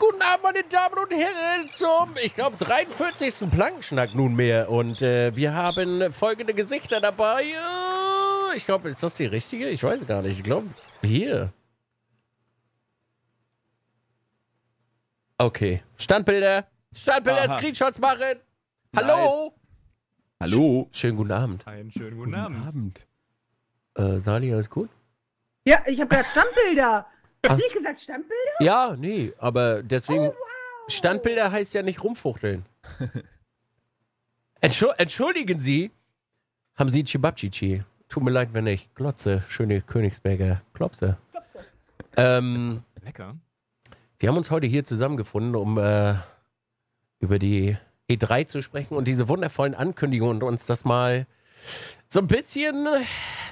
guten Abend, meine Damen und Herren, zum, ich glaube, 43. Plankenschnack nunmehr. Und äh, wir haben folgende Gesichter dabei. Äh, ich glaube, ist das die richtige? Ich weiß gar nicht. Ich glaube, hier. Okay. Standbilder. Standbilder, Aha. Screenshots machen. Hallo. Nice. Hallo. Sch schönen guten Abend. Einen schönen guten, guten Abend. Abend. Äh, Sali, alles gut? Ja, ich habe gerade Standbilder. Hast du nicht gesagt Standbilder? Ja, nee, aber deswegen. Oh, wow. Standbilder heißt ja nicht rumfuchteln. Entschuldigen Sie, haben Sie Chibabchichi. Tut mir leid, wenn ich glotze. Schöne Königsberger Klopse. Klopse. Ähm, Lecker. Wir haben uns heute hier zusammengefunden, um äh, über die E3 zu sprechen und diese wundervollen Ankündigungen und uns das mal so ein bisschen,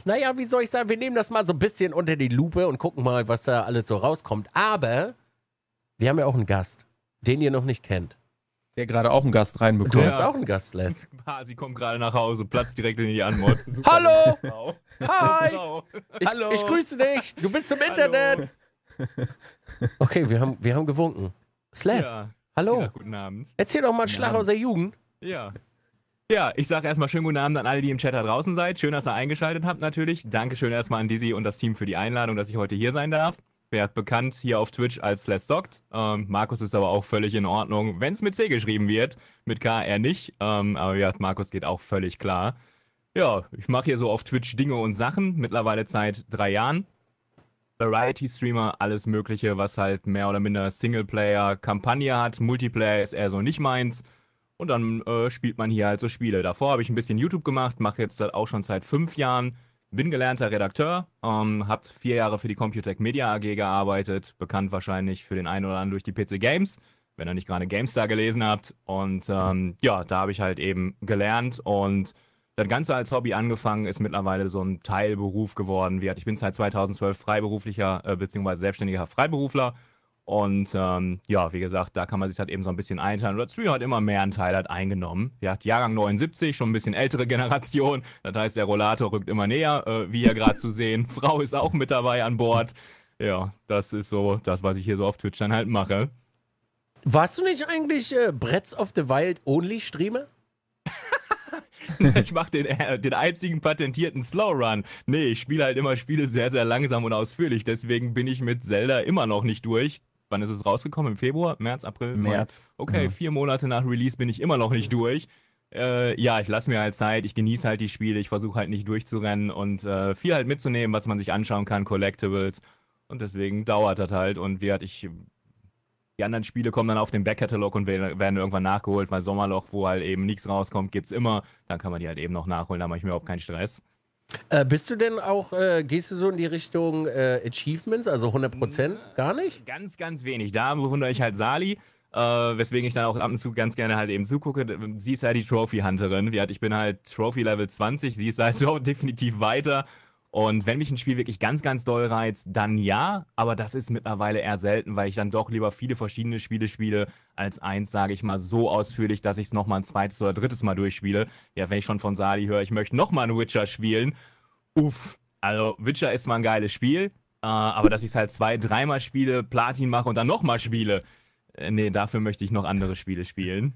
naja, wie soll ich sagen, wir nehmen das mal so ein bisschen unter die Lupe und gucken mal, was da alles so rauskommt. Aber wir haben ja auch einen Gast, den ihr noch nicht kennt. Der gerade auch einen Gast reinbekommt. Du hast ja. auch einen Gast, Les. Ah, sie kommt gerade nach Hause, platzt direkt in die Anmod. Hallo! Hi! Ich, Hallo. ich grüße dich, du bist im Internet. Okay, wir haben, wir haben gewunken. Slav, ja. hallo. Ja, guten Abend. Erzähl doch mal einen Schlag aus der Jugend. Ja. Ja, ich sage erstmal schönen guten Abend an alle, die im Chat da draußen seid. Schön, dass ihr eingeschaltet habt natürlich. Dankeschön erstmal an Dizzy und das Team für die Einladung, dass ich heute hier sein darf. Wer bekannt hier auf Twitch als Less Socked. Ähm, Markus ist aber auch völlig in Ordnung, wenn es mit C geschrieben wird. Mit K eher nicht. Ähm, aber ja, Markus geht auch völlig klar. Ja, ich mache hier so auf Twitch Dinge und Sachen. Mittlerweile seit drei Jahren. Variety-Streamer, alles Mögliche, was halt mehr oder minder Singleplayer-Kampagne hat. Multiplayer ist eher so nicht meins. Und dann äh, spielt man hier halt so Spiele. Davor habe ich ein bisschen YouTube gemacht, mache jetzt halt auch schon seit fünf Jahren. Bin gelernter Redakteur, ähm, habe vier Jahre für die Computec Media AG gearbeitet, bekannt wahrscheinlich für den einen oder anderen durch die PC Games, wenn ihr nicht gerade GameStar gelesen habt. Und ähm, ja, da habe ich halt eben gelernt und das Ganze als Hobby angefangen, ist mittlerweile so ein Teilberuf geworden. Wie, ich bin seit 2012 freiberuflicher äh, bzw. selbstständiger Freiberufler und ähm, ja, wie gesagt, da kann man sich halt eben so ein bisschen einteilen. Oder Zwiebel hat immer mehr einen Teil halt eingenommen. Ja, Jahrgang 79, schon ein bisschen ältere Generation. Das heißt, der Rollator rückt immer näher, äh, wie ihr gerade zu sehen. Frau ist auch mit dabei an Bord. Ja, das ist so das, was ich hier so auf Twitch dann halt mache. Warst du nicht eigentlich äh, Bretts of the Wild Only Streamer? ich mache den, äh, den einzigen patentierten Slow Run. Nee, ich spiele halt immer Spiele sehr, sehr langsam und ausführlich. Deswegen bin ich mit Zelda immer noch nicht durch wann ist es rausgekommen? Im Februar, März, April? März. Okay, ja. vier Monate nach Release bin ich immer noch nicht durch. Äh, ja, ich lasse mir halt Zeit, ich genieße halt die Spiele, ich versuche halt nicht durchzurennen und äh, viel halt mitzunehmen, was man sich anschauen kann, Collectibles. Und deswegen dauert das halt. Und wie hat ich. Die anderen Spiele kommen dann auf den Back-Catalog und werden irgendwann nachgeholt, weil Sommerloch, wo halt eben nichts rauskommt, gibt's immer. Dann kann man die halt eben noch nachholen, da mache ich mir überhaupt keinen Stress. Äh, bist du denn auch, äh, gehst du so in die Richtung äh, Achievements, also 100 Gar nicht? Ganz, ganz wenig. Da bewundere ich halt Sali, äh, weswegen ich dann auch ab und zu ganz gerne halt eben zugucke. Sie ist halt die Trophy-Hunterin. Ich bin halt Trophy-Level 20, sie ist halt definitiv weiter und wenn mich ein Spiel wirklich ganz, ganz doll reizt, dann ja, aber das ist mittlerweile eher selten, weil ich dann doch lieber viele verschiedene Spiele spiele, als eins, sage ich mal, so ausführlich, dass ich es nochmal ein zweites oder drittes Mal durchspiele. Ja, wenn ich schon von Sali höre, ich möchte nochmal einen Witcher spielen, uff. Also, Witcher ist mal ein geiles Spiel, äh, aber dass ich es halt zwei, dreimal spiele, Platin mache und dann nochmal spiele, äh, nee, dafür möchte ich noch andere Spiele spielen.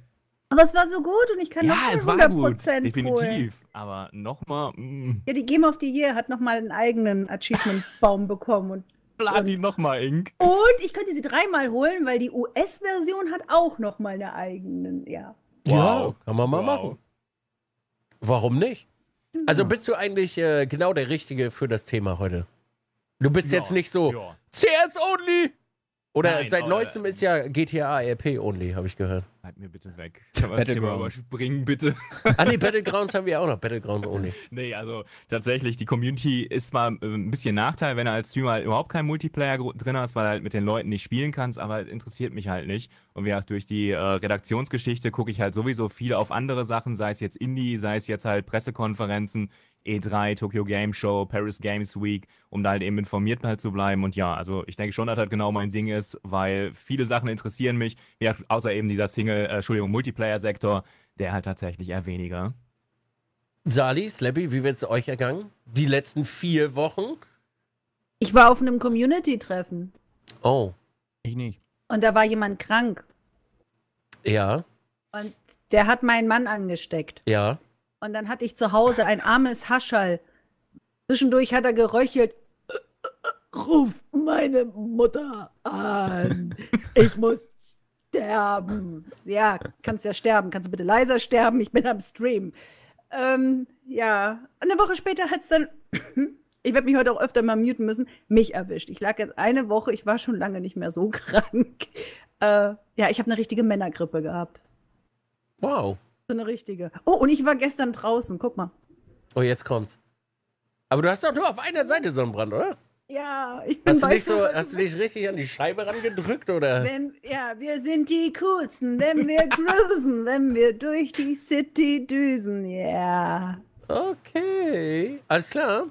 Aber es war so gut und ich kann ja, nochmal 100% es war gut, definitiv. Aber nochmal. Mm. Ja, die Game of the Year hat nochmal einen eigenen Achievement-Baum bekommen und Platin nochmal, Ink. Und ich könnte sie dreimal holen, weil die US-Version hat auch nochmal eine eigenen, ja. Wow. Ja, kann man mal wow. machen. Warum nicht? Hm. Also bist du eigentlich äh, genau der Richtige für das Thema heute. Du bist ja, jetzt nicht so ja. CS only, oder Nein, seit oh, neuestem äh, ist ja GTA RP only, habe ich gehört. Halt mir bitte weg. Ich habe das Thema überspringen, bitte. ah nee, Battlegrounds haben wir auch noch, Battlegrounds only. Nee, also tatsächlich, die Community ist zwar äh, ein bisschen Nachteil, wenn du als Streamer halt überhaupt keinen Multiplayer drin hast, weil du halt mit den Leuten nicht spielen kannst, aber halt interessiert mich halt nicht. Und wie auch durch die äh, Redaktionsgeschichte gucke ich halt sowieso viel auf andere Sachen, sei es jetzt Indie, sei es jetzt halt Pressekonferenzen. E3, Tokyo Game Show, Paris Games Week, um da halt eben informiert halt zu bleiben. Und ja, also ich denke schon, dass das genau mein Ding ist, weil viele Sachen interessieren mich. Ja, außer eben dieser Single, äh, Entschuldigung, Multiplayer-Sektor, der halt tatsächlich eher weniger. Sali, Slappy, wie wird es euch ergangen? Die letzten vier Wochen? Ich war auf einem Community-Treffen. Oh. Ich nicht. Und da war jemand krank. Ja. Und der hat meinen Mann angesteckt. Ja. Und dann hatte ich zu Hause ein armes Haschall. Zwischendurch hat er geröchelt. Ruf meine Mutter an. Ich muss sterben. Ja, kannst ja sterben. Kannst du bitte leiser sterben? Ich bin am Stream. Ähm, ja. eine Woche später hat es dann, ich werde mich heute auch öfter mal muten müssen, mich erwischt. Ich lag jetzt eine Woche, ich war schon lange nicht mehr so krank. Äh, ja, ich habe eine richtige Männergrippe gehabt. Wow. So eine richtige. Oh, und ich war gestern draußen, guck mal. Oh, jetzt kommt's. Aber du hast doch nur auf einer Seite Sonnenbrand, oder? Ja, ich bin hast du dich so, Hast du dich richtig an die Scheibe rangedrückt, oder? Wenn, ja, wir sind die Coolsten, wenn wir cruisen, wenn wir durch die City düsen, ja. Yeah. Okay, alles klar.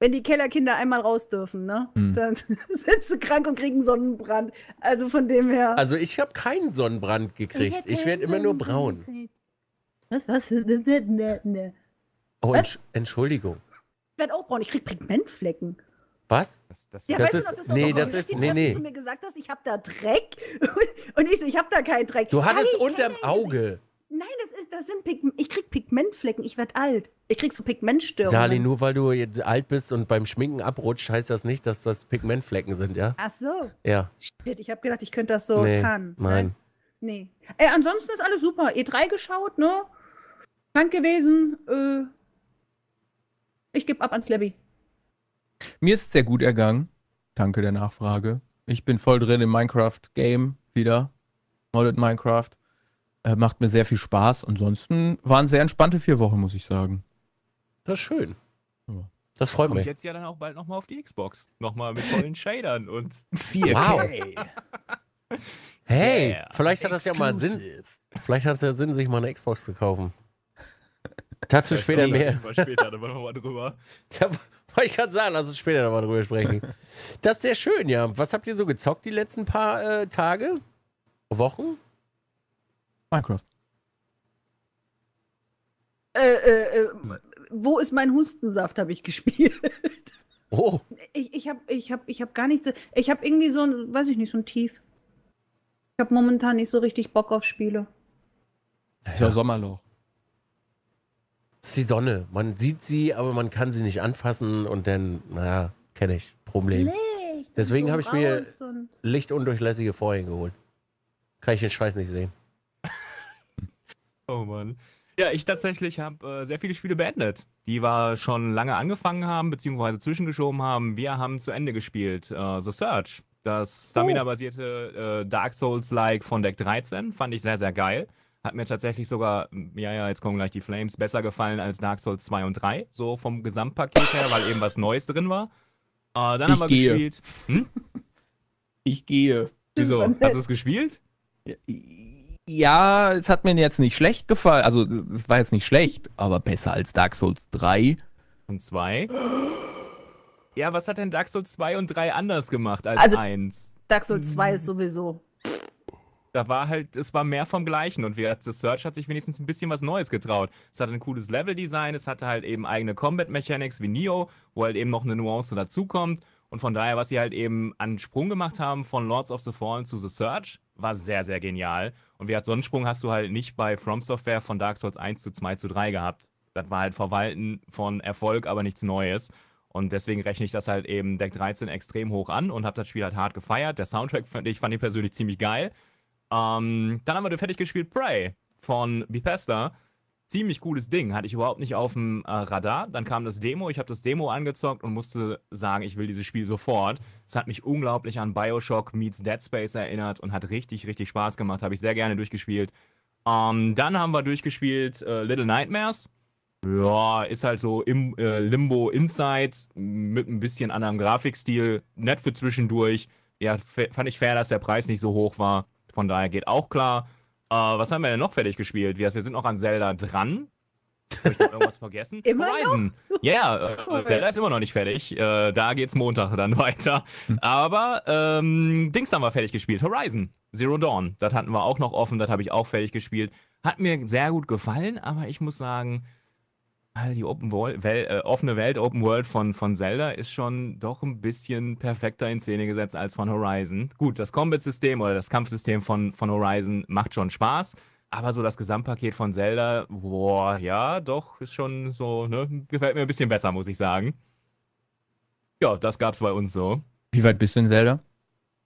Wenn die Kellerkinder einmal raus dürfen, ne? Hm. Dann sind sie krank und kriegen Sonnenbrand. Also von dem her. Also ich habe keinen Sonnenbrand gekriegt. Ich, ich werde immer nur braun. Was? Was? Ne, ne, ne, ne. Oh, Was? Entschuldigung. Ich werde auch braun. Ich krieg Pigmentflecken. Was? Das, das, ja, das weißt ist, du, das ist nee, das ist, nee, nee. Du mir gesagt hast, ich habe da Dreck und ich so, ich habe da keinen Dreck. Du hattest Nein, unterm Auge. Nein, das ist, das sind Pigment, ich krieg Pigmentflecken, ich werde alt. Ich krieg so Pigmentstörungen. Sali, nur weil du alt bist und beim Schminken abrutscht, heißt das nicht, dass das Pigmentflecken sind, ja? Ach so. Ja. Shit, ich habe gedacht, ich könnte das so nee, tarnen. Nein. Nein. Nee. Ey, äh, ansonsten ist alles super. E3 geschaut, ne? Krank gewesen. Äh, ich gebe ab ans Levy. Mir ist sehr gut ergangen. Danke der Nachfrage. Ich bin voll drin im Minecraft-Game wieder. Modded Minecraft. Äh, macht mir sehr viel Spaß. Ansonsten waren sehr entspannte vier Wochen, muss ich sagen. Das ist schön. Ja. Das freut Kommt mich. jetzt ja dann auch bald nochmal auf die Xbox. Nochmal mit vollen Shadern und 4 Wow. hey, yeah. vielleicht hat das Exclusive. ja mal Sinn. Vielleicht hat es ja Sinn, sich mal eine Xbox zu kaufen. Dazu später mehr. da wollen wir mal drüber. Da wollte ich gerade sagen, lass uns später nochmal drüber sprechen. Das ist sehr schön, ja. Was habt ihr so gezockt die letzten paar äh, Tage? Wochen? Minecraft. Äh, äh, äh, wo ist mein Hustensaft, habe ich gespielt. Oh. Ich, ich habe ich hab, ich hab gar nichts. Ich habe irgendwie so ein, weiß ich nicht, so ein Tief. Ich habe momentan nicht so richtig Bock auf Spiele. Das ist ja Sommerloch ist die Sonne. Man sieht sie, aber man kann sie nicht anfassen und dann, naja, kenne ich. Problem. Licht, Deswegen habe ich mir lichtundurchlässige Vorhänge geholt. Kann ich den Scheiß nicht sehen. oh Mann. Ja, ich tatsächlich habe äh, sehr viele Spiele beendet, die wir schon lange angefangen haben, beziehungsweise zwischengeschoben haben. Wir haben zu Ende gespielt. Äh, The Search, das oh. Stamina-basierte äh, Dark Souls-like von Deck 13, fand ich sehr, sehr geil hat mir tatsächlich sogar, mm, ja, ja, jetzt kommen gleich die Flames, besser gefallen als Dark Souls 2 und 3, so vom Gesamtpaket her, weil eben was Neues drin war. Uh, dann ich haben wir gehe. gespielt. Hm? Ich gehe. Wieso? Hast du es gespielt? Ja, es hat mir jetzt nicht schlecht gefallen. Also, es war jetzt nicht schlecht, aber besser als Dark Souls 3. Und 2? Ja, was hat denn Dark Souls 2 und 3 anders gemacht als also, 1? Dark Souls 2 hm. ist sowieso da war halt, es war mehr vom Gleichen. Und wie The Search hat sich wenigstens ein bisschen was Neues getraut. Es hatte ein cooles Level-Design, es hatte halt eben eigene Combat-Mechanics wie Neo, wo halt eben noch eine Nuance dazukommt. Und von daher, was sie halt eben an Sprung gemacht haben von Lords of the Fallen zu The Search, war sehr, sehr genial. Und wie gesagt, so einen Sprung hast du halt nicht bei From Software von Dark Souls 1 zu 2 zu 3 gehabt. Das war halt Verwalten von Erfolg, aber nichts Neues. Und deswegen rechne ich das halt eben Deck 13 extrem hoch an und habe das Spiel halt hart gefeiert. Der Soundtrack fand ich, fand ich persönlich ziemlich geil. Ähm, dann haben wir fertig gespielt Prey von Bethesda. Ziemlich cooles Ding, hatte ich überhaupt nicht auf dem äh, Radar. Dann kam das Demo, ich habe das Demo angezockt und musste sagen, ich will dieses Spiel sofort. Es hat mich unglaublich an Bioshock meets Dead Space erinnert und hat richtig, richtig Spaß gemacht. Habe ich sehr gerne durchgespielt. Ähm, dann haben wir durchgespielt äh, Little Nightmares. Ja, ist halt so im äh, Limbo Inside mit ein bisschen anderem Grafikstil. Nett für zwischendurch. Ja, fand ich fair, dass der Preis nicht so hoch war. Von daher geht auch klar. Äh, was haben wir denn noch fertig gespielt? Wir, wir sind noch an Zelda dran. Hab ich noch irgendwas vergessen? immer Horizon. Ja, yeah, äh, Zelda ist immer noch nicht fertig. Äh, da geht's Montag dann weiter. Hm. Aber ähm, Dings haben wir fertig gespielt. Horizon Zero Dawn. Das hatten wir auch noch offen. Das habe ich auch fertig gespielt. Hat mir sehr gut gefallen, aber ich muss sagen, die Open World, Wel äh, offene Welt, Open World von, von Zelda ist schon doch ein bisschen perfekter in Szene gesetzt als von Horizon. Gut, das Combat-System oder das Kampfsystem von, von Horizon macht schon Spaß, aber so das Gesamtpaket von Zelda, boah, ja, doch, ist schon so, ne, gefällt mir ein bisschen besser, muss ich sagen. Ja, das gab's bei uns so. Wie weit bist du in Zelda?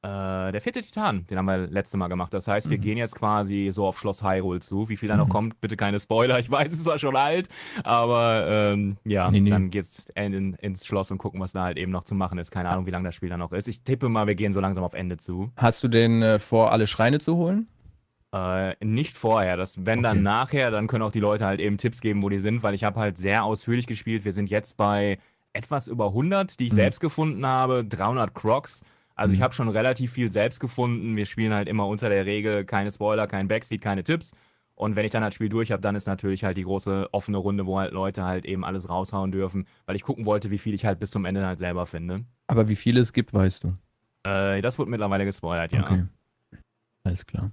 Äh, der vierte Titan, den haben wir letzte Mal gemacht. Das heißt, wir mhm. gehen jetzt quasi so auf Schloss Hyrule zu. Wie viel da noch mhm. kommt, bitte keine Spoiler. Ich weiß, es war schon alt, aber ähm, ja, nee, nee. dann geht's in, in, ins Schloss und gucken, was da halt eben noch zu machen ist. Keine Ahnung, wie lange das Spiel da noch ist. Ich tippe mal, wir gehen so langsam auf Ende zu. Hast du denn äh, vor, alle Schreine zu holen? Äh, nicht vorher, das wenn okay. dann nachher, dann können auch die Leute halt eben Tipps geben, wo die sind, weil ich habe halt sehr ausführlich gespielt. Wir sind jetzt bei etwas über 100, die ich mhm. selbst gefunden habe, 300 Crocs. Also mhm. ich habe schon relativ viel selbst gefunden. Wir spielen halt immer unter der Regel keine Spoiler, kein Backseat, keine Tipps. Und wenn ich dann das Spiel durch habe, dann ist natürlich halt die große offene Runde, wo halt Leute halt eben alles raushauen dürfen, weil ich gucken wollte, wie viel ich halt bis zum Ende halt selber finde. Aber wie viel es gibt, weißt du? Äh, das wurde mittlerweile gespoilert, ja. Okay. Alles klar.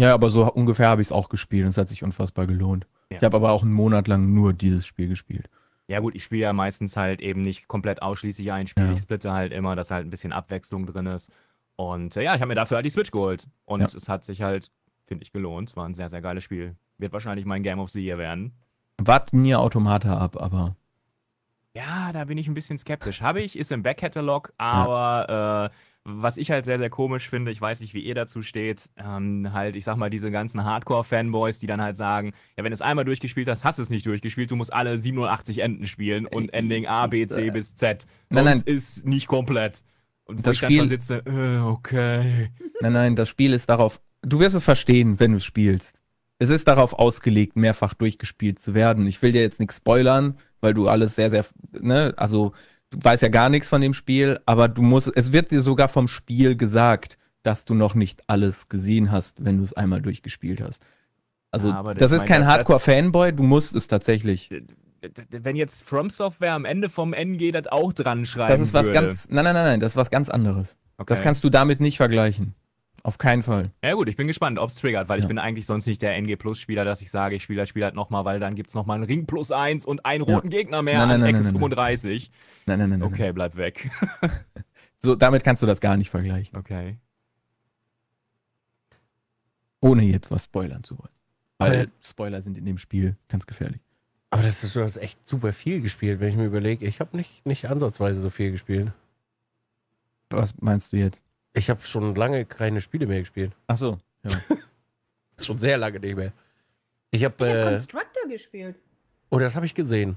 Ja, aber so ungefähr habe ich es auch gespielt und es hat sich unfassbar gelohnt. Ja. Ich habe aber auch einen Monat lang nur dieses Spiel gespielt. Ja gut, ich spiele ja meistens halt eben nicht komplett ausschließlich ein Spiel. Ja. Ich splitte halt immer, dass halt ein bisschen Abwechslung drin ist. Und äh, ja, ich habe mir dafür halt die Switch geholt. Und ja. es hat sich halt, finde ich, gelohnt. War ein sehr, sehr geiles Spiel. Wird wahrscheinlich mein Game of the Year werden. Wart Nier Automata ab, aber. Ja, da bin ich ein bisschen skeptisch. Habe ich, ist im Back-Catalog, aber ja. äh, was ich halt sehr, sehr komisch finde, ich weiß nicht, wie ihr dazu steht, ähm, halt, ich sag mal, diese ganzen Hardcore-Fanboys, die dann halt sagen, ja, wenn du es einmal durchgespielt hast, hast du es nicht durchgespielt, du musst alle 87 Enden spielen und Ending A, B, C bis Z. Nein, nein. ist nicht komplett. Und das Spiel, sitze, äh, okay. Nein, nein, das Spiel ist darauf, du wirst es verstehen, wenn du es spielst. Es ist darauf ausgelegt, mehrfach durchgespielt zu werden. Ich will dir jetzt nichts spoilern, weil du alles sehr, sehr, ne, also du weißt ja gar nichts von dem Spiel, aber du musst, es wird dir sogar vom Spiel gesagt, dass du noch nicht alles gesehen hast, wenn du es einmal durchgespielt hast. Also, ja, das ist kein Hardcore-Fanboy, du musst es tatsächlich. Wenn jetzt From Software am Ende vom NG das auch dran schreiben Das ist was würde. ganz, nein, nein, nein, nein, das ist was ganz anderes. Okay. Das kannst du damit nicht vergleichen. Auf keinen Fall. Ja gut, ich bin gespannt, ob es triggert, weil ja. ich bin eigentlich sonst nicht der NG Plus Spieler, dass ich sage, ich spiele das Spiel halt nochmal, weil dann gibt es nochmal einen Ring plus 1 und einen roten ja. Gegner mehr nein, nein, an nein, Ecke nein, 35. Nein, nein, nein. Okay, bleib weg. so, damit kannst du das gar nicht vergleichen. Okay. Ohne jetzt was spoilern zu wollen. Weil Aber Spoiler sind in dem Spiel ganz gefährlich. Aber das ist, du hast echt super viel gespielt, wenn ich mir überlege. Ich habe nicht, nicht ansatzweise so viel gespielt. Was meinst du jetzt? Ich habe schon lange keine Spiele mehr gespielt. Ach so, ja. schon sehr lange nicht mehr. Ich habe hab äh, Constructor gespielt. Oh, das habe ich gesehen.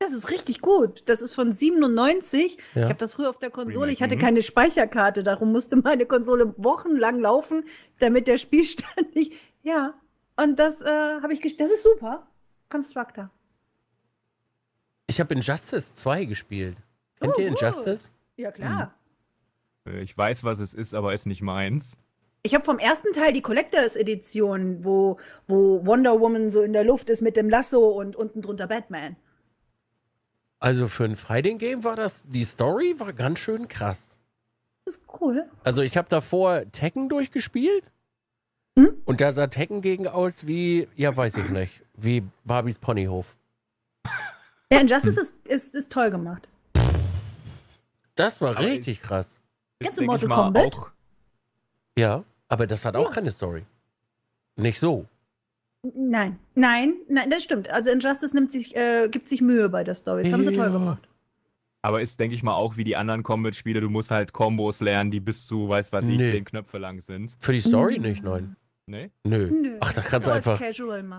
Das ist richtig gut. Das ist von 97. Ja. Ich habe das früher auf der Konsole. Ich hatte mhm. keine Speicherkarte. Darum musste meine Konsole wochenlang laufen, damit der Spielstand nicht. Ja. Und das äh, habe ich gespielt. Das ist super. Constructor. Ich habe Injustice 2 gespielt. Kennt uh, ihr Injustice? Uh. Ja, klar. Mhm. Äh, ich weiß, was es ist, aber es ist nicht meins. Ich habe vom ersten Teil die Collectors Edition, wo, wo Wonder Woman so in der Luft ist mit dem Lasso und unten drunter Batman. Also für ein Fighting Game war das, die Story war ganz schön krass. Das ist cool. Also ich habe davor Tekken durchgespielt. Hm? Und da sah Tekken gegen aus wie, ja weiß ich nicht, wie Barbies Ponyhof. Ja, Injustice hm. ist, ist, ist toll gemacht. Das war Aber richtig krass. Kennst du Mortal Kombat? Auch, ja, aber das hat auch ja. keine Story. Nicht so. Nein, nein, nein, das stimmt. Also Injustice nimmt sich, äh, gibt sich Mühe bei der Story. Das ja. haben sie toll gemacht. Aber ist, denke ich mal, auch wie die anderen Combat-Spiele, du musst halt Kombos lernen, die bis zu, weiß was nee. ich, zehn Knöpfe lang sind. Für die Story mhm. nicht, nein. Nee? Nö. Nö. Ach, da kannst du einfach.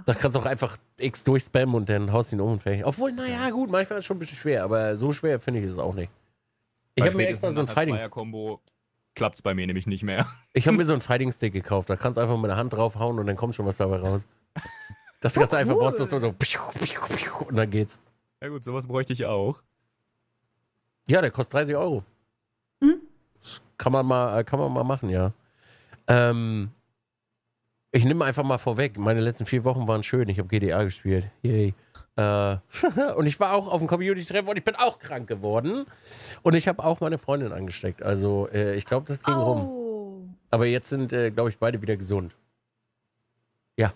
Da kannst du auch einfach X durchspammen und dann haust du ihn um und fertig. Obwohl, naja, gut, manchmal ist es schon ein bisschen schwer, aber so schwer finde ich es auch nicht. Ich habe mir extra so ein Fighting Combo klappt's bei mir nämlich nicht mehr. Ich habe mir so einen Fighting Stick gekauft, da kannst du einfach mit der Hand draufhauen und dann kommt schon was dabei raus. Das ganz einfach brauchst du so, so und dann geht's. Ja gut, sowas bräuchte ich auch. Ja, der kostet 30 Euro. Hm? Kann man mal, äh, kann man mal machen, ja. Ähm, ich nehme einfach mal vorweg, meine letzten vier Wochen waren schön. Ich habe GDA gespielt. Yay. Äh, und ich war auch auf dem Community-Treffen und ich bin auch krank geworden. Und ich habe auch meine Freundin angesteckt. Also äh, ich glaube, das ging oh. rum. Aber jetzt sind, äh, glaube ich, beide wieder gesund. Ja.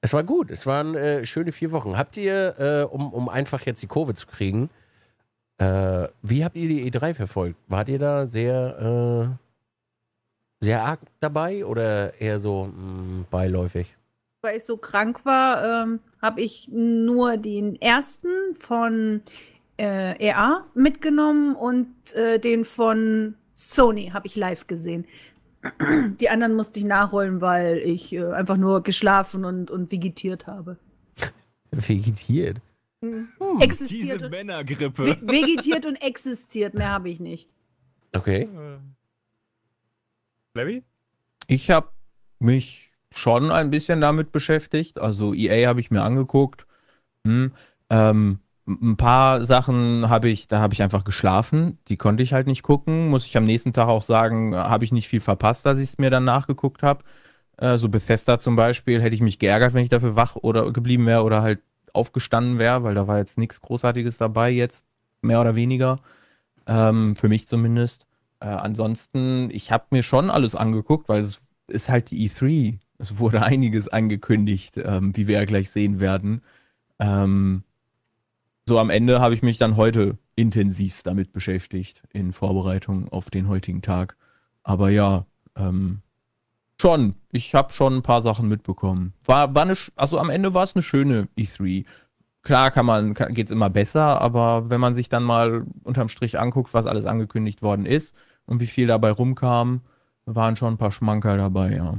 Es war gut. Es waren äh, schöne vier Wochen. Habt ihr, äh, um, um einfach jetzt die Kurve zu kriegen, wie habt ihr die E3 verfolgt? Wart ihr da sehr, sehr arg dabei oder eher so mh, mm, beiläufig? weil ich so krank war, ähm, habe ich nur den ersten von äh, EA mitgenommen und äh, den von Sony habe ich live gesehen. Die anderen musste ich nachholen, weil ich äh, einfach nur geschlafen und, und vegetiert habe. Vegetiert? Hm. Existiert Diese Männergrippe. Ve vegetiert und existiert, mehr habe ich nicht. Okay. Flabby? Äh. Ich habe mich schon ein bisschen damit beschäftigt. Also EA habe ich mir angeguckt. Hm, ähm, ein paar Sachen habe ich, da habe ich einfach geschlafen. Die konnte ich halt nicht gucken. Muss ich am nächsten Tag auch sagen, habe ich nicht viel verpasst, dass ich es mir dann nachgeguckt habe. Äh, so Bethesda zum Beispiel, hätte ich mich geärgert, wenn ich dafür wach oder geblieben wäre oder halt aufgestanden wäre, weil da war jetzt nichts Großartiges dabei jetzt, mehr oder weniger. Ähm, für mich zumindest. Äh, ansonsten, ich habe mir schon alles angeguckt, weil es ist halt die E3. Es wurde einiges angekündigt, ähm, wie wir ja gleich sehen werden. Ähm, so am Ende habe ich mich dann heute intensivst damit beschäftigt in Vorbereitung auf den heutigen Tag. Aber ja, ähm, schon. Ich habe schon ein paar Sachen mitbekommen. War, war eine, also am Ende war es eine schöne E3. Klar kann man, geht es immer besser, aber wenn man sich dann mal unterm Strich anguckt, was alles angekündigt worden ist und wie viel dabei rumkam, waren schon ein paar Schmanker dabei, ja.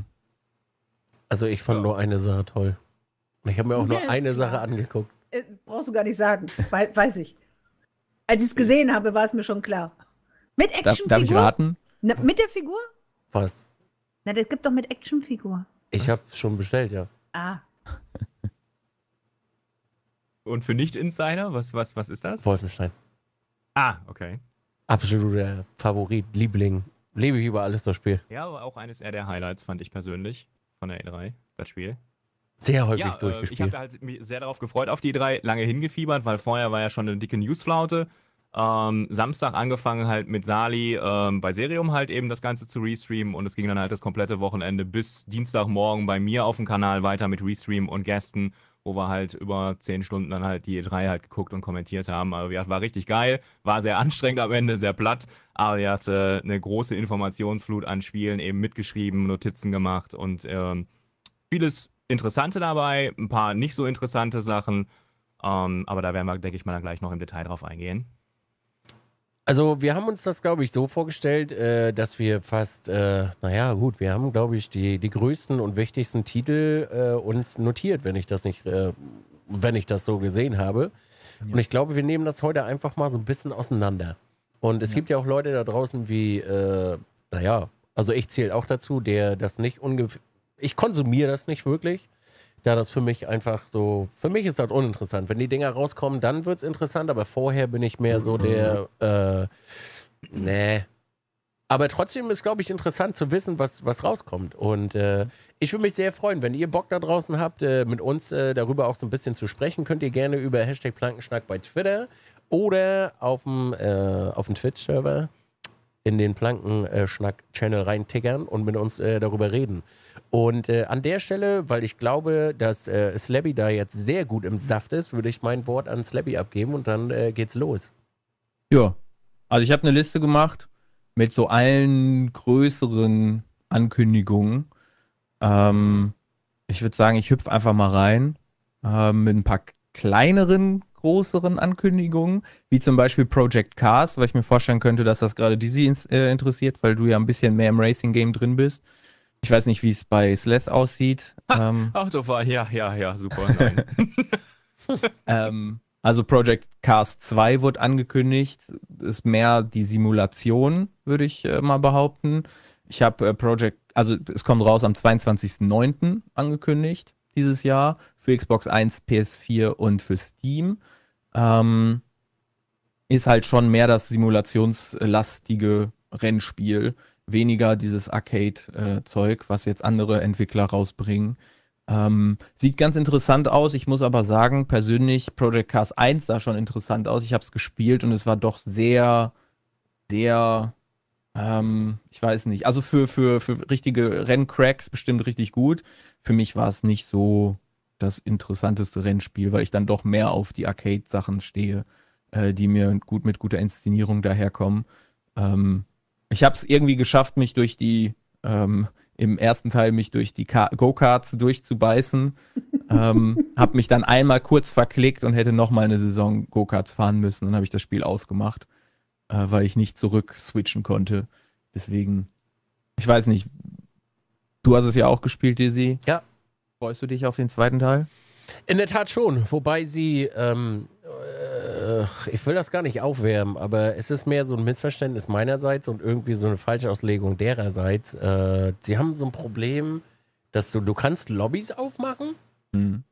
Also ich fand ja. nur eine Sache toll. Ich habe mir auch nur eine klar. Sache angeguckt. Äh, brauchst du gar nicht sagen. We weiß ich. Als ich es gesehen habe, war es mir schon klar. Mit Actionfigur? Darf, darf ich raten? Na, mit der Figur? Was? Na, das gibt doch mit Actionfigur. Ich habe es schon bestellt, ja. Ah. Und für Nicht-Insider, was, was, was ist das? Wolfenstein. Ah, okay. Absoluter Favorit, Liebling. Lebe ich über alles das Spiel. Ja, aber auch eines eher der Highlights, fand ich persönlich von der E3, das Spiel. Sehr häufig ja, äh, durchgespielt. ich habe halt mich sehr darauf gefreut auf die E3, lange hingefiebert, weil vorher war ja schon eine dicke Newsflaute. Ähm, Samstag angefangen halt mit Sali ähm, bei Serium halt eben das Ganze zu restreamen und es ging dann halt das komplette Wochenende bis Dienstagmorgen bei mir auf dem Kanal weiter mit Restream und Gästen wo wir halt über zehn Stunden dann halt die E3 halt geguckt und kommentiert haben. Also ja, war richtig geil, war sehr anstrengend am Ende, sehr platt, aber er hatte äh, eine große Informationsflut an Spielen, eben mitgeschrieben, Notizen gemacht und ähm, vieles Interessante dabei, ein paar nicht so interessante Sachen. Ähm, aber da werden wir, denke ich mal, dann gleich noch im Detail drauf eingehen. Also wir haben uns das, glaube ich, so vorgestellt, äh, dass wir fast, äh, naja gut, wir haben, glaube ich, die, die größten und wichtigsten Titel äh, uns notiert, wenn ich das nicht, äh, wenn ich das so gesehen habe. Ja. Und ich glaube, wir nehmen das heute einfach mal so ein bisschen auseinander. Und es ja. gibt ja auch Leute da draußen wie, äh, naja, also ich zähle auch dazu, der das nicht ungefähr, ich konsumiere das nicht wirklich da das für mich einfach so, für mich ist das uninteressant. Wenn die Dinger rauskommen, dann wird es interessant, aber vorher bin ich mehr so der, äh, nee. Aber trotzdem ist, glaube ich, interessant zu wissen, was, was rauskommt. Und äh, ich würde mich sehr freuen, wenn ihr Bock da draußen habt, äh, mit uns äh, darüber auch so ein bisschen zu sprechen, könnt ihr gerne über Hashtag Plankenschnack bei Twitter oder auf dem äh, Twitch-Server in den Plankenschnack-Channel reintickern und mit uns äh, darüber reden. Und äh, an der Stelle, weil ich glaube, dass äh, Slabby da jetzt sehr gut im Saft ist, würde ich mein Wort an Slabby abgeben und dann äh, geht's los. Ja, also ich habe eine Liste gemacht mit so allen größeren Ankündigungen. Ähm, ich würde sagen, ich hüpfe einfach mal rein äh, mit ein paar kleineren, größeren Ankündigungen, wie zum Beispiel Project Cars, weil ich mir vorstellen könnte, dass das gerade diese äh, interessiert, weil du ja ein bisschen mehr im Racing-Game drin bist. Ich weiß nicht, wie es bei Sleth aussieht. Ha, ähm, Autofahren, ja, ja, ja, super. ähm, also Project Cars 2 wird angekündigt. Ist mehr die Simulation, würde ich äh, mal behaupten. Ich habe äh, Project, also es kommt raus am 22.09. angekündigt dieses Jahr für Xbox 1, PS4 und für Steam. Ähm, ist halt schon mehr das simulationslastige Rennspiel weniger dieses Arcade-Zeug, äh, was jetzt andere Entwickler rausbringen. Ähm, sieht ganz interessant aus. Ich muss aber sagen, persönlich, Project Cars 1 sah schon interessant aus. Ich habe es gespielt und es war doch sehr, sehr, ähm, ich weiß nicht. Also für, für, für richtige Renncracks bestimmt richtig gut. Für mich war es nicht so das interessanteste Rennspiel, weil ich dann doch mehr auf die Arcade-Sachen stehe, äh, die mir gut mit guter Inszenierung daherkommen. Ähm, ich habe es irgendwie geschafft, mich durch die, ähm, im ersten Teil mich durch die Go-Karts durchzubeißen. ähm, habe mich dann einmal kurz verklickt und hätte nochmal eine Saison Go-Karts fahren müssen. Dann habe ich das Spiel ausgemacht, äh, weil ich nicht zurück switchen konnte. Deswegen, ich weiß nicht. Du hast es ja auch gespielt, Dizzy. Ja. Freust du dich auf den zweiten Teil? In der Tat schon, wobei sie ähm, äh, ich will das gar nicht aufwärmen, aber es ist mehr so ein Missverständnis meinerseits und irgendwie so eine Falschauslegung dererseits. Äh, sie haben so ein Problem, dass du, du kannst Lobbys aufmachen, mhm.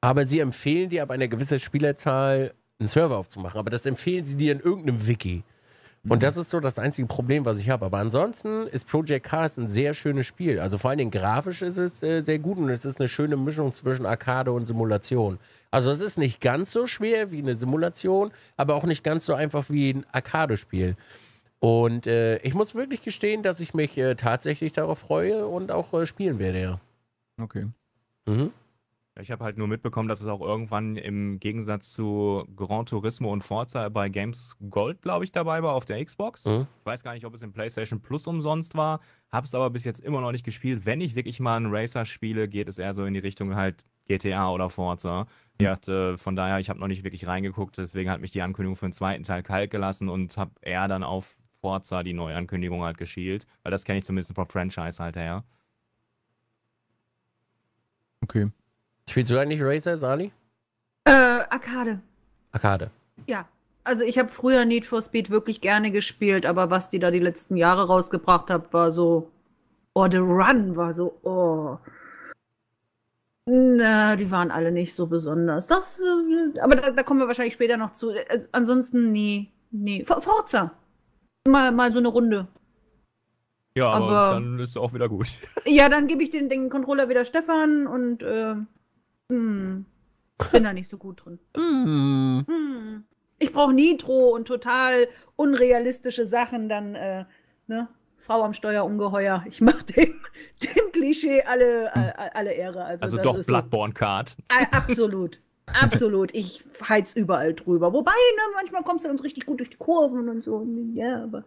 aber sie empfehlen dir ab einer gewissen Spielerzahl einen Server aufzumachen. Aber das empfehlen sie dir in irgendeinem Wiki. Und mhm. das ist so das einzige Problem, was ich habe. Aber ansonsten ist Project Cars ein sehr schönes Spiel. Also vor allen Dingen grafisch ist es äh, sehr gut und es ist eine schöne Mischung zwischen Arcade und Simulation. Also es ist nicht ganz so schwer wie eine Simulation, aber auch nicht ganz so einfach wie ein Arcade-Spiel. Und äh, ich muss wirklich gestehen, dass ich mich äh, tatsächlich darauf freue und auch äh, spielen werde, ja. Okay. Mhm. Ich habe halt nur mitbekommen, dass es auch irgendwann im Gegensatz zu Gran Turismo und Forza bei Games Gold, glaube ich, dabei war auf der Xbox. Mhm. Ich weiß gar nicht, ob es im PlayStation Plus umsonst war. Habe es aber bis jetzt immer noch nicht gespielt. Wenn ich wirklich mal einen Racer spiele, geht es eher so in die Richtung halt GTA oder Forza. Mhm. Hatte, von daher, ich habe noch nicht wirklich reingeguckt. Deswegen hat mich die Ankündigung für den zweiten Teil kalt gelassen und habe eher dann auf Forza die Neuankündigung halt geschielt. Weil das kenne ich zumindest vom Franchise halt her. Okay. Spielst du eigentlich Racer, Sali? Äh, Arcade. Arcade. Ja. Also ich habe früher Need for Speed wirklich gerne gespielt, aber was die da die letzten Jahre rausgebracht haben, war so. Oh, The Run war so, oh. Na, die waren alle nicht so besonders. Das, äh, aber da, da kommen wir wahrscheinlich später noch zu. Äh, ansonsten, nee, nee. Forza. Mal, mal so eine Runde. Ja, aber, aber dann ist es auch wieder gut. Ja, dann gebe ich den, den Controller wieder Stefan und äh, Mm. Bin da nicht so gut drin. Mm. Mm. Ich brauche Nitro und total unrealistische Sachen, dann, äh, ne? Frau am Steuer ungeheuer. Ich mache dem, dem Klischee alle, alle, äh, alle Ehre. Also, also doch Bloodborne Card. Absolut. Absolut. Ich heiz überall drüber. Wobei, ne, manchmal kommst du dann richtig gut durch die Kurven und so. Ja, aber.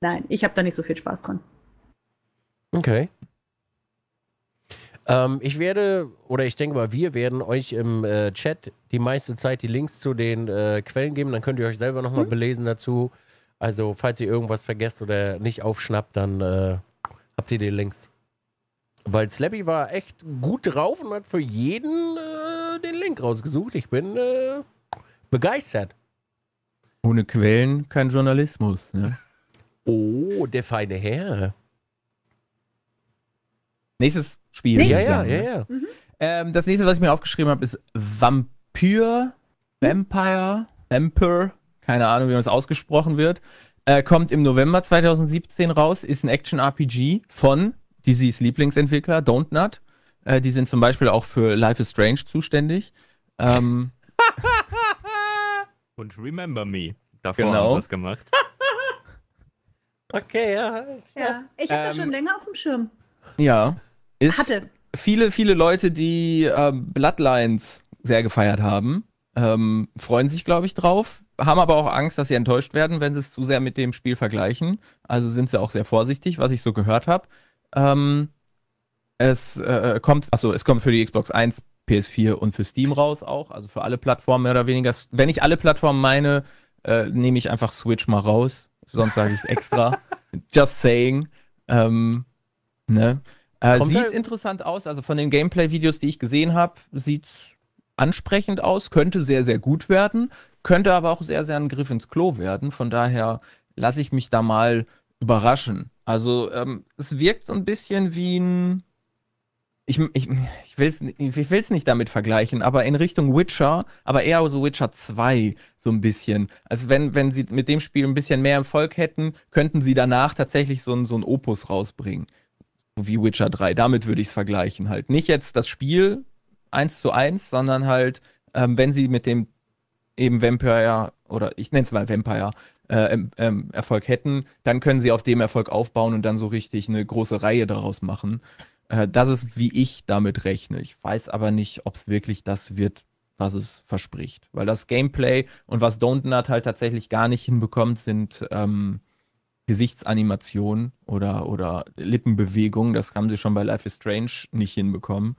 Nein, ich habe da nicht so viel Spaß dran. Okay. Ähm, ich werde, oder ich denke mal, wir werden euch im äh, Chat die meiste Zeit die Links zu den äh, Quellen geben. Dann könnt ihr euch selber nochmal mhm. belesen dazu. Also, falls ihr irgendwas vergesst oder nicht aufschnappt, dann äh, habt ihr die Links. Weil Slappy war echt gut drauf und hat für jeden äh, den Link rausgesucht. Ich bin äh, begeistert. Ohne Quellen kein Journalismus, ne? Oh, der feine Herr. Nächstes Spiel. Ja, ja, ja, ne? ja. Mhm. Ähm, das nächste, was ich mir aufgeschrieben habe, ist Vampyr, Vampire, Vampire, keine Ahnung, wie man es ausgesprochen wird. Äh, kommt im November 2017 raus, ist ein Action-RPG von DCs Lieblingsentwickler, Dontnut. Äh, die sind zum Beispiel auch für Life is Strange zuständig. Ähm, Und Remember Me. Davor genau. haben sie das gemacht. okay, ja. ja. Ich habe ähm, das schon länger auf dem Schirm. Ja ist hatte. viele, viele Leute, die äh, Bloodlines sehr gefeiert haben, ähm, freuen sich, glaube ich, drauf, haben aber auch Angst, dass sie enttäuscht werden, wenn sie es zu sehr mit dem Spiel vergleichen. Also sind sie auch sehr vorsichtig, was ich so gehört habe. Ähm, es äh, kommt, achso, es kommt für die Xbox 1, PS4 und für Steam raus auch, also für alle Plattformen mehr oder weniger. Wenn ich alle Plattformen meine, äh, nehme ich einfach Switch mal raus. Sonst sage ich es extra. Just saying. Ähm, ne? Äh, sieht er? interessant aus. Also von den Gameplay-Videos, die ich gesehen habe, sieht ansprechend aus. Könnte sehr, sehr gut werden. Könnte aber auch sehr, sehr ein Griff ins Klo werden. Von daher lasse ich mich da mal überraschen. Also ähm, es wirkt so ein bisschen wie ein. Ich, ich, ich will es ich nicht damit vergleichen, aber in Richtung Witcher, aber eher so Witcher 2 so ein bisschen. Also wenn, wenn sie mit dem Spiel ein bisschen mehr Erfolg hätten, könnten sie danach tatsächlich so ein, so ein Opus rausbringen wie Witcher 3. Damit würde ich es vergleichen halt. Nicht jetzt das Spiel eins zu eins, sondern halt, ähm, wenn sie mit dem eben Vampire oder ich nenne es mal Vampire äh, ähm, ähm, Erfolg hätten, dann können sie auf dem Erfolg aufbauen und dann so richtig eine große Reihe daraus machen. Äh, das ist, wie ich damit rechne. Ich weiß aber nicht, ob es wirklich das wird, was es verspricht. Weil das Gameplay und was Don't Nut halt tatsächlich gar nicht hinbekommt, sind ähm, Gesichtsanimation oder, oder Lippenbewegungen. Das haben sie schon bei Life is Strange nicht hinbekommen,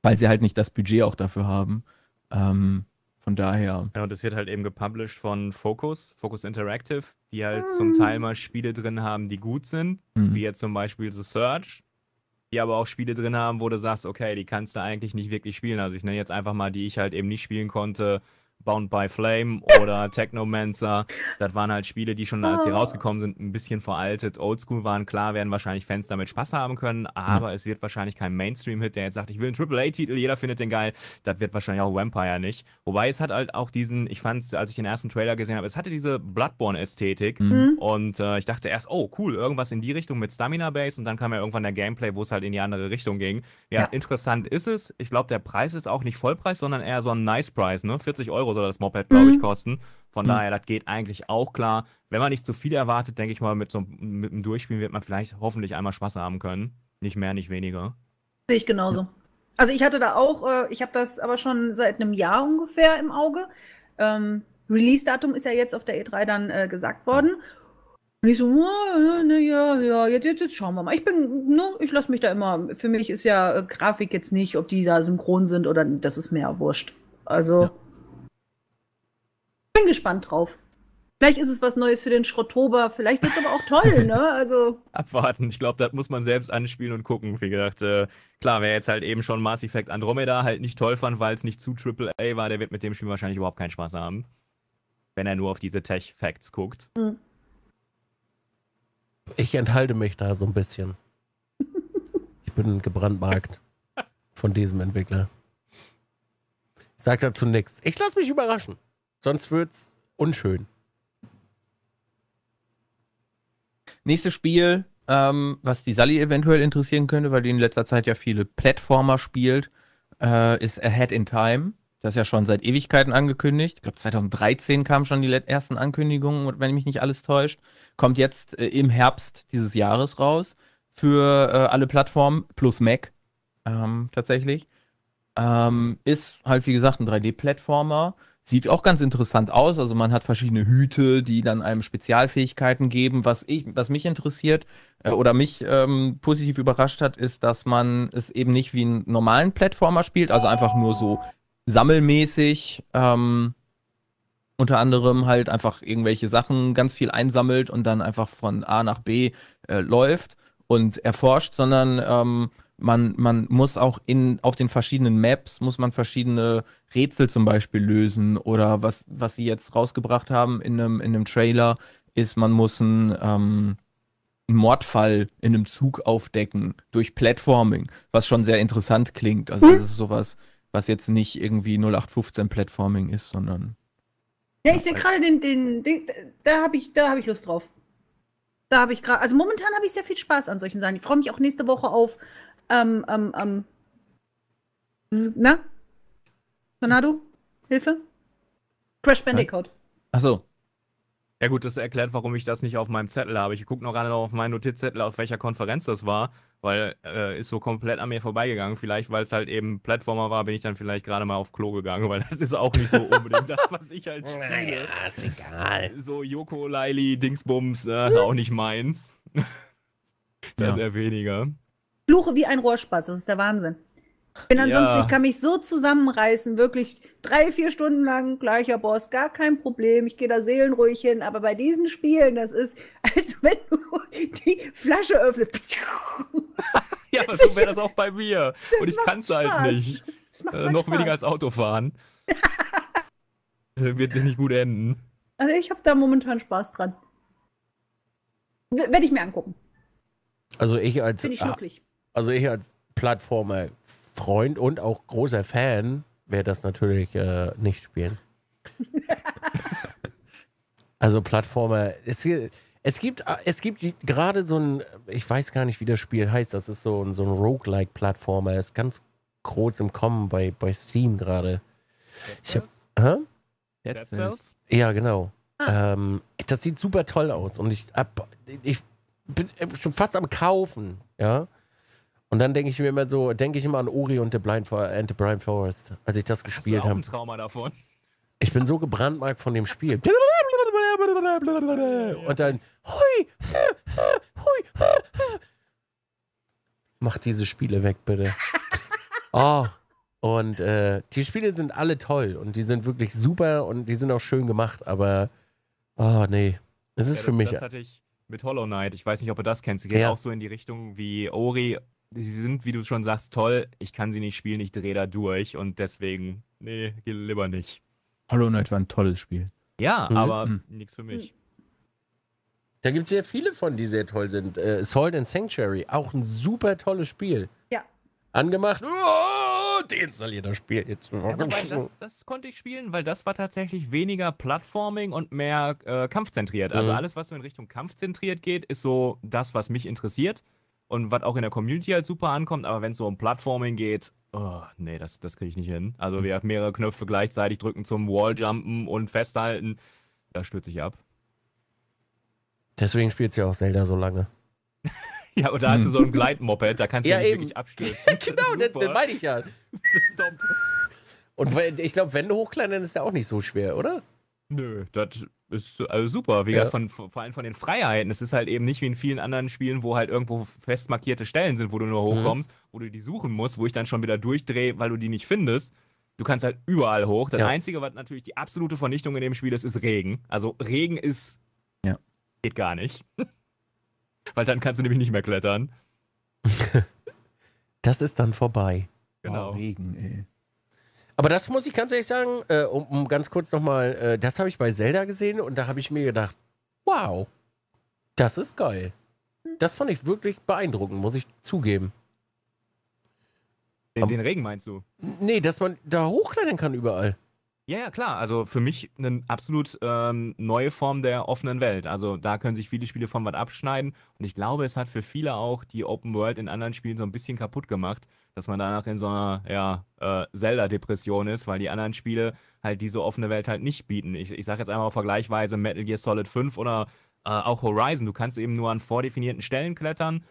weil sie halt nicht das Budget auch dafür haben. Ähm, von daher. und das wird halt eben gepublished von Focus, Focus Interactive, die halt mm. zum Teil mal Spiele drin haben, die gut sind, mm. wie jetzt zum Beispiel The Search, die aber auch Spiele drin haben, wo du sagst, okay, die kannst du eigentlich nicht wirklich spielen. Also ich nenne jetzt einfach mal, die ich halt eben nicht spielen konnte, Bound by Flame oder Technomancer. Das waren halt Spiele, die schon, als sie oh. rausgekommen sind, ein bisschen veraltet, oldschool waren. Klar, werden wahrscheinlich Fans damit Spaß haben können, aber mhm. es wird wahrscheinlich kein Mainstream-Hit, der jetzt sagt, ich will einen Triple-A-Titel, jeder findet den geil. Das wird wahrscheinlich auch Vampire nicht. Wobei es hat halt auch diesen, ich fand es, als ich den ersten Trailer gesehen habe, es hatte diese Bloodborne-Ästhetik mhm. und äh, ich dachte erst, oh cool, irgendwas in die Richtung mit Stamina-Base und dann kam ja irgendwann der Gameplay, wo es halt in die andere Richtung ging. Ja, ja. interessant ist es. Ich glaube, der Preis ist auch nicht Vollpreis, sondern eher so ein Nice-Preis, ne? 40 Euro Euro soll das Moped, glaube ich, mhm. kosten. Von mhm. daher, das geht eigentlich auch klar. Wenn man nicht zu viel erwartet, denke ich mal, mit so einem, mit einem Durchspielen wird man vielleicht hoffentlich einmal Spaß haben können. Nicht mehr, nicht weniger. Sehe ich genauso. Also ich hatte da auch, äh, ich habe das aber schon seit einem Jahr ungefähr im Auge. Ähm, Release-Datum ist ja jetzt auf der E3 dann äh, gesagt worden. Und ich so, oh, ne, ja, ja, jetzt, jetzt, jetzt schauen wir mal. Ich bin, ne, ich lasse mich da immer, für mich ist ja äh, Grafik jetzt nicht, ob die da synchron sind oder das ist mir ja wurscht. Also. Bin gespannt drauf. Vielleicht ist es was Neues für den Schrottober, vielleicht wird es aber auch toll, ne? Also. Abwarten. Ich glaube, das muss man selbst anspielen und gucken. Wie gesagt, äh, klar, wer jetzt halt eben schon Mass Effect Andromeda halt nicht toll fand, weil es nicht zu AAA war, der wird mit dem Spiel wahrscheinlich überhaupt keinen Spaß haben. Wenn er nur auf diese Tech-Facts guckt. Mhm. Ich enthalte mich da so ein bisschen. ich bin gebrandmarkt von diesem Entwickler. Ich sag dazu nichts. Ich lasse mich überraschen. Sonst wird's unschön. Nächstes Spiel, ähm, was die Sally eventuell interessieren könnte, weil die in letzter Zeit ja viele Plattformer spielt, äh, ist Ahead in Time. Das ist ja schon seit Ewigkeiten angekündigt. Ich glaube, 2013 kamen schon die ersten Ankündigungen, wenn mich nicht alles täuscht. Kommt jetzt äh, im Herbst dieses Jahres raus für äh, alle Plattformen plus Mac ähm, tatsächlich. Ähm, ist halt, wie gesagt, ein 3D-Plattformer Sieht auch ganz interessant aus. Also man hat verschiedene Hüte, die dann einem Spezialfähigkeiten geben. Was, ich, was mich interessiert äh, oder mich ähm, positiv überrascht hat, ist, dass man es eben nicht wie einen normalen Plattformer spielt, also einfach nur so sammelmäßig. Ähm, unter anderem halt einfach irgendwelche Sachen ganz viel einsammelt und dann einfach von A nach B äh, läuft und erforscht, sondern ähm, man, man muss auch in, auf den verschiedenen Maps, muss man verschiedene Rätsel zum Beispiel lösen oder was, was sie jetzt rausgebracht haben in einem, in einem Trailer, ist, man muss ein, ähm, einen Mordfall in einem Zug aufdecken durch Platforming, was schon sehr interessant klingt. Also hm? das ist sowas, was jetzt nicht irgendwie 0815 Platforming ist, sondern. Ja, ich sehe gerade den, den, den, da habe ich, da ich Lust drauf. Da habe ich gerade, also momentan habe ich sehr viel Spaß an solchen Sachen. Ich freue mich auch nächste Woche auf ähm, ähm, ähm. Na? Ne? Tornado? Hilfe? Crash Bandicoot. Achso. Ja gut, das erklärt, warum ich das nicht auf meinem Zettel habe. Ich gucke noch gerade noch auf meinen Notizzettel, auf welcher Konferenz das war, weil äh, ist so komplett an mir vorbeigegangen. Vielleicht, weil es halt eben Plattformer war, bin ich dann vielleicht gerade mal auf Klo gegangen, weil das ist auch nicht so unbedingt das, was ich halt spiele. Naja, ist egal. So Joko, Laili, Dingsbums, äh, hm. auch nicht meins. das ja. eher weniger fluche wie ein Rohrspatz. Das ist der Wahnsinn. Ich bin ansonsten, ja. ich kann mich so zusammenreißen, wirklich drei, vier Stunden lang, gleicher Boss, gar kein Problem. Ich gehe da seelenruhig hin. Aber bei diesen Spielen, das ist, als wenn du die Flasche öffnest. ja, so wäre das auch bei mir. Und ich kann es halt nicht. Äh, noch Spaß. weniger als Autofahren. Äh, wird nicht gut enden. Also ich habe da momentan Spaß dran. Werde ich mir angucken. Also ich als. Finde ich schnucklig also ich als Plattformer Freund und auch großer Fan werde das natürlich äh, nicht spielen. also Plattformer, es, es, gibt, es gibt gerade so ein, ich weiß gar nicht, wie das Spiel heißt, das ist so ein, so ein Roguelike-Plattformer, ist ganz groß im Kommen bei, bei Steam gerade. Ich hab, hä? Dead, Dead Cells? Ja, genau. Ah. Ähm, das sieht super toll aus und ich, hab, ich bin äh, schon fast am Kaufen, ja. Und dann denke ich mir immer so, denke ich immer an Ori und The Blind For and the Blind Forest, als ich das gespielt habe. Ich ein Trauma davon. Ich bin so gebrandmarkt von dem Spiel. Und dann hui, hui, mach diese Spiele weg, bitte. Oh, und äh, die Spiele sind alle toll und die sind wirklich super und die sind auch schön gemacht, aber oh nee, es ist ja, das, für mich. Das hatte ich mit Hollow Knight, ich weiß nicht, ob du das kennst, geht ja. auch so in die Richtung wie Ori sie sind, wie du schon sagst, toll. Ich kann sie nicht spielen, ich drehe da durch und deswegen, nee, lieber nicht. Hollow Knight war ein tolles Spiel. Ja, mhm. aber mhm. nichts für mich. Da gibt es sehr viele von, die sehr toll sind. Äh, Salt and Sanctuary, auch ein super tolles Spiel. Ja. Angemacht, oh, deinstalliert das Spiel jetzt. Ja, das, das, konnte ich spielen, weil das war tatsächlich weniger Plattforming und mehr äh, kampfzentriert. Also mhm. alles, was so in Richtung kampfzentriert geht, ist so das, was mich interessiert und was auch in der Community halt super ankommt, aber wenn es so um Plattforming geht, oh, nee, das, das kriege ich nicht hin. Also mhm. wir haben mehrere Knöpfe gleichzeitig drücken zum Walljumpen und festhalten. Da stürze ich ab. Deswegen spielt ja auch Zelda so lange. ja, und da hast du so ein mhm. Gleitmoped, da kannst du ja, ja nicht wirklich abstürzen. genau, das, das, meine ich ja. Stop. Und ich glaube, Wände hochkleinern ist ja auch nicht so schwer, oder? Nö, das ist also super. Wie ja. von, vor allem von den Freiheiten. Es ist halt eben nicht wie in vielen anderen Spielen, wo halt irgendwo fest markierte Stellen sind, wo du nur mhm. hochkommst, mhm. wo du die suchen musst, wo ich dann schon wieder durchdrehe, weil du die nicht findest. Du kannst halt überall hoch. Das ja. Einzige, was natürlich die absolute Vernichtung in dem Spiel ist, ist Regen. Also Regen ist. Ja. Geht gar nicht. weil dann kannst du nämlich nicht mehr klettern. das ist dann vorbei. Genau. Oh, Regen, ey. Aber das muss ich ganz ehrlich sagen, äh, um, um, ganz kurz nochmal, äh, das habe ich bei Zelda gesehen und da habe ich mir gedacht, wow, das ist geil. Das fand ich wirklich beeindruckend, muss ich zugeben. Den, den Regen meinst du? Nee, dass man da hochklettern kann überall. Ja, ja, klar. Also für mich eine absolut ähm, neue Form der offenen Welt. Also da können sich viele Spiele von was abschneiden. Und ich glaube, es hat für viele auch die Open World in anderen Spielen so ein bisschen kaputt gemacht, dass man danach in so einer ja, äh, Zelda-Depression ist, weil die anderen Spiele halt diese offene Welt halt nicht bieten. Ich, ich sage jetzt einmal vergleichweise Metal Gear Solid 5 oder äh, auch Horizon. Du kannst eben nur an vordefinierten Stellen klettern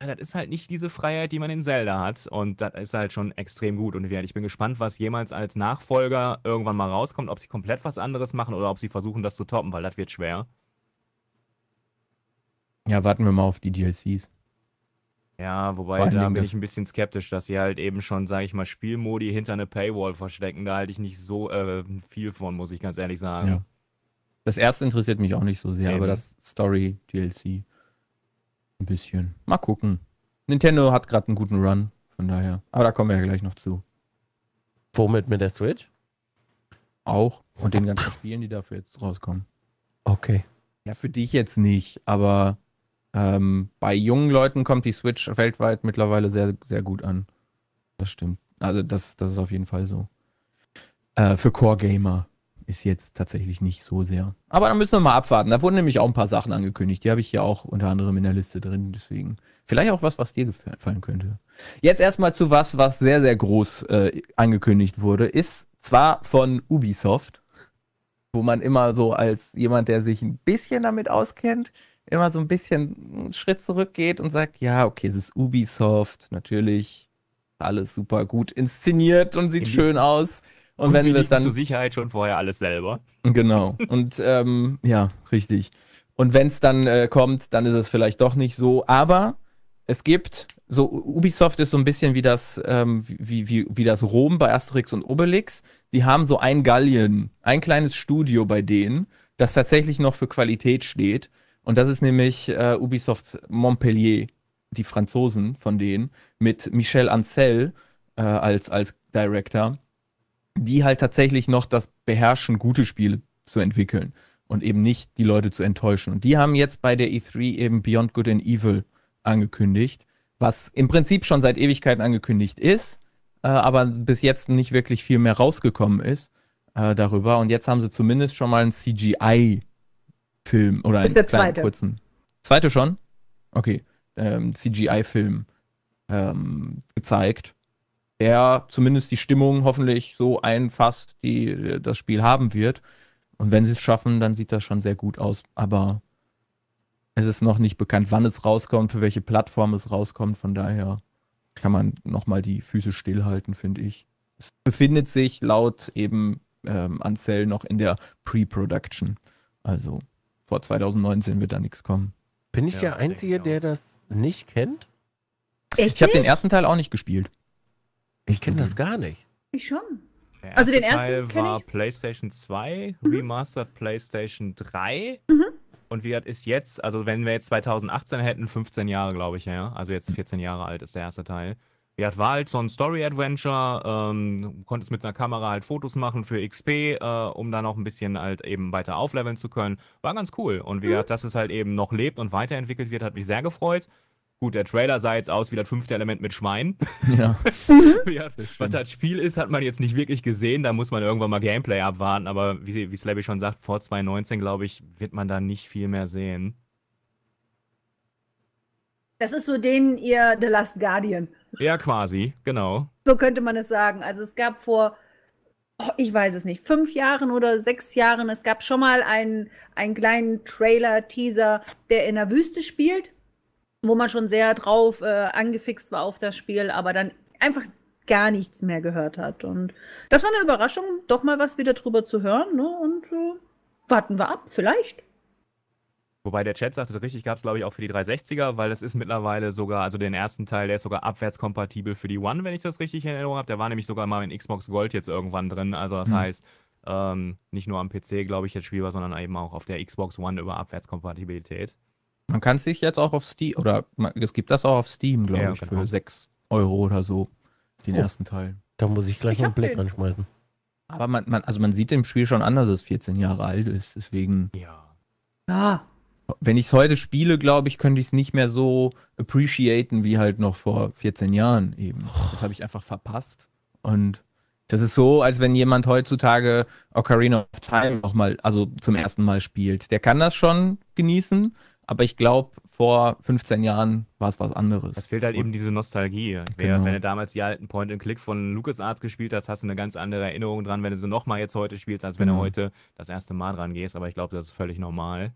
äh, das ist halt nicht diese Freiheit, die man in Zelda hat. Und das ist halt schon extrem gut. Und ich bin gespannt, was jemals als Nachfolger irgendwann mal rauskommt, ob sie komplett was anderes machen oder ob sie versuchen, das zu toppen, weil das wird schwer. Ja, warten wir mal auf die DLCs. Ja, wobei da bin ich ein bisschen skeptisch, dass sie halt eben schon, sage ich mal, Spielmodi hinter eine Paywall verstecken. Da halte ich nicht so äh, viel von, muss ich ganz ehrlich sagen. Ja. Das erste interessiert mich auch nicht so sehr, eben. aber das Story-DLC ein bisschen. Mal gucken. Nintendo hat gerade einen guten Run, von daher. Aber da kommen wir ja gleich noch zu. Womit mit der Switch? Auch. Und den ganzen Spielen, die dafür jetzt rauskommen. Okay. Ja, für dich jetzt nicht, aber ähm, bei jungen Leuten kommt die Switch weltweit mittlerweile sehr, sehr gut an. Das stimmt. Also das, das ist auf jeden Fall so. Äh, für Core Gamer ist jetzt tatsächlich nicht so sehr. Aber da müssen wir mal abwarten. Da wurden nämlich auch ein paar Sachen angekündigt. Die habe ich hier auch unter anderem in der Liste drin. Deswegen vielleicht auch was, was dir gefallen könnte. Jetzt erstmal zu was, was sehr, sehr groß äh, angekündigt wurde. Ist zwar von Ubisoft, wo man immer so als jemand, der sich ein bisschen damit auskennt, immer so ein bisschen einen Schritt zurückgeht und sagt, ja, okay, es ist Ubisoft, natürlich alles super gut inszeniert und sieht mhm. schön aus. Und, und wenn wir es dann. Zur Sicherheit schon vorher alles selber. Genau. Und ähm, ja, richtig. Und wenn es dann äh, kommt, dann ist es vielleicht doch nicht so. Aber es gibt, so Ubisoft ist so ein bisschen wie das, ähm, wie, wie, wie das Rom bei Asterix und Obelix. Die haben so ein Gallien, ein kleines Studio bei denen, das tatsächlich noch für Qualität steht. Und das ist nämlich äh, Ubisoft Montpellier, die Franzosen von denen, mit Michel Ancel äh, als, als Director die halt tatsächlich noch das beherrschen, gute Spiele zu entwickeln und eben nicht die Leute zu enttäuschen. Und die haben jetzt bei der E3 eben Beyond Good and Evil angekündigt, was im Prinzip schon seit Ewigkeiten angekündigt ist, äh, aber bis jetzt nicht wirklich viel mehr rausgekommen ist äh, darüber. Und jetzt haben sie zumindest schon mal einen CGI-Film oder einen der zweite. kurzen. Zweite schon? Okay. Ähm, CGI-Film ähm, gezeigt der zumindest die Stimmung hoffentlich so einfasst, die äh, das Spiel haben wird. Und wenn sie es schaffen, dann sieht das schon sehr gut aus. Aber es ist noch nicht bekannt, wann es rauskommt, für welche Plattform es rauskommt. Von daher kann man nochmal die Füße stillhalten, finde ich. Es befindet sich laut eben ähm, Anzell noch in der Pre-Production. Also vor 2019 wird da nichts kommen. Bin ich ja, der Einzige, der das nicht kennt? Echt? Ich habe den ersten Teil auch nicht gespielt. Ich kenne das mhm. gar nicht. Ich schon. Der also den ersten Teil war ich... PlayStation 2, mhm. Remastered PlayStation 3. Mhm. Und wie alt ist jetzt, also wenn wir jetzt 2018 hätten, 15 Jahre, glaube ich, ja. Also jetzt 14 Jahre alt ist der erste Teil. Wie Ja, war halt so ein Story-Adventure, ähm, konntest mit einer Kamera halt Fotos machen für XP, äh, um dann auch ein bisschen halt eben weiter aufleveln zu können. War ganz cool. Und wie mhm. gesagt, mhm. dass es halt eben noch lebt und weiterentwickelt wird, hat mich sehr gefreut. Gut, der Trailer sah jetzt aus wie das fünfte Element mit Schwein. Ja. Mhm. ja was das Spiel ist, hat man jetzt nicht wirklich gesehen. Da muss man irgendwann mal Gameplay abwarten. Aber wie, wie Slabby schon sagt, vor 2019, glaube ich, wird man da nicht viel mehr sehen. Das ist so denen ihr The Last Guardian. Ja, quasi, genau. So könnte man es sagen. Also es gab vor, oh, ich weiß es nicht, fünf Jahren oder sechs Jahren, es gab schon mal einen, einen kleinen Trailer, Teaser, der in der Wüste spielt wo man schon sehr drauf äh, angefixt war auf das Spiel, aber dann einfach gar nichts mehr gehört hat. Und das war eine Überraschung, doch mal was wieder drüber zu hören. Ne? Und äh, warten wir ab, vielleicht. Wobei der Chat sagte, richtig gab es, glaube ich, auch für die 360er, weil das ist mittlerweile sogar, also den ersten Teil, der ist sogar abwärtskompatibel für die One, wenn ich das richtig in Erinnerung habe. Der war nämlich sogar mal in Xbox Gold jetzt irgendwann drin. Also das mhm. heißt, ähm, nicht nur am PC, glaube ich, jetzt spielbar, sondern eben auch auf der Xbox One über Abwärtskompatibilität. Man kann es sich jetzt auch auf Steam, oder man, es gibt das auch auf Steam, glaube ja, ich, genau. für 6 Euro oder so, den oh. ersten Teil. Da muss ich gleich ich mal einen Blick anschmeißen. Aber man, man, also man sieht im Spiel schon an, dass es 14 Jahre alt ist, deswegen. Ja. Ah. Wenn ich es heute spiele, glaube ich, könnte ich es nicht mehr so appreciaten wie halt noch vor 14 Jahren eben. Oh. Das habe ich einfach verpasst. Und das ist so, als wenn jemand heutzutage Ocarina of Time nochmal, also zum ersten Mal spielt. Der kann das schon genießen, aber ich glaube, vor 15 Jahren war es was anderes. Es fehlt halt Und eben diese Nostalgie. Genau. Wenn du damals die alten Point-and-Click von LucasArts gespielt hast, hast du eine ganz andere Erinnerung dran, wenn du sie nochmal jetzt heute spielst, als wenn du genau. heute das erste Mal dran gehst. Aber ich glaube, das ist völlig normal.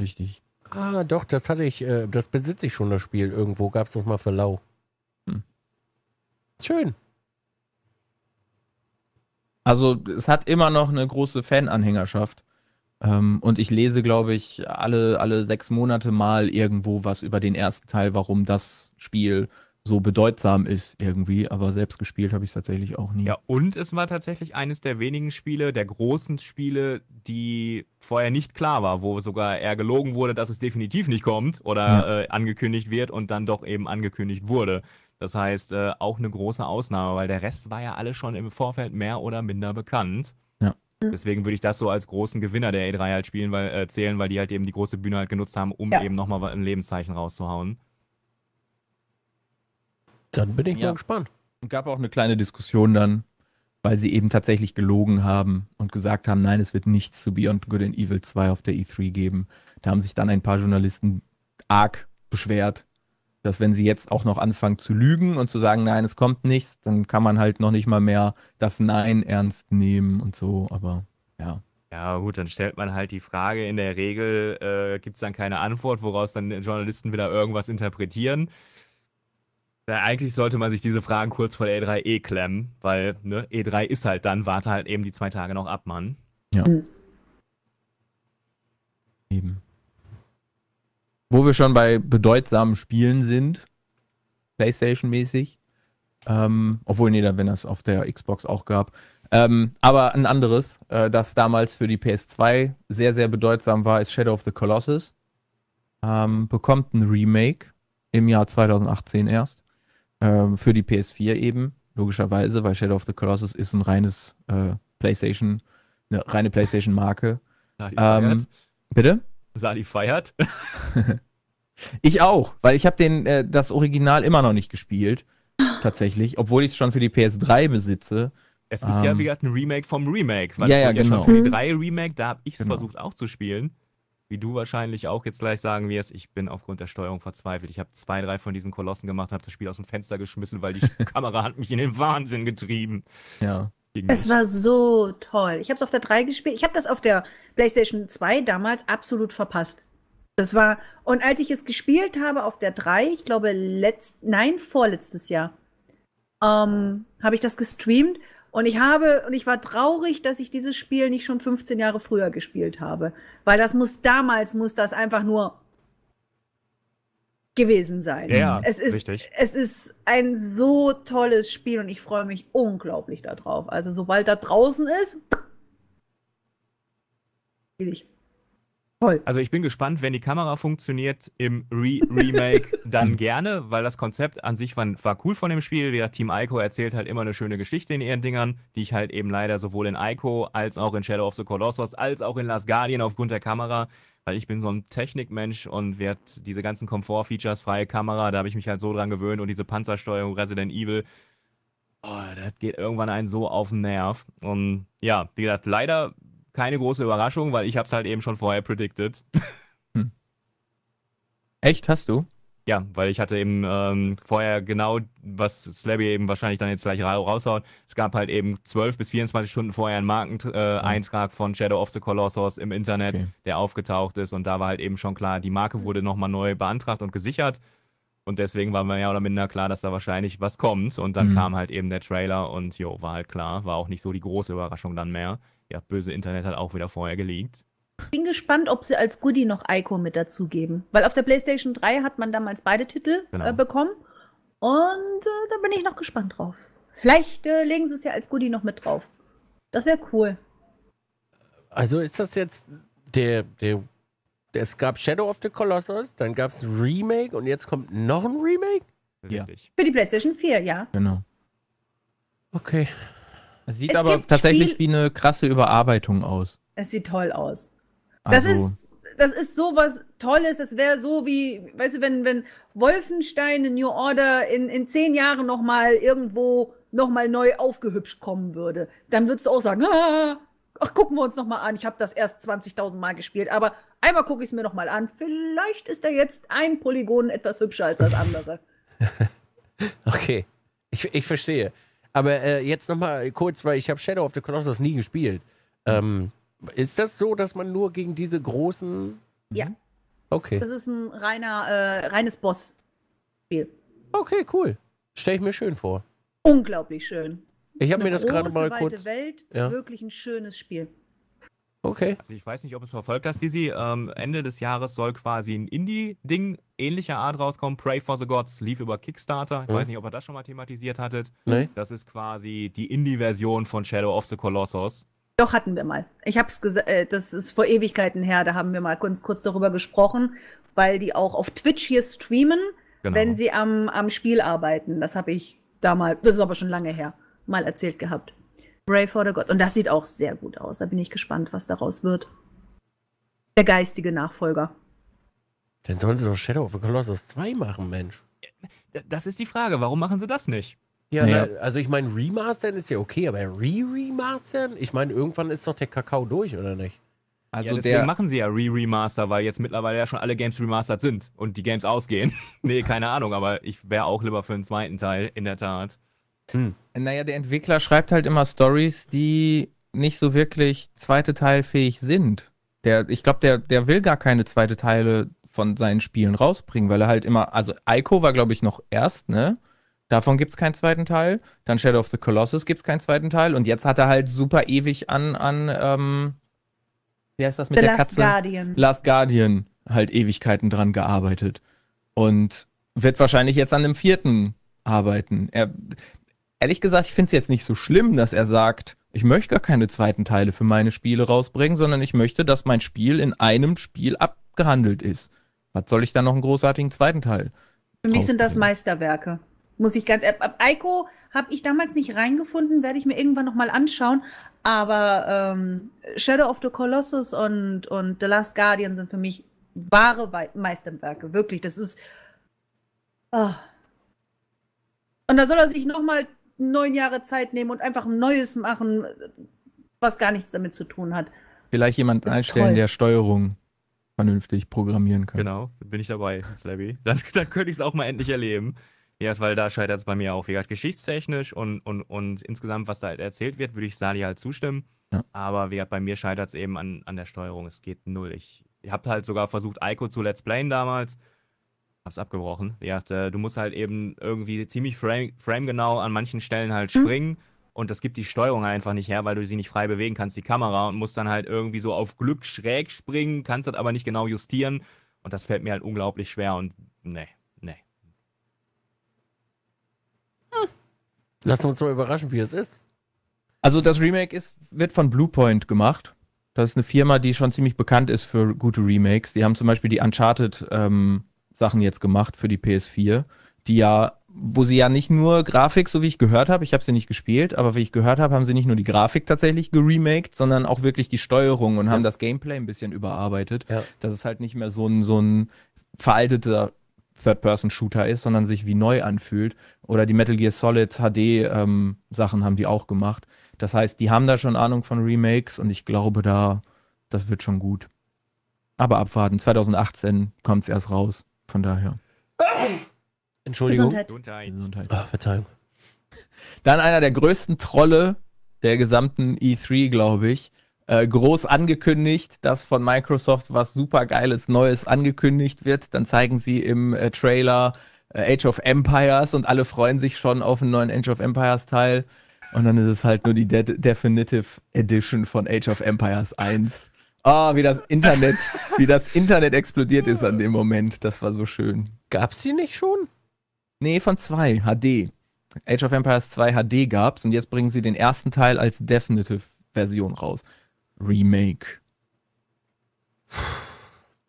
Richtig. Ah, doch, das hatte ich, äh, das besitze ich schon, das Spiel. Irgendwo gab es das mal für Lau. Hm. Schön. Also, es hat immer noch eine große Fananhängerschaft. Ähm, und ich lese, glaube ich, alle, alle sechs Monate mal irgendwo was über den ersten Teil, warum das Spiel so bedeutsam ist irgendwie, aber selbst gespielt habe ich es tatsächlich auch nie. Ja, und es war tatsächlich eines der wenigen Spiele, der großen Spiele, die vorher nicht klar war, wo sogar eher gelogen wurde, dass es definitiv nicht kommt oder ja. äh, angekündigt wird und dann doch eben angekündigt wurde. Das heißt, äh, auch eine große Ausnahme, weil der Rest war ja alle schon im Vorfeld mehr oder minder bekannt. Mhm. Deswegen würde ich das so als großen Gewinner der E3 halt spielen, weil, äh, zählen, weil die halt eben die große Bühne halt genutzt haben, um ja. eben nochmal ein Lebenszeichen rauszuhauen. Dann bin ich ja. mal gespannt. Und gab auch eine kleine Diskussion dann, weil sie eben tatsächlich gelogen haben und gesagt haben, nein, es wird nichts zu Beyond Good and Evil 2 auf der E3 geben. Da haben sich dann ein paar Journalisten arg beschwert, dass wenn sie jetzt auch noch anfangen zu lügen und zu sagen, nein, es kommt nichts, dann kann man halt noch nicht mal mehr das Nein ernst nehmen und so, aber ja. Ja, gut, dann stellt man halt die Frage. In der Regel äh, gibt es dann keine Antwort, woraus dann Journalisten wieder irgendwas interpretieren. Ja, äh, eigentlich sollte man sich diese Fragen kurz vor der E3 eh klemmen, weil ne, E3 ist halt dann, warte halt eben die zwei Tage noch ab, Mann. Ja. Hm. Eben wo wir schon bei bedeutsamen Spielen sind, PlayStation-mäßig. Ähm, obwohl, nee, wenn das auf der Xbox auch gab. Ähm, aber ein anderes, äh, das damals für die PS2 sehr, sehr bedeutsam war, ist Shadow of the Colossus. Ähm, bekommt ein Remake im Jahr 2018 erst. Ähm, für die PS4 eben, logischerweise, weil Shadow of the Colossus ist ein reines äh, PlayStation, eine reine PlayStation-Marke. Ähm, bitte? Sali feiert. ich auch, weil ich habe den äh, das Original immer noch nicht gespielt. Tatsächlich, obwohl ich es schon für die PS3 besitze. Es ist ähm, ja, wie gesagt, ein Remake vom Remake, weil ja, es ja, ja genau. schon für die 3 mhm. Remake, da habe ich es genau. versucht auch zu spielen. Wie du wahrscheinlich auch jetzt gleich sagen wirst, ich bin aufgrund der Steuerung verzweifelt. Ich habe zwei, drei von diesen Kolossen gemacht, habe das Spiel aus dem Fenster geschmissen, weil die Kamera hat mich in den Wahnsinn getrieben. Ja. Es war so toll. Ich habe es auf der 3 gespielt. Ich habe das auf der PlayStation 2 damals absolut verpasst. Das war, und als ich es gespielt habe auf der 3, ich glaube, letzt, nein, vorletztes Jahr, ähm, habe ich das gestreamt und ich habe, und ich war traurig, dass ich dieses Spiel nicht schon 15 Jahre früher gespielt habe. Weil das muss, damals muss das einfach nur gewesen sein. Ja, es ist, richtig. Es ist ein so tolles Spiel und ich freue mich unglaublich darauf. Also sobald da draußen ist, will ich. Voll. Also ich bin gespannt, wenn die Kamera funktioniert im Re Remake, dann gerne, weil das Konzept an sich war, war cool von dem Spiel. Wie gesagt, Team Ico erzählt halt immer eine schöne Geschichte in ihren Dingern, die ich halt eben leider sowohl in Ico als auch in Shadow of the Colossus als auch in Last Guardian aufgrund der Kamera, weil ich bin so ein Technikmensch und werde diese ganzen Komfortfeatures, freie Kamera, da habe ich mich halt so dran gewöhnt und diese Panzersteuerung Resident Evil, oh, das geht irgendwann einen so auf den Nerv. Und ja, wie gesagt, leider keine große Überraschung, weil ich habe es halt eben schon vorher predicted. Hm. Echt, hast du? Ja, weil ich hatte eben ähm, vorher genau, was Slabby eben wahrscheinlich dann jetzt gleich raushaut. Es gab halt eben 12 bis 24 Stunden vorher einen Markeneintrag äh, hm. von Shadow of the Colossus im Internet, okay. der aufgetaucht ist. Und da war halt eben schon klar, die Marke wurde nochmal neu beantragt und gesichert. Und deswegen war mir ja oder minder klar, dass da wahrscheinlich was kommt. Und dann mhm. kam halt eben der Trailer und jo, war halt klar. War auch nicht so die große Überraschung dann mehr ja, böse Internet hat auch wieder vorher geleakt. Bin gespannt, ob sie als Goodie noch Ico mit dazugeben. Weil auf der PlayStation 3 hat man damals beide Titel äh, genau. äh, bekommen. Und äh, da bin ich noch gespannt drauf. Vielleicht äh, legen sie es ja als Goodie noch mit drauf. Das wäre cool. Also ist das jetzt der, der. Es gab Shadow of the Colossus, dann gab es ein Remake und jetzt kommt noch ein Remake? Ja. Für die PlayStation 4, ja. Genau. Okay. Es sieht es aber tatsächlich Spiel wie eine krasse Überarbeitung aus. Es sieht toll aus. Das also. ist das ist sowas Tolles. Das wäre so wie, weißt du, wenn, wenn Wolfenstein in New Order in, in zehn Jahren nochmal irgendwo nochmal neu aufgehübscht kommen würde, dann würdest du auch sagen, ah, ach, gucken wir uns nochmal an. Ich habe das erst 20.000 Mal gespielt, aber einmal gucke ich es mir nochmal an. Vielleicht ist da jetzt ein Polygon etwas hübscher als das andere. okay, ich, ich verstehe. Aber äh, jetzt nochmal kurz, weil ich habe Shadow of the Colossus nie gespielt. Ähm, ist das so, dass man nur gegen diese großen... Ja. Okay. Das ist ein reiner, äh, reines Boss-Spiel. Okay, cool. Stelle ich mir schön vor. Unglaublich schön. Ich habe mir das gerade mal kurz... Welt, ja. wirklich ein schönes Spiel. Okay. Also ich weiß nicht, ob es verfolgt hast, Dizzy. Ähm, Ende des Jahres soll quasi ein Indie-Ding ähnlicher Art rauskommen. Pray for the Gods lief über Kickstarter. Ich mhm. weiß nicht, ob ihr das schon mal thematisiert hattet. Nee. Das ist quasi die Indie-Version von Shadow of the Colossus. Doch, hatten wir mal. Ich hab's gesagt, äh, das ist vor Ewigkeiten her, da haben wir mal kurz, kurz darüber gesprochen, weil die auch auf Twitch hier streamen, genau. wenn sie am, am Spiel arbeiten. Das habe ich damals, das ist aber schon lange her, mal erzählt gehabt. Brave for the Gods. Und das sieht auch sehr gut aus. Da bin ich gespannt, was daraus wird. Der geistige Nachfolger. Dann sollen sie doch Shadow of the Colossus 2 machen, Mensch. Äh, das ist die Frage. Warum machen sie das nicht? Ja, naja. also ich meine, Remastern ist ja okay, aber Re-Remastern? Ich meine, irgendwann ist doch der Kakao durch, oder nicht? Also, also ja, deswegen machen sie ja Re-Remaster, weil jetzt mittlerweile ja schon alle Games remastered sind und die Games ausgehen. nee, keine Ahnung, aber ich wäre auch lieber für einen zweiten Teil, in der Tat. Hm. Naja, der Entwickler schreibt halt immer Stories, die nicht so wirklich zweite Teilfähig sind. Der, ich glaube, der, der will gar keine zweite Teile von seinen Spielen rausbringen, weil er halt immer, also Ico war, glaube ich, noch erst, ne? Davon gibt es keinen zweiten Teil. Dann Shadow of the Colossus gibt es keinen zweiten Teil. Und jetzt hat er halt super ewig an, an ähm, wie heißt das mit the der Last Katze? Guardian. Last Guardian halt Ewigkeiten dran gearbeitet. Und wird wahrscheinlich jetzt an dem vierten arbeiten. Er, ehrlich gesagt, ich finde es jetzt nicht so schlimm, dass er sagt, ich möchte gar keine zweiten Teile für meine Spiele rausbringen, sondern ich möchte, dass mein Spiel in einem Spiel abgehandelt ist. Was soll ich da noch einen großartigen zweiten Teil? Für mich sind das Meisterwerke. Muss ich ganz ehrlich. ab Eiko habe ich damals nicht reingefunden, werde ich mir irgendwann nochmal anschauen. Aber ähm, Shadow of the Colossus und, und The Last Guardian sind für mich wahre Meisterwerke. Wirklich, das ist. Oh. Und da soll er sich nochmal neun Jahre Zeit nehmen und einfach ein neues machen, was gar nichts damit zu tun hat. Vielleicht jemanden einstellen, toll. der Steuerung vernünftig programmieren kann. Genau, bin ich dabei, Slabby. Dann, dann könnte ich es auch mal endlich erleben. Ja, weil da scheitert es bei mir auch. Wie gesagt, geschichtstechnisch und, und, und insgesamt, was da halt erzählt wird, würde ich Sali halt zustimmen. Ja. Aber wie gesagt, bei mir scheitert es eben an, an der Steuerung. Es geht null. Ich, ich habe halt sogar versucht, Eiko zu Let's Playen damals. Hab's abgebrochen. Ja, äh, du musst halt eben irgendwie ziemlich frame, framegenau an manchen Stellen halt mhm. springen. Mhm. Und das gibt die Steuerung halt einfach nicht her, weil du sie nicht frei bewegen kannst, die Kamera. Und musst dann halt irgendwie so auf Glück schräg springen, kannst das aber nicht genau justieren. Und das fällt mir halt unglaublich schwer. Und nee, nee. Hm. Lass uns mal überraschen, wie es ist. Also das Remake ist, wird von Bluepoint gemacht. Das ist eine Firma, die schon ziemlich bekannt ist für gute Remakes. Die haben zum Beispiel die Uncharted ähm, Sachen jetzt gemacht für die PS4, die ja, wo sie ja nicht nur Grafik, so wie ich gehört habe, ich habe sie nicht gespielt, aber wie ich gehört habe, haben sie nicht nur die Grafik tatsächlich geremaked, sondern auch wirklich die Steuerung und ja. haben das Gameplay ein bisschen überarbeitet, ja. dass es halt nicht mehr so ein, so ein veralteter Third-Person-Shooter ist, sondern sich wie neu anfühlt. Oder die Metal Gear Solid HD-Sachen ähm, haben die auch gemacht. Das heißt, die haben da schon Ahnung von Remakes und ich glaube da, das wird schon gut. Aber abwarten, 2018 kommt es erst raus. Von daher. Entschuldigung. Gesundheit. Gesundheit. Gesundheit. Ach, Verzeihung. Dann einer der größten Trolle der gesamten E3, glaube ich. Äh, groß angekündigt, dass von Microsoft was super geiles Neues angekündigt wird. Dann zeigen sie im äh, Trailer äh, Age of Empires und alle freuen sich schon auf einen neuen Age of Empires Teil. Und dann ist es halt nur die De Definitive Edition von Age of Empires 1. Ah, oh, wie das Internet, wie das Internet explodiert ist an dem Moment. Das war so schön. Gab's die nicht schon? Nee, von 2, HD. Age of Empires 2 HD gab's und jetzt bringen sie den ersten Teil als Definitive Version raus. Remake.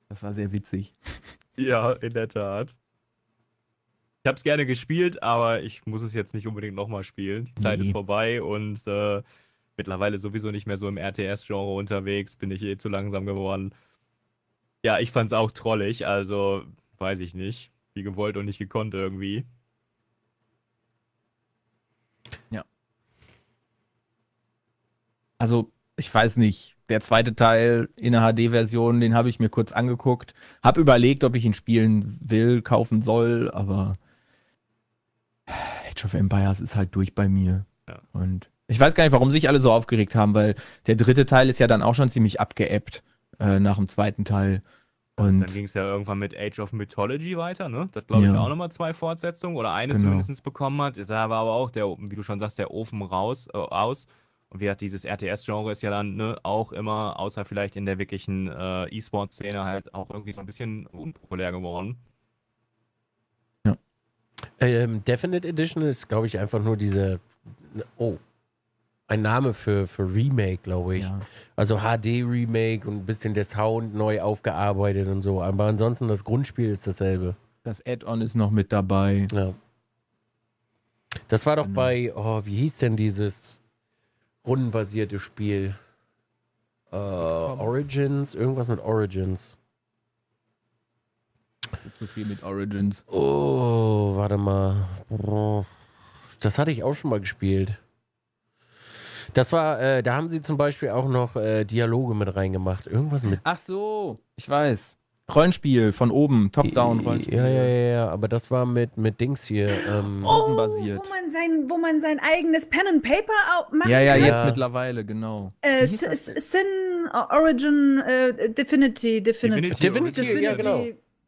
Das war sehr witzig. Ja, in der Tat. Ich hab's gerne gespielt, aber ich muss es jetzt nicht unbedingt nochmal spielen. Die Zeit nee. ist vorbei und äh, mittlerweile sowieso nicht mehr so im RTS-Genre unterwegs, bin ich eh zu langsam geworden. Ja, ich fand's auch trollig, also weiß ich nicht. Wie gewollt und nicht gekonnt irgendwie. Ja. Also, ich weiß nicht. Der zweite Teil in der HD-Version, den habe ich mir kurz angeguckt. Hab überlegt, ob ich ihn spielen will, kaufen soll, aber Age of Empires ist halt durch bei mir. Ja. Und ich weiß gar nicht, warum sich alle so aufgeregt haben, weil der dritte Teil ist ja dann auch schon ziemlich abgeebbt äh, nach dem zweiten Teil. Und dann ging es ja irgendwann mit Age of Mythology weiter, ne? Das glaube ich ja. auch nochmal zwei Fortsetzungen oder eine genau. zumindest bekommen hat. Da war aber auch der, wie du schon sagst, der Ofen raus, äh, aus. Und wie gesagt, dieses RTS-Genre ist ja dann ne, auch immer, außer vielleicht in der wirklichen äh, E-Sport-Szene, halt auch irgendwie so ein bisschen unpopulär geworden. Ja. Ähm, Definite Edition ist, glaube ich, einfach nur diese. Oh, ein Name für, für Remake, glaube ich. Ja. Also HD-Remake und ein bisschen der Sound neu aufgearbeitet und so. Aber ansonsten das Grundspiel ist dasselbe. Das Add-on ist noch mit dabei. Ja. Das war doch genau. bei, oh, wie hieß denn dieses rundenbasierte Spiel? Äh, Origins, irgendwas mit Origins. Zu viel mit Origins. Oh, warte mal. Das hatte ich auch schon mal gespielt. Das war, äh, da haben sie zum Beispiel auch noch äh, Dialoge mit reingemacht. Irgendwas mit. Ach so, ich weiß. Rollenspiel von oben, Top-Down-Rollenspiel. Ja, ja, ja, ja, aber das war mit, mit Dings hier. Ähm, oh, basiert. Wo, man sein, wo man sein eigenes Pen and Paper macht. Ja, ja, kann. jetzt ja. mittlerweile, genau. Äh, Sin Origin äh, Divinity, Divinity. Divinity, Divinity, Divinity, ja, genau.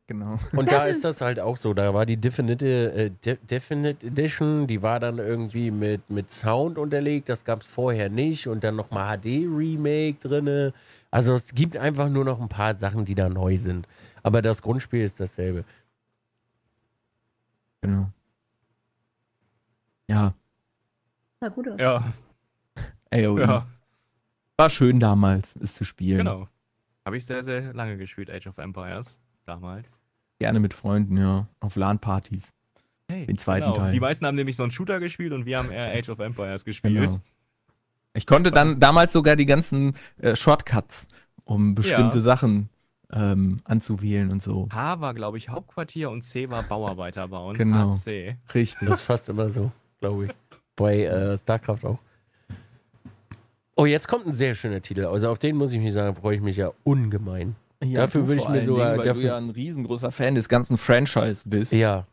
Genau. Und das da ist, ist, das halt auch so. Da war die Definite, äh, De Definite Edition, die war dann irgendwie mit, mit Sound unterlegt. Das gab es vorher nicht. Und dann nochmal HD-Remake drin. Also es gibt einfach nur noch ein paar Sachen, die da neu sind. Aber das Grundspiel ist dasselbe. Genau. Ja. Na gut. Aus. Ja. AOE. Oh, ja. War schön damals, es zu spielen. Genau. Habe ich sehr, sehr lange gespielt, Age of Empires damals. Gerne mit Freunden, ja. Auf LAN-Partys. Hey, den zweiten genau. Teil. Die meisten haben nämlich so einen Shooter gespielt und wir haben eher Age of Empires gespielt. Genau. Ich konnte dann damals sogar die ganzen äh, Shortcuts, um bestimmte ja. Sachen ähm, anzuwählen und so. H war, glaube ich, Hauptquartier und C war Bauarbeiter bauen. Genau. C. Richtig. Das ist fast immer so, glaube ich. Bei äh, StarCraft auch. Oh, jetzt kommt ein sehr schöner Titel. Also auf den muss ich mich sagen, freue ich mich ja ungemein. Ja, Dafür würde ich mir sogar. Dingen, weil du ja ein riesengroßer Fan des ganzen Franchise bist. Ja.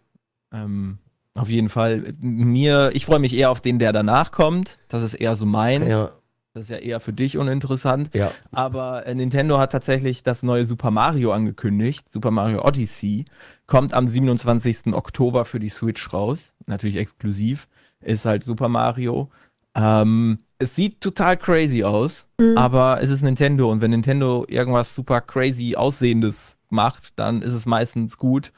Ähm, auf jeden Fall. Mir, ich freue mich eher auf den, der danach kommt. Das ist eher so meins. Ja. Das ist ja eher für dich uninteressant. Ja. Aber äh, Nintendo hat tatsächlich das neue Super Mario angekündigt. Super Mario Odyssey kommt am 27. Oktober für die Switch raus. Natürlich exklusiv. Ist halt Super Mario. Ähm, es sieht total crazy aus, mhm. aber es ist Nintendo und wenn Nintendo irgendwas super crazy aussehendes macht, dann ist es meistens gut.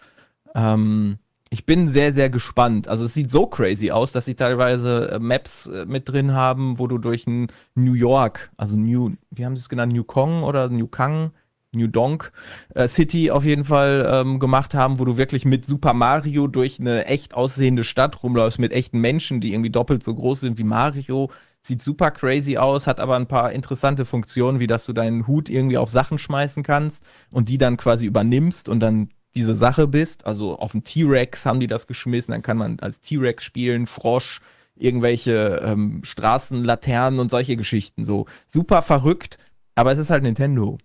Ähm, ich bin sehr, sehr gespannt. Also es sieht so crazy aus, dass sie teilweise äh, Maps äh, mit drin haben, wo du durch ein New York, also New, wie haben sie es genannt, New Kong oder New Kang, New Donk äh, City auf jeden Fall ähm, gemacht haben, wo du wirklich mit Super Mario durch eine echt aussehende Stadt rumläufst, mit echten Menschen, die irgendwie doppelt so groß sind wie Mario, Sieht super crazy aus, hat aber ein paar interessante Funktionen, wie dass du deinen Hut irgendwie auf Sachen schmeißen kannst und die dann quasi übernimmst und dann diese Sache bist. Also auf den T-Rex haben die das geschmissen, dann kann man als T-Rex spielen, Frosch, irgendwelche ähm, Straßenlaternen und solche Geschichten. So super verrückt, aber es ist halt Nintendo.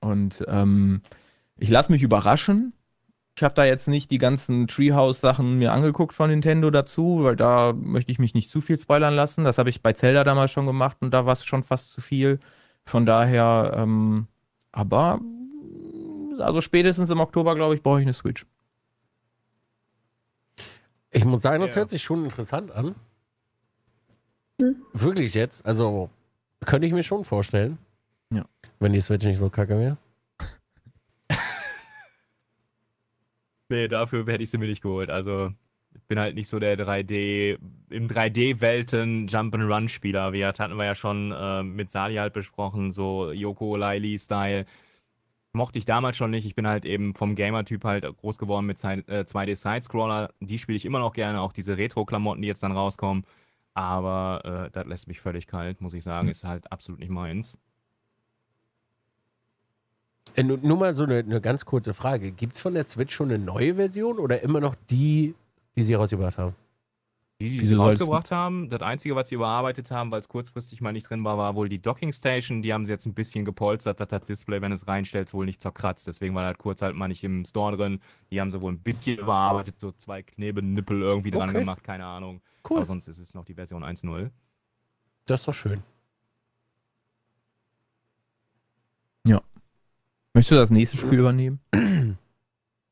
Und ähm, ich lasse mich überraschen. Ich habe da jetzt nicht die ganzen Treehouse-Sachen mir angeguckt von Nintendo dazu, weil da möchte ich mich nicht zu viel spoilern lassen. Das habe ich bei Zelda damals schon gemacht und da war es schon fast zu viel. Von daher, ähm, aber mm, also spätestens im Oktober, glaube ich, brauche ich eine Switch. Ich muss sagen, das ja. hört sich schon interessant an. Hm. Wirklich jetzt. Also könnte ich mir schon vorstellen. Ja. Wenn die Switch nicht so kacke wäre. Nee, dafür hätte ich sie mir nicht geholt. Also, ich bin halt nicht so der 3D, im 3D-Welten Jump-and-Run-Spieler. Wir hatten wir ja schon äh, mit Sali halt besprochen, so Yoko Laili-Style. Mochte ich damals schon nicht. Ich bin halt eben vom Gamer-Typ halt groß geworden mit 2D-Sidescroller. Äh, die spiele ich immer noch gerne, auch diese Retro-Klamotten, die jetzt dann rauskommen. Aber äh, das lässt mich völlig kalt, muss ich sagen. Hm. Ist halt absolut nicht meins. Äh, nur, mal so eine, eine ganz kurze Frage. Gibt es von der Switch schon eine neue Version oder immer noch die, die sie rausgebracht haben? Die, die sie rausgebracht haben. Das Einzige, was sie überarbeitet haben, weil es kurzfristig mal nicht drin war, war wohl die Docking Station. Die haben sie jetzt ein bisschen gepolstert, dass das Display, wenn es reinstellt, wohl nicht zerkratzt. Deswegen war das kurz halt mal nicht im Store drin. Die haben sie wohl ein bisschen überarbeitet, so zwei Knebelnippel irgendwie dran okay. gemacht, keine Ahnung. Cool. Aber sonst ist es noch die Version 1.0. Das ist doch schön. Möchtest du das nächste Spiel übernehmen?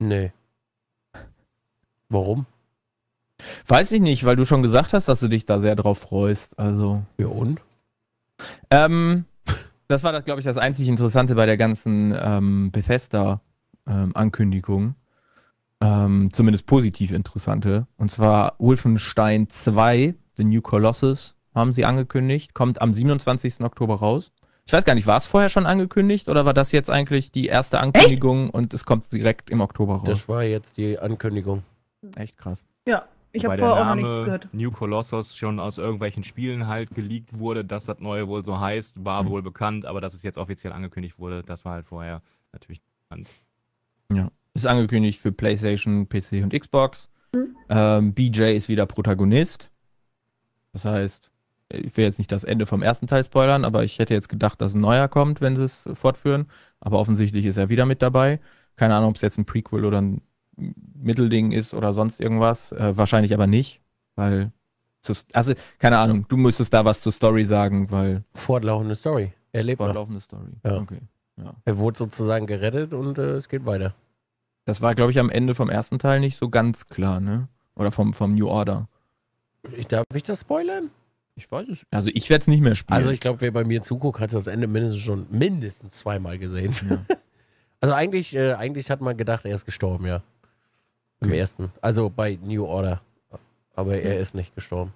Nee. Warum? Weiß ich nicht, weil du schon gesagt hast, dass du dich da sehr drauf freust. Also. Ja und? Ähm, das war, glaube ich, das einzig Interessante bei der ganzen ähm, Bethesda-Ankündigung. Ähm, ähm, zumindest positiv interessante. Und zwar Wolfenstein 2, The New Colossus, haben sie angekündigt. Kommt am 27. Oktober raus. Ich weiß gar nicht, war es vorher schon angekündigt oder war das jetzt eigentlich die erste Ankündigung Echt? und es kommt direkt im Oktober raus? Das war jetzt die Ankündigung. Echt krass. Ja, ich habe vorher auch noch nichts gehört. New Colossus schon aus irgendwelchen Spielen halt geleakt wurde, dass das neue wohl so heißt, war mhm. wohl bekannt, aber dass es jetzt offiziell angekündigt wurde, das war halt vorher natürlich bekannt. Ja, ist angekündigt für PlayStation, PC und Xbox. Mhm. Ähm, BJ ist wieder Protagonist. Das heißt, ich will jetzt nicht das Ende vom ersten Teil spoilern, aber ich hätte jetzt gedacht, dass ein neuer kommt, wenn sie es fortführen. Aber offensichtlich ist er wieder mit dabei. Keine Ahnung, ob es jetzt ein Prequel oder ein Mittelding ist oder sonst irgendwas. Äh, wahrscheinlich aber nicht, weil. also, keine Ahnung, du müsstest da was zur Story sagen, weil. Fortlaufende Story. Er lebt Fortlaufende noch. Story. Ja. Okay. Ja. Er wurde sozusagen gerettet und äh, es geht weiter. Das war, glaube ich, am Ende vom ersten Teil nicht so ganz klar, ne? Oder vom, vom New Order. Ich, darf ich das spoilern? Ich weiß es. Also ich werde es nicht mehr spielen. Also ich glaube, wer bei mir zuguckt, hat das Ende mindestens schon mindestens zweimal gesehen. Ja. Also eigentlich, äh, eigentlich hat man gedacht, er ist gestorben, ja. Im okay. ersten. Also bei New Order. Aber er ja. ist nicht gestorben.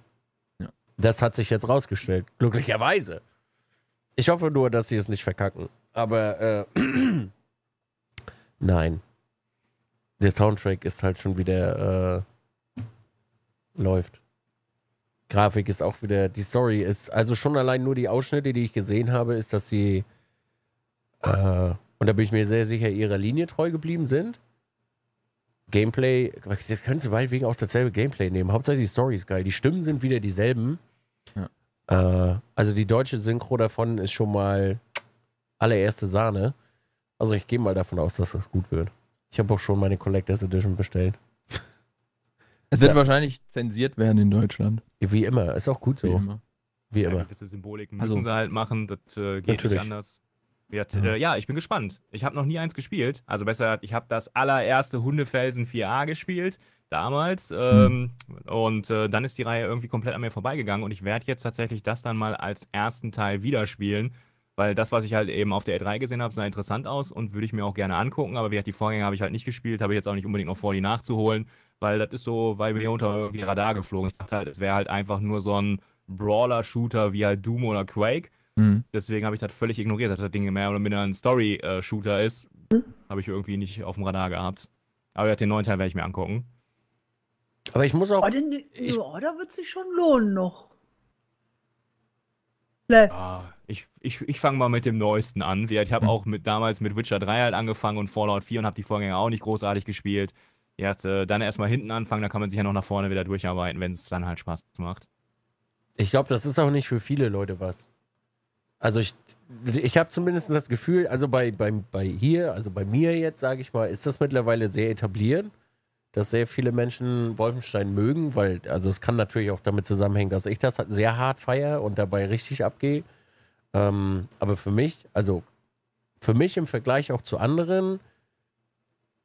Ja. Das hat sich jetzt rausgestellt. Glücklicherweise. Ich hoffe nur, dass sie es nicht verkacken. Aber äh, nein. Der Soundtrack ist halt schon wieder äh, läuft. Grafik ist auch wieder, die Story ist, also schon allein nur die Ausschnitte, die ich gesehen habe, ist, dass sie, äh, und da bin ich mir sehr sicher, ihrer Linie treu geblieben sind. Gameplay, jetzt können sie meinetwegen auch dasselbe Gameplay nehmen. Hauptsache die Story ist geil. Die Stimmen sind wieder dieselben. Ja. Äh, also die deutsche Synchro davon ist schon mal allererste Sahne. Also ich gehe mal davon aus, dass das gut wird. Ich habe auch schon meine Collectors Edition bestellt. Es wird ja. wahrscheinlich zensiert werden in Deutschland. Wie immer, ist auch gut so. Wie immer. Wie immer. Ja, gewisse Symboliken also müssen sie halt machen, das äh, geht natürlich. nicht anders. Hat, ja. Äh, ja. ich bin gespannt. Ich habe noch nie eins gespielt. Also besser, ich habe das allererste Hundefelsen 4a gespielt damals. Hm. Ähm, mhm. Und äh, dann ist die Reihe irgendwie komplett an mir vorbeigegangen. Und ich werde jetzt tatsächlich das dann mal als ersten Teil wieder spielen. Weil das, was ich halt eben auf der E3 gesehen habe, sah interessant aus und würde ich mir auch gerne angucken. Aber wie gesagt, die Vorgänge habe ich halt nicht gespielt, habe ich jetzt auch nicht unbedingt noch vor, die nachzuholen weil das ist so weil mir unter irgendwie Radar geflogen. ist. Ich dachte halt, es wäre halt einfach nur so ein Brawler-Shooter wie halt Doom oder Quake. Mhm. Deswegen habe ich das völlig ignoriert, dass das Ding mehr oder minder ein Story-Shooter ist. Habe ich irgendwie nicht auf dem Radar gehabt. Aber ja, den neuen Teil werde ich mir angucken. Aber ich muss auch. Oh, denn, äh, ich, ja, oh, da wird sich schon lohnen noch. Ja, ah, ich ich, ich fange mal mit dem Neuesten an. Ich habe mhm. auch mit, damals mit Witcher 3 halt angefangen und Fallout 4 und habe die Vorgänger auch nicht großartig gespielt. Ja, äh, dann erstmal hinten anfangen, dann kann man sich ja noch nach vorne wieder durcharbeiten, wenn es dann halt Spaß macht. Ich glaube, das ist auch nicht für viele Leute was. Also ich, ich habe zumindest das Gefühl, also bei, bei, bei hier, also bei mir jetzt, sage ich mal, ist das mittlerweile sehr etabliert, dass sehr viele Menschen Wolfenstein mögen, weil, also es kann natürlich auch damit zusammenhängen, dass ich das sehr hart feiere und dabei richtig abgehe. Ähm, aber für mich, also für mich im Vergleich auch zu anderen,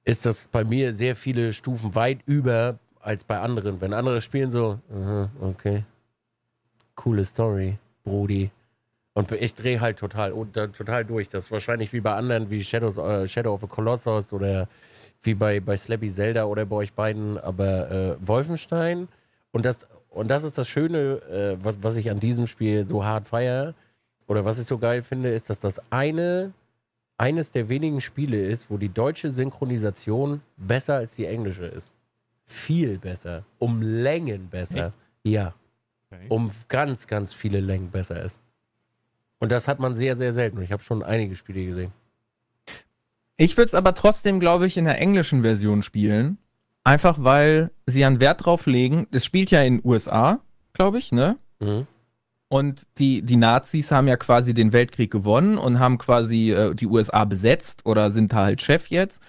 ist das bei mir sehr viele Stufen weit über als bei anderen. Wenn andere spielen so, okay, coole Story, Brody. Und ich drehe halt total, total durch. Das ist wahrscheinlich wie bei anderen, wie Shadows, äh, Shadow of a Colossus oder wie bei, bei Slappy Zelda oder bei euch beiden. Aber äh, Wolfenstein und das, und das ist das Schöne, äh, was, was ich an diesem Spiel so hart feiere oder was ich so geil finde, ist, dass das eine eines der wenigen Spiele ist, wo die deutsche Synchronisation besser als die englische ist. Viel besser. Um Längen besser. Echt? Ja. Okay. Um ganz, ganz viele Längen besser ist. Und das hat man sehr, sehr selten. Ich habe schon einige Spiele gesehen. Ich würde es aber trotzdem, glaube ich, in der englischen Version spielen. Einfach weil sie einen Wert drauf legen. Es spielt ja in den USA, glaube ich, ne? Mhm. Und die, die Nazis haben ja quasi den Weltkrieg gewonnen und haben quasi äh, die USA besetzt oder sind da halt Chef jetzt.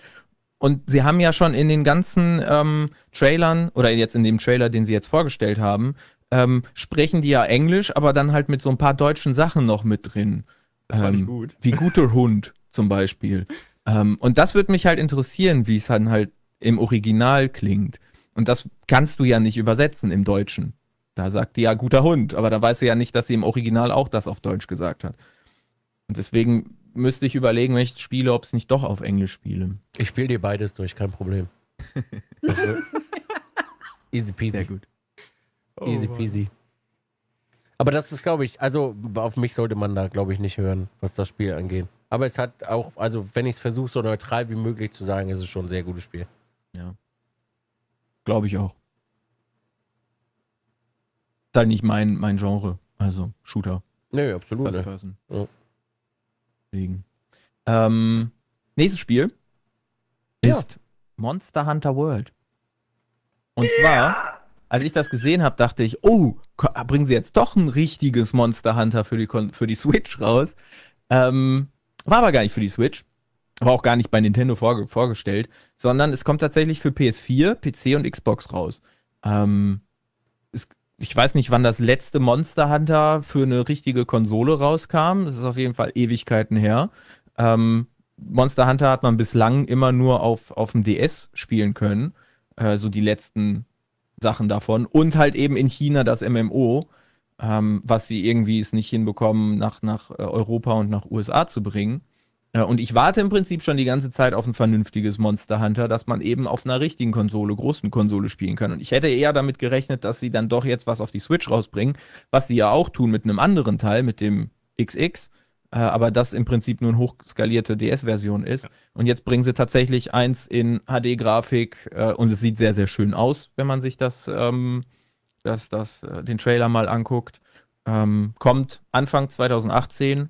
Und sie haben ja schon in den ganzen ähm, Trailern oder jetzt in dem Trailer, den sie jetzt vorgestellt haben, ähm, sprechen die ja Englisch, aber dann halt mit so ein paar deutschen Sachen noch mit drin. Das fand ich ähm, gut. Wie guter Hund zum Beispiel. Ähm, und das würde mich halt interessieren, wie es dann halt im Original klingt. Und das kannst du ja nicht übersetzen im Deutschen. Da sagt die ja guter Hund, aber da weiß sie ja nicht, dass sie im Original auch das auf Deutsch gesagt hat. Und deswegen müsste ich überlegen, wenn ich spiele, ob es nicht doch auf Englisch spiele. Ich spiele dir beides durch, kein Problem. Also, easy peasy. Sehr gut. Oh, Easy peasy. Aber das ist, glaube ich, also auf mich sollte man da, glaube ich, nicht hören, was das Spiel angeht. Aber es hat auch, also wenn ich es versuche, so neutral wie möglich zu sagen, ist es schon ein sehr gutes Spiel. Ja. Glaube ich auch ist halt nicht mein, mein Genre. Also Shooter. Nee, absolut. First ne. Person. Ja. Deswegen. Ähm, nächstes Spiel ist ja. Monster Hunter World. Und ja. zwar, als ich das gesehen habe, dachte ich, oh, bringen sie jetzt doch ein richtiges Monster Hunter für die, für die Switch raus. Ähm, war aber gar nicht für die Switch. War auch gar nicht bei Nintendo vorge vorgestellt, sondern es kommt tatsächlich für PS4, PC und Xbox raus. Ähm, ich weiß nicht, wann das letzte Monster Hunter für eine richtige Konsole rauskam. Das ist auf jeden Fall Ewigkeiten her. Ähm, Monster Hunter hat man bislang immer nur auf, auf dem DS spielen können. Äh, so die letzten Sachen davon. Und halt eben in China das MMO, ähm, was sie irgendwie es nicht hinbekommen, nach, nach äh, Europa und nach USA zu bringen. Ja, äh, und ich warte im Prinzip schon die ganze Zeit auf ein vernünftiges Monster Hunter, dass man eben auf einer richtigen Konsole, großen Konsole spielen kann. Und ich hätte eher damit gerechnet, dass sie dann doch jetzt was auf die Switch rausbringen, was sie ja auch tun mit einem anderen Teil, mit dem XX, äh, aber das im Prinzip nur eine hochskalierte DS-Version ist. Und jetzt bringen sie tatsächlich eins in HD-Grafik äh, und es sieht sehr, sehr schön aus, wenn man sich das, ähm, das, das, äh, den Trailer mal anguckt. Ähm, kommt Anfang 2018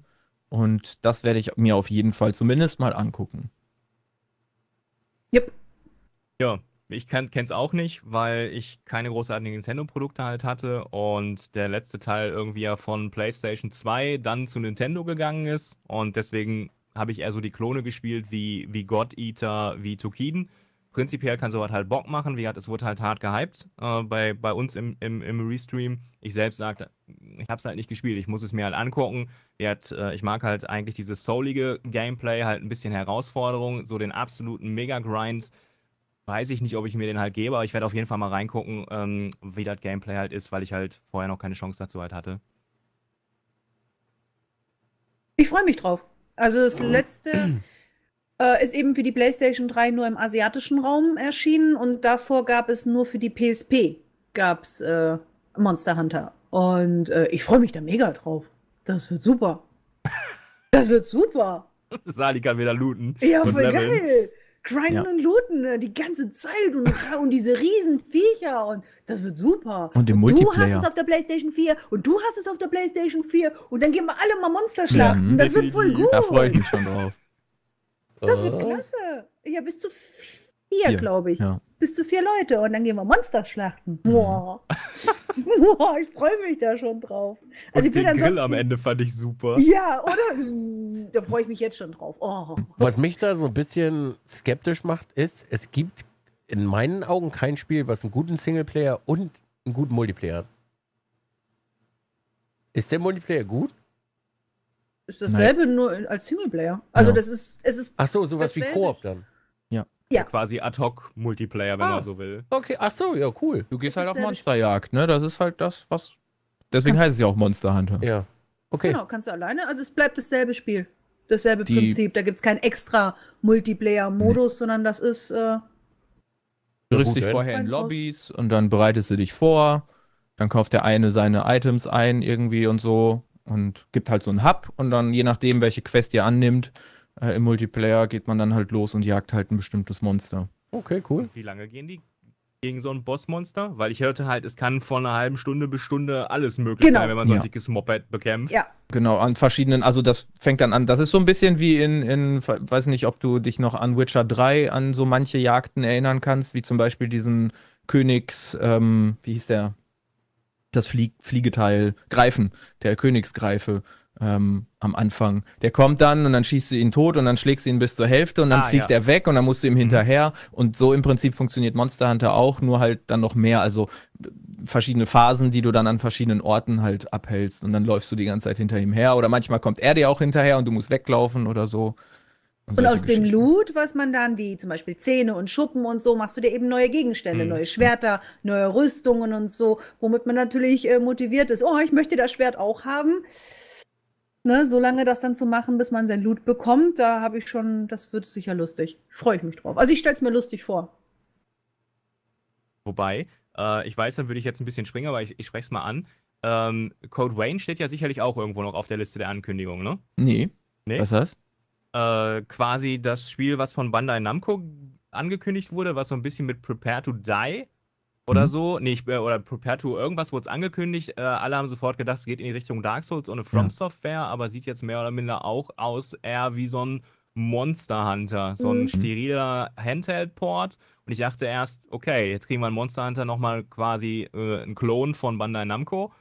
und das werde ich mir auf jeden Fall zumindest mal angucken. Yep. Ja, ich kenne es auch nicht, weil ich keine großartigen Nintendo-Produkte halt hatte und der letzte Teil irgendwie ja von PlayStation 2 dann zu Nintendo gegangen ist und deswegen habe ich eher so die Klone gespielt wie, wie God Eater, wie Tokiden prinzipiell kann sowas halt Bock machen. Wie gesagt, es wurde halt hart gehypt äh, bei, bei uns im, im, im Restream. Ich selbst sagte, ich habe es halt nicht gespielt, ich muss es mir halt angucken. Hat, äh, ich mag halt eigentlich dieses soulige Gameplay, halt ein bisschen Herausforderung, so den absoluten Mega-Grind. Weiß ich nicht, ob ich mir den halt gebe, aber ich werde auf jeden Fall mal reingucken, ähm, wie das Gameplay halt ist, weil ich halt vorher noch keine Chance dazu halt hatte. Ich freue mich drauf. Also das letzte. Äh, ist eben für die PlayStation 3 nur im asiatischen Raum erschienen und davor gab es nur für die PSP gab's äh, Monster Hunter. Und äh, ich freue mich da mega drauf. Das wird super. Das wird super. Sali kann wieder looten. Ja, voll leveln. geil. Grinden ja. und looten ne, die ganze Zeit und, und diese riesen Viecher und das wird super. Und, und du hast es auf der Playstation 4 und du hast es auf der Playstation 4 und dann gehen wir alle mal Monster schlachten. Ja, das wird voll gut. Da freue ich mich schon drauf. Das wird äh. klasse. Ja, bis zu vier, glaube ich. Ja. Bis zu vier Leute und dann gehen wir Monster schlachten. Mhm. Boah. Boah, ich freue mich da schon drauf. Also und den Grill am Ende fand ich super. Ja, oder? Hm, da freue ich mich jetzt schon drauf. Oh. Was mich da so ein bisschen skeptisch macht, ist, es gibt in meinen Augen kein Spiel, was einen guten Singleplayer und einen guten Multiplayer hat. Ist der Multiplayer gut? Ist dasselbe Nein. nur als Singleplayer. Also ja. Genau. das ist, es ist. Ach so, sowas dasselbe. wie Koop dann. Ja. ja. Quasi Ad-Hoc-Multiplayer, wenn ah. man so will. Okay, ach so, ja, cool. Du gehst das halt auf Monsterjagd, ne? Das ist halt das, was. Deswegen kannst heißt es ja auch Monster Hunter. Ja. Okay. Genau, kannst du alleine. Also es bleibt dasselbe Spiel. Dasselbe Die Prinzip. Da gibt es keinen extra Multiplayer-Modus, nee. sondern das ist. Äh, Du riechst dich vorher in Lobbys und dann bereitest du dich vor. Dann kauft der eine seine Items ein irgendwie und so. Und gibt halt so einen Hub und dann je nachdem, welche Quest ihr annimmt äh, im Multiplayer, geht man dann halt los und jagt halt ein bestimmtes Monster. Okay, cool. wie lange gehen die gegen so ein Bossmonster? Weil ich hörte halt, es kann von einer halben Stunde bis Stunde alles möglich genau. sein, wenn man so ein ja. dickes Moped bekämpft. Ja. Genau, an verschiedenen, also das fängt dann an, das ist so ein bisschen wie in, in, weiß nicht, ob du dich noch an Witcher 3, an so manche Jagden erinnern kannst, wie zum Beispiel diesen Königs, ähm, wie hieß der? das Flie Fliegeteil greifen, der Königsgreife ähm, am Anfang. Der kommt dann und dann schießt du ihn tot und dann schlägst du ihn bis zur Hälfte und dann ah, fliegt ja. er weg und dann musst du ihm mhm. hinterher. Mhm. Und so im Prinzip funktioniert Monster Hunter auch, nur halt dann noch mehr. Also verschiedene Phasen, die du dann an verschiedenen Orten halt abhältst und dann läufst du die ganze Zeit hinter ihm her. Oder manchmal kommt er dir auch hinterher und du musst weglaufen oder so. Und, und aus dem Loot, was man dann, wie zum Beispiel Zähne und Schuppen und so, machst du dir eben neue Gegenstände, mhm. neue Schwerter, neue Rüstungen und so, womit man natürlich äh, motiviert ist, oh, ich möchte das Schwert auch haben. Ne, so lange das dann zu machen, bis man sein Loot bekommt, da habe ich schon, das wird sicher lustig. Freue ich mich drauf. Also ich stelle es mir lustig vor. Wobei, äh, ich weiß, dann würde ich jetzt ein bisschen springen, aber ich, ich spreche es mal an. Ähm, Code Wayne steht ja sicherlich auch irgendwo noch auf der Liste der Ankündigungen, ne? Nee. nee. Was heißt? Äh, quasi das Spiel, was von Bandai Namco angekündigt wurde, was so ein bisschen mit Prepare to Die oder mhm. so, nee, äh, oder Prepare to irgendwas wurde es angekündigt. Äh, alle haben sofort gedacht, es geht in die Richtung Dark Souls und From ja. Software, aber sieht jetzt mehr oder minder auch aus eher wie so ein Monster Hunter, so ein mhm. steriler Handheld-Port. Und ich dachte erst, okay, jetzt kriegen wir einen Monster Hunter nochmal quasi äh, einen Klon von Bandai Namco.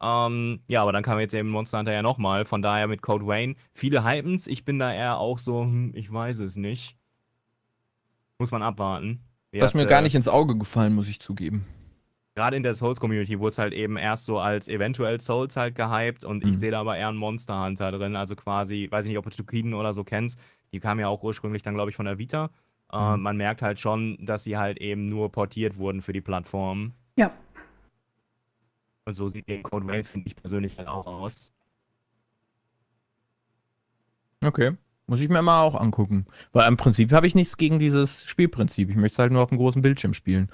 Ähm, ja, aber dann kam jetzt eben Monster Hunter ja nochmal. Von daher mit Code Wayne. Viele hypen's. Ich bin da eher auch so, hm, ich weiß es nicht. Muss man abwarten. Wie das hat, mir gar äh, nicht ins Auge gefallen, muss ich zugeben. Gerade in der Souls-Community wurde es halt eben erst so als eventuell Souls halt gehypt und mhm. ich hm. sehe da aber eher einen Monster Hunter drin. Also quasi, weiß ich nicht, ob du Tukiden oder so kennst. Die kam ja auch ursprünglich dann, glaube ich, von der Vita. Mhm. Äh, hm. man merkt halt schon, dass sie halt eben nur portiert wurden für die Plattform. Ja. Und so sieht eben Code Wave, finde ich persönlich, dann halt auch aus. Okay. Muss ich mir mal auch angucken. Weil im Prinzip habe ich nichts gegen dieses Spielprinzip. Ich möchte es halt nur auf dem großen Bildschirm spielen.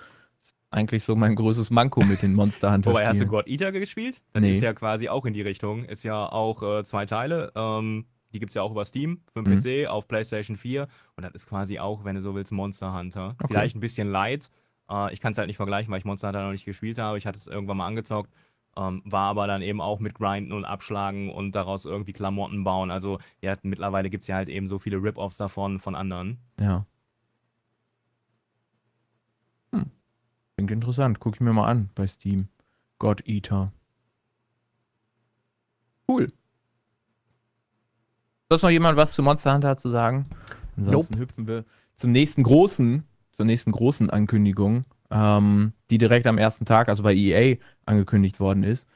Eigentlich so mein großes Manko mit den Monster Hunter. Wobei, hast du God Eater gespielt? Das nee. ist ja quasi auch in die Richtung. Ist ja auch äh, zwei Teile. Ähm, die gibt es ja auch über Steam für den mhm. PC, auf PlayStation 4. Und das ist quasi auch, wenn du so willst, Monster Hunter. Okay. Vielleicht ein bisschen light, äh, ich kann es halt nicht vergleichen, weil ich Monster Hunter noch nicht gespielt habe. Ich hatte es irgendwann mal angezockt. Ähm, war aber dann eben auch mit Grinden und Abschlagen und daraus irgendwie Klamotten bauen. Also ja, mittlerweile gibt es ja halt eben so viele Rip-Offs davon von anderen. Ja. Hm. Klingt interessant. Gucke ich mir mal an bei Steam. God Eater. Cool. Sonst noch jemand was zu Monster Hunter zu sagen? Ansonsten nope. hüpfen wir zum nächsten großen zur nächsten großen Ankündigung, ähm, die direkt am ersten Tag, also bei EA, angekündigt worden ist.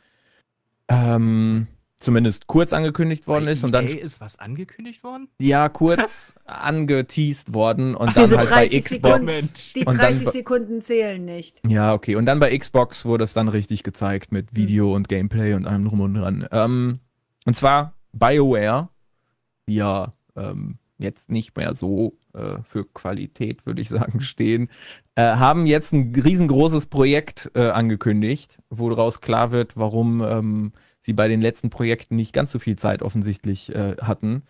Ähm, zumindest kurz angekündigt worden bei ist EA und dann. E ist was angekündigt worden? Ja, kurz angeteased worden und Ach, also dann halt bei Xbox. Sekunden, die 30 dann, Sekunden zählen nicht. Ja, okay. Und dann bei Xbox wurde es dann richtig gezeigt mit hm. Video mhm. und Gameplay und allem drum und dran. Ähm, und zwar BioWare, die ja ähm, jetzt nicht mehr so äh, für Qualität, würde ich sagen, stehen, äh, haben jetzt ein riesengroßes Projekt äh, angekündigt, woraus klar wird, warum ähm, sie bei den letzten Projekten nicht ganz so viel Zeit offensichtlich äh, hatten.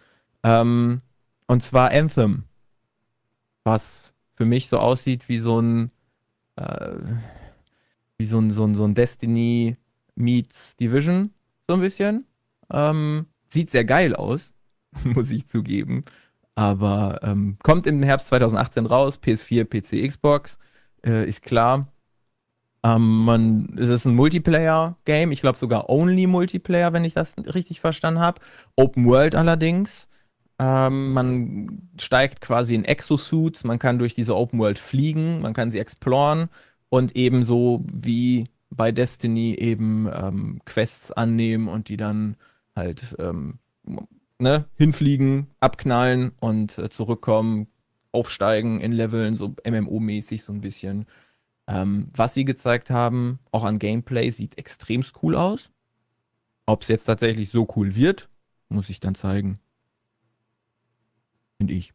Ähm, und zwar Anthem, was für mich so aussieht wie so ein, äh, wie so ein, so ein, so ein Destiny meets Division, so ein bisschen. Ähm, sieht sehr geil aus, muss ich zugeben. Aber ähm, kommt im Herbst 2018 raus, PS4, PC, Xbox, äh, ist klar. Ähm, man, es ist ein Multiplayer-Game, ich glaube sogar Only Multiplayer, wenn ich das richtig verstanden habe. Open World allerdings. Ähm, man steigt quasi in Exosuits, man kann durch diese Open World fliegen, man kann sie exploren und ebenso wie bei Destiny eben ähm, Quests annehmen und die dann halt ähm, ne, hinfliegen, abknallen und äh, zurückkommen, aufsteigen in Leveln, so MMO-mäßig so ein bisschen. Ähm, was sie gezeigt haben, auch an Gameplay, sieht extrem cool aus. Ob es jetzt tatsächlich so cool wird, muss ich dann zeigen. Finde ich.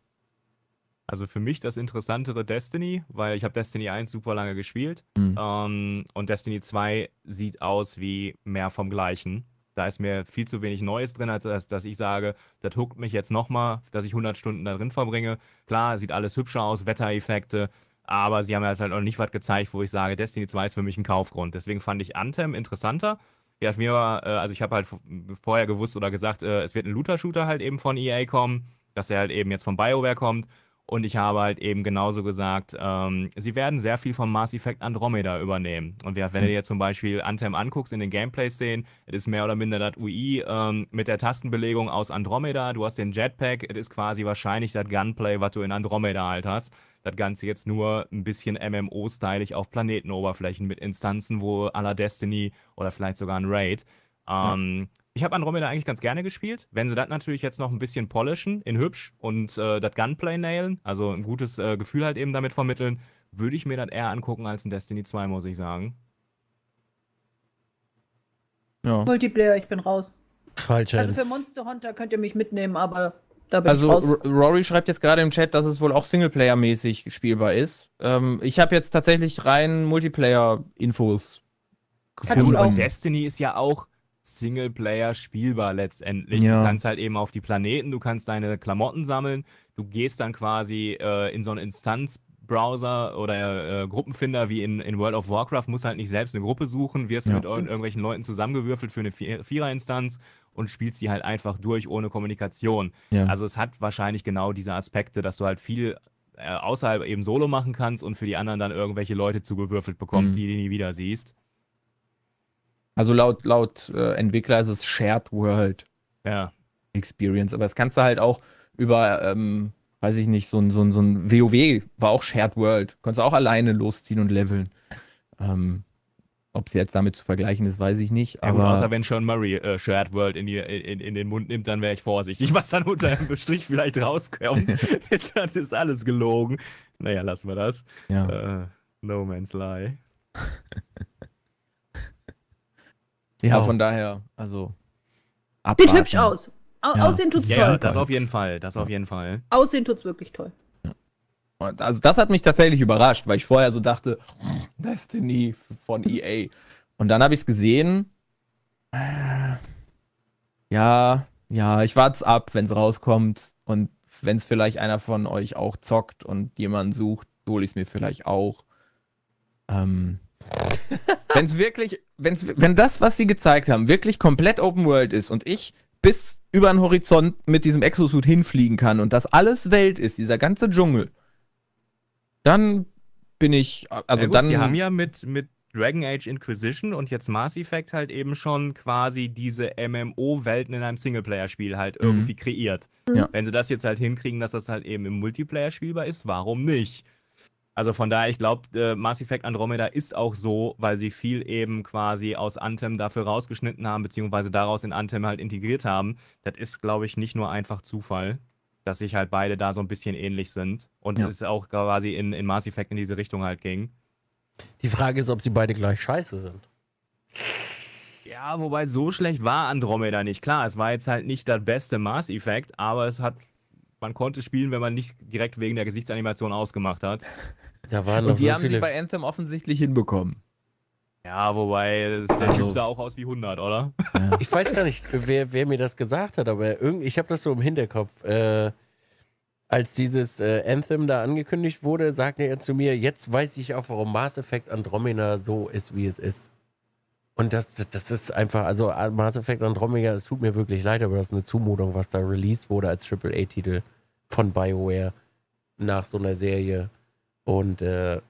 Also für mich das interessantere Destiny, weil ich habe Destiny 1 super lange gespielt mhm. ähm, und Destiny 2 sieht aus wie mehr vom gleichen. Da ist mir viel zu wenig Neues drin, als dass, dass ich sage, das huckt mich jetzt nochmal, dass ich 100 Stunden da drin verbringe. Klar, sieht alles hübscher aus, Wettereffekte, aber sie haben jetzt halt auch nicht was gezeigt, wo ich sage, Destiny 2 ist für mich ein Kaufgrund. Deswegen fand ich Anthem interessanter. Ja, mir war, äh, also ich habe halt vorher gewusst oder gesagt, äh, es wird ein Looter-Shooter halt eben von EA kommen, dass er halt eben jetzt von BioWare kommt. Und ich habe halt eben genauso gesagt, ähm, sie werden sehr viel vom Mass Effect Andromeda übernehmen. Und wenn du hm. dir zum Beispiel Anthem anguckst in den Gameplay-Szenen, es ist mehr oder minder das UI ähm, mit der Tastenbelegung aus Andromeda. Du hast den Jetpack, es ist quasi wahrscheinlich das Gunplay, was du in Andromeda halt hast. Das Ganze jetzt nur ein bisschen MMO-stylig auf Planetenoberflächen mit Instanzen, wo aller Destiny oder vielleicht sogar ein Raid. Ähm, ja ich habe Andromeda eigentlich ganz gerne gespielt. Wenn sie das natürlich jetzt noch ein bisschen polischen, in hübsch und äh, das Gunplay nailen, also ein gutes äh, Gefühl halt eben damit vermitteln, würde ich mir das eher angucken als ein Destiny 2, muss ich sagen. Ja. Multiplayer, ich bin raus. Falsch. Also für Monster Hunter könnt ihr mich mitnehmen, aber da bin also ich raus. also Rory schreibt jetzt gerade im Chat, dass es wohl auch Singleplayer-mäßig spielbar ist. Ähm, ich habe jetzt tatsächlich rein Multiplayer-Infos gefunden. Und Destiny ist ja auch Singleplayer spielbar letztendlich. Ja. Du kannst halt eben auf die Planeten, du kannst deine Klamotten sammeln, du gehst dann quasi äh, in so einen Instanz-Browser oder äh, Gruppenfinder wie in, in World of Warcraft, musst halt nicht selbst eine Gruppe suchen, wirst ja. mit ir irgendwelchen Leuten zusammengewürfelt für eine Viererinstanz und spielst die halt einfach durch ohne Kommunikation. Ja. Also es hat wahrscheinlich genau diese Aspekte, dass du halt viel äh, außerhalb eben Solo machen kannst und für die anderen dann irgendwelche Leute zugewürfelt bekommst, mhm. die du nie wieder siehst. Also laut, laut äh, Entwickler ist es Shared World ja. Experience. Aber das kannst du halt auch über, ähm, weiß ich nicht, so ein, so ein, so ein WoW war auch Shared World. Konntest du auch alleine losziehen und leveln. Ähm, ob es jetzt damit zu vergleichen ist, weiß ich nicht. Aber ja, außer wenn Sean Murray äh, Shared World in, die, in, in, den Mund nimmt, dann wäre ich vorsichtig. Was dann unter einem Strich vielleicht rauskommt, das ist alles gelogen. Naja, lassen wir das. Ja. Äh, no Man's Lie. Ja, von daher, also. Abwarten. Sieht hübsch aus. Au ja. Aussehen tut's ja, toll. Das auf jeden Fall, das auf jeden Fall. Aussehen tut's wirklich toll. Und also das hat mich tatsächlich überrascht, weil ich vorher so dachte, hm, Destiny von EA. Und dann habe ich es gesehen. Äh, ja, ja, ich warte es ab, wenn es rauskommt. Und wenn es vielleicht einer von euch auch zockt und jemanden sucht, hole ich es mir vielleicht auch. Ähm. wenn es wirklich, wenn's, wenn das, was sie gezeigt haben, wirklich komplett Open World ist und ich bis über den Horizont mit diesem Exosuit hinfliegen kann und das alles Welt ist, dieser ganze Dschungel, dann bin ich, also ja gut, dann. Sie haben ja mit, mit Dragon Age Inquisition und jetzt Mass Effect halt eben schon quasi diese MMO-Welten in einem Singleplayer-Spiel halt irgendwie mhm. kreiert. Ja. Wenn sie das jetzt halt hinkriegen, dass das halt eben im Multiplayer spielbar ist, warum nicht? Also von daher, ich glaube, äh, Mass Effect Andromeda ist auch so, weil sie viel eben quasi aus Anthem dafür rausgeschnitten haben, beziehungsweise daraus in Anthem halt integriert haben. Das ist, glaube ich, nicht nur einfach Zufall, dass sich halt beide da so ein bisschen ähnlich sind. Und ja. es auch quasi in, in Mass Effect in diese Richtung halt ging. Die Frage ist, ob sie beide gleich scheiße sind. Ja, wobei so schlecht war Andromeda nicht. Klar, es war jetzt halt nicht das beste Mass Effect, aber es hat. Man konnte spielen, wenn man nicht direkt wegen der Gesichtsanimation ausgemacht hat. Da waren Und die so haben viele... sie bei Anthem offensichtlich hinbekommen. Ja, wobei, der also, Typ sah auch aus wie 100, oder? Ja. Ich weiß gar nicht, wer, wer, mir das gesagt hat, aber irgend, ich habe das so im Hinterkopf. Äh, als dieses äh, Anthem da angekündigt wurde, sagte er zu mir, jetzt weiß ich auch, warum Mass Effect Andromeda so ist, wie es ist. Und das, das ist einfach, also äh, Mass Effect Andromeda, es tut mir wirklich leid, aber das ist eine Zumutung, was da released wurde als AAA-Titel von BioWare nach so einer Serie. Und äh,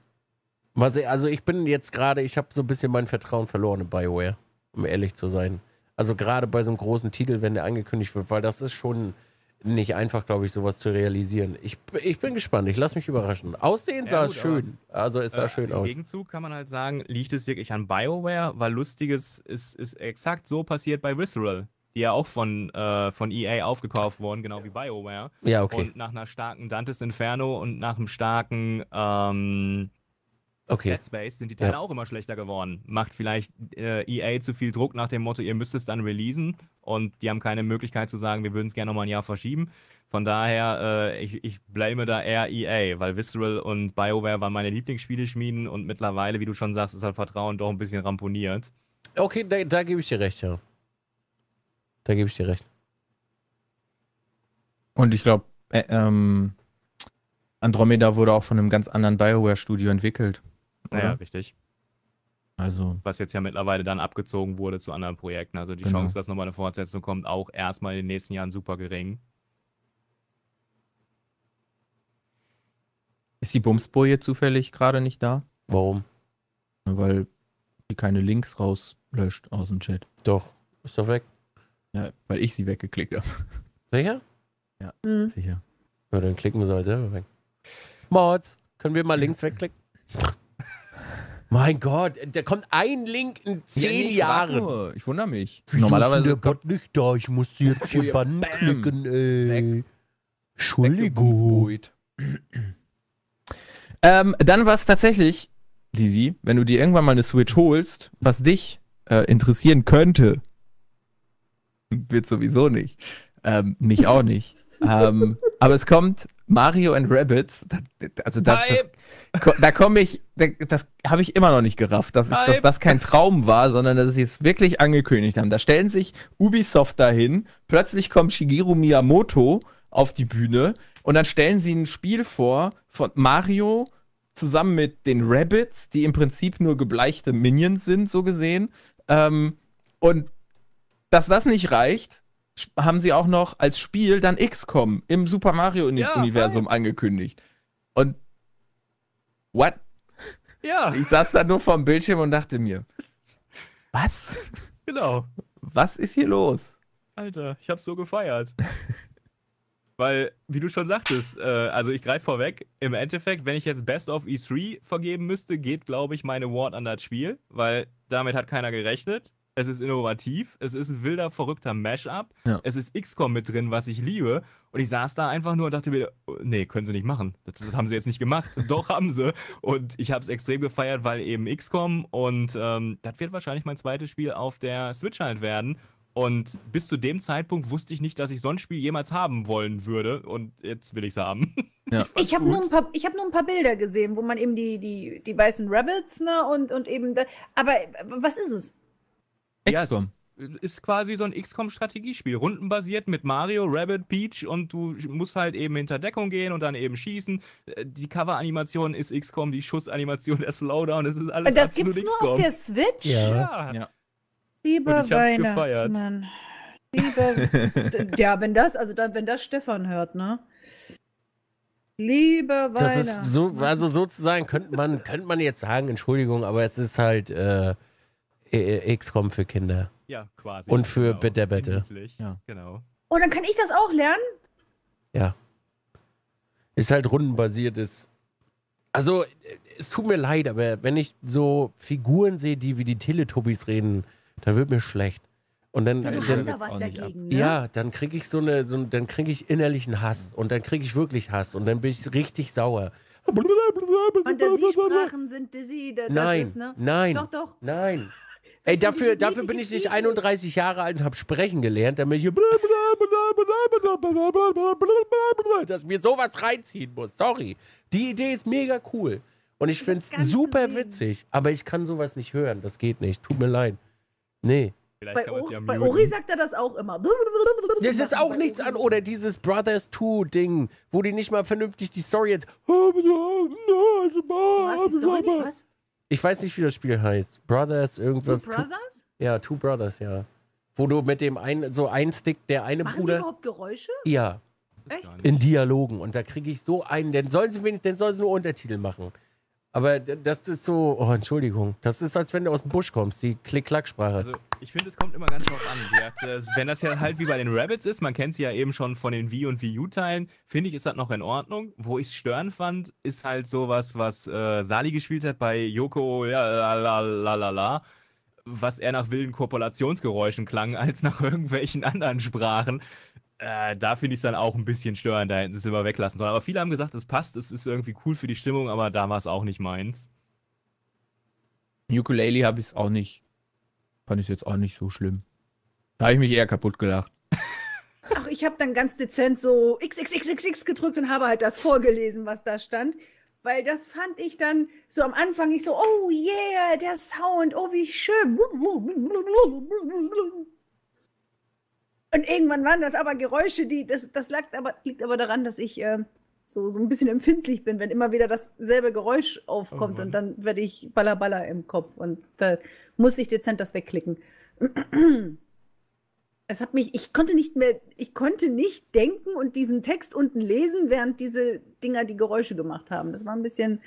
was ich, also ich bin jetzt gerade, ich habe so ein bisschen mein Vertrauen verloren in BioWare, um ehrlich zu sein. Also gerade bei so einem großen Titel, wenn der angekündigt wird, weil das ist schon nicht einfach, glaube ich, sowas zu realisieren. Ich, ich bin gespannt, ich lasse mich überraschen. Aussehen ja, sah es schön. Also es sah äh, schön im aus. Im Gegenzug kann man halt sagen, liegt es wirklich an BioWare, weil Lustiges ist, ist exakt so passiert bei Visceral die ja auch von, äh, von EA aufgekauft wurden, genau wie BioWare. Ja, okay. Und nach einer starken Dantes Inferno und nach einem starken ähm, okay. Dead Space sind die Teile ja. auch immer schlechter geworden. Macht vielleicht äh, EA zu viel Druck nach dem Motto, ihr müsst es dann releasen und die haben keine Möglichkeit zu sagen, wir würden es gerne nochmal ein Jahr verschieben. Von daher, äh, ich, ich blame da eher EA, weil Visceral und BioWare waren meine Lieblingsspiele schmieden und mittlerweile, wie du schon sagst, ist halt Vertrauen doch ein bisschen ramponiert. Okay, da, da gebe ich dir recht, ja. Da gebe ich dir recht. Und ich glaube, äh, ähm, Andromeda wurde auch von einem ganz anderen Bioware-Studio entwickelt. Oder? Ja, richtig. Also. Was jetzt ja mittlerweile dann abgezogen wurde zu anderen Projekten. Also die genau. Chance, dass nochmal eine Fortsetzung kommt, auch erstmal in den nächsten Jahren super gering. Ist die Bumsboje zufällig gerade nicht da? Warum? Weil die keine Links rauslöscht aus dem Chat. Doch, ist doch weg. Ja, weil ich sie weggeklickt habe. Sicher? Ja, mhm. sicher. Ja, dann klicken wir sie halt selber weg. Mods, können wir mal links wegklicken? mein Gott, äh, da kommt ein Link in zehn ja, nee, Jahren. Ich wundere mich. Wieso Normalerweise ist der Bot nicht da. Ich muss jetzt hier oh Bann klicken, ey. Äh. Weg. Entschuldigung. ähm, dann es tatsächlich, Lisi, wenn du dir irgendwann mal eine Switch holst, was dich äh, interessieren könnte, wird sowieso nicht. Ähm, mich auch nicht. ähm, aber es kommt Mario and Rabbits. also da, das, da komme ich, das habe ich immer noch nicht gerafft, dass, dass, das kein Traum war, sondern dass sie es wirklich angekündigt haben. Da stellen sich Ubisoft dahin, plötzlich kommt Shigeru Miyamoto auf die Bühne und dann stellen sie ein Spiel vor von Mario zusammen mit den Rabbits, die im Prinzip nur gebleichte Minions sind, so gesehen. Ähm, und dass das nicht reicht, haben sie auch noch als Spiel dann XCOM im Super Mario ja, Universum hi. angekündigt. Und what? Ja. Ich saß da nur vorm Bildschirm und dachte mir, was? Genau. Was ist hier los? Alter, ich hab's so gefeiert. Weil, wie du schon sagtest, äh, also ich greife vorweg, im Endeffekt, wenn ich jetzt Best of E3 vergeben müsste, geht, glaube ich, meine Award an das Spiel, weil damit hat keiner gerechnet es ist innovativ, es ist ein wilder, verrückter Mashup, ja. es ist XCOM mit drin, was ich liebe. Und ich saß da einfach nur und dachte mir, oh, nee, können sie nicht machen. Das, das haben sie jetzt nicht gemacht. Doch haben sie. Und ich habe es extrem gefeiert, weil eben XCOM und ähm, das wird wahrscheinlich mein zweites Spiel auf der Switch halt werden. Und bis zu dem Zeitpunkt wusste ich nicht, dass ich so ein Spiel jemals haben wollen würde. Und jetzt will ich es haben. Ja. Ich, ich habe nur, ein paar, hab nur ein paar Bilder gesehen, wo man eben die, die, die weißen Rabbits, ne, und, und eben. Da, aber äh, was ist es? XCOM. Ja, ist quasi so ein XCOM-Strategiespiel. Rundenbasiert mit Mario, Rabbit, Peach und du musst halt eben hinter Deckung gehen und dann eben schießen. Äh, die Cover-Animation ist XCOM, die Schussanimation, der Slowdown, das ist alles und das absolut gibt's XCOM. nur auf der Switch? Ja. ja. ja. Lieber Weihnachtsmann. Lieber, ja, wenn das, also dann, wenn das Stefan hört, ne? Lieber Weihnachten. Das ist so, also sozusagen könnte man, könnte man jetzt sagen, Entschuldigung, aber es ist halt, äh, XCOM für Kinder. Ja, quasi. Und für genau. Bedäpperte. Ja. Genau. Und oh, dann kann ich das auch lernen? Ja. Ist halt rundenbasiertes. Also, es tut mir leid, aber wenn ich so Figuren sehe, die wie die Teletubbies reden, dann wird mir schlecht. Und dann, ja, du dann, da was dagegen, ne? ja, dann kriege ich so eine, so, dann kriege ich innerlichen Hass und dann kriege ich wirklich Hass und dann bin ich richtig sauer. Fantasiesprachen sind Dizzy, das nein, ist, ne? Nein, doch, doch. Nein, Ey, dafür, dafür bin ich nicht 31 Jahre alt und habe sprechen gelernt, damit ich dass mir sowas reinziehen muss. Sorry. Die Idee ist mega cool. Und ich finde es super witzig. Aber ich kann sowas nicht hören. Das geht nicht. Tut mir leid. Nee. Bei, Ori, bei Uri sagt er das auch immer. Das ist auch nichts an. Oder dieses Brothers 2 Ding, wo die nicht mal vernünftig die Story jetzt. Was? die Story? Was? Ich weiß nicht, wie das Spiel heißt. Brothers, irgendwas. Two Brothers? Two, ja, Two Brothers, ja. Wo du mit dem einen, so ein Stick, der eine Machen Bruder. Die überhaupt Geräusche? Ja. Echt? In Dialogen. Und da kriege ich so einen, denn sollen sie wenig, denn sollen sie nur Untertitel machen. Aber das ist so, oh, Entschuldigung. Das ist, als wenn du aus dem Busch kommst, die Klick-Klack-Sprache. Also, ich finde, es kommt immer ganz drauf an. Äh, wenn das ja halt wie bei den Rabbits ist, man kennt sie ja eben schon von den Wii- und Wii U-Teilen, finde ich, ist das noch in Ordnung. Wo ich es störend fand, ist halt sowas, was äh, Sali gespielt hat bei Yoko, ja, la, la, la, la, was eher nach wilden Korporationsgeräuschen klang, als nach irgendwelchen anderen Sprachen äh, da finde ich es dann auch ein bisschen störend, da hätten sie es lieber weglassen sollen. Aber viele haben gesagt, es passt, es ist irgendwie cool für die Stimmung, aber da war es auch nicht meins. Ukulele habe ich es auch nicht. Fand ich es jetzt auch nicht so schlimm. Da habe ich mich eher kaputt gelacht. Ach, ich habe dann ganz dezent so XXXXX gedrückt und habe halt das vorgelesen, was da stand. Weil das fand ich dann so am Anfang nicht so, oh yeah, der Sound, oh wie schön. Und irgendwann waren das aber Geräusche, die, das, das aber, liegt aber daran, dass ich äh, so, so ein bisschen empfindlich bin, wenn immer wieder dasselbe Geräusch aufkommt oh und dann werde ich baller baller im Kopf und da musste ich dezent das wegklicken. Es hat mich, ich konnte nicht mehr, ich konnte nicht denken und diesen Text unten lesen, während diese Dinger die Geräusche gemacht haben. Das war ein bisschen.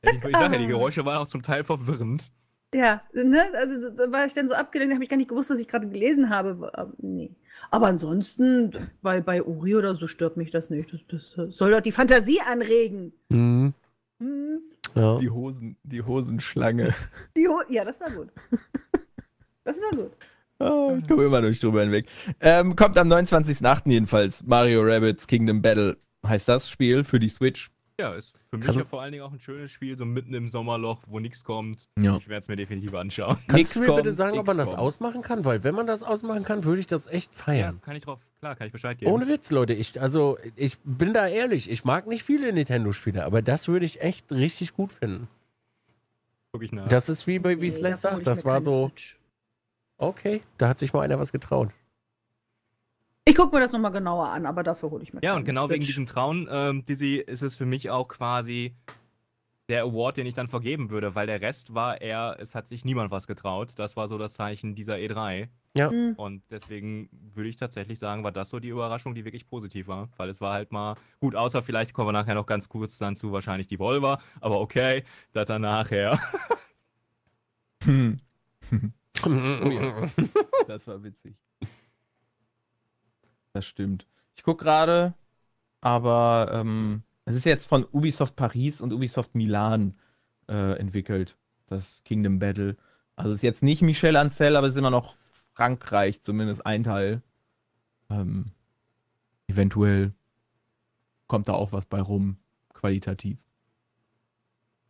Ich, ich sage ja, die Geräusche waren auch zum Teil verwirrend. Ja, ne? also da war ich dann so abgelenkt, habe ich gar nicht gewusst, was ich gerade gelesen habe. Aber, ähm, nee. Aber ansonsten, weil bei Uri oder so stört mich das nicht. Das, das soll doch die Fantasie anregen. Mhm. Mhm. Ja. Die, Hosen, die Hosenschlange. Die Ho ja, das war gut. Das war gut. Oh, ich ah, komme immer durch drüber hinweg. Ähm, kommt am 29.08. jedenfalls Mario Rabbits Kingdom Battle heißt das Spiel für die Switch. Ja, ist für mich ja vor allen Dingen auch ein schönes Spiel, so mitten im Sommerloch, wo nichts kommt. Ja. Ich werde es mir definitiv anschauen. Kannst du mir kommt, bitte sagen, ob man kommt. das ausmachen kann? Weil wenn man das ausmachen kann, würde ich das echt feiern. Ja, kann ich drauf, klar, kann ich Bescheid geben. Ohne Witz, Leute, ich, also ich bin da ehrlich, ich mag nicht viele Nintendo-Spiele, aber das würde ich echt richtig gut finden. Guck ich nach. Das ist wie bei, wie es nee, sagt, das war so. Switch. Okay, da hat sich mal einer was getraut. Ich gucke mir das nochmal genauer an, aber dafür hole ich mir. Ja, und genau Switch. wegen diesem Trauen, ähm, Dizzy, ist es für mich auch quasi der Award, den ich dann vergeben würde, weil der Rest war eher, es hat sich niemand was getraut. Das war so das Zeichen dieser E3. Ja. Mhm. Und deswegen würde ich tatsächlich sagen, war das so die Überraschung, die wirklich positiv war. Weil es war halt mal gut, außer vielleicht kommen wir nachher noch ganz kurz dann zu wahrscheinlich die Volver, aber okay, das dann nachher. hm. Oh das war witzig. Das stimmt. Ich gucke gerade, aber ähm, es ist jetzt von Ubisoft Paris und Ubisoft Milan äh, entwickelt, das Kingdom Battle. Also es ist jetzt nicht Michel Ancel, aber es ist immer noch Frankreich, zumindest ein Teil. Ähm, eventuell kommt da auch was bei rum, qualitativ.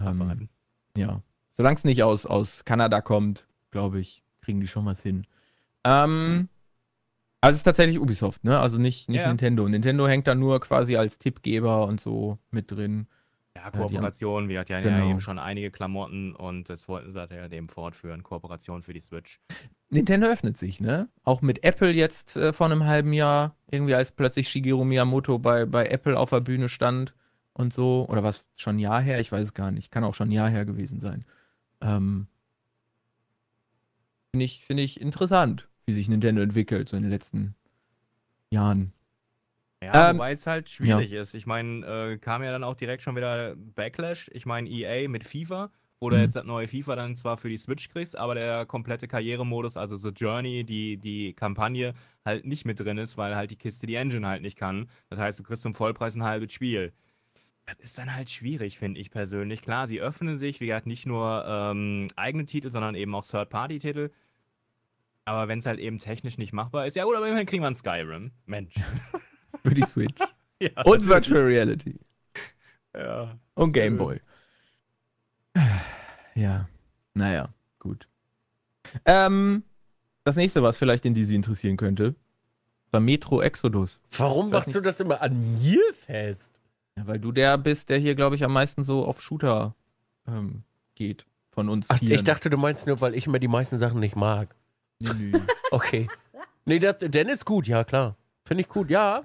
Ähm, ja. Solange es nicht aus, aus Kanada kommt, glaube ich, kriegen die schon was hin. Ähm, also es ist tatsächlich Ubisoft, ne? Also nicht, nicht ja. Nintendo. Nintendo hängt da nur quasi als Tippgeber und so mit drin. Ja, äh, Kooperation, wir hatten ja, genau. ja eben schon einige Klamotten und das wollten sie halt eben fortführen. Kooperation für die Switch. Nintendo öffnet sich, ne? Auch mit Apple jetzt äh, vor einem halben Jahr, irgendwie als plötzlich Shigeru Miyamoto bei, bei Apple auf der Bühne stand und so. Oder was schon ein Jahr her? Ich weiß es gar nicht. Kann auch schon ein Jahr her gewesen sein. Ähm, Finde ich, find ich interessant wie sich Nintendo entwickelt, so in den letzten Jahren. Ja, ähm, wobei es halt schwierig ja. ist. Ich meine, äh, kam ja dann auch direkt schon wieder Backlash. Ich meine, EA mit FIFA, wo du mhm. jetzt das neue FIFA dann zwar für die Switch kriegst, aber der komplette Karrieremodus, also The Journey, die, die Kampagne halt nicht mit drin ist, weil halt die Kiste die Engine halt nicht kann. Das heißt, du kriegst zum Vollpreis ein halbes Spiel. Das ist dann halt schwierig, finde ich persönlich. Klar, sie öffnen sich, wie gesagt, nicht nur ähm, eigene Titel, sondern eben auch Third-Party-Titel. Aber wenn es halt eben technisch nicht machbar ist, ja gut, aber immerhin kriegen wir ein Skyrim. Mensch. Für die Switch. ja, Und Virtual Reality. Ja. Und Game Boy. Ja. Naja, gut. Ähm, das nächste, was vielleicht in die Sie interessieren könnte, war Metro Exodus. Warum machst nicht. du das immer an mir fest? Ja, weil du der bist, der hier, glaube ich, am meisten so auf Shooter ähm, geht von uns. Ach, ich dachte, du meinst nur, weil ich immer die meisten Sachen nicht mag. Menü. okay. Nee, das, ist gut, ja klar. Finde ich gut, ja.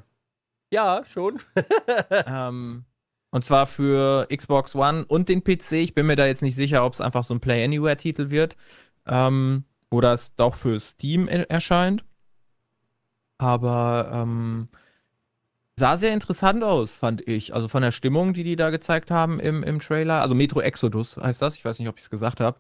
Ja, schon. ähm, und zwar für Xbox One und den PC. Ich bin mir da jetzt nicht sicher, ob es einfach so ein Play Anywhere-Titel wird. Ähm, oder es doch für Steam erscheint. Aber ähm, sah sehr interessant aus, fand ich. Also von der Stimmung, die die da gezeigt haben im, im Trailer. Also Metro Exodus heißt das. Ich weiß nicht, ob ich es gesagt habe.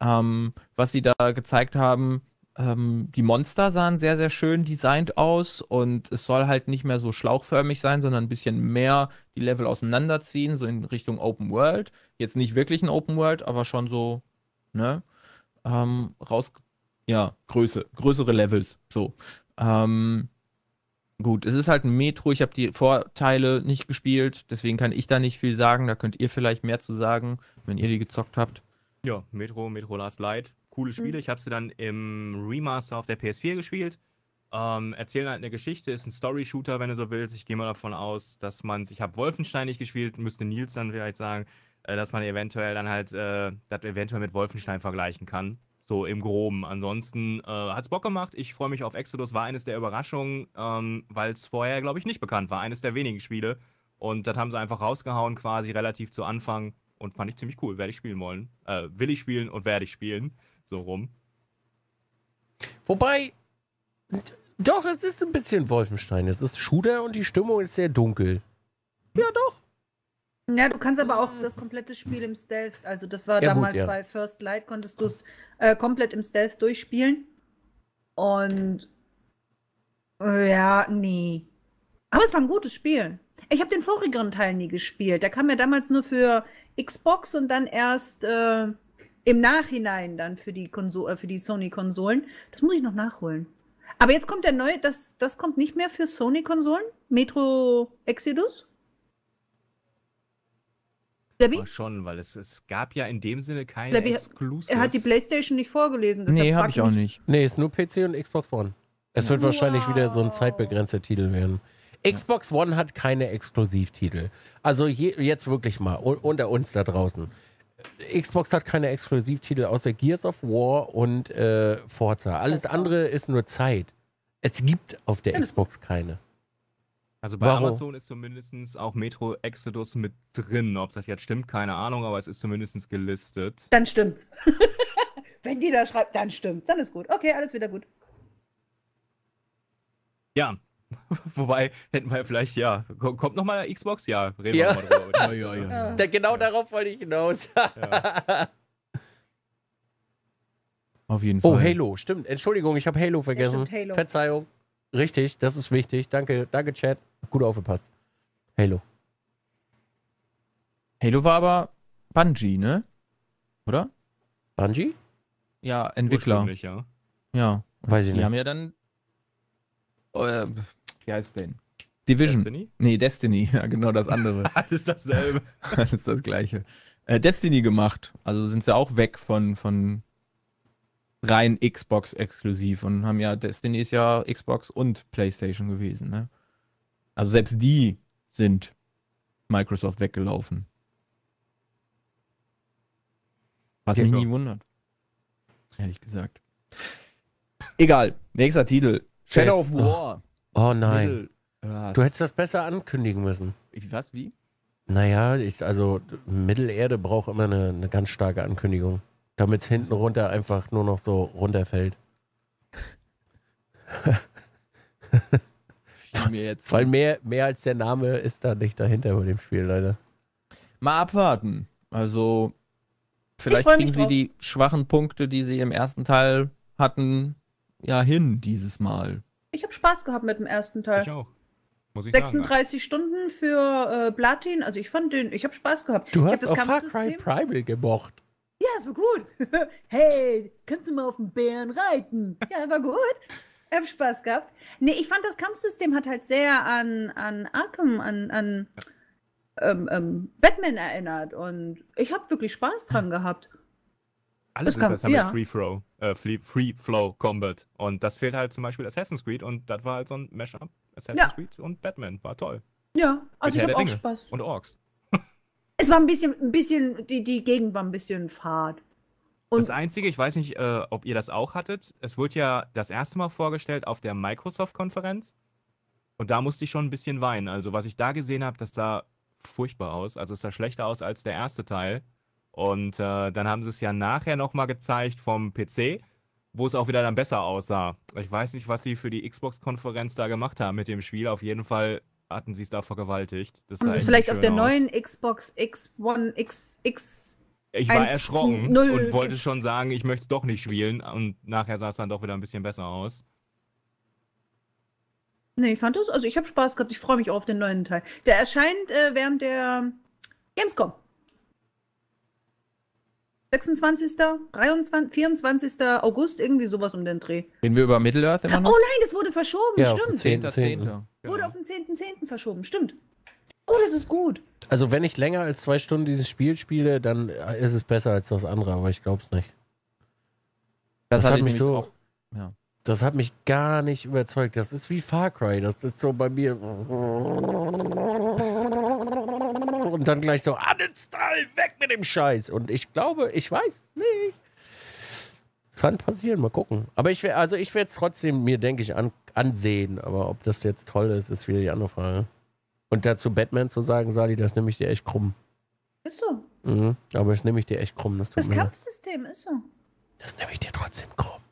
Ähm, was sie da gezeigt haben, ähm, die Monster sahen sehr, sehr schön designt aus und es soll halt nicht mehr so schlauchförmig sein, sondern ein bisschen mehr die Level auseinanderziehen, so in Richtung Open World. Jetzt nicht wirklich ein Open World, aber schon so, ne? Ähm, raus, ja, Größe, größere Levels, so. Ähm, gut, es ist halt ein Metro, ich habe die Vorteile nicht gespielt, deswegen kann ich da nicht viel sagen, da könnt ihr vielleicht mehr zu sagen, wenn ihr die gezockt habt. Ja, Metro, Metro Last Light, coole mhm. Spiele. Mhm. Ich habe sie dann im Remaster auf der PS4 gespielt. Ähm, erzählen halt eine Geschichte, ist ein Story-Shooter, wenn du so willst. Ich gehe mal davon aus, dass man, ich habe Wolfenstein nicht gespielt, müsste Nils dann vielleicht sagen, äh, dass man eventuell dann halt äh, das eventuell mit Wolfenstein vergleichen kann. So im Groben. Ansonsten äh, hat's Bock gemacht. Ich freue mich auf Exodus. War eines der Überraschungen, ähm, weil es vorher, glaube ich, nicht bekannt war. Eines der wenigen Spiele. Und das haben sie einfach rausgehauen, quasi relativ zu Anfang. Und fand ich ziemlich cool. Werde ich spielen wollen. Äh, will ich spielen und werde ich spielen. So rum. Wobei, doch, es ist ein bisschen Wolfenstein. Es ist Shooter und die Stimmung ist sehr dunkel. Hm? Ja, doch. Ja, du kannst aber auch das komplette Spiel im Stealth, also das war ja, damals gut, ja. bei First Light, konntest du es äh, komplett im Stealth durchspielen. Und äh, ja, nee. Aber es war ein gutes Spiel. Ich habe den vorigen Teil nie gespielt. Der kam ja damals nur für Xbox und dann erst äh, im Nachhinein dann für die, Konsole, äh, für die Sony-Konsolen. Das muss ich noch nachholen. Aber jetzt kommt der neue, das, das kommt nicht mehr für Sony-Konsolen? Metro Exodus? Debbie? Aber schon, weil es, es gab ja in dem Sinne keine Debbie, Exclusives. Er hat die Playstation nicht vorgelesen. Nee, habe ich auch nicht. Nee, ist nur PC und Xbox One. Es wird wow. wahrscheinlich wieder so ein zeitbegrenzter Titel werden. Xbox One hat keine Exklusivtitel. Also je, jetzt wirklich mal unter uns da draußen. Xbox hat keine Exklusivtitel außer Gears of War und äh, Forza. Alles andere ist nur Zeit. Es gibt auf der Xbox keine. Also bei Warum? Amazon ist zumindest auch Metro Exodus mit drin. Ob das jetzt stimmt, keine Ahnung, aber es ist zumindest gelistet. Dann stimmt's. Wenn die da schreibt, dann stimmt's. Dann ist gut. Okay, alles wieder gut. Ja, Wobei, hätten wir vielleicht, ja. Kommt nochmal Xbox? Ja, reden ja. wir mal drüber. ja, ja, ja, ja. Da, genau darauf wollte ich hinaus. Auf jeden oh, Fall. Oh, Halo, stimmt. Entschuldigung, ich habe Halo vergessen. Stimmt, Halo. Verzeihung. Richtig, das ist wichtig. Danke, danke, Chat. Gut aufgepasst. Halo. Halo war aber Bungie, ne? Oder? Bungie? Ja, Entwickler. Ja. ja. Weiß ich die nicht. Die haben ja dann äh, wie heißt denn? Division. Destiny? Nee, Destiny, ja, genau das andere. Alles dasselbe. Alles das gleiche. Äh, Destiny gemacht. Also sind sie auch weg von, von rein Xbox-exklusiv und haben ja, Destiny ist ja Xbox und PlayStation gewesen, ne? Also selbst die sind Microsoft weggelaufen. Was mich nie wundert. Ehrlich gesagt. Egal. Nächster Titel. Shadow of War. Oh. Oh nein. Äh, du hättest das besser ankündigen müssen. Was? Wie? Naja, ich, also Mittelerde braucht immer eine, eine ganz starke Ankündigung. Damit es hinten also, runter einfach nur noch so runterfällt. mir jetzt Weil mehr, mehr als der Name ist da nicht dahinter bei dem Spiel, leider. Mal abwarten. Also, vielleicht kriegen sie die schwachen Punkte, die sie im ersten Teil hatten, ja hin dieses Mal. Ich habe Spaß gehabt mit dem ersten Teil. Ich auch. Muss ich 36 sagen, Stunden für äh, Platin. Also ich fand den, ich habe Spaß gehabt. Du ich hast auch Far Cry Primal gemocht. Ja, es war gut. hey, kannst du mal auf den Bären reiten? Ja, war gut. Ich habe Spaß gehabt. Nee, ich fand, das Kampfsystem hat halt sehr an, an Arkham, an, an ähm, ähm, Batman erinnert. Und ich habe wirklich Spaß dran gehabt. Alles das ist kam, besser ja. mit Free Throw äh, Free, Flow Combat. Und das fehlt halt zum Beispiel Assassin's Creed und das war halt so ein Mashup. Assassin's ja. Creed und Batman war toll. Ja, also Mit ich habe auch Spaß. Und Orks. Es war ein bisschen, ein bisschen, die, die Gegend war ein bisschen fad. Und das Einzige, ich weiß nicht, äh, ob ihr das auch hattet, es wurde ja das erste Mal vorgestellt auf der Microsoft-Konferenz. Und da musste ich schon ein bisschen weinen. Also, was ich da gesehen habe, das sah furchtbar aus. Also, es sah schlechter aus als der erste Teil. Und äh, dann haben sie es ja nachher nochmal gezeigt vom PC, wo es auch wieder dann besser aussah. Ich weiß nicht, was sie für die Xbox-Konferenz da gemacht haben mit dem Spiel. Auf jeden Fall hatten sie es da vergewaltigt. Das sah Und ist vielleicht auf der aus. neuen Xbox X 1 X X ich war 1, erschrocken 0. und wollte schon sagen, ich möchte doch nicht spielen. Und nachher sah es dann doch wieder ein bisschen besser aus. Nee, ich fand das, also ich habe Spaß gehabt. Ich freue mich auch auf den neuen Teil. Der erscheint äh, während der Gamescom. 26., 23, 24. August, irgendwie sowas um den Dreh. Reden wir über Middle-earth immer noch? Oh nein, das wurde verschoben, ja, stimmt. Auf den 10.10. 10. 10. Wurde auf den 10.10. 10. verschoben, stimmt. Oh, das ist gut. Also, wenn ich länger als zwei Stunden dieses Spiel spiele, dann ist es besser als das andere, aber ich glaub's nicht. Das, das hat mich so. Auch, ja. Das hat mich gar nicht überzeugt. Das ist wie Far Cry. Das ist so bei mir und dann gleich so, uninstall, ah, weg mit dem Scheiß. Und ich glaube, ich weiß nicht. Kann passieren, mal gucken. Aber ich werde, also es trotzdem mir, denke ich, an, ansehen. Aber ob das jetzt toll ist, ist wieder die andere Frage. Und dazu Batman zu sagen, Sali, das nehme ich dir echt krumm. Ist so. Mhm, aber das nehme ich dir echt krumm. Das, das Kampfsystem ist so. Das nehme ich dir trotzdem krumm.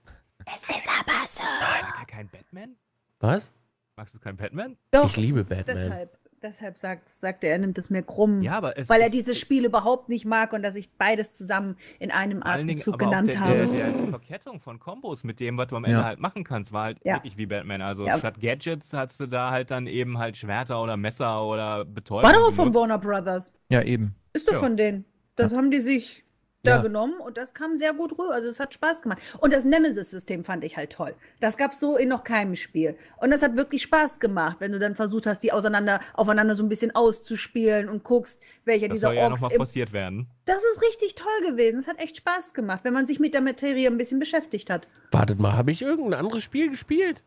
Es ist aber so. Nein, kein Batman? Was? Magst du keinen Batman? Doch. Ich liebe Batman. Deshalb. Deshalb sagt, sagt er, er nimmt es mir krumm, ja, aber es, weil er es, dieses Spiel überhaupt nicht mag und dass ich beides zusammen in einem Atemzug genannt habe. Der, der, die Verkettung von Kombos mit dem, was du am Ende ja. halt machen kannst, war halt ja. wirklich wie Batman. Also statt Gadgets hattest du da halt dann eben halt Schwerter oder Messer oder Betäubung. War doch von Warner Brothers. Ja, eben. Ist doch von denen. Das haben die sich ja. genommen und das kam sehr gut rüber. Also es hat Spaß gemacht. Und das Nemesis-System fand ich halt toll. Das gab es so in noch keinem Spiel. Und das hat wirklich Spaß gemacht, wenn du dann versucht hast, die auseinander, aufeinander so ein bisschen auszuspielen und guckst, welcher das dieser soll ja Orks... ja nochmal forciert werden. Das ist richtig toll gewesen. Es hat echt Spaß gemacht, wenn man sich mit der Materie ein bisschen beschäftigt hat. Wartet mal, habe ich irgendein anderes Spiel gespielt?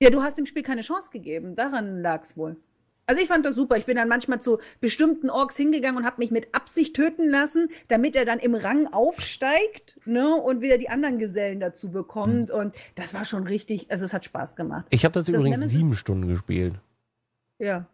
Ja, du hast dem Spiel keine Chance gegeben. Daran lag es wohl. Also ich fand das super. Ich bin dann manchmal zu bestimmten Orks hingegangen und habe mich mit Absicht töten lassen, damit er dann im Rang aufsteigt ne, und wieder die anderen Gesellen dazu bekommt. Hm. Und das war schon richtig, also es hat Spaß gemacht. Ich habe das, das, übrigens sieben Stunden gespielt. Ja.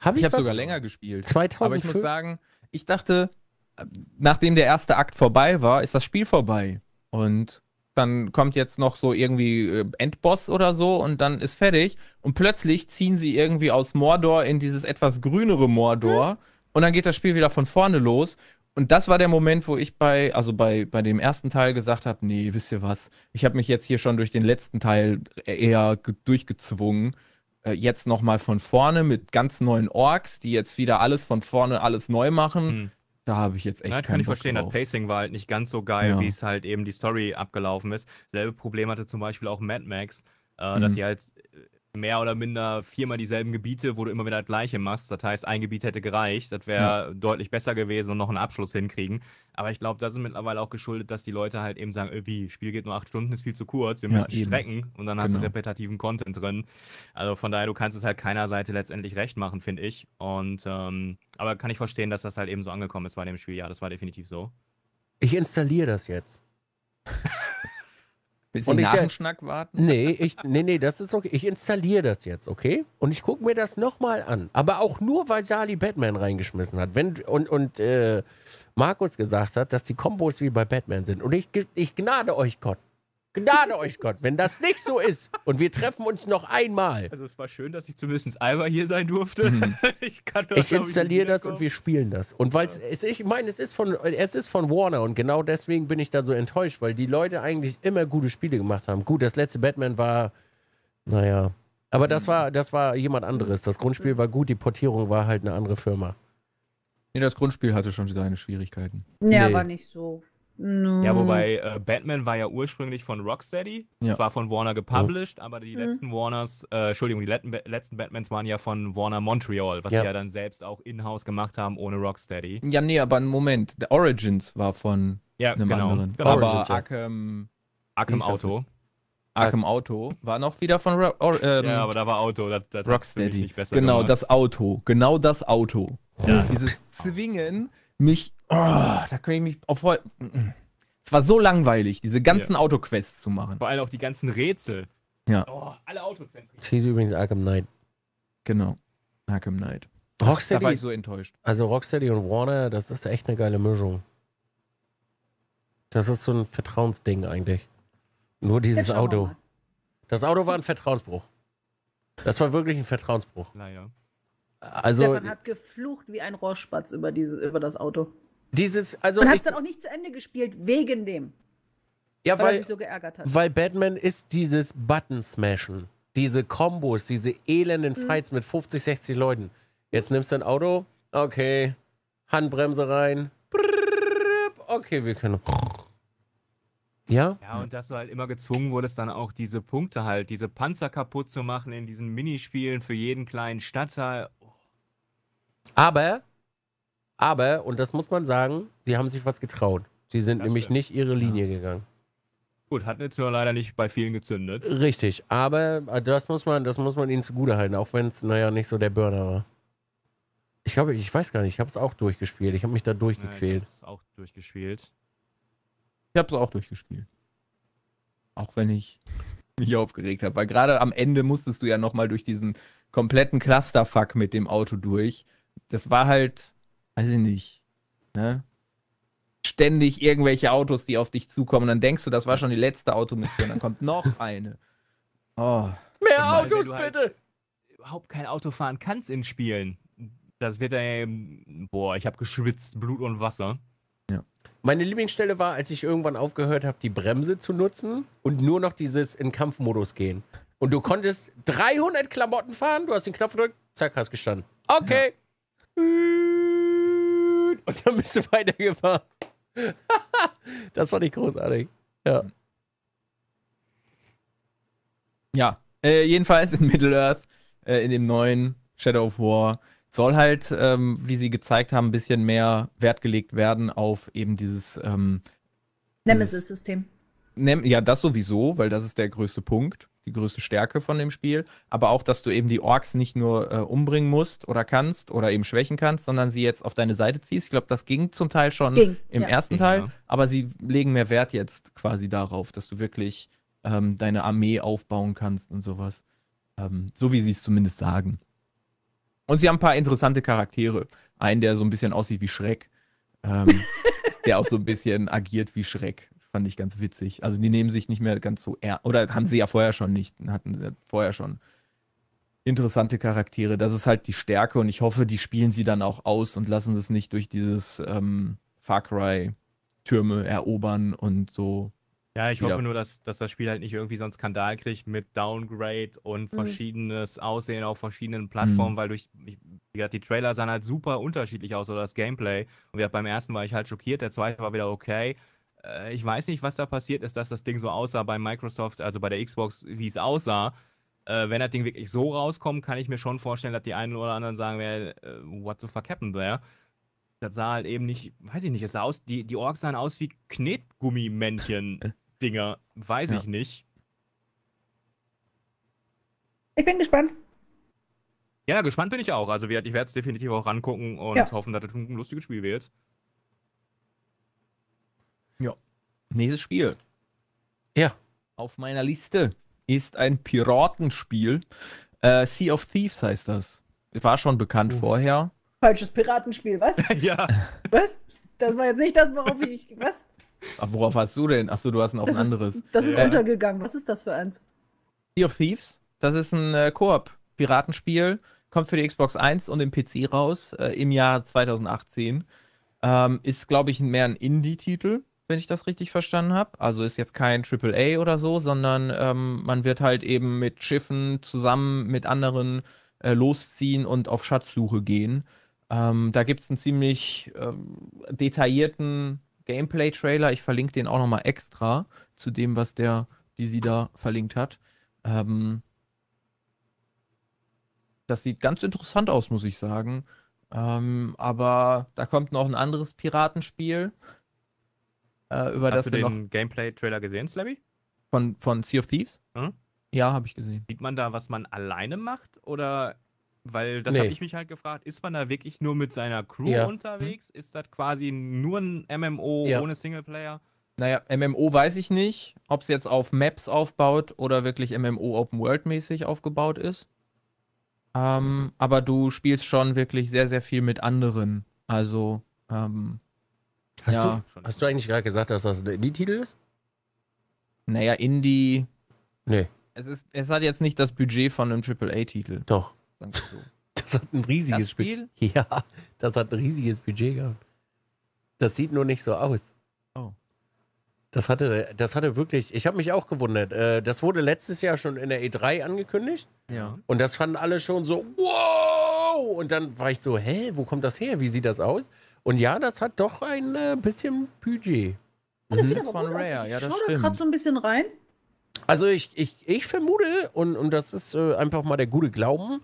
Hab ich, ich habe sogar länger gespielt. 2005? Aber ich muss sagen, ich dachte, äh, nachdem der erste Akt vorbei war, ist das Spiel vorbei. Und dann kommt jetzt noch so irgendwie äh, Endboss oder so und dann ist fertig. Und plötzlich ziehen sie irgendwie aus Mordor in dieses etwas grünere Mordor mhm. und dann geht das Spiel wieder von vorne los. Und das war der Moment, wo ich bei, also bei, bei dem ersten Teil gesagt habe, nee, wisst ihr was, ich habe mich jetzt hier schon durch den letzten Teil eher durchgezwungen. Äh, jetzt nochmal von vorne mit ganz neuen Orks, die jetzt wieder alles von vorne, alles neu machen. Mhm da habe ich jetzt echt. Ja, kann ich Bock verstehen. Drauf. Das Pacing war halt nicht ganz so geil, ja. wie es halt eben die Story abgelaufen ist. Selbe Problem hatte zum Beispiel auch Mad Max, äh, mhm. dass sie halt mehr oder minder viermal dieselben Gebiete, wo du immer wieder das gleiche machst. Das heißt, ein Gebiet hätte gereicht. Das wäre ja. deutlich besser gewesen und noch einen Abschluss hinkriegen. Aber ich glaube, das ist mittlerweile auch geschuldet, dass die Leute halt eben sagen, wie, Spiel geht nur acht Stunden, ist viel zu kurz, wir müssen ja, strecken und dann genau. hast du genau. repetitiven Content drin. Also von daher, du kannst es halt keiner Seite letztendlich recht machen, finde ich. Und ähm, aber kann ich verstehen, dass das halt eben so angekommen ist bei dem Spiel. Ja, das war definitiv so. Ich installiere das jetzt. Willst du und nach dem Schnack warten? Nee, ich, nee, nee, das ist okay. Ich installiere das jetzt, okay? Und ich gucke mir das nochmal an. Aber auch nur, weil Sali Batman reingeschmissen hat. Wenn, und und äh, Markus gesagt hat, dass die Kombos wie bei Batman sind. Und ich, ich gnade euch Gott. Gnade euch Gott, wenn das nicht so ist und wir treffen uns noch einmal. Also es war schön, dass ich zumindest einmal hier sein durfte. Mhm. Ich, kann ich installiere das und wir spielen das. Und weil ja. es, ich meine, es ist von es ist von Warner und genau deswegen bin ich da so enttäuscht, weil die Leute eigentlich immer gute Spiele gemacht haben. Gut, das letzte Batman war, naja. Aber das mhm. war, das war jemand anderes. Das Grundspiel war gut, die Portierung war halt eine andere Firma. Nee, das Grundspiel hatte schon seine Schwierigkeiten. Ja, nee. aber nicht so. No. Ja, wobei äh, Batman war ja ursprünglich von Rocksteady, ja. zwar von Warner gepublished, oh. aber die mhm. letzten Warners, äh, Entschuldigung, die letzten, letzten Batmans waren ja von Warner Montreal, was ja. sie ja dann selbst auch in-house gemacht haben ohne Rocksteady. Ja, nee, aber einen Moment, The Origins war von ja, einem genau. anderen. Genau. Aber Origins, Arkham, Arkham Auto. Arkham Auto war noch wieder von Ro Or ähm, Ja, aber da war Auto, das, das Rocksteady. Nicht besser genau, gemacht. das Auto, genau das Auto. Das. Dieses Zwingen mich oh, da kriege ich mich auf heute. Es war so langweilig, diese ganzen ja. Autoquests zu machen. Vor allem auch die ganzen Rätsel. Ja. Oh, alle Autozentren. Ich lese übrigens Arkham Knight. Genau. Arkham Knight. Das, da war ich so enttäuscht. Also Rocksteady und Warner, das ist echt eine geile Mischung. Das ist so ein Vertrauensding eigentlich. Nur dieses Auto. Das Auto war ein Vertrauensbruch. Das war wirklich ein Vertrauensbruch. Leider. Also, Stefan hat geflucht wie ein Rohrspatz über, diese, über das Auto. Dieses, also und habe es dann auch nicht zu Ende gespielt, wegen dem. Ja, weil, weil so geärgert hat. Weil Batman ist dieses Button-Smashen, diese Combos, diese elenden mhm. Fights mhm. mit 50, 60 Leuten. Jetzt nimmst du ein Auto, okay, Handbremse rein, okay, wir können. Ja? Ja, und dass du halt immer gezwungen wurdest, dann auch diese Punkte halt, diese Panzer kaputt zu machen in diesen Minispielen für jeden kleinen Stadtteil. Aber aber, und das muss man sagen, sie haben sich was getraut. Sie sind das nämlich stimmt. nicht ihre Linie ja. gegangen. Gut, hat jetzt nur leider nicht bei vielen gezündet. Richtig, aber äh, das muss man, das muss man ihnen zugutehalten, auch wenn es, naja, nicht so der Burner war. Ich glaube, ich weiß gar nicht, ich habe es auch durchgespielt. Ich habe mich da durchgequält. Ja, ich habe auch durchgespielt. Ich habe es auch durchgespielt. Auch wenn ich mich aufgeregt habe, weil gerade am Ende musstest du ja nochmal durch diesen kompletten Clusterfuck mit dem Auto durch. Das war halt, weiß ich nicht, ne? Ständig irgendwelche Autos, die auf dich zukommen. Dann denkst du, das war schon die letzte Automission. Dann kommt noch eine. Oh. Mehr mal, Autos, halt bitte! überhaupt kein Auto fahren kannst in Spielen. Das wird dann, boah, ich habe geschwitzt, Blut und Wasser. Ja. Meine Lieblingsstelle war, als ich irgendwann aufgehört habe, die Bremse zu nutzen und nur noch dieses in Kampfmodus gehen. Und du konntest 300 Klamotten fahren, du hast den Knopf gedrückt, zack, hast gestanden. Okay. Ja. Und dann bist du weitergefahren. das fand ich großartig. Ja. Ja. Äh, jedenfalls in Middle-earth, äh, in dem neuen Shadow of War, soll halt, ähm, wie sie gezeigt haben, ein bisschen mehr Wert gelegt werden auf eben dieses. Ähm, Nemesis-System ja, das sowieso, weil das ist der größte Punkt, die größte Stärke von dem Spiel. Aber auch, dass du eben die Orks nicht nur äh, umbringen musst oder kannst oder eben schwächen kannst, sondern sie jetzt auf deine Seite ziehst. Ich glaube, das ging zum Teil schon ging. im ja. ersten Teil, aber sie legen mehr Wert jetzt quasi darauf, dass du wirklich ähm, deine Armee aufbauen kannst und sowas. Ähm, so wie sie es zumindest sagen. Und sie haben ein paar interessante Charaktere. Einen, der so ein bisschen aussieht wie Schreck. Ähm, der auch so ein bisschen agiert wie Schreck. Fand ich ganz witzig. Also die nehmen sich nicht mehr ganz so ernst. Oder haben sie ja vorher schon nicht, hatten sie ja vorher schon interessante Charaktere. Das ist halt die Stärke und ich hoffe, die spielen sie dann auch aus und lassen es nicht durch dieses ähm, Far Cry Türme erobern und so. Ja, ich wieder. hoffe nur, dass, dass das Spiel halt nicht irgendwie so einen Skandal kriegt mit Downgrade und mhm. verschiedenes Aussehen auf verschiedenen Plattformen, mhm. weil durch, ich, wie gesagt, die Trailer sahen halt super unterschiedlich aus oder das Gameplay. Und wie gesagt, beim ersten war ich halt schockiert, der zweite war wieder okay. Äh, ich weiß nicht, was da passiert ist, dass das Ding so aussah bei Microsoft, also bei der Xbox, wie es aussah. Äh, wenn das Ding wirklich so rauskommt, kann ich mir schon vorstellen, dass die einen oder anderen sagen werden, äh, what the fuck happened there? Das sah halt eben nicht, weiß ich nicht, es sah aus, die, die Orks sahen aus wie Knetgummimännchen-Dinger. Weiß ja. ich nicht. Ich bin gespannt. Ja, gespannt bin ich auch. Also ich werde es definitiv auch rangucken und ja. hoffen, dass das ein lustiges Spiel wird. Ja. Nächstes Spiel. Ja. Auf meiner Liste ist ein Piratenspiel. Äh, sea of Thieves heißt das. War schon bekannt Uff. vorher. Falsches Piratenspiel, was? ja. Was? Das war jetzt nicht das, worauf ich. Was? Ach, worauf hast du denn? Achso, du hast noch ein anderes. Ist, das ist äh, untergegangen. Was ist das für eins? Sea of Thieves. Das ist ein äh, Koop-Piratenspiel. Kommt für die Xbox 1 und den PC raus äh, im Jahr 2018. Ähm, ist, glaube ich, mehr ein Indie-Titel wenn ich das richtig verstanden habe. Also ist jetzt kein AAA oder so, sondern ähm, man wird halt eben mit Schiffen zusammen mit anderen äh, losziehen und auf Schatzsuche gehen. Ähm, da gibt es einen ziemlich ähm, detaillierten Gameplay-Trailer. Ich verlinke den auch nochmal extra zu dem, was der, die sie da verlinkt hat. Ähm, das sieht ganz interessant aus, muss ich sagen. Ähm, aber da kommt noch ein anderes Piratenspiel äh, über Hast das du den Gameplay-Trailer gesehen, Slabby? Von, von Sea of Thieves? Hm? Ja, habe ich gesehen. Sieht man da, was man alleine macht? Oder, weil das nee. habe ich mich halt gefragt, ist man da wirklich nur mit seiner Crew ja. unterwegs? Ist das quasi nur ein MMO ja. ohne Singleplayer? Naja, MMO weiß ich nicht, ob es jetzt auf Maps aufbaut oder wirklich MMO Open World mäßig aufgebaut ist. Ähm, aber du spielst schon wirklich sehr, sehr viel mit anderen. Also ähm, Hast, ja, du, hast du eigentlich gerade gesagt, dass das ein Indie-Titel ist? Naja, Indie. Nee. Es, ist, es hat jetzt nicht das Budget von einem AAA-Titel. Doch. So. Das hat ein riesiges das Spiel. Spiel. Ja, das hat ein riesiges Budget gehabt. Das sieht nur nicht so aus. Oh. Das hatte, das hatte wirklich, ich habe mich auch gewundert. Äh, das wurde letztes Jahr schon in der E3 angekündigt. Ja. Und das fanden alle schon so, wow! Und dann war ich so, hä, wo kommt das her? Wie sieht das aus? Und ja, das hat doch ein äh, bisschen Budget. Oh, das mhm. ist von Rare, ja, das Schau stimmt. da gerade so ein bisschen rein. Also ich, ich, ich vermute, und, und das ist äh, einfach mal der gute Glauben,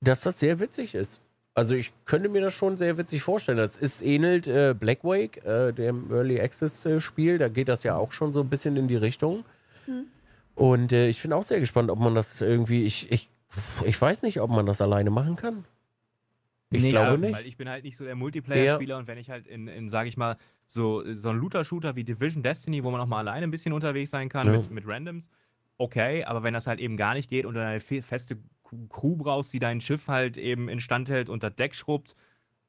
dass das sehr witzig ist. Also ich könnte mir das schon sehr witzig vorstellen. Das ist ähnelt äh, Black Wake, äh, dem Early Access äh, Spiel. Da geht das ja auch schon so ein bisschen in die Richtung. Hm. Und äh, ich bin auch sehr gespannt, ob man das irgendwie. Ich, ich, ich weiß nicht, ob man das alleine machen kann. Ich nee, glaube äh, nicht. Weil ich bin halt nicht so der Multiplayer-Spieler ja. und wenn ich halt in, in sage ich mal, so, so ein Looter-Shooter wie Division Destiny, wo man auch mal alleine ein bisschen unterwegs sein kann ja. mit, mit Randoms, okay, aber wenn das halt eben gar nicht geht und du eine feste Crew brauchst, die dein Schiff halt eben instand hält, und das Deck schrubbt,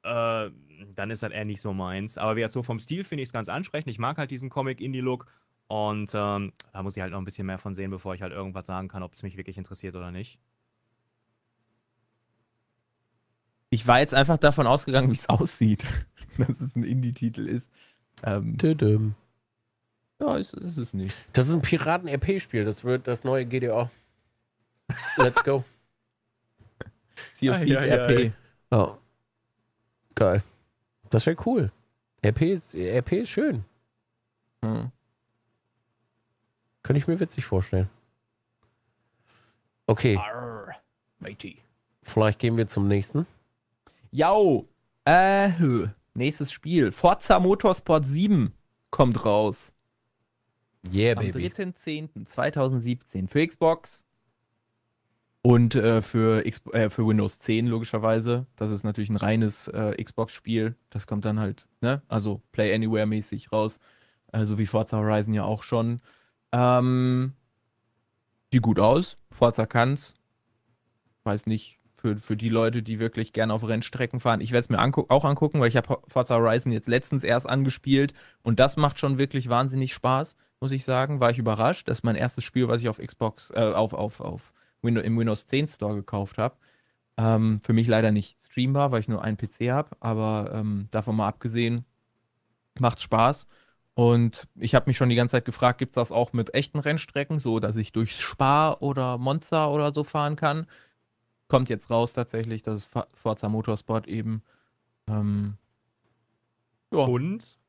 äh, dann ist das eher nicht so meins. Aber wie jetzt so vom Stil finde ich es ganz ansprechend. Ich mag halt diesen Comic-Indie-Look und ähm, da muss ich halt noch ein bisschen mehr von sehen, bevor ich halt irgendwas sagen kann, ob es mich wirklich interessiert oder nicht. Ich war jetzt einfach davon ausgegangen, wie es aussieht, dass es ein Indie-Titel ist. Ähm, Tüdüm. Ja, ist, ist es nicht. Das ist ein Piraten-RP-Spiel. Das wird das neue GDA. Let's go. Sea of Thieves RP. E oh. Geil. Das wäre cool. RP e ist, RP e ist schön. Hm. Könnte ich mir witzig vorstellen. Okay. Arr, Vielleicht gehen wir zum nächsten. Yo, äh, nächstes Spiel. Forza Motorsport 7 kommt raus. Yeah, Am baby. Am 3.10.2017 für Xbox und äh, für, X äh, für Windows 10 logischerweise. Das ist natürlich ein reines äh, Xbox-Spiel. Das kommt dann halt, ne? Also Play Anywhere-mäßig raus. also wie Forza Horizon ja auch schon. Ähm, sieht gut aus. Forza kann's. Weiß nicht, für, für die Leute, die wirklich gerne auf Rennstrecken fahren. Ich werde es mir angu auch angucken, weil ich habe Forza Horizon jetzt letztens erst angespielt und das macht schon wirklich wahnsinnig Spaß, muss ich sagen. War ich überrascht. Das ist mein erstes Spiel, was ich auf Xbox, äh, auf, auf, auf Windows, im Windows 10 Store gekauft habe. Ähm, für mich leider nicht streambar, weil ich nur einen PC habe, aber ähm, davon mal abgesehen, macht's Spaß. Und ich habe mich schon die ganze Zeit gefragt, gibt es das auch mit echten Rennstrecken, so dass ich durch Spa oder Monza oder so fahren kann? kommt jetzt raus tatsächlich, das ist Forza Motorsport eben. Ähm, ja. Und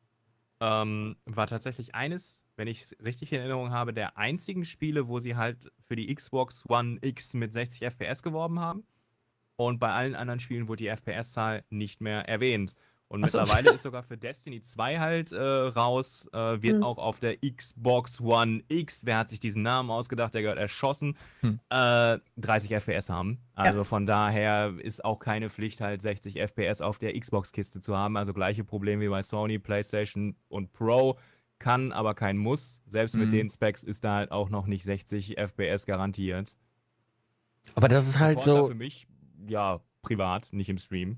ähm, war tatsächlich eines, wenn ich es richtig in Erinnerung habe, der einzigen Spiele, wo sie halt für die Xbox One X mit 60 FPS geworben haben. Und bei allen anderen Spielen wurde die FPS-Zahl nicht mehr erwähnt. Und Ach mittlerweile ist sogar für Destiny 2 halt äh, raus, äh, wird hm. auch auf der Xbox One X, wer hat sich diesen Namen ausgedacht, der gehört erschossen, hm. äh, 30 FPS haben. Also ja. von daher ist auch keine Pflicht, halt 60 FPS auf der Xbox-Kiste zu haben. Also gleiche Problem wie bei Sony, PlayStation und Pro. Kann, aber kein Muss. Selbst hm. mit den Specs ist da halt auch noch nicht 60 FPS garantiert. Aber das ist halt Forza so. für mich, ja, privat, nicht im Stream.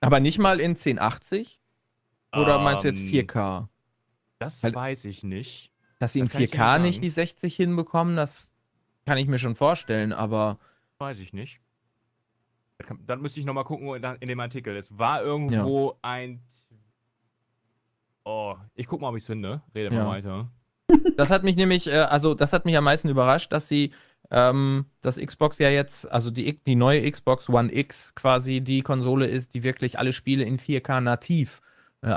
Aber nicht mal in 1080? Oder um, meinst du jetzt 4K? Ähm, das Weil, weiß ich nicht. Dass sie in 4K nicht, nicht die 60 hinbekommen, das kann ich mir schon vorstellen, aber. Weiß ich nicht. Dann müsste ich nochmal gucken in dem Artikel. Es war irgendwo ja. ein. Oh, ich guck mal, ob ich es finde. Rede mal weiter. Das hat mich nämlich, äh, also das hat mich am meisten überrascht, dass sie ähm, dass Xbox ja jetzt, also die, die neue Xbox One X quasi die Konsole ist, die wirklich alle Spiele in 4K nativ äh,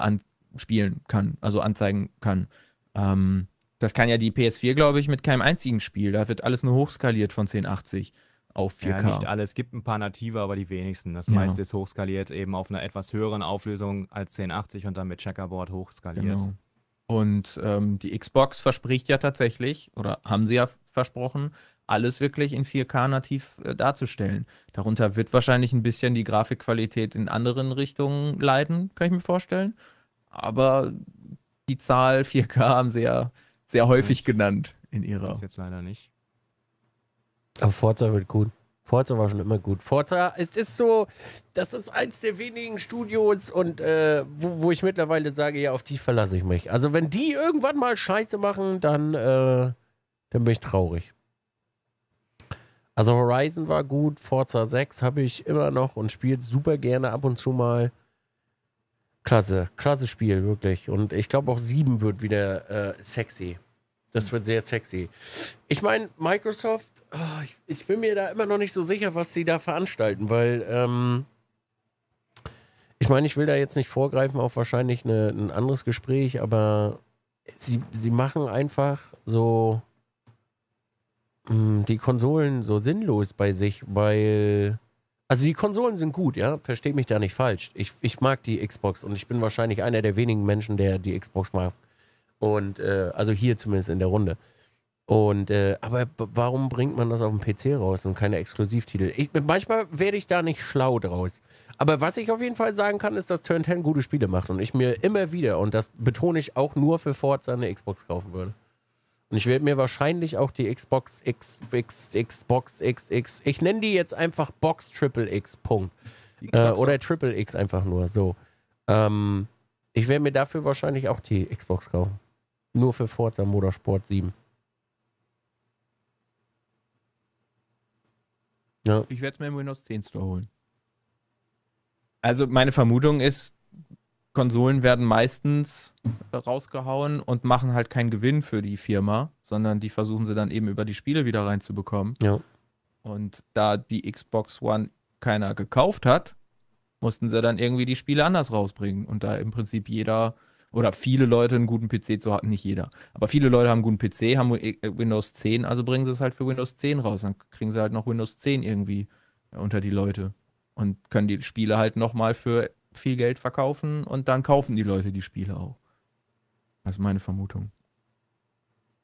anspielen kann, also anzeigen kann. Ähm, das kann ja die PS4, glaube ich, mit keinem einzigen Spiel. Da wird alles nur hochskaliert von 1080 auf 4K. Ja, nicht alles. Es gibt ein paar native, aber die wenigsten. Das ja. meiste ist hochskaliert, eben auf einer etwas höheren Auflösung als 1080 und dann mit Checkerboard hochskaliert. Genau. Und ähm, die Xbox verspricht ja tatsächlich, oder haben sie ja versprochen, alles wirklich in 4K nativ äh, darzustellen. Darunter wird wahrscheinlich ein bisschen die Grafikqualität in anderen Richtungen leiden, kann ich mir vorstellen. Aber die Zahl 4K haben sie ja sehr häufig ich genannt in ihrer. Das jetzt leider nicht. Aber Forza wird gut. Forza war schon immer gut. Forza, es ist so, das ist eins der wenigen Studios und äh, wo, wo, ich mittlerweile sage, ja, auf die verlasse ich mich. Also wenn die irgendwann mal Scheiße machen, dann, äh, dann bin ich traurig. Also Horizon war gut, Forza 6 habe ich immer noch und spiele super gerne ab und zu mal. Klasse, klasse Spiel, wirklich. Und ich glaube auch 7 wird wieder äh, sexy. Das wird sehr sexy. Ich meine, Microsoft, oh, ich, ich, bin mir da immer noch nicht so sicher, was sie da veranstalten, weil ähm, ich meine, ich will da jetzt nicht vorgreifen auf wahrscheinlich eine, ein anderes Gespräch, aber sie, sie machen einfach so Mm, die Konsolen so sinnlos bei sich, weil. Also die Konsolen sind gut, ja, versteht mich da nicht falsch. Ich, ich mag die Xbox und ich bin wahrscheinlich einer der wenigen Menschen, der die Xbox mag. Und äh, also hier zumindest in der Runde. Und äh, aber warum bringt man das auf dem PC raus und keine Exklusivtitel? Ich, manchmal werde ich da nicht schlau draus. Aber was ich auf jeden Fall sagen kann, ist, dass Turn 10 gute Spiele macht und ich mir immer wieder, und das betone ich auch nur für Forza eine Xbox kaufen würde. Und ich werde mir wahrscheinlich auch die Xbox X, X, Xbox XX, ich nenne die jetzt einfach Box Triple X, Punkt. Äh, oder Triple X einfach nur, so. Ähm, ich werde mir dafür wahrscheinlich auch die Xbox kaufen. Nur für Forza Motorsport 7. Ja. Ich werde es mir im Windows 10 Store holen. Also meine Vermutung ist, Konsolen werden meistens äh, rausgehauen und machen halt keinen Gewinn für die Firma, sondern die versuchen sie dann eben über die Spiele wieder reinzubekommen. Ja. Und da die Xbox One keiner gekauft hat, mussten sie dann irgendwie die Spiele anders rausbringen. Und da im Prinzip jeder oder viele Leute einen guten PC zu hatten, nicht jeder, aber viele Leute haben einen guten PC, haben äh, Windows 10, also bringen sie es halt für Windows 10 raus. Dann kriegen sie halt noch Windows 10 irgendwie äh, unter die Leute und können die Spiele halt nochmal für viel Geld verkaufen und dann kaufen die Leute die Spiele auch. Das ist meine Vermutung.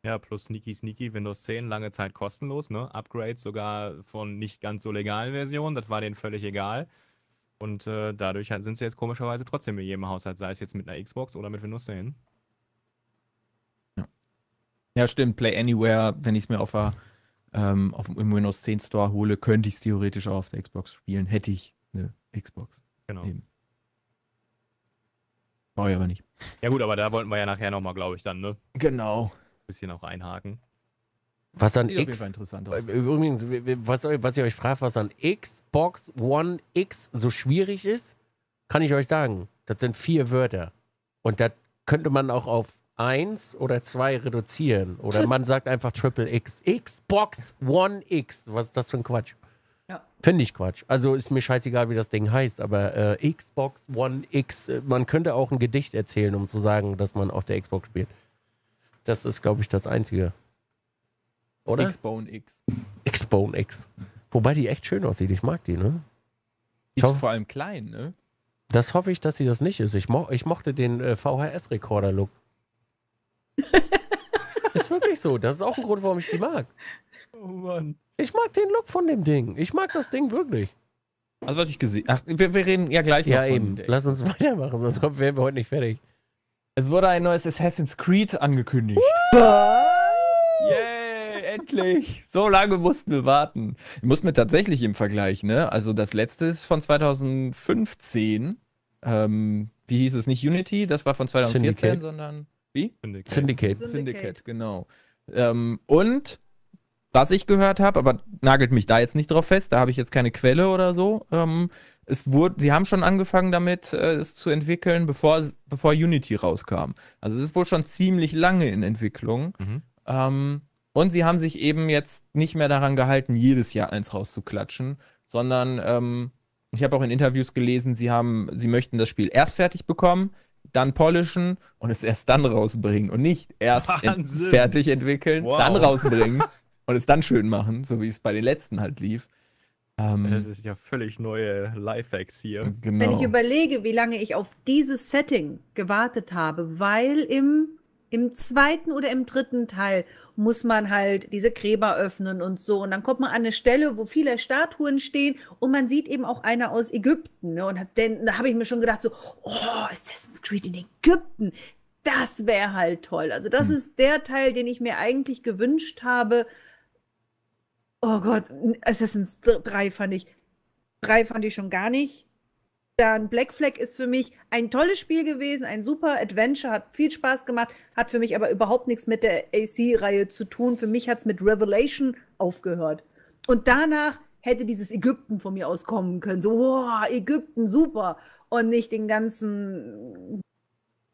Ja, plus Sneaky Sneaky Windows 10 lange Zeit kostenlos, ne? Upgrade sogar von nicht ganz so legalen Versionen, das war denen völlig egal. Und äh, dadurch sind sie jetzt komischerweise trotzdem in jedem Haushalt, sei es jetzt mit einer Xbox oder mit Windows 10. Ja, ja stimmt. Play Anywhere, wenn ich es mir auf, der, ähm, auf dem Windows 10 Store hole, könnte ich es theoretisch auch auf der Xbox spielen. Hätte ich eine Xbox. Genau. Eben. Brauche ich aber nicht. Ja gut, aber da wollten wir ja nachher nochmal, glaube ich, dann, ne? Genau. Ein bisschen auch einhaken. Was dann X, äh, Übrigens, was, was ich euch frage, was dann Xbox One X so schwierig ist, kann ich euch sagen. Das sind vier Wörter. Und das könnte man auch auf eins oder zwei reduzieren. Oder man sagt einfach Triple X. Xbox One X. Was ist das für ein Quatsch? Finde ich Quatsch. Also ist mir scheißegal, wie das Ding heißt, aber äh, Xbox One X, man könnte auch ein Gedicht erzählen, um zu sagen, dass man auf der Xbox spielt. Das ist, glaube ich, das Einzige. Oder? Xbone X. Xbone X. Wobei die echt schön aussieht. Ich mag die, ne? Ist vor allem klein, ne? Das hoffe ich, dass sie das nicht ist. Ich, mo ich mochte den äh, vhs recorder look Ist wirklich so. Das ist auch ein Grund, warum ich die mag. Oh Mann. Ich mag den Look von dem Ding. Ich mag das Ding wirklich. Also, was ich gesehen Ach, wir, wir, reden ja gleich ja, noch Ja, eben. Ding. Lass uns weitermachen, sonst kommen wir heute nicht fertig. Es wurde ein neues Assassin's Creed angekündigt. Was? Yay, endlich. So lange mussten wir warten. Wir mussten wir tatsächlich im Vergleich, ne? Also, das letzte ist von 2015. Ähm, wie hieß es? Nicht Unity, das war von 2014, Syndicate. sondern wie? Syndicate. Syndicate, Syndicate genau. Ähm, und was ich gehört habe, aber nagelt mich da jetzt nicht drauf fest, da habe ich jetzt keine Quelle oder so. Ähm, es wurde, sie haben schon angefangen damit, äh, es zu entwickeln, bevor, bevor Unity rauskam. Also es ist wohl schon ziemlich lange in Entwicklung. Mhm. Ähm, und sie haben sich eben jetzt nicht mehr daran gehalten, jedes Jahr eins rauszuklatschen, sondern ähm, ich habe auch in Interviews gelesen, sie haben, sie möchten das Spiel erst fertig bekommen, dann polischen und es erst dann rausbringen und nicht erst ent fertig entwickeln, wow. dann rausbringen und es dann schön machen, so wie es bei den letzten halt lief. Ähm, das ist ja völlig neue Lifehacks hier. Genau. Wenn ich überlege, wie lange ich auf dieses Setting gewartet habe, weil im im zweiten oder im dritten Teil muss man halt diese Gräber öffnen und so. Und dann kommt man an eine Stelle, wo viele Statuen stehen und man sieht eben auch eine aus Ägypten. Ne? Und hab, da habe ich mir schon gedacht, so, oh, Assassin's Creed in Ägypten, das wäre halt toll. Also das mhm. ist der Teil, den ich mir eigentlich gewünscht habe. Oh Gott, Assassin's 3 fand ich, 3 fand ich schon gar nicht. Dann Black Flag ist für mich ein tolles Spiel gewesen, ein super Adventure, hat viel Spaß gemacht, hat für mich aber überhaupt nichts mit der AC-Reihe zu tun. Für mich hat es mit Revelation aufgehört. Und danach hätte dieses Ägypten von mir aus kommen können. So, wow, Ägypten, super. Und nicht den ganzen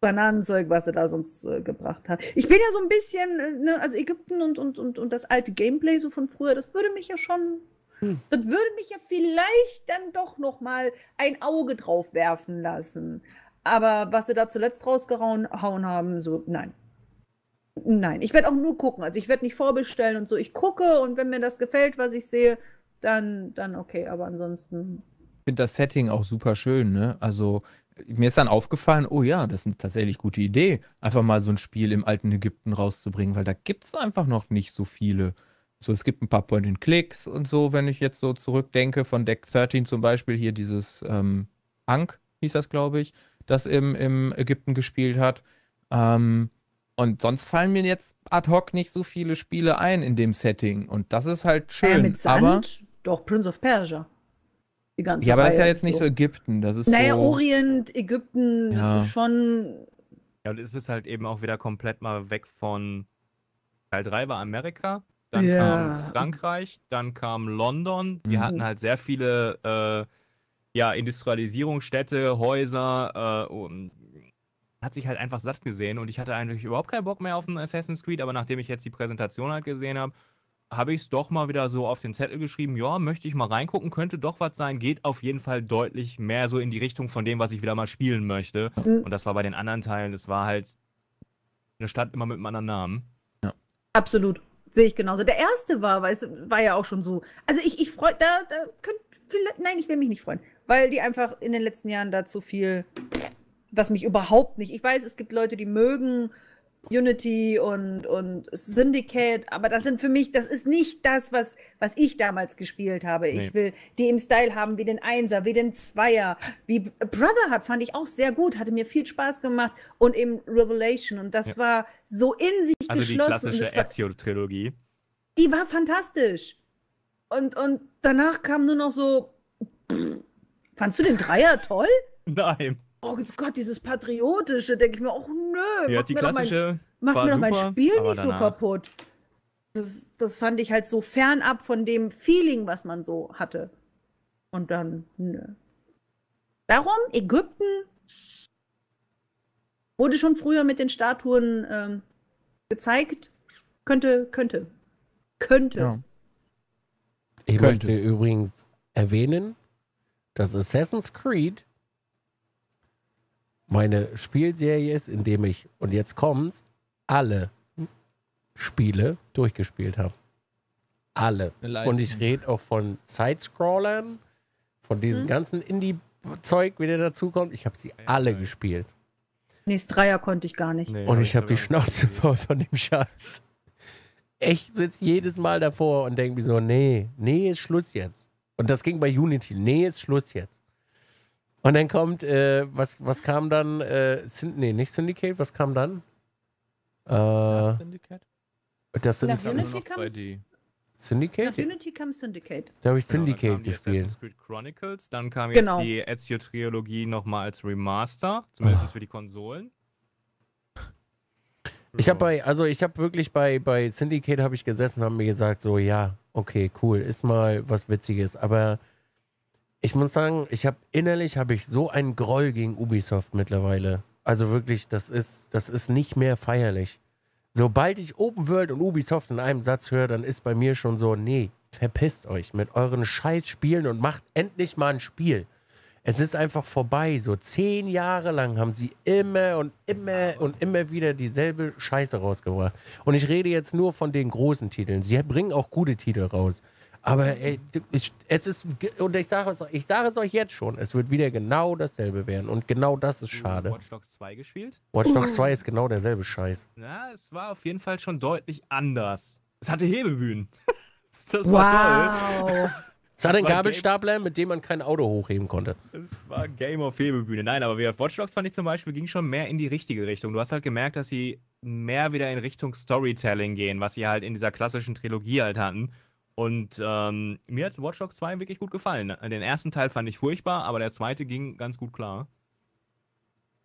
Bananenzeug, was er da sonst äh, gebracht hat. Ich bin ja so ein bisschen, äh, ne, also Ägypten und, und, und, und das alte Gameplay so von früher, das würde mich ja schon hm. Das würde mich ja vielleicht dann doch noch mal ein Auge drauf werfen lassen. Aber was sie da zuletzt rausgehauen haben, so nein. Nein, ich werde auch nur gucken. Also ich werde nicht vorbestellen und so. Ich gucke und wenn mir das gefällt, was ich sehe, dann, dann okay. Aber ansonsten. Ich finde das Setting auch super schön, ne? Also mir ist dann aufgefallen, oh ja, das ist eine tatsächlich gute Idee, einfach mal so ein Spiel im alten Ägypten rauszubringen, weil da gibt es einfach noch nicht so viele. So, es gibt ein paar Point-and-Clicks und so, wenn ich jetzt so zurückdenke, von Deck 13 zum Beispiel, hier dieses ähm, Ankh hieß das, glaube ich, das im, im Ägypten gespielt hat. Ähm, und sonst fallen mir jetzt ad hoc nicht so viele Spiele ein in dem Setting. Und das ist halt ah, schön. Äh, mit Sand? Aber Doch, Prince of Persia. Die ganze ja, aber Reihe das ist ja jetzt so. nicht so Ägypten. Das ist naja, so Orient, Ägypten, ja. das ist schon. Ja, und es ist halt eben auch wieder komplett mal weg von Teil 3 war Amerika dann yeah. kam Frankreich, dann kam London. Wir mhm. hatten halt sehr viele äh, ja, Industrialisierungsstädte, Häuser äh, und hat sich halt einfach satt gesehen und ich hatte eigentlich überhaupt keinen Bock mehr auf einen Assassin's Creed, aber nachdem ich jetzt die Präsentation halt gesehen habe, habe ich es doch mal wieder so auf den Zettel geschrieben, ja, möchte ich mal reingucken, könnte doch was sein, geht auf jeden Fall deutlich mehr so in die Richtung von dem, was ich wieder mal spielen möchte. Mhm. Und das war bei den anderen Teilen, das war halt eine Stadt immer mit einem anderen Namen. Ja. Absolut. Sehe ich genauso. Der erste war, weißt du, war ja auch schon so. Also ich, ich freue, da, da könnt, nein, ich will mich nicht freuen, weil die einfach in den letzten Jahren da zu viel, was mich überhaupt nicht. Ich weiß, es gibt Leute, die mögen Unity und, und Syndicate, aber das sind für mich, das ist nicht das, was, was ich damals gespielt habe. Nee. Ich will die im Style haben, wie den Einser, wie den Zweier, wie Brotherhood fand ich auch sehr gut, hatte mir viel Spaß gemacht und eben Revelation und das ja. war so in sich also geschlossen. Also die klassische Ezio-Trilogie. Die war fantastisch. Und, und danach kam nur noch so, pff, fandst du den Dreier toll? Nein oh Gott, dieses Patriotische, denke ich mir, auch nö. Ja, die klassische. mach mir doch mein Spiel nicht so kaputt. Das, das fand ich halt so fernab von dem Feeling, was man so hatte. Und dann, nö. Darum, Ägypten wurde schon früher mit den Statuen ähm, gezeigt. Könnte, könnte. Könnte. Ja. Ich könnte. möchte übrigens erwähnen, dass Assassin's Creed meine Spielserie ist, indem ich, und jetzt kommt's, alle Spiele durchgespielt habe. Alle. Und ich rede auch von Sidescrawlern, von diesem hm. ganzen Indie-Zeug, wie der dazukommt. Ich habe sie alle ja, gespielt. Nee, Dreier konnte ich gar nicht. Nee, und ich habe die Schnauze voll von dem Scheiß. Ich sitze jedes Mal davor und denke mir so, nee, nee, ist Schluss jetzt. Und das ging bei Unity. Nee, ist Schluss jetzt. Und dann kommt, äh, was, was kam dann? Äh, Synd nee, nicht Syndicate, was kam dann? Äh, das Syndicate? Das sind Nach Unity 2D. Syndicate? Nach Unity kam Syndicate. Da habe ich Syndicate genau, dann gespielt. Assassin's Creed Chronicles, dann kam jetzt genau. die Ezio-Trilogie nochmal als Remaster, zumindest oh. für die Konsolen. Ich habe bei, also ich habe wirklich bei, bei Syndicate habe ich gesessen und haben mir gesagt, so ja, okay, cool, ist mal was Witziges, aber ich muss sagen, ich habe innerlich habe ich so einen Groll gegen Ubisoft mittlerweile. Also wirklich, das ist, das ist nicht mehr feierlich. Sobald ich Open World und Ubisoft in einem Satz höre, dann ist bei mir schon so, nee, verpisst euch mit euren Scheißspielen und macht endlich mal ein Spiel. Es ist einfach vorbei. So zehn Jahre lang haben sie immer und immer und immer wieder dieselbe Scheiße rausgebracht. Und ich rede jetzt nur von den großen Titeln. Sie bringen auch gute Titel raus. Aber ey, es ist, und ich sage es, ich es euch jetzt schon, es wird wieder genau dasselbe werden. Und genau das ist schade. Watch Dogs 2 gespielt? Watch Dogs 2 ist genau derselbe Scheiß. Ja, es war auf jeden Fall schon deutlich anders. Es hatte Hebebühnen. das war wow. toll. Es hat einen Gabelstapler, mit dem man kein Auto hochheben konnte. Es war Game of Hebebühne. Nein, aber wie Watch Dogs fand ich zum Beispiel, ging schon mehr in die richtige Richtung. Du hast halt gemerkt, dass sie mehr wieder in Richtung Storytelling gehen, was sie halt in dieser klassischen Trilogie halt hatten. Und ähm, mir hat Watch Dogs 2 wirklich gut gefallen. Den ersten Teil fand ich furchtbar, aber der zweite ging ganz gut klar.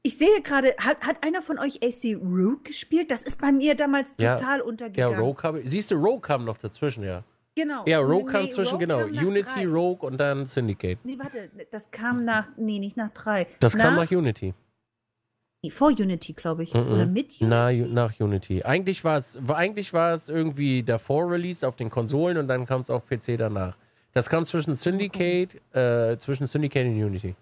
Ich sehe gerade, hat, hat einer von euch AC Rogue gespielt? Das ist bei mir damals ja. total untergegangen. Ja, Rogue kam, siehst du, Rogue kam noch dazwischen, ja. Genau. Ja, Rogue nee, kam nee, zwischen, Rogue genau. Kam Unity, drei. Rogue und dann Syndicate. Nee, warte, das kam nach, nee, nicht nach drei. Das nach, kam nach Unity. Vor Unity, glaube ich. Mm -mm. Oder mit Unity? Na, nach Unity. Eigentlich war es eigentlich irgendwie davor released auf den Konsolen und dann kam es auf PC danach. Das kam zwischen Syndicate, äh, zwischen Syndicate und Unity.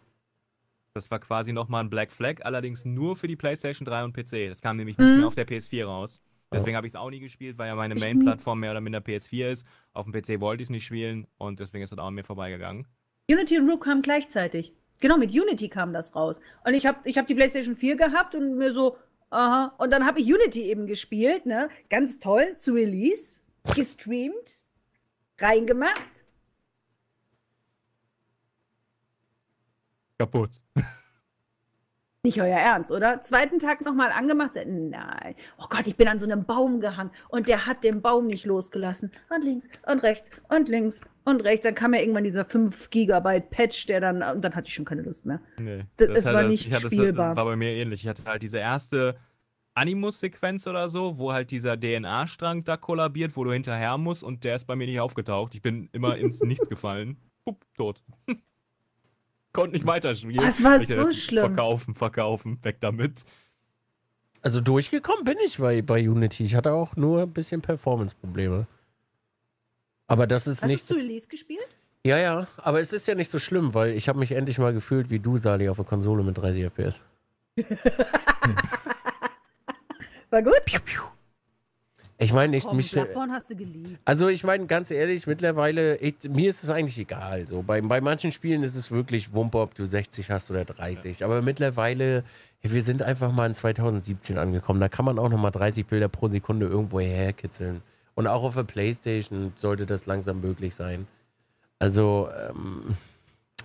Das war quasi nochmal ein Black Flag, allerdings nur für die PlayStation 3 und PC. Das kam nämlich mhm. nicht mehr auf der PS4 raus. Deswegen habe ich es auch nie gespielt, weil ja meine Main-Plattform mehr oder minder PS4 ist. Auf dem PC wollte ich es nicht spielen und deswegen ist es auch an mir vorbeigegangen. Unity und Rook kamen gleichzeitig. Genau, mit Unity kam das raus. Und ich habe ich hab die PlayStation 4 gehabt und mir so, aha. Und dann habe ich Unity eben gespielt, ne? Ganz toll, zu Release, gestreamt, reingemacht. Kaputt. Nicht euer Ernst, oder? Zweiten Tag nochmal angemacht. Nein. Oh Gott, ich bin an so einem Baum gehangen und der hat den Baum nicht losgelassen. Und links und rechts und links und rechts. Dann kam ja irgendwann dieser 5 Gigabyte Patch, der dann, und dann hatte ich schon keine Lust mehr. Nee. Das, das war das, nicht hatte, spielbar. Das war bei mir ähnlich. Ich hatte halt diese erste Animus-Sequenz oder so, wo halt dieser DNA-Strang da kollabiert, wo du hinterher musst und der ist bei mir nicht aufgetaucht. Ich bin immer ins Nichts gefallen. Pup, tot konnte nicht weiterspielen. Das ah, war so schlimm. Verkaufen, verkaufen, weg damit. Also durchgekommen bin ich bei, bei Unity. Ich hatte auch nur ein bisschen Performance-Probleme. Aber das ist Hast nicht. Hast du Release gespielt? Ja, ja, aber es ist ja nicht so schlimm, weil ich habe mich endlich mal gefühlt wie du, Sali, auf der Konsole mit 30 FPS. war gut? Piu, piu. Ich meine, ich mich. Bloodborne hast du geliebt. Also ich meine, ganz ehrlich, mittlerweile, ich, mir ist es eigentlich egal. So. Bei, bei manchen Spielen ist es wirklich Wumpe, ob du 60 hast oder 30. Ja. Aber mittlerweile, wir sind einfach mal in 2017 angekommen. Da kann man auch nochmal 30 Bilder pro Sekunde irgendwo herkitzeln. Und auch auf der Playstation sollte das langsam möglich sein. Also, ähm,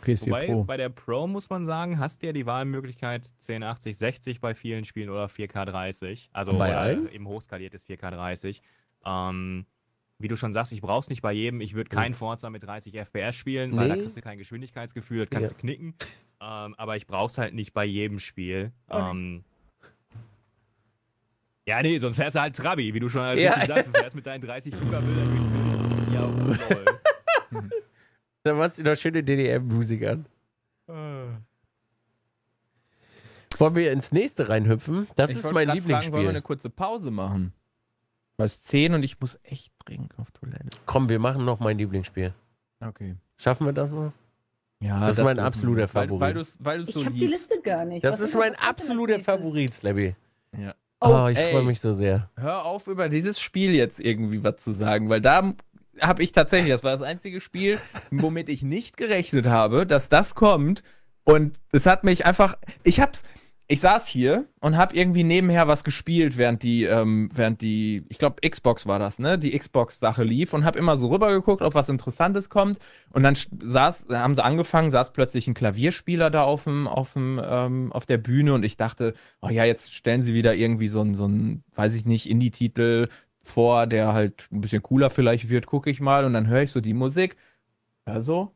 PS4 Wobei, Pro. Bei der Pro muss man sagen, hast du ja die Wahlmöglichkeit 1080, 60 bei vielen Spielen oder 4K 30. Also bei äh, allen? Äh, eben hochskaliertes 4K 30. Ähm, wie du schon sagst, ich brauch's nicht bei jedem. Ich würde kein Forza mit 30 FPS spielen, nee. weil da kriegst du kein Geschwindigkeitsgefühl, das kannst ja. du knicken. Ähm, aber ich brauch's halt nicht bei jedem Spiel. Okay. Ähm, ja, nee, sonst fährst du halt Trabi, wie du schon halt ja. sagst, du fährst mit deinen 30 Zuckerbildern durchs Ja, oh, Da machst du noch schöne DDM-Musik an. Äh. Wollen wir ins nächste reinhüpfen? Das ich ist mein Lieblingsspiel. Fragen, wollen wir eine kurze Pause machen? Weil Es 10 und ich muss echt dringend auf Toilette. Komm, wir machen noch mein Lieblingsspiel. Okay. Schaffen wir das noch? Ja, das, das ist mein absoluter Favorit. Weil, weil du's, weil du's ich so habe die Liste gar nicht. Das Was ist mein absoluter Favorit, Slabby. Ja. Oh, oh ich freue mich so sehr. Hör auf, über dieses Spiel jetzt irgendwie was zu sagen, weil da habe ich tatsächlich, das war das einzige Spiel, womit ich nicht gerechnet habe, dass das kommt. Und es hat mich einfach, ich hab's, ich saß hier und habe irgendwie nebenher was gespielt, während die, ähm, während die, ich glaube Xbox war das, ne, die Xbox-Sache lief und habe immer so rübergeguckt, ob was Interessantes kommt. Und dann saß, haben sie angefangen, saß plötzlich ein Klavierspieler da auf dem, auf dem, ähm, auf der Bühne und ich dachte, oh ja, jetzt stellen sie wieder irgendwie so ein, so einen, weiß ich nicht, Indie-Titel vor, der halt ein bisschen cooler vielleicht wird, gucke ich mal und dann höre ich so die Musik. Ja, so,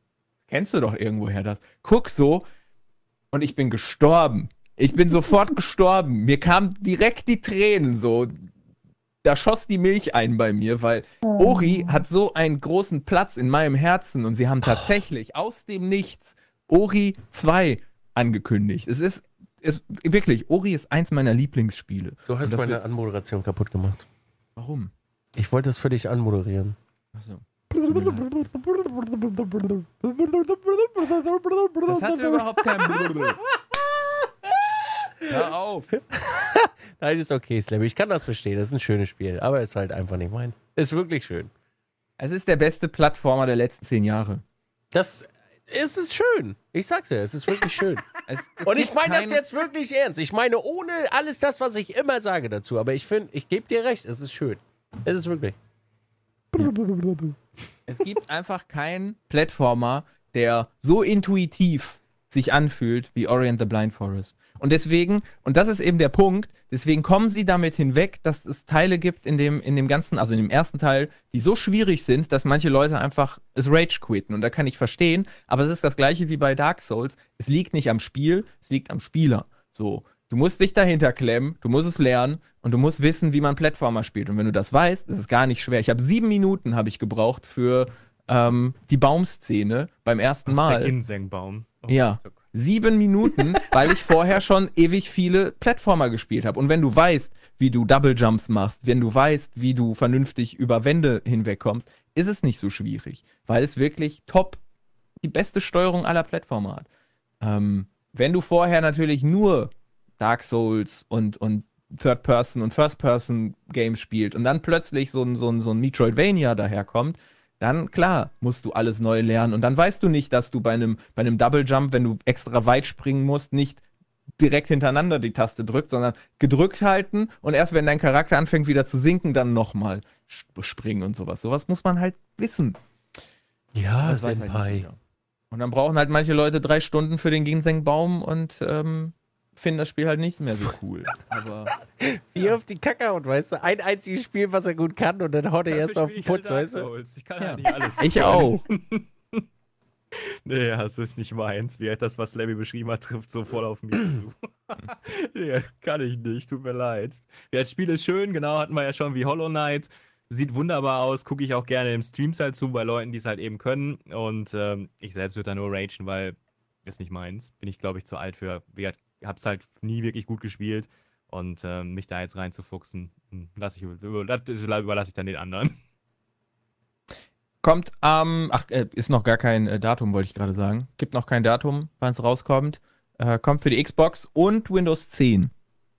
kennst du doch irgendwoher das. Guck so und ich bin gestorben. Ich bin sofort gestorben. Mir kamen direkt die Tränen so. Da schoss die Milch ein bei mir, weil oh. Ori hat so einen großen Platz in meinem Herzen und sie haben tatsächlich aus dem Nichts Ori 2 angekündigt. Es ist, es, wirklich, Ori ist eins meiner Lieblingsspiele. Du hast meine Anmoderation kaputt gemacht. Warum? Ich wollte es für dich anmoderieren. Achso. Das hat überhaupt keinen Hör auf. Nein, ist okay, Slam. Ich kann das verstehen. Das ist ein schönes Spiel, aber es ist halt einfach nicht meins. Ist wirklich schön. Es ist der beste Plattformer der letzten zehn Jahre. Das es ist schön. Ich sag's ja, es ist wirklich schön. Es, es und ich meine das jetzt wirklich ernst. Ich meine ohne alles das, was ich immer sage dazu. Aber ich finde, ich gebe dir recht, es ist schön. Es ist wirklich. Es gibt einfach keinen Plattformer, der so intuitiv sich anfühlt wie Orient the Blind Forest. Und deswegen, und das ist eben der Punkt, deswegen kommen sie damit hinweg, dass es Teile gibt in dem, in dem ganzen, also in dem ersten Teil, die so schwierig sind, dass manche Leute einfach es Rage quitten. Und da kann ich verstehen, aber es ist das gleiche wie bei Dark Souls. Es liegt nicht am Spiel, es liegt am Spieler. So. Du musst dich dahinter klemmen, du musst es lernen und du musst wissen, wie man Plattformer spielt. Und wenn du das weißt, ist es gar nicht schwer. Ich habe sieben Minuten habe ich gebraucht für ähm, die Baumszene beim ersten Mal. Der Ginsengbaum. Oh, ja. Sieben Minuten, weil ich vorher schon ewig viele Plattformer gespielt habe. Und wenn du weißt, wie du Double Jumps machst, wenn du weißt, wie du vernünftig über Wände hinwegkommst, ist es nicht so schwierig, weil es wirklich top die beste Steuerung aller Plattformer hat. Ähm, wenn du vorher natürlich nur Dark Souls und, und Third Person und First Person Games spielt und dann plötzlich so ein, so ein, so ein Metroidvania daherkommt, dann klar musst du alles neu lernen. Und dann weißt du nicht, dass du bei einem, bei einem Double Jump, wenn du extra weit springen musst, nicht direkt hintereinander die Taste drückt, sondern gedrückt halten und erst wenn dein Charakter anfängt wieder zu sinken, dann nochmal springen und sowas. Sowas muss man halt wissen. Ja, das halt Senpai. Halt und dann brauchen halt manche Leute drei Stunden für den Ginsengbaum und ähm, finden das Spiel halt nicht mehr so cool. Aber, Wie ja. auf die Kacke haut, weißt du? Ein einziges Spiel, was er gut kann und dann haut er erst auf den Putz, halt weißt du? Ich kann ja. Halt nicht alles. Ich auch. nee, das ist nicht meins. Wie halt das, was Lemmy beschrieben hat, trifft so voll auf mich zu. nee, kann ich nicht, tut mir leid. Ja, das Spiel ist schön, genau, hatten wir ja schon wie Hollow Knight. Sieht wunderbar aus, gucke ich auch gerne im Streams halt zu, bei Leuten, die es halt eben können. Und ähm, ich selbst würde da nur ragen, weil ist nicht meins. Bin ich, glaube ich, zu alt für. Wie gesagt, habe es halt nie wirklich gut gespielt. Und äh, mich da jetzt reinzufuchsen, hm, lass ich, überlasse ich dann den anderen. Kommt am, ähm, ach, äh, ist noch gar kein äh, Datum, wollte ich gerade sagen. Gibt noch kein Datum, wann es rauskommt. Äh, kommt für die Xbox und Windows 10.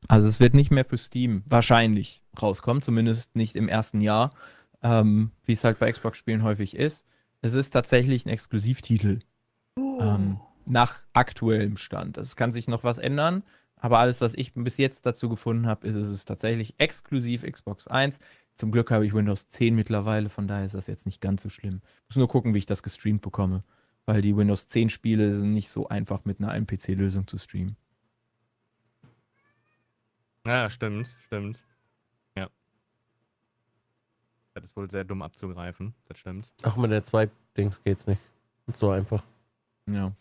Also es wird nicht mehr für Steam wahrscheinlich rauskommen, zumindest nicht im ersten Jahr, ähm, wie es halt bei Xbox-Spielen häufig ist. Es ist tatsächlich ein Exklusivtitel. Oh. Ähm, nach aktuellem Stand. Es kann sich noch was ändern, aber alles, was ich bis jetzt dazu gefunden habe, ist, ist es tatsächlich exklusiv Xbox 1. Zum Glück habe ich Windows 10 mittlerweile, von daher ist das jetzt nicht ganz so schlimm. Muss nur gucken, wie ich das gestreamt bekomme, weil die Windows 10 Spiele sind nicht so einfach mit einer PC-Lösung zu streamen. Ja, stimmt, stimmt. Ja. Das ist wohl sehr dumm abzugreifen, das stimmt. Auch mit der 2 Dings geht's nicht. So einfach. Ja.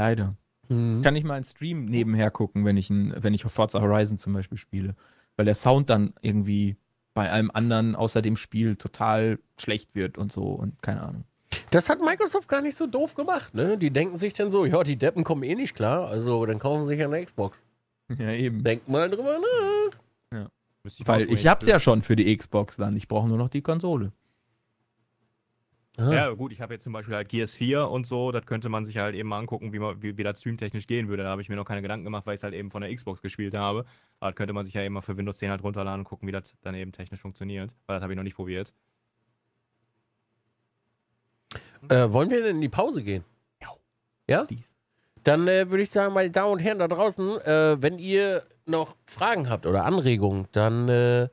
Leider. Mhm. Kann ich mal einen Stream nebenher gucken, wenn ich, ein, wenn ich Forza Horizon zum Beispiel spiele. Weil der Sound dann irgendwie bei allem anderen außer dem Spiel total schlecht wird und so und keine Ahnung. Das hat Microsoft gar nicht so doof gemacht, ne? Die denken sich dann so, ja, die Deppen kommen eh nicht klar, also dann kaufen sie sich eine Xbox. Ja, eben. Denkt mal drüber nach. Ja. Ich Weil ich hab's ja schon für die Xbox dann, ich brauche nur noch die Konsole. Aha. Ja, gut, ich habe jetzt zum Beispiel halt Gears 4 und so, das könnte man sich halt eben angucken, wie, man, wie, wie das streamtechnisch gehen würde. Da habe ich mir noch keine Gedanken gemacht, weil ich es halt eben von der Xbox gespielt habe. Aber das könnte man sich ja eben mal für Windows 10 halt runterladen und gucken, wie das dann eben technisch funktioniert, weil das habe ich noch nicht probiert. Äh, wollen wir denn in die Pause gehen? Ja. Ja? Please. Dann äh, würde ich sagen, meine Damen und Herren da draußen, äh, wenn ihr noch Fragen habt oder Anregungen, dann äh,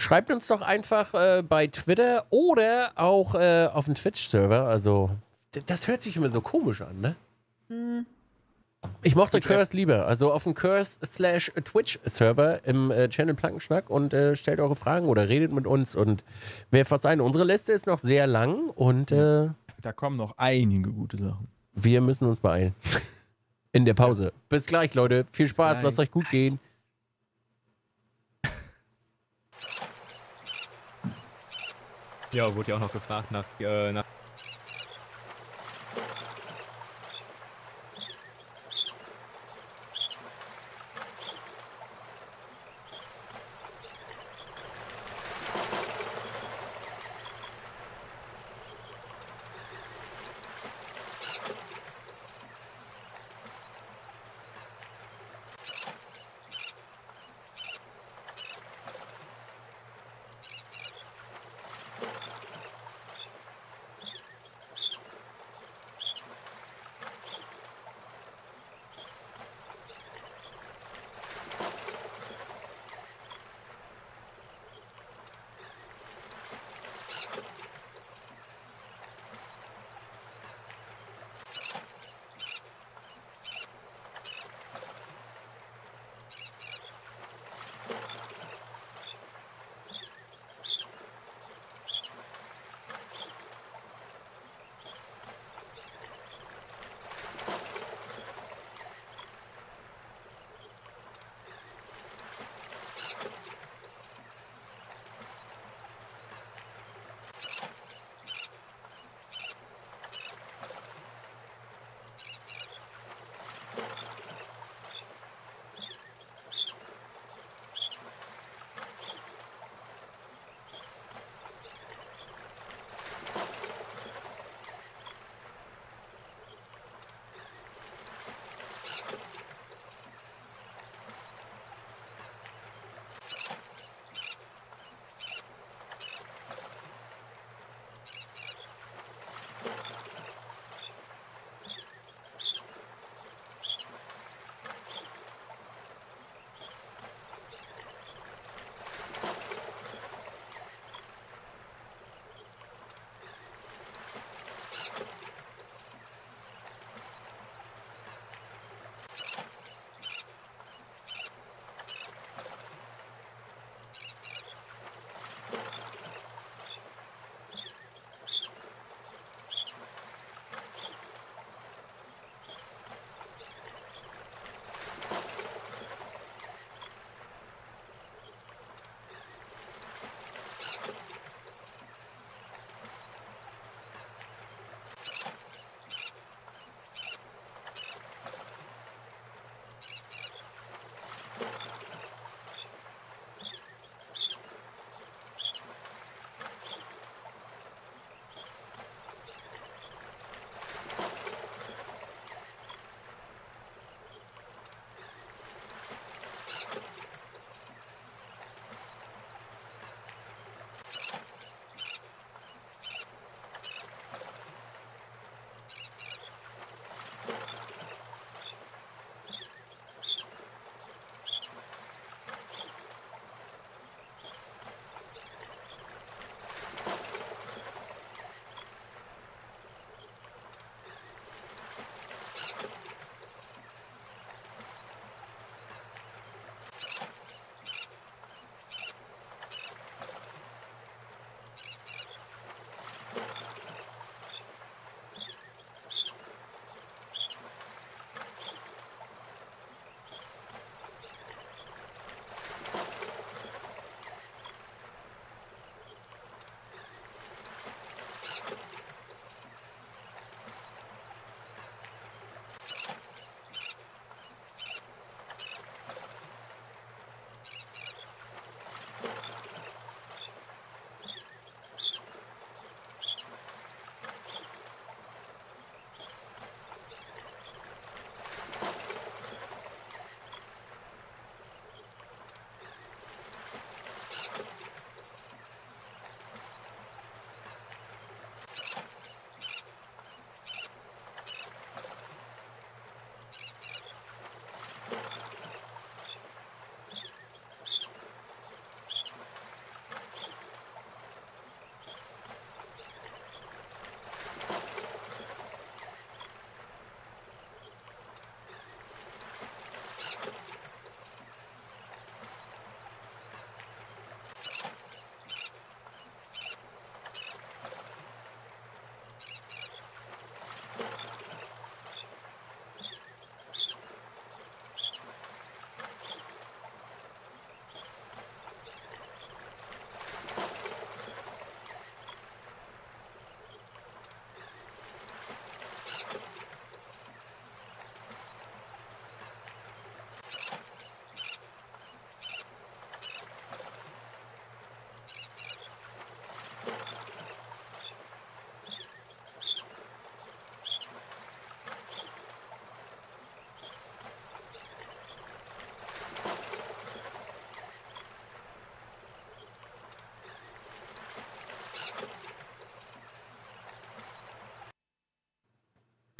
Schreibt uns doch einfach äh, bei Twitter oder auch äh, auf dem Twitch-Server. Also, das hört sich immer so komisch an, ne? Hm. Ich mochte Curse lieber. Also auf dem Curse-Twitch-Server slash im äh, Channel Plankenschnack und äh, stellt eure Fragen oder redet mit uns und wer fast ein. Unsere Liste ist noch sehr lang und. Äh, da kommen noch einige gute Sachen. Wir müssen uns beeilen. In der Pause. Bis gleich, Leute. Viel Spaß. Lasst euch gut gehen. Ja, wurde ja auch noch gefragt nach, äh, nach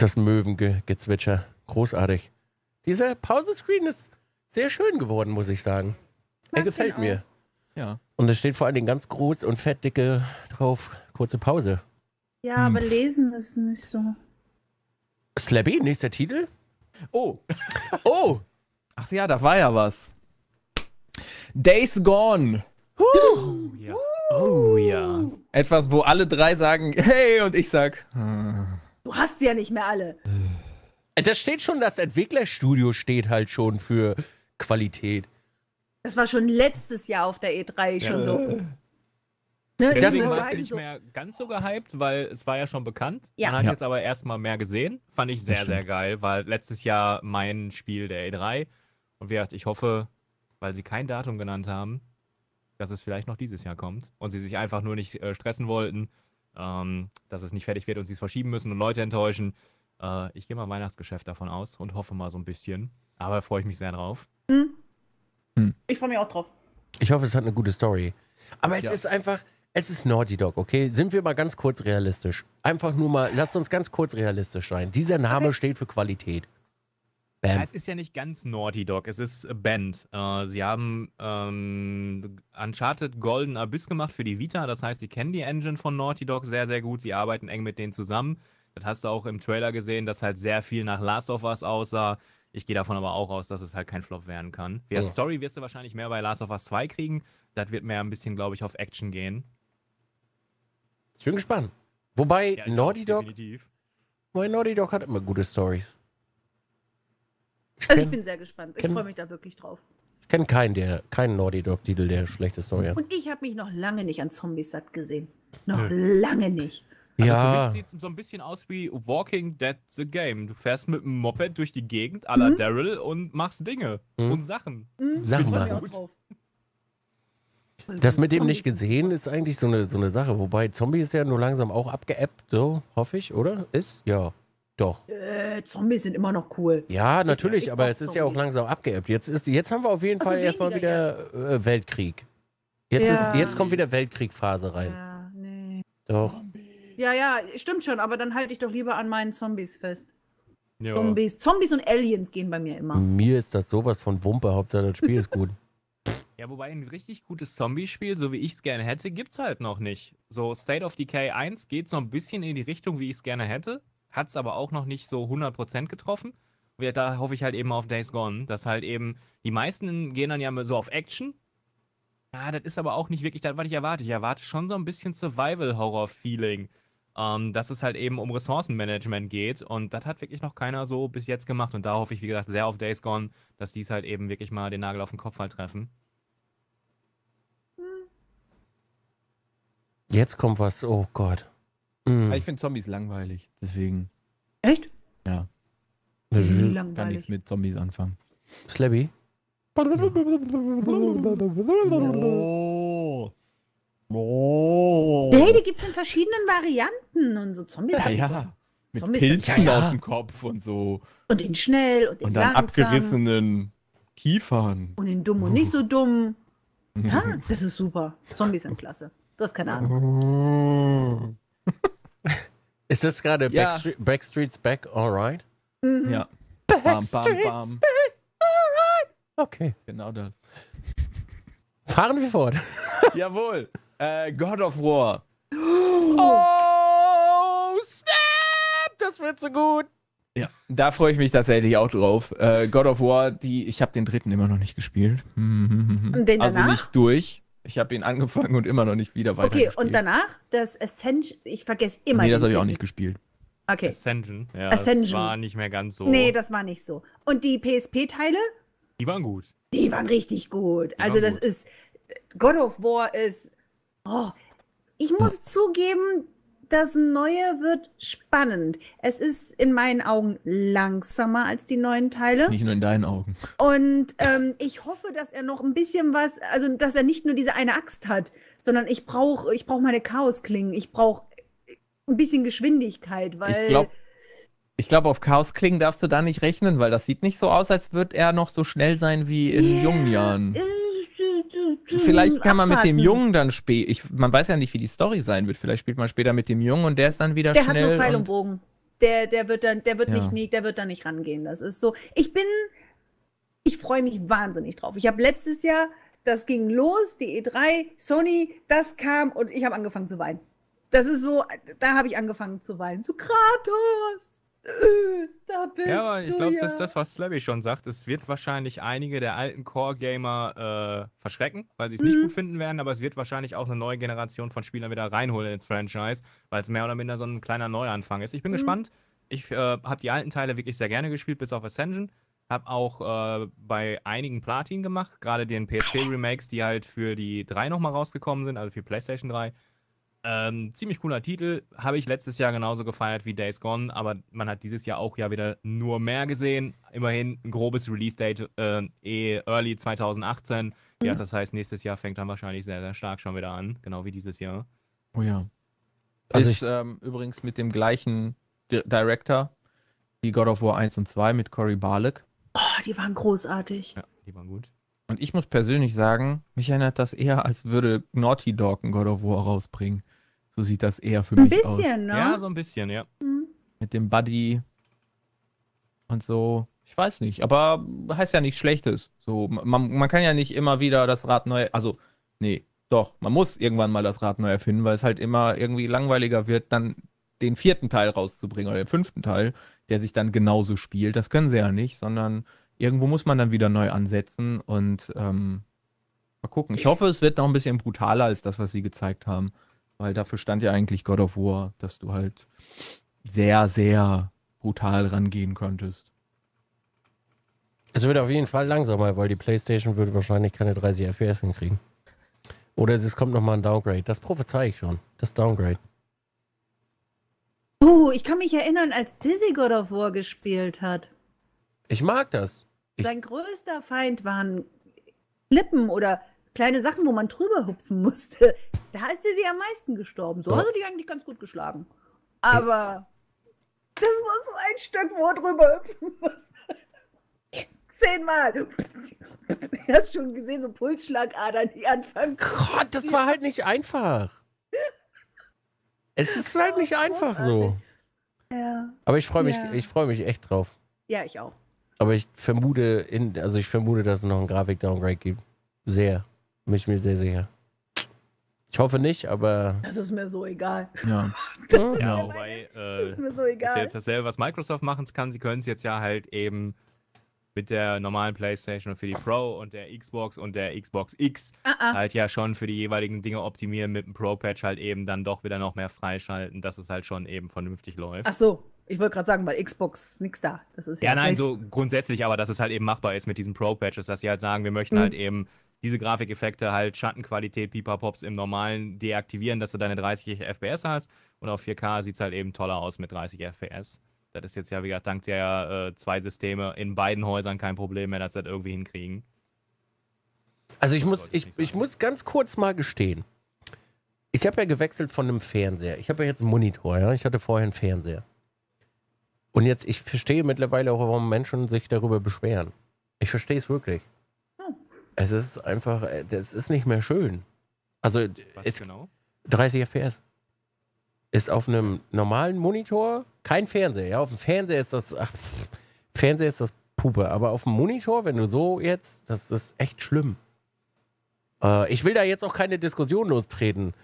das Möwengezwitscher. Großartig. Dieser pause ist sehr schön geworden, muss ich sagen. Mag er gefällt mir. Ja. Und es steht vor allen Dingen ganz groß und fettdicke drauf, kurze Pause. Ja, hm. aber lesen ist nicht so. Slappy, nächster Titel? Oh. oh! Ach ja, da war ja was. Days Gone. Huh. Oh ja. Oh ja. Etwas, wo alle drei sagen, hey, und ich sag. Hm. Du hast sie ja nicht mehr alle. Äh, das steht schon, das Entwicklerstudio steht halt schon für Qualität. Das war schon letztes Jahr auf der E3 ja. schon so. Ne? ne das ist war nicht so. mehr ganz so gehypt, weil es war ja schon bekannt. Ja. Man hat ja. jetzt aber erstmal mehr gesehen. Fand ich sehr, sehr geil, weil letztes Jahr mein Spiel der E3. Und wie gesagt, ich hoffe, weil sie kein Datum genannt haben, dass es vielleicht noch dieses Jahr kommt und sie sich einfach nur nicht äh, stressen wollten ähm, dass es nicht fertig wird und sie es verschieben müssen und Leute enttäuschen. Äh, ich gehe mal Weihnachtsgeschäft davon aus und hoffe mal so ein bisschen. Aber freue ich mich sehr drauf. Hm? hm. Ich freue mich auch drauf. Ich hoffe, es hat eine gute Story. Aber es ja. ist einfach, es ist Naughty Dog, okay? Sind wir mal ganz kurz realistisch. Einfach nur mal, lasst uns ganz kurz realistisch sein. Dieser Name okay. steht für Qualität. Ja, es ist ja nicht ganz Naughty Dog, es ist äh, Band. Äh, sie haben ähm, Uncharted Golden Abyss gemacht für die Vita, das heißt, sie kennen die Engine von Naughty Dog sehr, sehr gut. Sie arbeiten eng mit denen zusammen. Das hast du auch im Trailer gesehen, dass halt sehr viel nach Last of Us aussah. Ich gehe davon aber auch aus, dass es halt kein Flop werden kann. Die ja. Story wirst du wahrscheinlich mehr bei Last of Us 2 kriegen. Das wird mehr ein bisschen, glaube ich, auf Action gehen. Ich bin gespannt. Wobei ja, Naughty Dog. Definitiv. Mein Naughty Dog hat immer gute Stories. Also ich bin sehr gespannt. Ich freue mich da wirklich drauf. Ich kenne keinen, der, keinen Naughty Dog-Titel, der schlecht ist. Sorry. Und ich habe mich noch lange nicht an Zombies satt gesehen. Noch Nö. lange nicht. Also ja. für mich sieht es so ein bisschen aus wie Walking Dead the Game. Du fährst mit einem Moped durch die Gegend à la mhm. Daryl und machst Dinge mhm. und Sachen. Mhm. Sachen machen. Das mit dem nicht gesehen ist eigentlich so eine, so eine Sache. Wobei Zombie ist ja nur langsam auch abgeappt, so hoffe ich, oder? Ist? Ja. Doch. Äh, Zombies sind immer noch cool. Ja, natürlich, ich, aber es ist Zombies. ja auch langsam abgeebbt. Jetzt, ist, jetzt haben wir auf jeden also Fall erstmal wieder ja. Äh, Weltkrieg. Jetzt, ja. ist, jetzt kommt wieder Weltkriegphase rein. Ja, nee. Doch. Ja, ja, stimmt schon, aber dann halte ich doch lieber an meinen Zombies fest. Ja. Zombies. Zombies und Aliens gehen bei mir immer. Mir ist das sowas von Wumpe, Hauptsache das Spiel ist gut. Ja, wobei ein richtig gutes Zombie-Spiel, so wie ich es gerne hätte, gibt es halt noch nicht. So State of Decay 1 geht so ein bisschen in die Richtung, wie ich es gerne hätte hat es aber auch noch nicht so 100% getroffen. Und da hoffe ich halt eben auf Days Gone, dass halt eben die meisten gehen dann ja so auf Action. Ja, das ist aber auch nicht wirklich das, was ich erwarte. Ich erwarte schon so ein bisschen Survival-Horror-Feeling. Ähm, dass es halt eben um Ressourcenmanagement geht und das hat wirklich noch keiner so bis jetzt gemacht und da hoffe ich, wie gesagt, sehr auf Days Gone, dass die es halt eben wirklich mal den Nagel auf den Kopf halt treffen. Jetzt kommt was, oh Gott. Mhm. Ich finde Zombies langweilig, deswegen. Echt? Ja. Das mhm. langweilig. Kann nichts mit Zombies anfangen. Slabby? Oh. Oh. Hey, die gibt es in verschiedenen Varianten und so Zombies. Ja, ja. Mit Zombies Pilzen auf dem Kopf und so. Und in schnell und in Und dann langsam. abgerissenen Kiefern. Und in dumm und nicht so dumm. Ja, ah, das ist super. Zombies sind klasse. Du hast keine Ahnung. Oh. Ist das gerade ja. Backstre Backstreet's Back Alright? Mhm. Ja. Backstreet's bam, bam, bam. Back Alright. Okay. Genau das. Fahren wir fort. Jawohl. Äh, God of War. Oh, snap! Das wird so gut. Ja, da freue ich mich tatsächlich auch drauf. Äh, God of War, die, ich habe den dritten immer noch nicht gespielt. Hm, hm, hm, also danach? nicht durch. Ich habe ihn angefangen und immer noch nicht wieder weiter. Okay, und danach das Ascension. Ich vergesse immer. Nee, das habe ich auch nicht gespielt. Okay. Ascension. Ja, Ascension. Das war nicht mehr ganz so. Nee, das war nicht so. Und die PSP-Teile? Die waren gut. Die waren richtig gut. Die also, das gut. ist. Äh, God of War ist. Oh, ich muss zugeben, das Neue wird spannend. Es ist in meinen Augen langsamer als die neuen Teile. Nicht nur in deinen Augen. Und ähm, ich hoffe, dass er noch ein bisschen was, also dass er nicht nur diese eine Axt hat, sondern ich brauche ich brauch meine Chaosklingen. Ich brauche ein bisschen Geschwindigkeit, weil. Ich glaube, ich glaub, auf Chaosklingen darfst du da nicht rechnen, weil das sieht nicht so aus, als würde er noch so schnell sein wie in yeah. jungen Jahren. Vielleicht kann man mit dem Jungen dann später. Man weiß ja nicht, wie die Story sein wird. Vielleicht spielt man später mit dem Jungen und der ist dann wieder der schnell. Der hat nur Pfeil und, Bogen. Der, der wird dann, der wird ja. nicht, der wird dann nicht rangehen. Das ist so. Ich bin, ich freue mich wahnsinnig drauf. Ich habe letztes Jahr, das ging los, die E3, Sony, das kam und ich habe angefangen zu weinen. Das ist so, da habe ich angefangen zu weinen. So Kratos. Äh, da bist ja, aber ich glaube, ja. das ist das, was Slabby schon sagt. Es wird wahrscheinlich einige der alten Core-Gamer äh, verschrecken, weil sie es mhm. nicht gut finden werden, aber es wird wahrscheinlich auch eine neue Generation von Spielern wieder reinholen ins Franchise, weil es mehr oder minder so ein kleiner Neuanfang ist. Ich bin mhm. gespannt. Ich äh, habe die alten Teile wirklich sehr gerne gespielt, bis auf Ascension. Habe auch äh, bei einigen Platin gemacht, gerade den PSP-Remakes, die halt für die 3 nochmal rausgekommen sind, also für PlayStation 3. Ähm, ziemlich cooler Titel, habe ich letztes Jahr genauso gefeiert wie Days Gone, aber man hat dieses Jahr auch ja wieder nur mehr gesehen. Immerhin ein grobes Release-Date äh, eh Early 2018. Mhm. Ja, das heißt, nächstes Jahr fängt dann wahrscheinlich sehr, sehr stark schon wieder an, genau wie dieses Jahr. Oh ja. Also ist ich, ähm, übrigens mit dem gleichen Di Director wie God of War 1 und 2 mit Cory Barlick. Oh, die waren großartig. Ja, die waren gut. Und ich muss persönlich sagen, mich erinnert das eher, als würde Naughty Dog ein God of War rausbringen. So sieht das eher für ein mich bisschen, aus. Ein bisschen, ne? Ja, so ein bisschen, ja. Mhm. Mit dem Buddy und so. Ich weiß nicht, aber heißt ja nichts Schlechtes. So, man, man kann ja nicht immer wieder das Rad neu, also, nee, doch, man muss irgendwann mal das Rad neu erfinden, weil es halt immer irgendwie langweiliger wird, dann den vierten Teil rauszubringen oder den fünften Teil, der sich dann genauso spielt. Das können sie ja nicht, sondern irgendwo muss man dann wieder neu ansetzen und ähm, mal gucken. Ich hoffe, es wird noch ein bisschen brutaler als das, was sie gezeigt haben. Weil dafür stand ja eigentlich God of War, dass du halt sehr, sehr brutal rangehen konntest. Es wird auf jeden Fall langsamer, weil die PlayStation wird wahrscheinlich keine 30 FPS hinkriegen. Oder es kommt nochmal ein Downgrade. Das prophezei ich schon. Das Downgrade. Oh, ich kann mich erinnern, als Dizzy God of War gespielt hat. Ich mag das. Ich Sein größter Feind waren Lippen oder kleine Sachen, wo man drüber hüpfen musste, da ist sie am meisten gestorben. So ja. hast du die eigentlich ganz gut geschlagen. Aber das war so ein Stück, wo drüber hüpfen musste. Zehnmal. Du hast schon gesehen, so Pulsschlagadern, die anfangen. Gott, das war halt nicht einfach. Es ist halt nicht oh, einfach großartig. so. Ja. Aber ich freue mich, ja. ich mich echt drauf. Ja, ich auch. Aber ich vermute, in, also ich vermute, dass es noch einen Grafik-Downgrade gibt. Sehr. Bin ich mir sehr sicher. Ich hoffe nicht, aber. Das ist mir so egal. Ja, das hm? ist, ja, mir, wobei, das äh, ist mir so egal. Das Ist jetzt dasselbe, was Microsoft machen kann. Sie können es jetzt ja halt eben mit der normalen PlayStation für die Pro und der Xbox und der Xbox X ah, ah. halt ja schon für die jeweiligen Dinge optimieren, mit dem Pro-Patch halt eben dann doch wieder noch mehr freischalten, dass es halt schon eben vernünftig läuft. Ach so, ich wollte gerade sagen, weil Xbox nix da. Das ist ja, ja nein, so grundsätzlich, aber dass es halt eben machbar ist mit diesen Pro-Patches, dass sie halt sagen, wir möchten mhm. halt eben diese Grafikeffekte halt Schattenqualität, Pipapops im normalen deaktivieren, dass du deine 30 FPS hast. Und auf 4K sieht es halt eben toller aus mit 30 FPS. Das ist jetzt ja, wie gesagt, dank der äh, zwei Systeme in beiden Häusern kein Problem mehr, dass sie das irgendwie hinkriegen. Also ich muss, ich, ich muss ganz kurz mal gestehen. Ich habe ja gewechselt von einem Fernseher. Ich habe ja jetzt einen Monitor, ja. Ich hatte vorher einen Fernseher. Und jetzt, ich verstehe mittlerweile auch, warum Menschen sich darüber beschweren. Ich verstehe es wirklich. Es ist einfach, es äh, ist nicht mehr schön. Also, Was es, genau? 30 FPS. Ist auf einem normalen Monitor kein Fernseher. Ja, auf dem Fernseher ist das, ach, Fernseher ist das Puppe. Aber auf dem Monitor, wenn du so jetzt, das ist echt schlimm. Äh, ich will da jetzt auch keine Diskussion lostreten.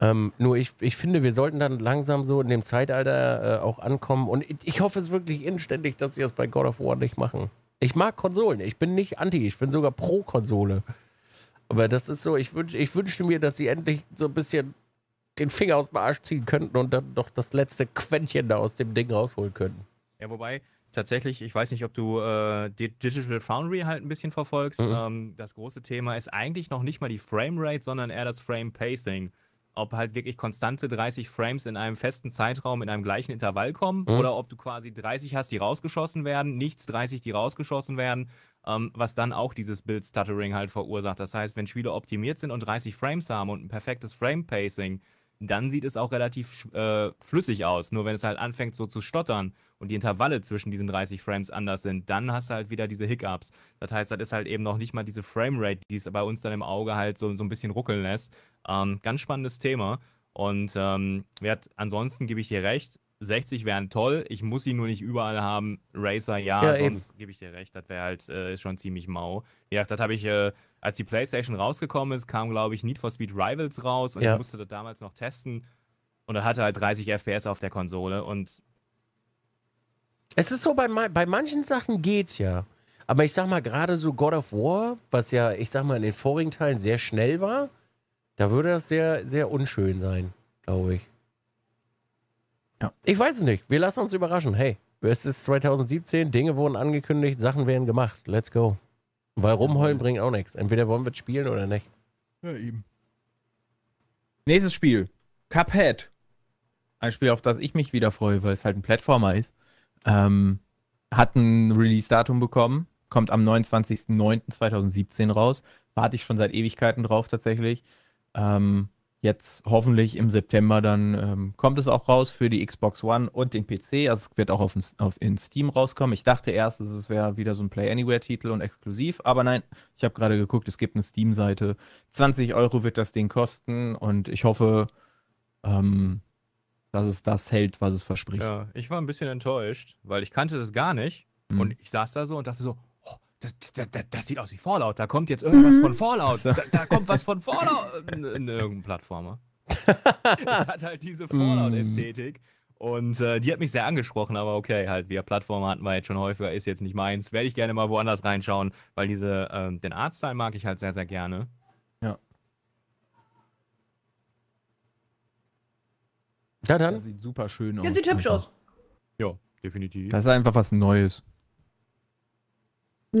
Ähm, nur ich, ich finde, wir sollten dann langsam so in dem Zeitalter äh, auch ankommen. Und ich, ich hoffe es wirklich inständig, dass sie das bei God of War nicht machen. Ich mag Konsolen. Ich bin nicht anti, ich bin sogar pro Konsole. Aber das ist so, ich, wünsch, ich wünschte mir, dass sie endlich so ein bisschen den Finger aus dem Arsch ziehen könnten und dann doch das letzte Quäntchen da aus dem Ding rausholen könnten. Ja, wobei, tatsächlich, ich weiß nicht, ob du äh, Digital Foundry halt ein bisschen verfolgst. Mhm. Ähm, das große Thema ist eigentlich noch nicht mal die Framerate, sondern eher das Frame Pacing ob halt wirklich konstante 30 Frames in einem festen Zeitraum in einem gleichen Intervall kommen mhm. oder ob du quasi 30 hast, die rausgeschossen werden, nichts 30, die rausgeschossen werden, ähm, was dann auch dieses Bild stuttering halt verursacht. Das heißt, wenn Spiele optimiert sind und 30 Frames haben und ein perfektes Frame-Pacing, dann sieht es auch relativ äh, flüssig aus. Nur wenn es halt anfängt so zu stottern und die Intervalle zwischen diesen 30 Frames anders sind, dann hast du halt wieder diese Hiccups. Das heißt, das ist halt eben noch nicht mal diese Framerate, die es bei uns dann im Auge halt so, so ein bisschen ruckeln lässt, ähm, ganz spannendes Thema. Und ähm, werd, ansonsten gebe ich dir recht, 60 wären toll. Ich muss sie nur nicht überall haben. Racer, ja, ja sonst gebe ich dir recht. Das wäre halt äh, schon ziemlich mau. Ja, das habe ich, äh, als die PlayStation rausgekommen ist, kam, glaube ich, Need for Speed Rivals raus und ja. ich musste das damals noch testen. Und dann hatte halt 30 FPS auf der Konsole und. Es ist so, bei, bei manchen Sachen geht's ja. Aber ich sag mal, gerade so God of War, was ja, ich sag mal, in den vorigen Teilen sehr schnell war, da würde das sehr, sehr unschön sein, glaube ich. Ja. Ich weiß es nicht. Wir lassen uns überraschen. Hey, es ist 2017, Dinge wurden angekündigt, Sachen werden gemacht. Let's go. Weil rumheulen bringt auch nichts. Entweder wollen wir es spielen oder nicht. Ja, eben. Nächstes Spiel. Cuphead. Ein Spiel, auf das ich mich wieder freue, weil es halt ein Plattformer ist. Ähm, hat ein Release-Datum bekommen. Kommt am 29.09.2017 raus. Warte ich schon seit Ewigkeiten drauf tatsächlich. Ähm, jetzt hoffentlich im September dann ähm, kommt es auch raus für die Xbox One und den PC. Also es wird auch auf, auf in Steam rauskommen. Ich dachte erst, es wäre wieder so ein Play Anywhere-Titel und exklusiv, aber nein, ich habe gerade geguckt, es gibt eine Steam-Seite. 20 Euro wird das Ding kosten und ich hoffe, ähm, dass es das hält, was es verspricht. Ja, ich war ein bisschen enttäuscht, weil ich kannte das gar nicht. Mhm. Und ich saß da so und dachte so, das, das, das, sieht aus wie Fallout. Da kommt jetzt irgendwas mhm. von Fallout. Da, da, kommt was von Fallout in, in irgendeinem Plattformer. es hat halt diese Fallout-Ästhetik. Und äh, die hat mich sehr angesprochen, aber okay, halt, wir Plattformer hatten wir jetzt schon häufiger, ist jetzt nicht meins. Werde ich gerne mal woanders reinschauen, weil diese, ähm, den Artstyle mag ich halt sehr, sehr gerne. Ja. Da dann. Das sieht super schön aus. Ja, sieht hübsch aus. Ja, definitiv. Das ist einfach was Neues.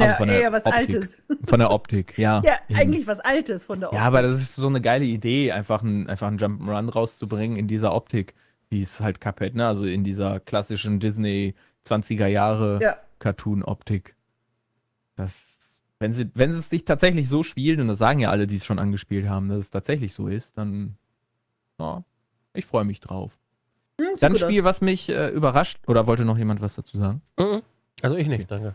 Also ja, also von der eher was Optik. Altes. Von der Optik, ja. Ja, eben. eigentlich was Altes von der Optik. Ja, aber das ist so eine geile Idee, einfach einen einfach Jump'n'Run rauszubringen in dieser Optik, wie es halt Cuphead, ne? Also in dieser klassischen Disney 20er Jahre ja. Cartoon-Optik. Das, wenn sie, wenn sie es sich tatsächlich so spielen, und das sagen ja alle, die es schon angespielt haben, dass es tatsächlich so ist, dann, ja, ich freue mich drauf. Hm, dann ein Spiel, aus. was mich äh, überrascht, oder wollte noch jemand was dazu sagen? Mhm. Also ich nicht, danke.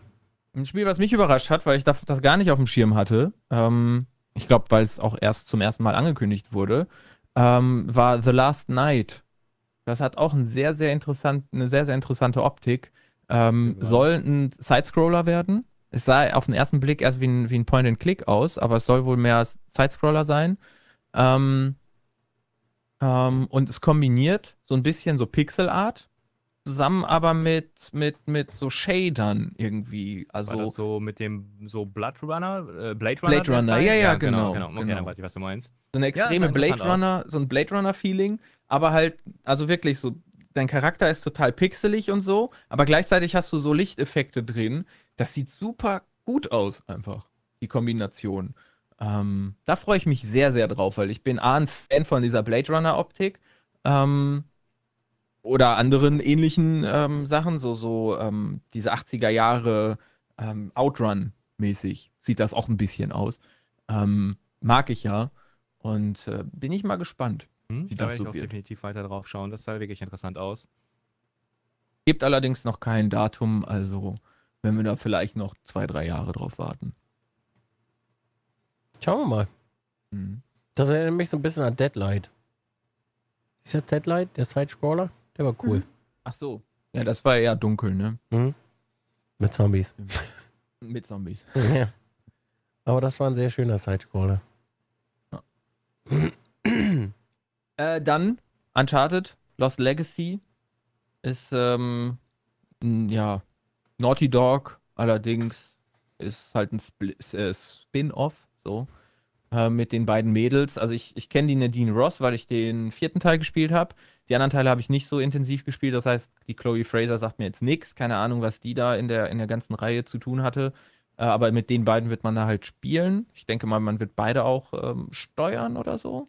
Ein Spiel, was mich überrascht hat, weil ich das gar nicht auf dem Schirm hatte. Ähm, ich glaube, weil es auch erst zum ersten Mal angekündigt wurde, ähm, war The Last Night. Das hat auch ein sehr, sehr interessant, eine sehr, sehr interessante Optik. Ähm, ja. Genau. Soll ein Sidescroller werden. Es sah auf den ersten Blick erst wie ein, wie ein Point-and-Click aus, aber es soll wohl mehr Sidescroller sein. Ähm, ähm, und es kombiniert so ein bisschen so Pixel-Art zusammen aber mit, mit, mit so Shadern irgendwie. Also War das so mit dem so Blood Runner, äh, Blade Runner? Blade Runner, ja, ja, genau, genau. genau. Okay, genau. dann weiß ich, was du meinst. So eine extreme ja, Blade Runner, aus. so ein Blade Runner-Feeling, aber halt, also wirklich so, dein Charakter ist total pixelig und so, aber gleichzeitig hast du so Lichteffekte drin. Das sieht super gut aus, einfach, die Kombination. Ähm, da freue ich mich sehr, sehr drauf, weil ich bin A, ein Fan von dieser Blade Runner-Optik. Ähm, oder anderen ähnlichen ähm, Sachen, so, so ähm, diese 80er Jahre ähm, Outrun-mäßig sieht das auch ein bisschen aus. Ähm, mag ich ja. Und äh, bin ich mal gespannt. Hm, da werde so ich auch wird. definitiv weiter drauf schauen. Das sah wirklich interessant aus. Gibt allerdings noch kein Datum, also wenn wir da vielleicht noch zwei, drei Jahre drauf warten. Schauen wir mal. Hm. Das erinnert mich so ein bisschen an Deadlight. Ist das Deadlight, der Side-Scroller? Der war cool. Mhm. Ach so. Ja, das war eher dunkel, ne? Mhm. Mit Zombies. Mit Zombies. Ja. Aber das war ein sehr schöner Sidecrawler. Ja. äh, dann Uncharted, Lost Legacy ist, ähm, ja, Naughty Dog, allerdings ist halt ein Spl äh, Spin-off, so. Äh, mit den beiden Mädels. Also ich, ich kenne die Nadine Ross, weil ich den vierten Teil gespielt habe. Die anderen Teile habe ich nicht so intensiv gespielt. Das heißt, die Chloe Fraser sagt mir jetzt nichts. Keine Ahnung, was die da in der, in der ganzen Reihe zu tun hatte. Äh, aber mit den beiden wird man da halt spielen. Ich denke mal, man wird beide auch ähm, steuern oder so.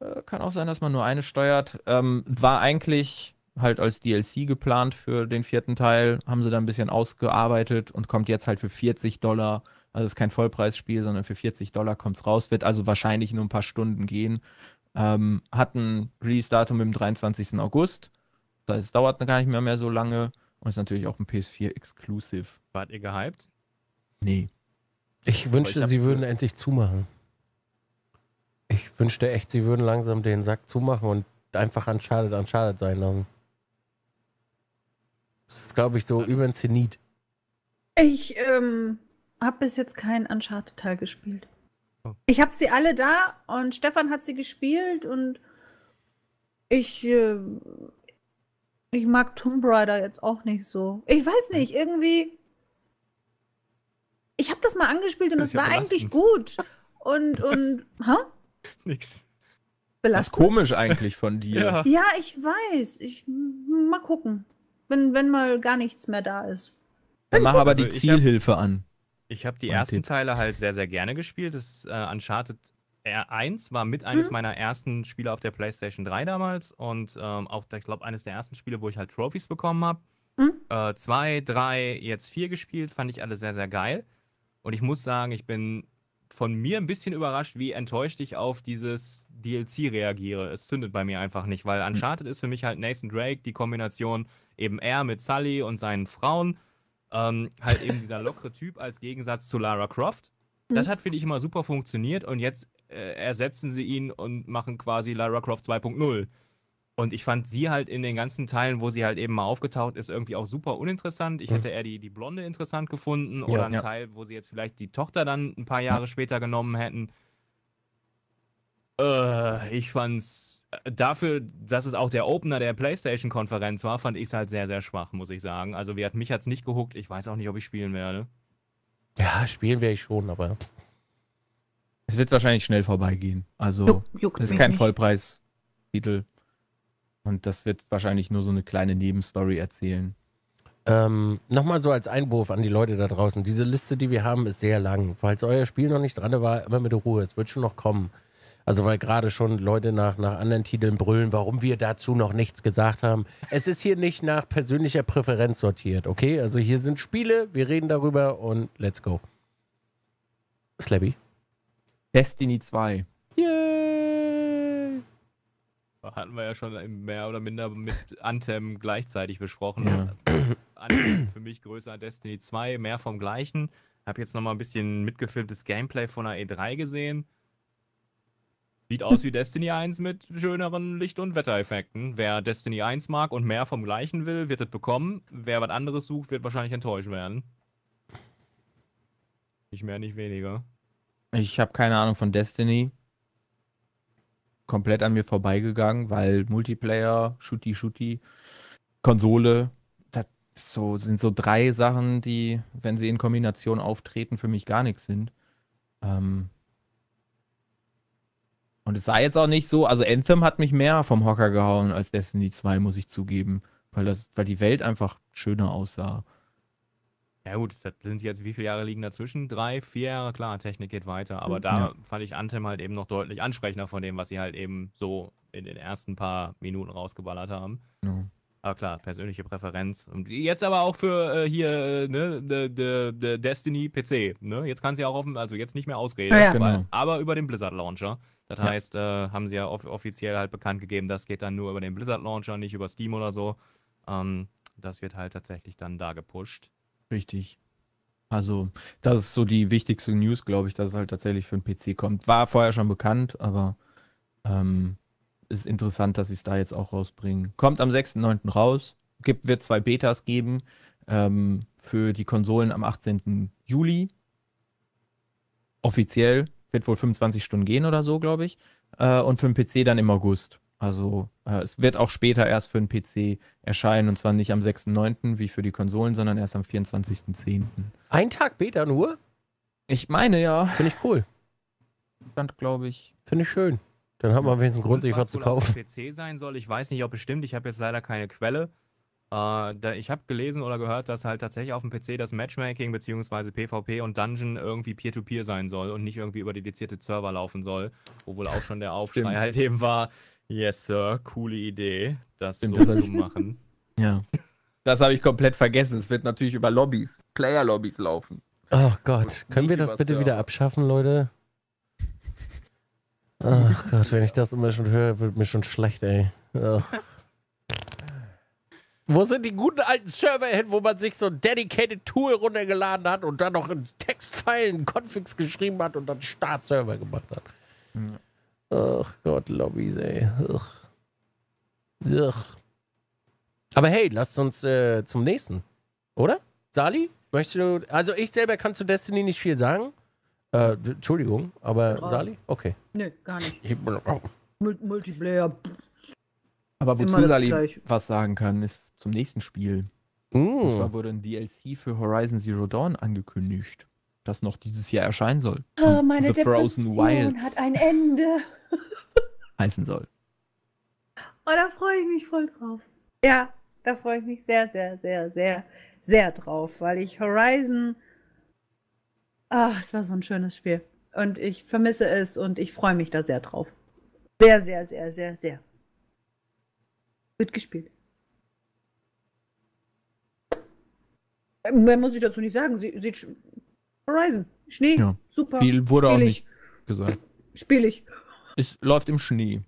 Äh, kann auch sein, dass man nur eine steuert. Ähm, war eigentlich halt als DLC geplant für den vierten Teil, haben sie da ein bisschen ausgearbeitet und kommt jetzt halt für 40 Dollar also es ist kein Vollpreisspiel, sondern für 40 Dollar kommt es raus, wird also wahrscheinlich nur ein paar Stunden gehen. Ähm, hat ein Release-Datum im 23. August. Das heißt, es dauert gar nicht mehr, mehr so lange und ist natürlich auch ein PS4 Exclusive. Wart ihr gehypt? Nee. Ich wünschte, ich sie würden endlich zumachen. Ich wünschte echt, sie würden langsam den Sack zumachen und einfach Uncharted Uncharted sein lassen. Das ist, glaube ich, so über den Zenit. Ich ähm, habe bis jetzt keinen Uncharted-Teil gespielt. Oh. Ich habe sie alle da und Stefan hat sie gespielt und ich, äh, ich mag Tomb Raider jetzt auch nicht so. Ich weiß hm. nicht, irgendwie. Ich habe das mal angespielt und es ja war belastend. eigentlich gut. Und, und, ha? Nix. Belastend? Das ist komisch eigentlich von dir. ja. ja, ich weiß. Ich, mal gucken. Wenn, wenn mal gar nichts mehr da ist. Dann mach aber also die Zielhilfe hab, an. Ich habe die ersten Teile halt sehr, sehr gerne gespielt. Das äh, Uncharted R1 äh, war mit eines mhm. meiner ersten Spiele auf der PlayStation 3 damals und ähm, auch, ich glaube, eines der ersten Spiele, wo ich halt Trophies bekommen habe. Mhm. Äh, zwei, drei, jetzt vier gespielt, fand ich alle sehr, sehr geil. Und ich muss sagen, ich bin von mir ein bisschen überrascht, wie enttäuscht ich auf dieses DLC reagiere. Es zündet bei mir einfach nicht, weil mhm. Uncharted mhm. ist für mich halt Nathan Drake, die Kombination eben er mit Sully und seinen Frauen ähm, halt eben dieser lockere Typ als Gegensatz zu Lara Croft. Das mhm. hat, finde ich, immer super funktioniert und jetzt äh, ersetzen sie ihn und machen quasi Lara Croft 2.0. Und ich fand sie halt in den ganzen Teilen, wo sie halt eben mal aufgetaucht ist, irgendwie auch super uninteressant. Ich mhm. hätte eher die, die Blonde interessant gefunden ja, oder einen ja. Teil, wo sie jetzt vielleicht die Tochter dann ein paar Jahre später genommen hätten. Äh, ich fand's äh, dafür, dass es auch der Opener der PlayStation-Konferenz war, fand ich es halt sehr, sehr schwach, muss ich sagen. Also wie hat mich hat's nicht gehuckt. Ich weiß auch nicht, ob ich spielen werde. Ja, spielen werde ich schon, aber es wird wahrscheinlich schnell vorbeigehen. Also Juck, das ist kein Vollpreistitel und das wird wahrscheinlich nur so eine kleine Nebenstory erzählen. Ähm, Nochmal so als Einwurf an die Leute da draußen. Diese Liste, die wir haben, ist sehr lang. Falls euer Spiel noch nicht dran war, immer mit Ruhe. Es wird schon noch kommen. Also weil gerade schon Leute nach, nach anderen Titeln brüllen, warum wir dazu noch nichts gesagt haben. Es ist hier nicht nach persönlicher Präferenz sortiert, okay? Also hier sind Spiele, wir reden darüber und let's go. Slabby. Destiny 2. Yay! Hatten wir ja schon mehr oder minder mit Anthem gleichzeitig besprochen. Ja. Anthem für mich größer Destiny 2, mehr vom gleichen. Hab jetzt nochmal ein bisschen mitgefilmtes Gameplay von der E3 gesehen. Sieht aus wie Destiny 1 mit schöneren Licht- und Wettereffekten. Wer Destiny 1 mag und mehr vom gleichen will, wird es bekommen. Wer was anderes sucht, wird wahrscheinlich enttäuscht werden. Nicht mehr, nicht weniger. Ich habe keine Ahnung von Destiny. Komplett an mir vorbeigegangen, weil Multiplayer, Shooty Shooty, Konsole, das so, sind so drei Sachen, die, wenn sie in Kombination auftreten, für mich gar nichts sind. Ähm, und es sah jetzt auch nicht so, also Anthem hat mich mehr vom Hocker gehauen als Destiny 2, muss ich zugeben. Weil, das, weil die Welt einfach schöner aussah. Ja gut, das sind jetzt, wie viele Jahre liegen dazwischen? Drei, vier Jahre, klar, Technik geht weiter. Aber hm, da ja. fand ich Anthem halt eben noch deutlich ansprechender von dem, was sie halt eben so in den ersten paar Minuten rausgeballert haben. Ja. Ah klar, persönliche Präferenz. Und jetzt aber auch für äh, hier, äh, ne, de, de, de Destiny PC. Ne? Jetzt kann sie auch offen, also jetzt nicht mehr ausreden, ja, ja. Genau. aber über den Blizzard Launcher. Das ja. heißt, äh, haben sie ja off offiziell halt bekannt gegeben, das geht dann nur über den Blizzard Launcher, nicht über Steam oder so. Ähm, das wird halt tatsächlich dann da gepusht. Richtig. Also, das ist so die wichtigste News, glaube ich, dass es halt tatsächlich für den PC kommt. War vorher schon bekannt, aber ähm, ist interessant, dass sie es da jetzt auch rausbringen. Kommt am 6.9. raus. Gibt, wird zwei Betas geben ähm, für die Konsolen am 18. Juli. Offiziell. Wird wohl 25 Stunden gehen oder so, glaube ich. Äh, und für den PC dann im August. Also äh, es wird auch später erst für den PC erscheinen. Und zwar nicht am 6.9. wie für die Konsolen, sondern erst am 24.10. Ein Tag Beta nur? Ich meine ja. Finde ich cool. Stand, glaube ich. Finde ich schön. Dann hat man wenigstens einen Grund, sich was zu kaufen. Auf dem PC sein soll, ich weiß nicht, ob es stimmt. Ich habe jetzt leider keine Quelle. Äh, ich habe gelesen oder gehört, dass halt tatsächlich auf dem PC das Matchmaking bzw. PvP und Dungeon irgendwie peer-to-peer -peer sein soll und nicht irgendwie über dedizierte Server laufen soll, wo wohl auch schon der Aufschrei stimmt. halt eben war, yes sir, coole Idee, das stimmt, so das zu machen. ja. Das habe ich komplett vergessen. Es wird natürlich über Lobbys, Player-Lobbys laufen. Oh Gott, können wir das bitte wieder abschaffen, Leute? Ach Gott, wenn ich das immer schon höre, wird mir schon schlecht, ey. wo sind die guten alten Server hin, wo man sich so ein dedicated Tool runtergeladen hat und dann noch in Textfilen Configs geschrieben hat und dann Startserver gemacht hat? Ja. Ach Gott, Lobbys, ey. Ach. Ach. Aber hey, lasst uns äh, zum nächsten, oder? Sali, möchtest du. Also, ich selber kann zu Destiny nicht viel sagen. Äh, Entschuldigung, aber Raus. Sali? Okay. Nö, gar nicht. Multiplayer. Aber wozu Sali was sagen kann, ist zum nächsten Spiel. Mm. Und zwar wurde ein DLC für Horizon Zero Dawn angekündigt, das noch dieses Jahr erscheinen soll. Oh, meine The Depression Frozen Wilds hat ein Ende. heißen soll. Oh, da freue ich mich voll drauf. Ja, da freue ich mich sehr, sehr, sehr, sehr, sehr drauf, weil ich Horizon Ach, es war so ein schönes Spiel. Und ich vermisse es und ich freue mich da sehr drauf. Sehr, sehr, sehr, sehr, sehr. Wird gespielt. Mehr muss ich dazu nicht sagen. Sie, sieht Horizon. Schnee. Ja. Super. Viel wurde Spiel auch ich. nicht gesagt. Spiel ich. Es läuft im Schnee.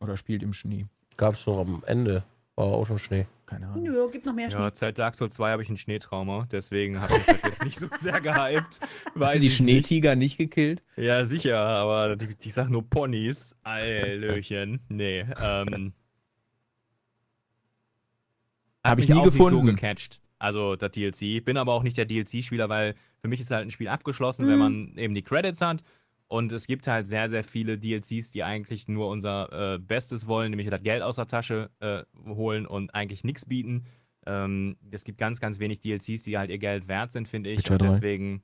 Oder spielt im Schnee. Gab es noch am Ende. War auch schon Schnee keine Ahnung. Nö, gibt noch mehr Schnee. Ja, seit Dark Souls 2 habe ich ein Schneetrauma, deswegen habe ich mich halt jetzt nicht so sehr gehypt. Hast du die Schneetiger nicht. nicht gekillt? Ja, sicher, aber die, ich sag nur Ponys. Allöchen. Nee, ähm. Habe ich nie gefunden. Nicht so gecatcht. Also das DLC. Bin aber auch nicht der DLC-Spieler, weil für mich ist halt ein Spiel abgeschlossen, mhm. wenn man eben die Credits hat. Und es gibt halt sehr, sehr viele DLCs, die eigentlich nur unser äh, Bestes wollen, nämlich das Geld aus der Tasche äh, holen und eigentlich nichts bieten. Ähm, es gibt ganz, ganz wenig DLCs, die halt ihr Geld wert sind, finde ich. Und deswegen,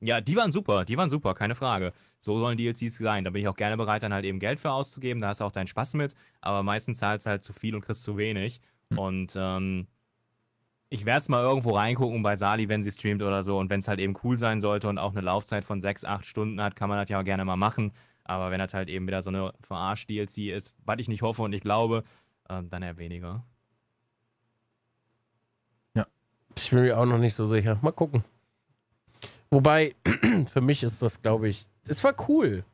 ja, die waren super, die waren super, keine Frage. So sollen DLCs sein. Da bin ich auch gerne bereit, dann halt eben Geld für auszugeben. Da hast du auch deinen Spaß mit. Aber meistens zahlst du halt zu viel und kriegst zu wenig. Mhm. Und ähm, ich werde es mal irgendwo reingucken bei Sali, wenn sie streamt oder so. Und wenn es halt eben cool sein sollte und auch eine Laufzeit von 6, 8 Stunden hat, kann man das ja auch gerne mal machen. Aber wenn das halt eben wieder so eine Verarsch-DLC ist, was ich nicht hoffe und nicht glaube, ähm, dann eher weniger. Ja, ich bin mir auch noch nicht so sicher. Mal gucken. Wobei, für mich ist das, glaube ich, es war cool.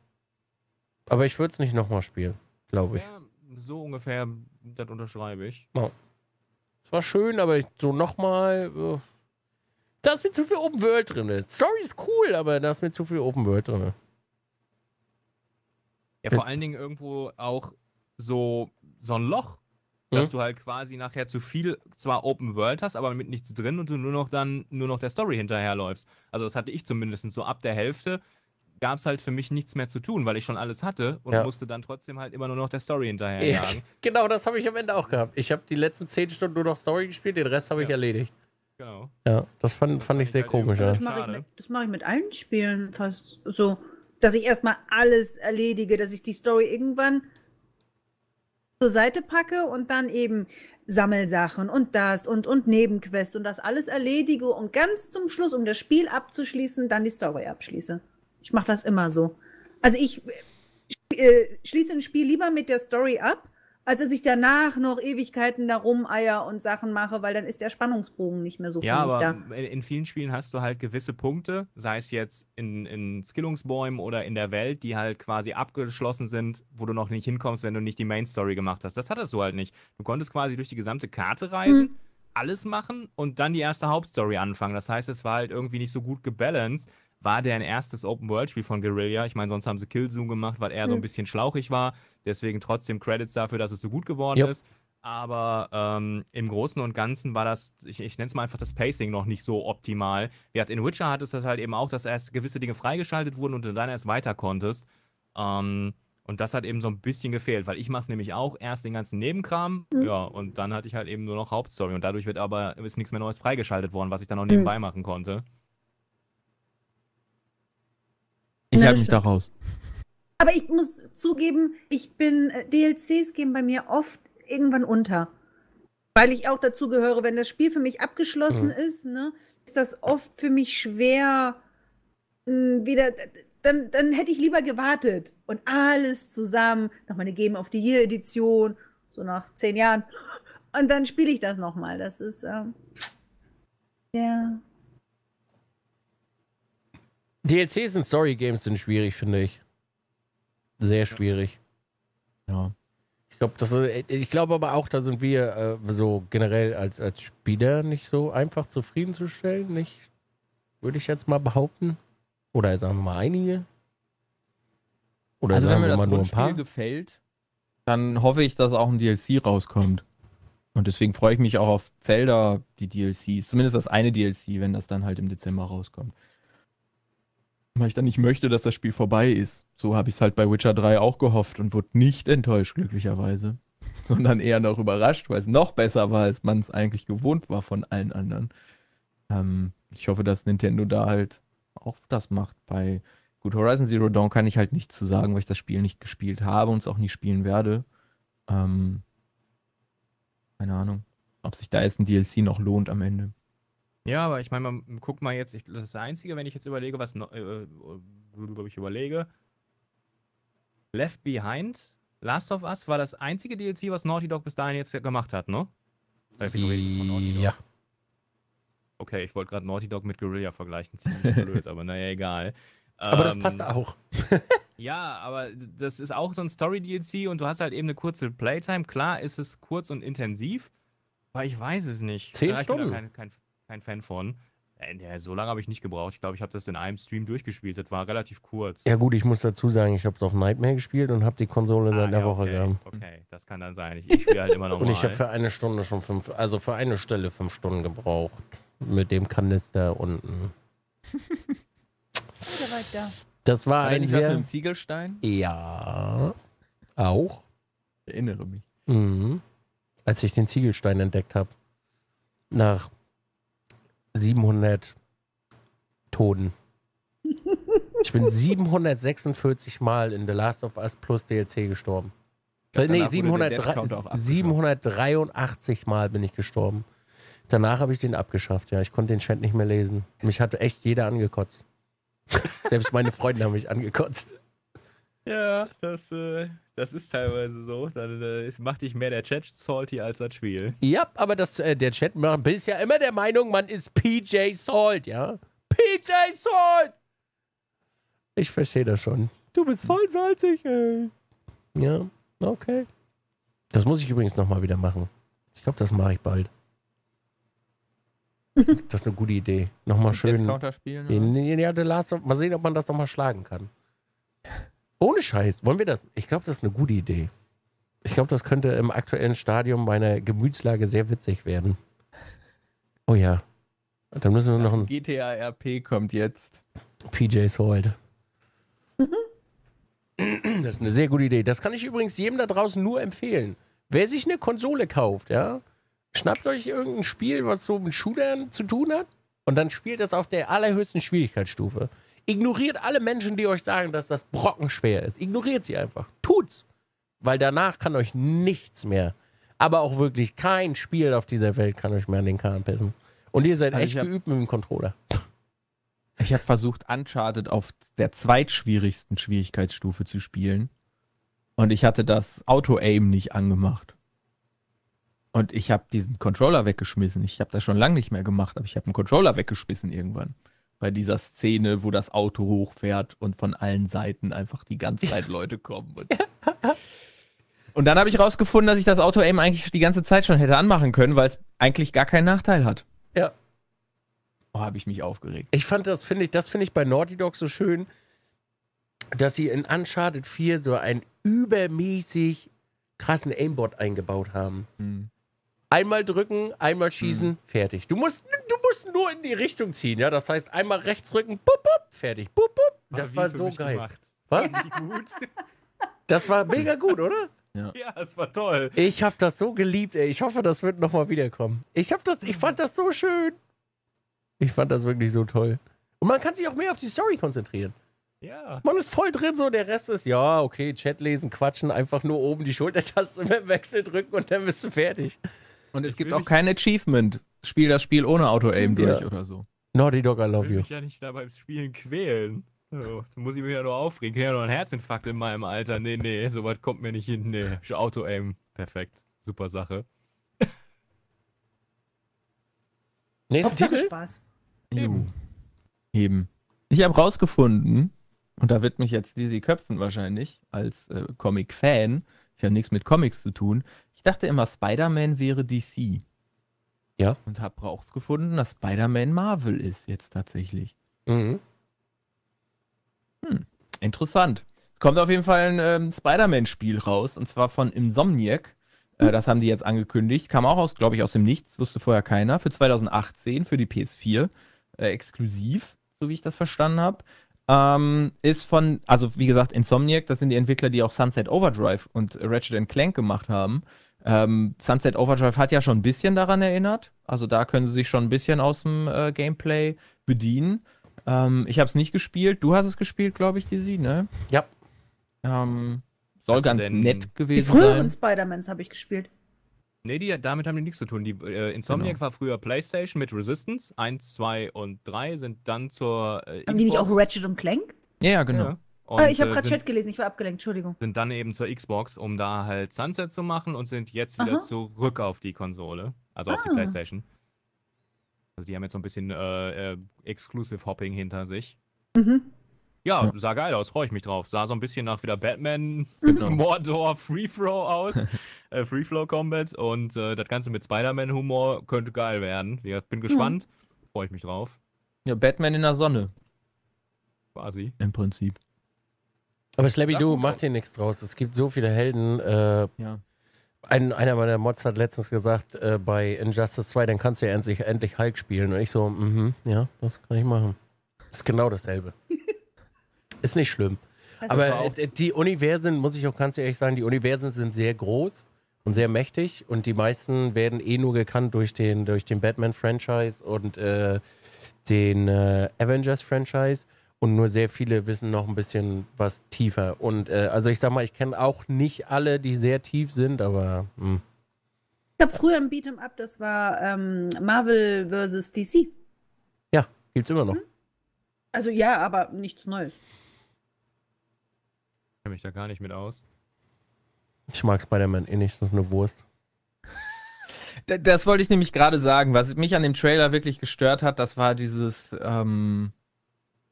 Aber ich würde es nicht nochmal spielen, glaube ich. Ja, so ungefähr, das unterschreibe ich. Oh. Es war schön, aber so nochmal. Äh, da ist mir zu viel Open World drin. Story ist cool, aber da ist mir zu viel Open World drin. Ja, vor allen Dingen irgendwo auch so, so ein Loch, hm? dass mhm. du halt quasi nachher zu viel zwar Open World hast, aber mit nichts drin und du nur noch dann nur noch der Story hinterherläufst. Also das hatte ich zumindest so ab der Hälfte gab es halt für mich nichts mehr zu tun, weil ich schon alles hatte und ja. musste dann trotzdem halt immer nur noch der Story hinterherjagen. Ja, genau, das habe ich am Ende auch gehabt. Ich habe die letzten zehn Stunden nur noch Story gespielt, den Rest habe ich erledigt. Genau. Ja, das fand, das fand ich sehr halt komisch. Das mache ich, mit, mach ich mit allen Spielen fast so, dass ich erstmal alles erledige, dass ich die Story irgendwann zur Seite packe und dann eben Sammelsachen und das und, und Nebenquest und das alles erledige und ganz zum Schluss, um das Spiel abzuschließen, dann die Story abschließe. Ich mache das immer so. Also ich äh, schließe ein Spiel lieber mit der Story ab, als dass ich danach noch Ewigkeiten da eier und Sachen mache, weil dann ist der Spannungsbogen nicht mehr so ja, aber da. In vielen Spielen hast du halt gewisse Punkte, sei es jetzt in, in Skillungsbäumen oder in der Welt, die halt quasi abgeschlossen sind, wo du noch nicht hinkommst, wenn du nicht die Main Story gemacht hast. Das hattest du halt nicht. Du konntest quasi durch die gesamte Karte reisen. Hm alles machen und dann die erste Hauptstory anfangen. Das heißt, es war halt irgendwie nicht so gut gebalanced, war deren erstes Open-World-Spiel von Guerrilla. Ich meine, sonst haben sie Killzoom gemacht, weil er mhm. so ein bisschen schlauchig war. Deswegen trotzdem Credits dafür, dass es so gut geworden yep. ist. Aber ähm, im Großen und Ganzen war das, ich, ich nenne es mal einfach das Pacing noch nicht so optimal. Wie hat in Witcher hattest das halt eben auch, dass erst gewisse Dinge freigeschaltet wurden und du dann erst weiter konntest. Ähm, und das hat eben so ein bisschen gefehlt, weil ich mache es nämlich auch erst den ganzen Nebenkram, mhm. ja, und dann hatte ich halt eben nur noch Hauptstory und dadurch wird aber ist nichts mehr Neues freigeschaltet worden, was ich dann auch mhm. nebenbei mhm. machen konnte. Ich halte mich da raus. Aber ich muss zugeben, ich bin, äh, DLCs gehen bei mir oft irgendwann unter. Weil ich auch dazu gehöre, wenn das Spiel für mich abgeschlossen mhm. ist, ne, ist das oft für mich schwer, mh, hm, wieder, dann, dann hätte ich lieber gewartet und alles zusammen, nochmal eine Game of the Year Edition, so nach zehn Jahren, und dann spiele ich das nochmal. Das ist, ähm, ja. DLCs und Story Games sind schwierig, finde ich. Sehr schwierig. Ja. Ich äh, glaube, ich aber auch, da sind wir äh, so generell als, als Spieler nicht so einfach zufriedenzustellen. Nicht, würde ich jetzt mal behaupten. Oder sagen wir mal einige. Oder also sagen wenn mir wir mal das nur ein paar. gefällt, dann hoffe ich, dass auch ein DLC rauskommt. Und deswegen freue ich mich auch auf Zelda, die DLCs. Zumindest das eine DLC, wenn das dann halt im Dezember rauskommt weil ich dann nicht möchte, dass das Spiel vorbei ist. So habe ich es halt bei Witcher 3 auch gehofft und wurde nicht enttäuscht, glücklicherweise. Sondern eher noch überrascht, weil es noch besser war, als man es eigentlich gewohnt war von allen anderen. Ähm, ich hoffe, dass Nintendo da halt auch das macht. Bei gut, Horizon Zero Dawn kann ich halt nichts zu sagen, weil ich das Spiel nicht gespielt habe und es auch nie spielen werde. Ähm, keine Ahnung, ob sich da jetzt ein DLC noch lohnt am Ende. Ja, aber ich meine, man guck mal jetzt, ich, das ist das Einzige, wenn ich jetzt überlege, was ne, äh, ich überlege. Left Behind, Last of Us war das einzige DLC, was Naughty Dog bis dahin jetzt gemacht hat, ne? Äh, wieso rede ich von Naughty Dog? Ja. Okay, ich wollte gerade Naughty Dog mit Guerilla vergleichen, ziemlich blöd, aber naja, egal. Aber ähm, das passt ähm, auch. ja, aber das ist auch so ein Story-DLC und du hast halt eben eine kurze Playtime. Klar ist es kurz und intensiv, aber ich weiß es nicht. Zehn Stunden. Kein, kein, kein Fan von. Ja, äh, so lange habe ich nicht gebraucht. Ich glaube, ich habe das in einem Stream durchgespielt. Das war relativ kurz. Ja gut, ich muss dazu sagen, ich habe es auf Nightmare gespielt und habe die Konsole ah, seit einer ja, Woche okay, gehabt. Okay, das kann dann sein. Ich, ich spiele halt immer noch. und ich habe für eine Stunde schon fünf, also für eine Stelle fünf Stunden gebraucht. Mit dem Kanister unten. Das war Aber ein nicht sehr... was mit dem Ziegelstein? Ja. Auch. Ich erinnere mich. Mhm. Als ich den Ziegelstein entdeckt habe. Nach 700 Toten. Ich bin 746 Mal in The Last of Us plus DLC gestorben. Glaub, nee, 703, 783 Mal bin ich gestorben. Danach habe ich den abgeschafft, ja. Ich konnte den Chat nicht mehr lesen. Mich hatte echt jeder angekotzt. Selbst meine Freunde haben mich angekotzt. Ja, das äh, das ist teilweise so. Dann äh, macht dich mehr der Chat salty als das Spiel. Ja, aber das, äh, der Chat macht ja immer der Meinung, man ist PJ Salt, ja? PJ Salt! Ich verstehe das schon. Du bist voll salzig, ey. Ja, okay. Das muss ich übrigens nochmal wieder machen. Ich glaube, das mache ich bald. das ist eine gute Idee. Nochmal schön. Counter spielen. Ja, The Last of, mal sehen, ob man das nochmal schlagen kann. Ohne Scheiß, wollen wir das? Ich glaube, das ist eine gute Idee. Ich glaube, das könnte im aktuellen Stadium meiner Gemütslage sehr witzig werden. Oh ja. Dann müssen wir das noch ein. GTA RP kommt jetzt. PJs Hold. Halt. Mhm. Das ist eine sehr gute Idee. Das kann ich übrigens jedem da draußen nur empfehlen. Wer sich eine Konsole kauft, ja, schnappt euch irgendein Spiel, was so mit Shootern zu tun hat, und dann spielt das auf der allerhöchsten Schwierigkeitsstufe. Ignoriert alle Menschen, die euch sagen, dass das brockenschwer ist. Ignoriert sie einfach. Tut's. Weil danach kann euch nichts mehr, aber auch wirklich kein Spiel auf dieser Welt kann euch mehr an den Kahn pissen. Und ihr seid also echt hab, geübt mit dem Controller. Ich habe versucht, Uncharted auf der zweitschwierigsten Schwierigkeitsstufe zu spielen. Und ich hatte das Auto-Aim nicht angemacht. Und ich habe diesen Controller weggeschmissen. Ich habe das schon lange nicht mehr gemacht, aber ich habe einen Controller weggeschmissen irgendwann bei dieser Szene, wo das Auto hochfährt und von allen Seiten einfach die ganze Zeit Leute kommen. Und, und dann habe ich rausgefunden, dass ich das Auto eben eigentlich die ganze Zeit schon hätte anmachen können, weil es eigentlich gar keinen Nachteil hat. Ja. Oh, habe ich mich aufgeregt. Ich fand das, finde ich, das finde ich bei Naughty Dog so schön, dass sie in Uncharted 4 so einen übermäßig krassen Aimbot eingebaut haben. Mhm. Einmal drücken, einmal schießen, mhm. fertig. Du musst, du musst nur in die Richtung ziehen, ja. Das heißt, einmal rechts drücken, bup, bup, fertig, bup, bup. Das war, so geil. Gemacht. Was? gut. Das war mega gut, oder? Ja. ja, es war toll. Ich hab das so geliebt, ey. Ich hoffe, das wird nochmal wiederkommen. Ich hab das, ich fand das so schön. Ich fand das wirklich so toll. Und man kann sich auch mehr auf die Story konzentrieren. Ja. Man ist voll drin, so der Rest ist, ja, okay, Chat lesen, quatschen, einfach nur oben die Schultertaste mit dem Wechsel drücken und dann bist du fertig. Und es ich gibt auch kein Achievement. Spiel das Spiel ohne Auto-Aim ja. durch oder so. Naughty Dog, I love you. Ich will mich ja nicht da beim Spielen quälen. da muss ich mich ja nur aufregen. Ich habe ja noch einen Herzinfarkt in meinem Alter. Nee, nee, so weit kommt mir nicht hin. Nee, Auto-Aim. Perfekt. Super Sache. Nächster Titel? Spaß. Eben. Eben. Ich habe rausgefunden, und da wird mich jetzt Dizzy köpfen wahrscheinlich, als äh, Comic-Fan, ich habe nichts mit Comics zu tun, ich dachte immer, Spider-Man wäre DC. Ja. Und habe rausgefunden, dass Spider-Man Marvel ist jetzt tatsächlich. Mhm. Hm, interessant. Es kommt auf jeden Fall ein ähm, Spider-Man-Spiel raus, und zwar von Insomniac. Äh, das haben die jetzt angekündigt. Kam auch aus, glaube ich, aus dem Nichts, wusste vorher keiner. Für 2018, für die PS4, äh, exklusiv, so wie ich das verstanden habe. Ähm, ist von, also wie gesagt, Insomniac, das sind die Entwickler, die auch Sunset Overdrive und Ratchet Clank gemacht haben. Ähm, Sunset Overdrive hat ja schon ein bisschen daran erinnert. Also da können sie sich schon ein bisschen aus dem äh, Gameplay bedienen. Ähm, ich habe es nicht gespielt. Du hast es gespielt, glaube ich, Dizzy, ne? Ja. Ähm, soll hast ganz nett gewesen sein. Die früheren Spider-Mans habe ich gespielt. Nee, die, damit haben die nichts zu tun. Die, äh, Insomniac genau. war früher PlayStation mit Resistance. Eins, zwei und drei sind dann zur. Äh, haben die nicht auch Ratchet und Clank? Ja, genau. Ja. Ah, und, ich habe äh, gerade Chat gelesen, ich war abgelenkt, Entschuldigung. Sind dann eben zur Xbox, um da halt Sunset zu machen und sind jetzt wieder Aha. zurück auf die Konsole, also ah. auf die ah. PlayStation. Also die haben jetzt so ein bisschen äh, äh, Exclusive Hopping hinter sich. Mhm. Ja, sah geil aus, freue ich mich drauf. Sah so ein bisschen nach wieder Batman, genau. Mordor, Free Throw aus, äh, Free Flow Combat und äh, das Ganze mit Spider-Man-Humor könnte geil werden. Ich bin gespannt, mhm. freue ich mich drauf. Ja, Batman in der Sonne. Quasi. Im Prinzip. Aber Slabby Doo mach dir nichts draus. Es gibt so viele Helden. Äh, ja. ein, einer meiner Mods hat letztens gesagt, äh, bei Injustice 2, dann kannst du ja endlich, endlich Hulk spielen. Und ich so, mhm, mm ja, das kann ich machen. Ist genau dasselbe. ist nicht schlimm. Das Aber die Universen, muss ich auch ganz ehrlich sagen, die Universen sind sehr groß und sehr mächtig und die meisten werden eh nur gekannt durch den, durch den Batman-Franchise und äh, den äh, Avengers-Franchise und nur sehr viele wissen noch ein bisschen was tiefer. Und äh, also ich sag mal, ich kenne auch nicht alle, die sehr tief sind, aber. Mh. Hm. Ich habe früher im Beat'em Up, das war ähm, Marvel vs. DC. Ja, gibt's immer noch. Hm? Also ja, aber nichts Neues. Ich kenne mich da gar nicht mit aus. Ich mag Spider-Man eh nicht, das ist eine Wurst. das wollte ich nämlich gerade sagen. Was mich an dem Trailer wirklich gestört hat, das war dieses. Ähm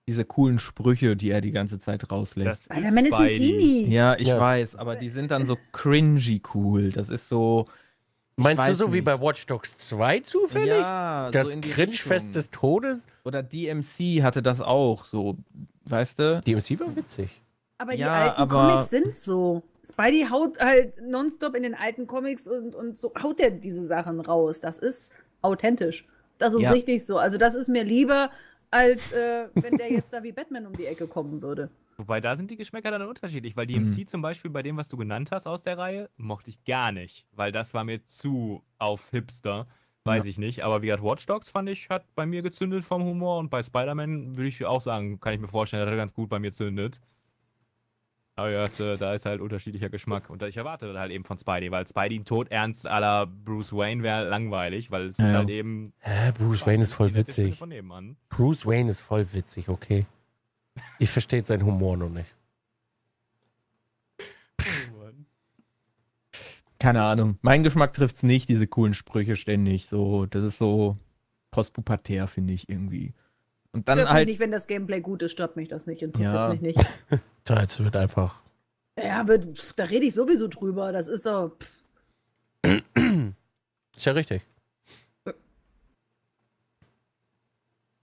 diese coolen Sprüche, die er die ganze Zeit rauslässt. Alter, man ist ein Teenie. Ja, ich yes. weiß, aber die sind dann so cringy cool. Das ist so. Meinst du so nicht. wie bei Watch Dogs 2 zufällig? Ja, das so Cringe-Fest des Todes? Oder DMC hatte das auch, so, weißt du? DMC war witzig. Aber ja, die alten aber Comics sind so. Spidey haut halt nonstop in den alten Comics und, und so haut er diese Sachen raus. Das ist authentisch. Das ist ja. richtig so. Also, das ist mir lieber als äh, wenn der jetzt da wie Batman um die Ecke kommen würde. Wobei da sind die Geschmäcker dann unterschiedlich, weil DMC mhm. zum Beispiel bei dem, was du genannt hast aus der Reihe, mochte ich gar nicht, weil das war mir zu auf Hipster. Weiß ja. ich nicht, aber wie gesagt, Watch Dogs fand ich, hat bei mir gezündet vom Humor und bei Spider-Man würde ich auch sagen, kann ich mir vorstellen, hat er ganz gut bei mir zündet. Aber ja, da ist halt unterschiedlicher Geschmack. Und ich erwarte dann halt eben von Spidey, weil Spidey Todernst aller Bruce Wayne wäre langweilig, weil es ja. ist halt eben. Hä, Bruce Wayne ist voll witzig. Bruce Wayne ist voll witzig, okay. Ich verstehe seinen Humor noch nicht. Oh Keine Ahnung. Mein Geschmack trifft es nicht, diese coolen Sprüche ständig. So, das ist so postpubertär, finde ich irgendwie. Und dann stört halt. Mich nicht, wenn das Gameplay gut ist, stört mich das nicht. Interessiert ja. mich nicht. da wird einfach. Ja, wird, pf, da rede ich sowieso drüber. Das ist doch. ist ja richtig.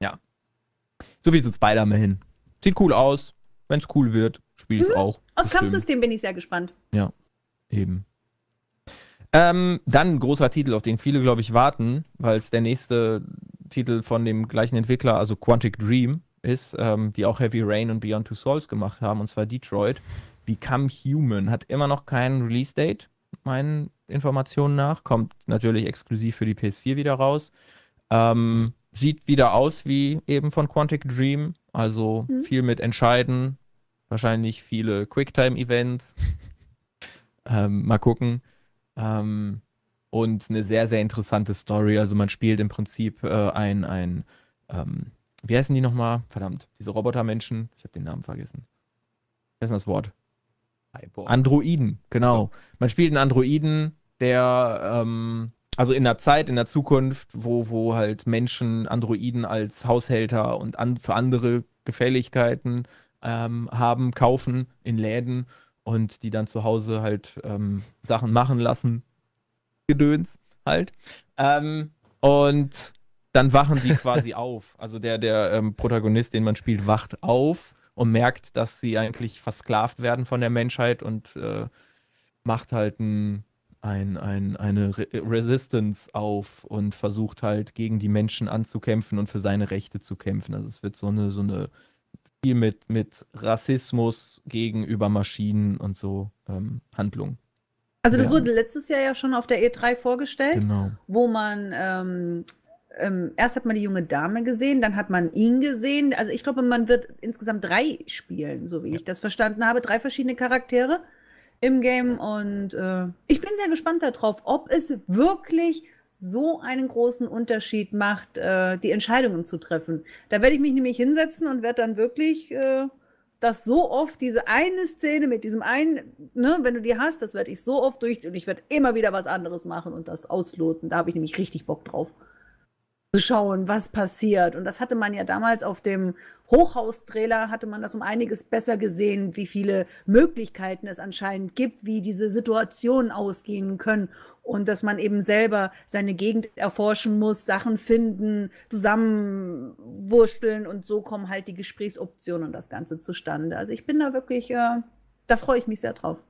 Ja. So viel zu Spider-Man. Sieht cool aus. Wenn es cool wird, spiele ich es mhm. auch. Aus Kampfsystem bin ich sehr gespannt. Ja, eben. Ähm, dann ein großer Titel, auf den viele, glaube ich, warten, weil es der nächste Titel von dem gleichen Entwickler, also Quantic Dream, ist, ähm, die auch Heavy Rain und Beyond Two Souls gemacht haben, und zwar Detroit. Become Human hat immer noch kein Release-Date, meinen Informationen nach. Kommt natürlich exklusiv für die PS4 wieder raus. Ähm, sieht wieder aus wie eben von Quantic Dream, also mhm. viel mit Entscheiden, wahrscheinlich viele Quicktime-Events. ähm, mal gucken. Ähm, und eine sehr, sehr interessante Story. Also man spielt im Prinzip äh, ein, ein ähm, wie heißen die nochmal? Verdammt, diese Robotermenschen. Ich habe den Namen vergessen. Wie denn das Wort? Cyborg. Androiden, genau. So. Man spielt einen Androiden, der, ähm, also in der Zeit, in der Zukunft, wo, wo halt Menschen Androiden als Haushälter und an, für andere Gefälligkeiten ähm, haben, kaufen in Läden und die dann zu Hause halt ähm, Sachen machen lassen Gedöns halt. Ähm, und dann wachen die quasi auf. Also der, der ähm, Protagonist, den man spielt, wacht auf und merkt, dass sie eigentlich versklavt werden von der Menschheit und äh, macht halt ein, ein, ein, eine Re Resistance auf und versucht halt gegen die Menschen anzukämpfen und für seine Rechte zu kämpfen. Also es wird so eine, so eine viel mit, mit Rassismus gegenüber Maschinen und so ähm, Handlung. Also das ja. wurde letztes Jahr ja schon auf der E3 vorgestellt, genau. wo man ähm, ähm, erst hat man die junge Dame gesehen, dann hat man ihn gesehen. Also ich glaube, man wird insgesamt drei spielen, so wie ja. ich das verstanden habe. Drei verschiedene Charaktere im Game. Und äh, ich bin sehr gespannt darauf, ob es wirklich so einen großen Unterschied macht, äh, die Entscheidungen zu treffen. Da werde ich mich nämlich hinsetzen und werde dann wirklich äh, dass so oft diese eine Szene mit diesem einen, ne, wenn du die hast, das werde ich so oft durch und ich werde immer wieder was anderes machen und das ausloten. Da habe ich nämlich richtig Bock drauf. Zu schauen, was passiert. Und das hatte man ja damals auf dem Hochhaus-Trailer hatte man das um einiges besser gesehen, wie viele Möglichkeiten es anscheinend gibt, wie diese Situationen ausgehen können und dass man eben selber seine Gegend erforschen muss, Sachen finden, zusammenwurschteln und so kommen halt die Gesprächsoptionen und das Ganze zustande. Also ich bin da wirklich, äh, da freue ich mich sehr drauf.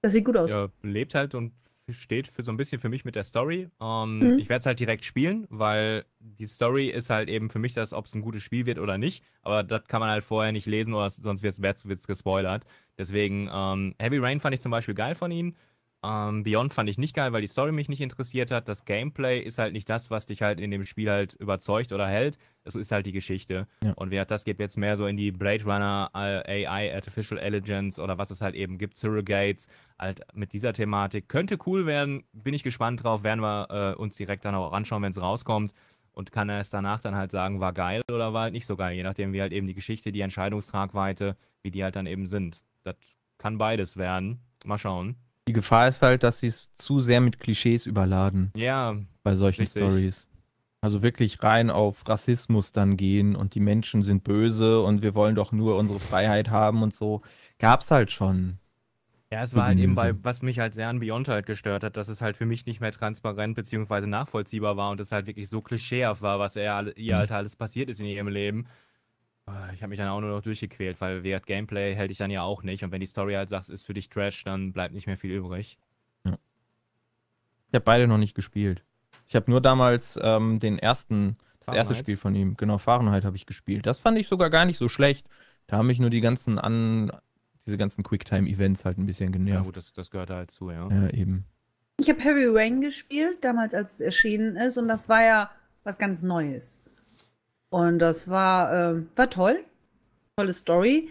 Das sieht gut aus. Ja, lebt halt und steht für so ein bisschen für mich mit der Story. Ähm, mhm. Ich werde es halt direkt spielen, weil die Story ist halt eben für mich das, ob es ein gutes Spiel wird oder nicht. Aber das kann man halt vorher nicht lesen, oder sonst wird es gespoilert. Deswegen, ähm, Heavy Rain fand ich zum Beispiel geil von ihnen. Ähm, Beyond fand ich nicht geil, weil die Story mich nicht interessiert hat. Das Gameplay ist halt nicht das, was dich halt in dem Spiel halt überzeugt oder hält. Es ist halt die Geschichte. Ja. Und wie das geht jetzt mehr so in die Blade Runner, äh, AI, Artificial Intelligence oder was es halt eben gibt, Surrogates, halt mit dieser Thematik. Könnte cool werden, bin ich gespannt drauf, werden wir äh, uns direkt dann auch anschauen, wenn es rauskommt. Und kann er es danach dann halt sagen, war geil oder war halt nicht so geil, je nachdem, wie halt eben die Geschichte, die Entscheidungstragweite, wie die halt dann eben sind. Das kann beides werden. Mal schauen. Die Gefahr ist halt, dass sie es zu sehr mit Klischees überladen. Ja. Bei solchen Stories. Also wirklich rein auf Rassismus dann gehen und die Menschen sind böse und wir wollen doch nur unsere Freiheit haben und so. Gab's halt schon. Ja, es war halt eben bei, was mich halt sehr an Beyond halt gestört hat, dass es halt für mich nicht mehr transparent bzw. nachvollziehbar war und es halt wirklich so klischeehaft war, was er, ihr mhm. halt alles passiert ist in ihrem Leben. Ah, ich habe mich dann auch nur noch durchgequält, weil wert Gameplay hält ich dann ja auch nicht. Und wenn die Story halt sagt, ist für dich Trash, dann bleibt nicht mehr viel übrig. Ja. Ich habe beide noch nicht gespielt. Ich habe nur damals ähm, den ersten, das Fahrenheit. erste Spiel von ihm, genau, Fahrenheit habe ich gespielt. Das fand ich sogar gar nicht so schlecht. Da haben mich nur die ganzen an, diese ganzen Quicktime-Events halt ein bisschen genervt. Ja gut, das, das gehört da halt zu, ja. Ja, eben. Ich habe Heavy Rain gespielt, damals als es erschienen ist, und das war ja was ganz Neues. Und das war, äh, war toll. Tolle Story.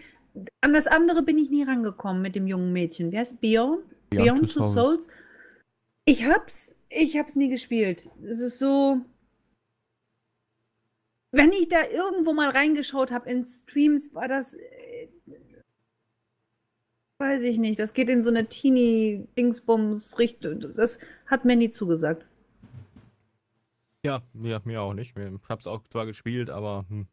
An das andere bin ich nie rangekommen mit dem jungen Mädchen. Wie heißt Beyond? Beyond, Beyond Two, Two Souls. Souls. Ich hab's, ich hab's nie gespielt. Es ist so. Wenn ich da irgendwo mal reingeschaut habe in Streams, war das. Äh, weiß ich nicht. Das geht in so eine Teenie-Dingsbums-Richtung. Das hat mir nie zugesagt. Ja, mir, mir auch nicht. Ich hab's auch zwar gespielt, aber. Hm.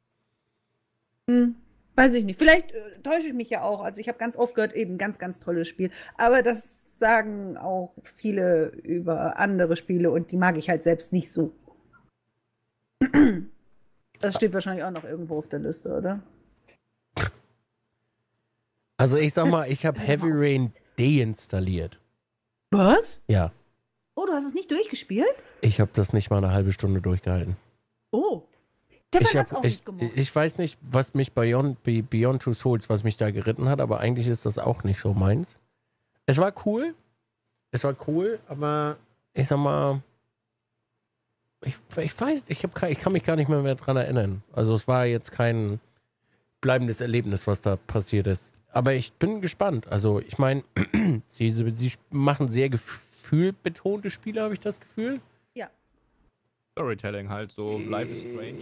Hm, weiß ich nicht. Vielleicht äh, täusche ich mich ja auch. Also ich habe ganz oft gehört, eben ganz, ganz tolles Spiel. Aber das sagen auch viele über andere Spiele und die mag ich halt selbst nicht so. Das steht wahrscheinlich auch noch irgendwo auf der Liste, oder? Also ich sag mal, ich habe Heavy Rain deinstalliert. Was? Ja. Oh, du hast es nicht durchgespielt? Ich habe das nicht mal eine halbe Stunde durchgehalten. Oh. ich, hab, auch ich, nicht ich weiß nicht, was mich Beyond, Beyond Two Souls, was mich da geritten hat, aber eigentlich ist das auch nicht so meins. Es war cool. Es war cool, aber ich sag mal, ich, ich weiß, ich, hab, ich kann mich gar nicht mehr, mehr dran erinnern. Also es war jetzt kein bleibendes Erlebnis, was da passiert ist. Aber ich bin gespannt. Also ich meine, sie, sie machen sehr gefühlbetonte Spiele, habe ich das Gefühl. Storytelling halt, so Life is Strange.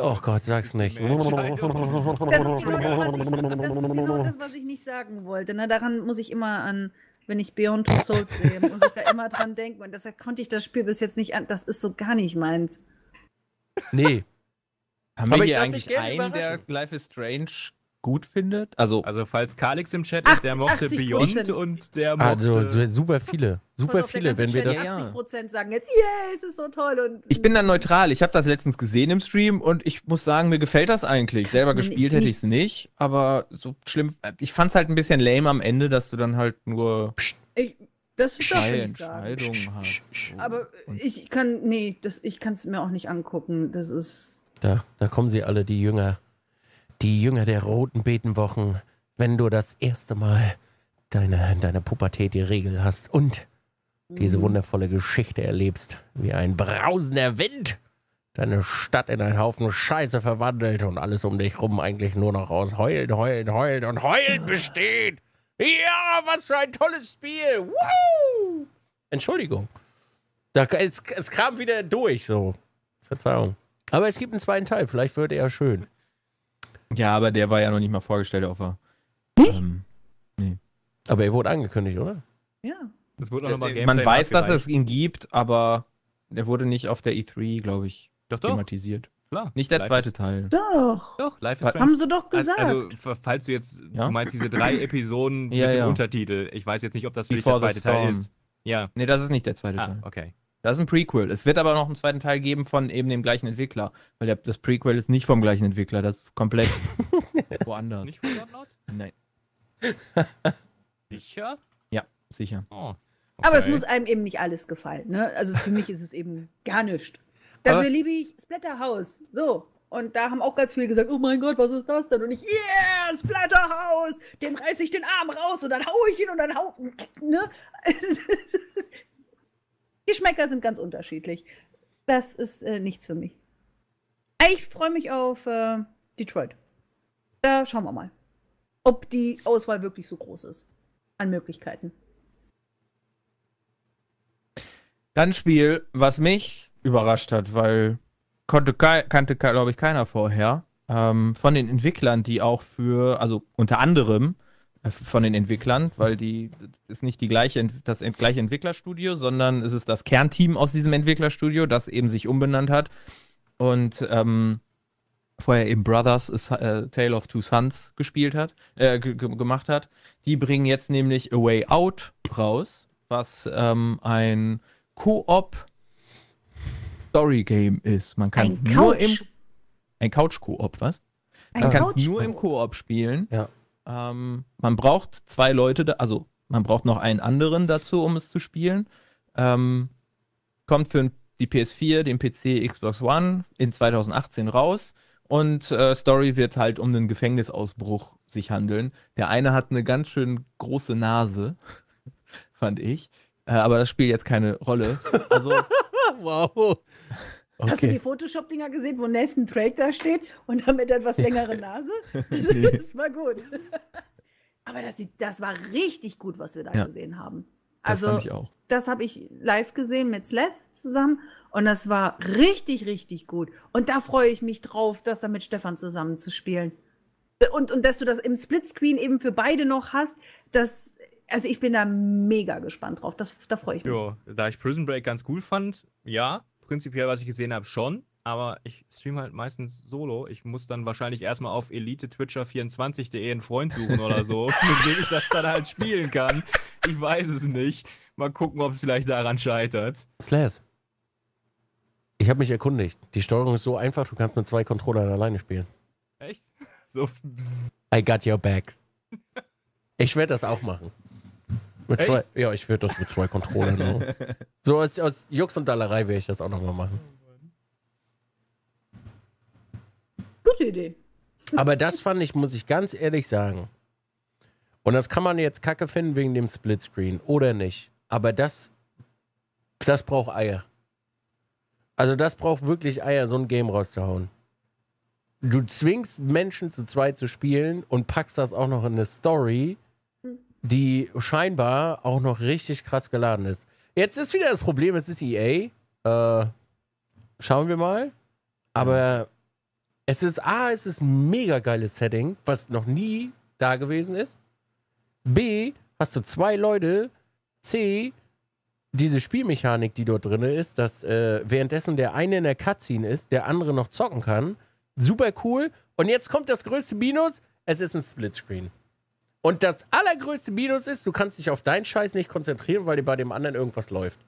Oh Gott, sag's nicht. Das ist, genau das, ich, das ist genau das, was ich nicht sagen wollte. Ne? Daran muss ich immer an, wenn ich Beyond Two Souls sehe, muss ich da immer dran denken. Und deshalb konnte ich das Spiel bis jetzt nicht an. Das ist so gar nicht meins. Nee. Haben wir Aber hier eigentlich einen, der Life is Strange gut findet. Also, also falls Kalix im Chat 80, ist, der mochte Beyond und der ah, mochte... Also super viele, super viele, wenn wir Chat das... 80 sagen jetzt, yeah, es ist so toll und... Ich bin dann neutral, ich habe das letztens gesehen im Stream und ich muss sagen, mir gefällt das eigentlich. Kannst Selber gespielt hätte ich es nicht, aber so schlimm... Ich fand es halt ein bisschen lame am Ende, dass du dann halt nur... Ich, das ist doch Entscheidung hast. Aber ich kann, nee, das, ich kann es mir auch nicht angucken. Das ist... Da, da kommen sie alle, die Jünger die Jünger der roten Betenwochen, wenn du das erste Mal deine, deine Pubertät die Regel hast und diese mhm. wundervolle Geschichte erlebst, wie ein brausender Wind deine Stadt in einen Haufen Scheiße verwandelt und alles um dich rum eigentlich nur noch aus Heulen, Heulen, Heulen und Heulen besteht. Ja, was für ein tolles Spiel. Woo! Entschuldigung. Da, es, es kam wieder durch so. Verzeihung. Aber es gibt einen zweiten Teil, vielleicht würde er schön. Ja, aber der war ja noch nicht mal vorgestellt auf der. Hm? Ähm, nee. Aber er wurde angekündigt, oder? Ja. Es wurde auch noch mal äh, äh, Gameplay Man weiß, dass es ihn gibt, aber der wurde nicht auf der E3, glaube ich, doch, doch. thematisiert. Klar. Nicht der Life zweite Teil. Doch. Doch, Life is Strange. Haben sie doch also, gesagt. Also, falls du jetzt, ja? du meinst diese drei Episoden mit dem ja. Untertitel. Ich weiß jetzt nicht, ob das wirklich Before der zweite Teil ist. Ja. Nee, das ist nicht der zweite ah, Teil. okay. Das ist ein Prequel. Es wird aber noch einen zweiten Teil geben von eben dem gleichen Entwickler. Weil der, das Prequel ist nicht vom gleichen Entwickler, das ist komplett woanders. Ist nicht von Nein. sicher? Ja, sicher. Oh, okay. Aber es muss einem eben nicht alles gefallen. Ne? Also für mich ist es eben gar nichts. Dafür liebe ich Splatterhouse. So. Und da haben auch ganz viele gesagt, oh mein Gott, was ist das denn? Und ich, yeah, Splatterhouse! Dem reiße ich den Arm raus und dann haue ich ihn und dann hau. Ne? Geschmäcker sind ganz unterschiedlich. Das ist äh, nichts für mich. Äh, ich freue mich auf äh, Detroit. Da schauen wir mal, ob die Auswahl wirklich so groß ist an Möglichkeiten. Dann Spiel, was mich überrascht hat, weil konnte, kannte, glaube ich, keiner vorher. Ähm, von den Entwicklern, die auch für, also unter anderem von den Entwicklern, weil die ist nicht die gleiche, das gleiche Entwicklerstudio, sondern es ist das Kernteam aus diesem Entwicklerstudio, das eben sich umbenannt hat. Und ähm, vorher eben Brothers ist, äh, Tale of Two Sons gespielt hat, äh, gemacht hat. Die bringen jetzt nämlich A Way Out raus, was ähm, ein Koop Story Game ist. Man kann es nur im ein Couch Koop, was? Man kann es nur im Koop spielen. Ja. Ähm, man braucht zwei Leute, da, also man braucht noch einen anderen dazu, um es zu spielen. Ähm, kommt für die PS4, den PC, Xbox One in 2018 raus. Und äh, Story wird halt um einen Gefängnisausbruch sich handeln. Der eine hat eine ganz schön große Nase, fand ich. Äh, aber das spielt jetzt keine Rolle. Also, wow. Okay. Hast du die Photoshop-Dinger gesehen, wo Nathan Drake da steht und dann mit etwas längere Nase? Das war gut. Aber das, das war richtig gut, was wir da ja. gesehen haben. Also, das fand also, ich auch. Das habe ich live gesehen mit Sleth zusammen und das war richtig, richtig gut. Und da freue ich mich drauf, das dann mit Stefan zusammen zu spielen. Und, und dass du das im Splitscreen eben für beide noch hast, das, also ich bin da mega gespannt drauf. Das, da freue ich mich. Ja, da ich Prison Break ganz cool fand, ja, prinzipiell, was ich gesehen habe, schon. Aber ich stream halt meistens solo. Ich muss dann wahrscheinlich erstmal auf elite twitcher 24de einen Freund suchen oder so, mit dem ich das dann halt spielen kann. Ich weiß es nicht. Mal gucken, ob es vielleicht daran scheitert. Slath. Ich habe mich erkundigt. Die Steuerung ist so einfach, du kannst mit zwei Controllern alleine spielen. Echt? So. I got your back. Ich werde das auch machen. Mit Echt? zwei, ja, ich würde das mit zwei Controllern machen. Ne? So aus, aus Jux und Dallerei werde ich das auch nochmal machen. Gute Idee. Aber das fand ich, muss ich ganz ehrlich sagen. Und das kann man jetzt kacke finden wegen dem Splitscreen oder nicht. Aber das, das braucht Eier. Also das braucht wirklich Eier, so ein Game rauszuhauen. Du zwingst Menschen zu zweit zu spielen und packst das auch noch in eine Story die scheinbar auch noch richtig krass geladen ist. Jetzt ist wieder das Problem, es ist EA. Äh, schauen wir mal. Aber es ist A, es ist ein mega geiles Setting, was noch nie da gewesen ist. B, hast du zwei Leute. C, diese Spielmechanik, die dort drin ist, dass äh, währenddessen der eine in der Cutscene ist, der andere noch zocken kann. Super cool. Und jetzt kommt das größte Minus: es ist ein Splitscreen. Und das allergrößte Minus ist, du kannst dich auf deinen Scheiß nicht konzentrieren, weil dir bei dem anderen irgendwas läuft.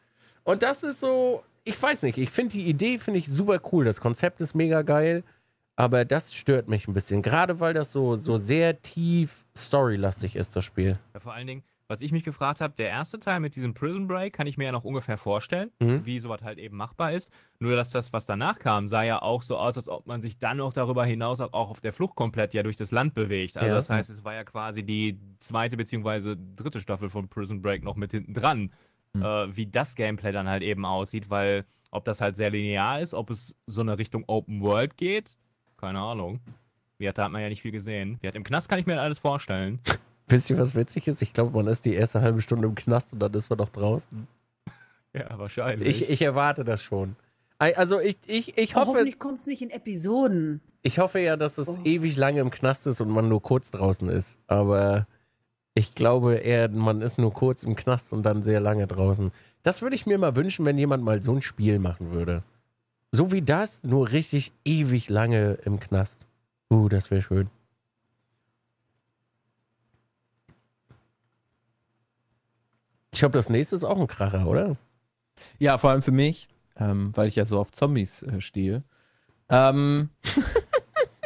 Und das ist so, ich weiß nicht, ich finde die Idee, finde ich super cool. Das Konzept ist mega geil, aber das stört mich ein bisschen. Gerade weil das so, so sehr tief storylastig ist, das Spiel. Ja, vor allen Dingen, was ich mich gefragt habe, der erste Teil mit diesem Prison Break kann ich mir ja noch ungefähr vorstellen, mhm. wie sowas halt eben machbar ist. Nur, dass das, was danach kam, sah ja auch so aus, als ob man sich dann noch darüber hinaus auch auf der Flucht komplett ja durch das Land bewegt. Also, ja. das heißt, es war ja quasi die zweite beziehungsweise dritte Staffel von Prison Break noch mit hinten dran. Mhm. Äh, wie das Gameplay dann halt eben aussieht, weil ob das halt sehr linear ist, ob es so eine Richtung Open World geht, keine Ahnung. Ja, da hat man ja nicht viel gesehen. Wie hat Im Knast kann ich mir alles vorstellen. Wisst ihr, was witzig ist? Ich glaube, man ist die erste halbe Stunde im Knast und dann ist man doch draußen. Ja, wahrscheinlich. Ich, ich erwarte das schon. Also ich, ich, ich oh, hoffe. Hoffentlich kommt es nicht in Episoden. Ich hoffe ja, dass es oh. ewig lange im Knast ist und man nur kurz draußen ist. Aber ich glaube eher, man ist nur kurz im Knast und dann sehr lange draußen. Das würde ich mir mal wünschen, wenn jemand mal so ein Spiel machen würde. So wie das, nur richtig ewig lange im Knast. Uh, das wäre schön. Ich glaube, das nächste ist auch ein Kracher, oder? Ja, vor allem für mich, ähm, weil ich ja so auf Zombies äh, stehe. Ähm,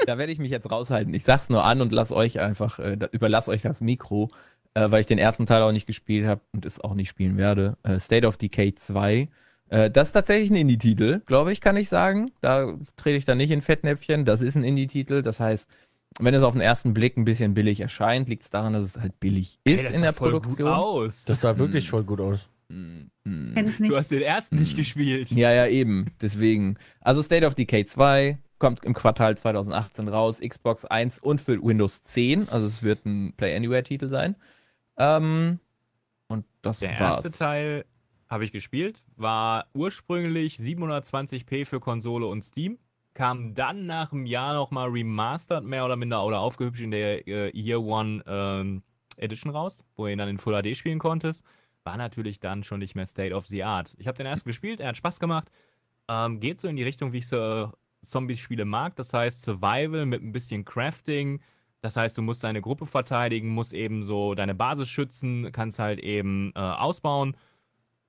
da werde ich mich jetzt raushalten. Ich sag's nur an und lass euch einfach, äh, überlass euch das Mikro, äh, weil ich den ersten Teil auch nicht gespielt habe und es auch nicht spielen werde. Äh, State of Decay 2. Äh, das ist tatsächlich ein Indie-Titel, glaube ich, kann ich sagen. Da trete ich dann nicht in Fettnäpfchen. Das ist ein Indie-Titel. Das heißt, wenn es auf den ersten Blick ein bisschen billig erscheint, liegt es daran, dass es halt billig ist hey, in der voll Produktion. Gut aus. Das sah wirklich hm. voll gut aus. Hm. hm. Kennst nicht. Du hast den ersten hm. nicht gespielt. Ja, ja, eben. Deswegen. Also State of Decay 2 kommt im Quartal 2018 raus, Xbox 1 und für Windows 10. Also es wird ein Play Anywhere-Titel sein. Ähm, und das der war's. Der erste Teil habe ich gespielt, war ursprünglich 720p für Konsole und Steam kam dann nach einem Jahr nochmal remastered, mehr oder minder, oder aufgehübscht in der äh, Year One ähm, Edition raus, wo ihr ihn dann in Full HD spielen konntest. War natürlich dann schon nicht mehr State of the Art. Ich habe den ersten gespielt, er hat Spaß gemacht. Ähm, geht so in die Richtung, wie ich so zombies spiele mag. Das heißt Survival mit ein bisschen Crafting. Das heißt, du musst deine Gruppe verteidigen, musst eben so deine Basis schützen, kannst halt eben äh, ausbauen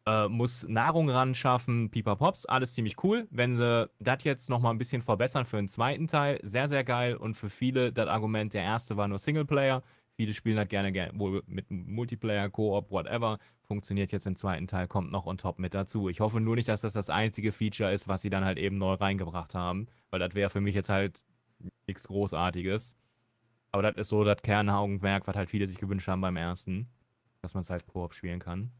äh, muss Nahrung ran schaffen, Pieper Pops, alles ziemlich cool. Wenn sie das jetzt nochmal ein bisschen verbessern für den zweiten Teil, sehr, sehr geil. Und für viele das Argument, der erste war nur Singleplayer. Viele spielen das gerne, gerne wohl mit Multiplayer, Koop, whatever. Funktioniert jetzt im zweiten Teil, kommt noch on top mit dazu. Ich hoffe nur nicht, dass das das einzige Feature ist, was sie dann halt eben neu reingebracht haben, weil das wäre für mich jetzt halt nichts Großartiges. Aber das ist so das Kernaugenmerk, was halt viele sich gewünscht haben beim ersten, dass man es halt Koop spielen kann.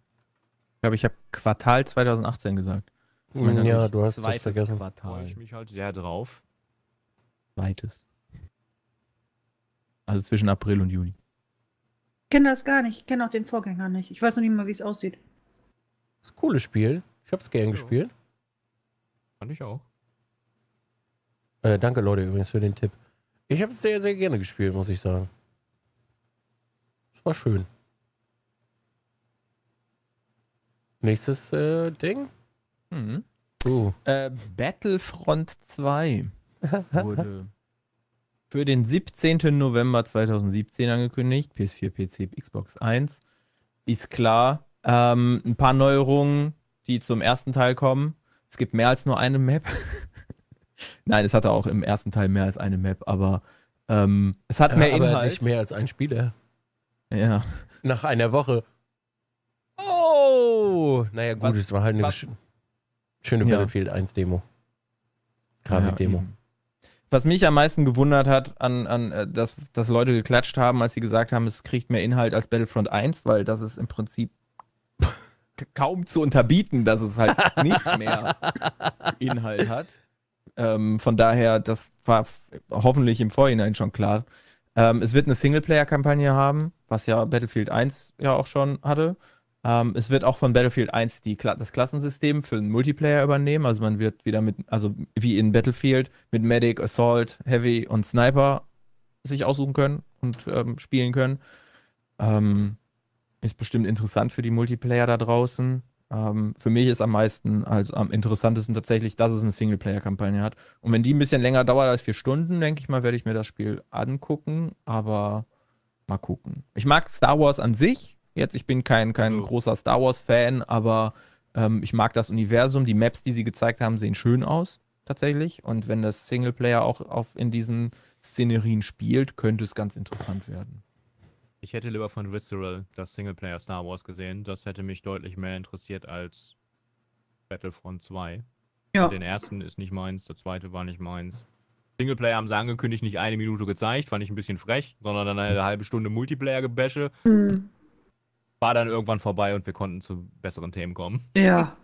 Ich glaube, ich habe Quartal 2018 gesagt. Hm, meine, ja, du hast das vergessen. Quartal. Freue ich mich halt sehr drauf. Zweites. Also zwischen April und Juni. Ich kenne das gar nicht. Ich kenne auch den Vorgänger nicht. Ich weiß noch nicht mal, wie es aussieht. Das ist ein cooles Spiel. Ich habe es gern ja. gespielt. Fand ich auch. Äh, danke, Leute, übrigens für den Tipp. Ich habe es sehr, sehr gerne gespielt, muss ich sagen. Es war schön. Nächstes äh, Ding. Mhm. Uh. Äh, Battlefront 2 wurde für den 17. November 2017 angekündigt. PS4, PC, Xbox 1. Ist klar. Ähm, ein paar Neuerungen, die zum ersten Teil kommen. Es gibt mehr als nur eine Map. Nein, es hatte auch im ersten Teil mehr als eine Map, aber ähm, es hat ja, mehr aber Inhalt. nicht mehr als ein Spieler. Ja. Nach einer Woche naja, gut, was, es war halt eine was, schöne ja. Battlefield 1 Demo. Grafikdemo. Ja, was mich am meisten gewundert hat, an, an, äh, dass, dass Leute geklatscht haben, als sie gesagt haben, es kriegt mehr Inhalt als Battlefront 1, weil das ist im Prinzip kaum zu unterbieten, dass es halt nicht mehr Inhalt hat. Ähm, von daher, das war hoffentlich im Vorhinein schon klar. Ähm, es wird eine Singleplayer-Kampagne haben, was ja Battlefield 1 ja auch schon hatte. Ähm, es wird auch von Battlefield 1 die, das Klassensystem für den Multiplayer übernehmen. Also man wird wieder mit, also wie in Battlefield, mit Medic, Assault, Heavy und Sniper sich aussuchen können und ähm, spielen können. Ähm, ist bestimmt interessant für die Multiplayer da draußen. Ähm, für mich ist am meisten, also am interessantesten tatsächlich, dass es eine Singleplayer-Kampagne hat. Und wenn die ein bisschen länger dauert als vier Stunden, denke ich mal, werde ich mir das Spiel angucken. Aber mal gucken. Ich mag Star Wars an sich jetzt. Ich bin kein, kein also. großer Star Wars-Fan, aber ähm, ich mag das Universum. Die Maps, die sie gezeigt haben, sehen schön aus, tatsächlich. Und wenn das Singleplayer auch auf, in diesen Szenerien spielt, könnte es ganz interessant werden. Ich hätte lieber von Visceral das Singleplayer Star Wars gesehen. Das hätte mich deutlich mehr interessiert als Battlefront 2. Ja. Den ersten ist nicht meins, der zweite war nicht meins. Singleplayer haben sie angekündigt, nicht eine Minute gezeigt, fand ich ein bisschen frech, sondern dann eine halbe Stunde Multiplayer-Gebäsche. Mhm war dann irgendwann vorbei und wir konnten zu besseren Themen kommen. Ja.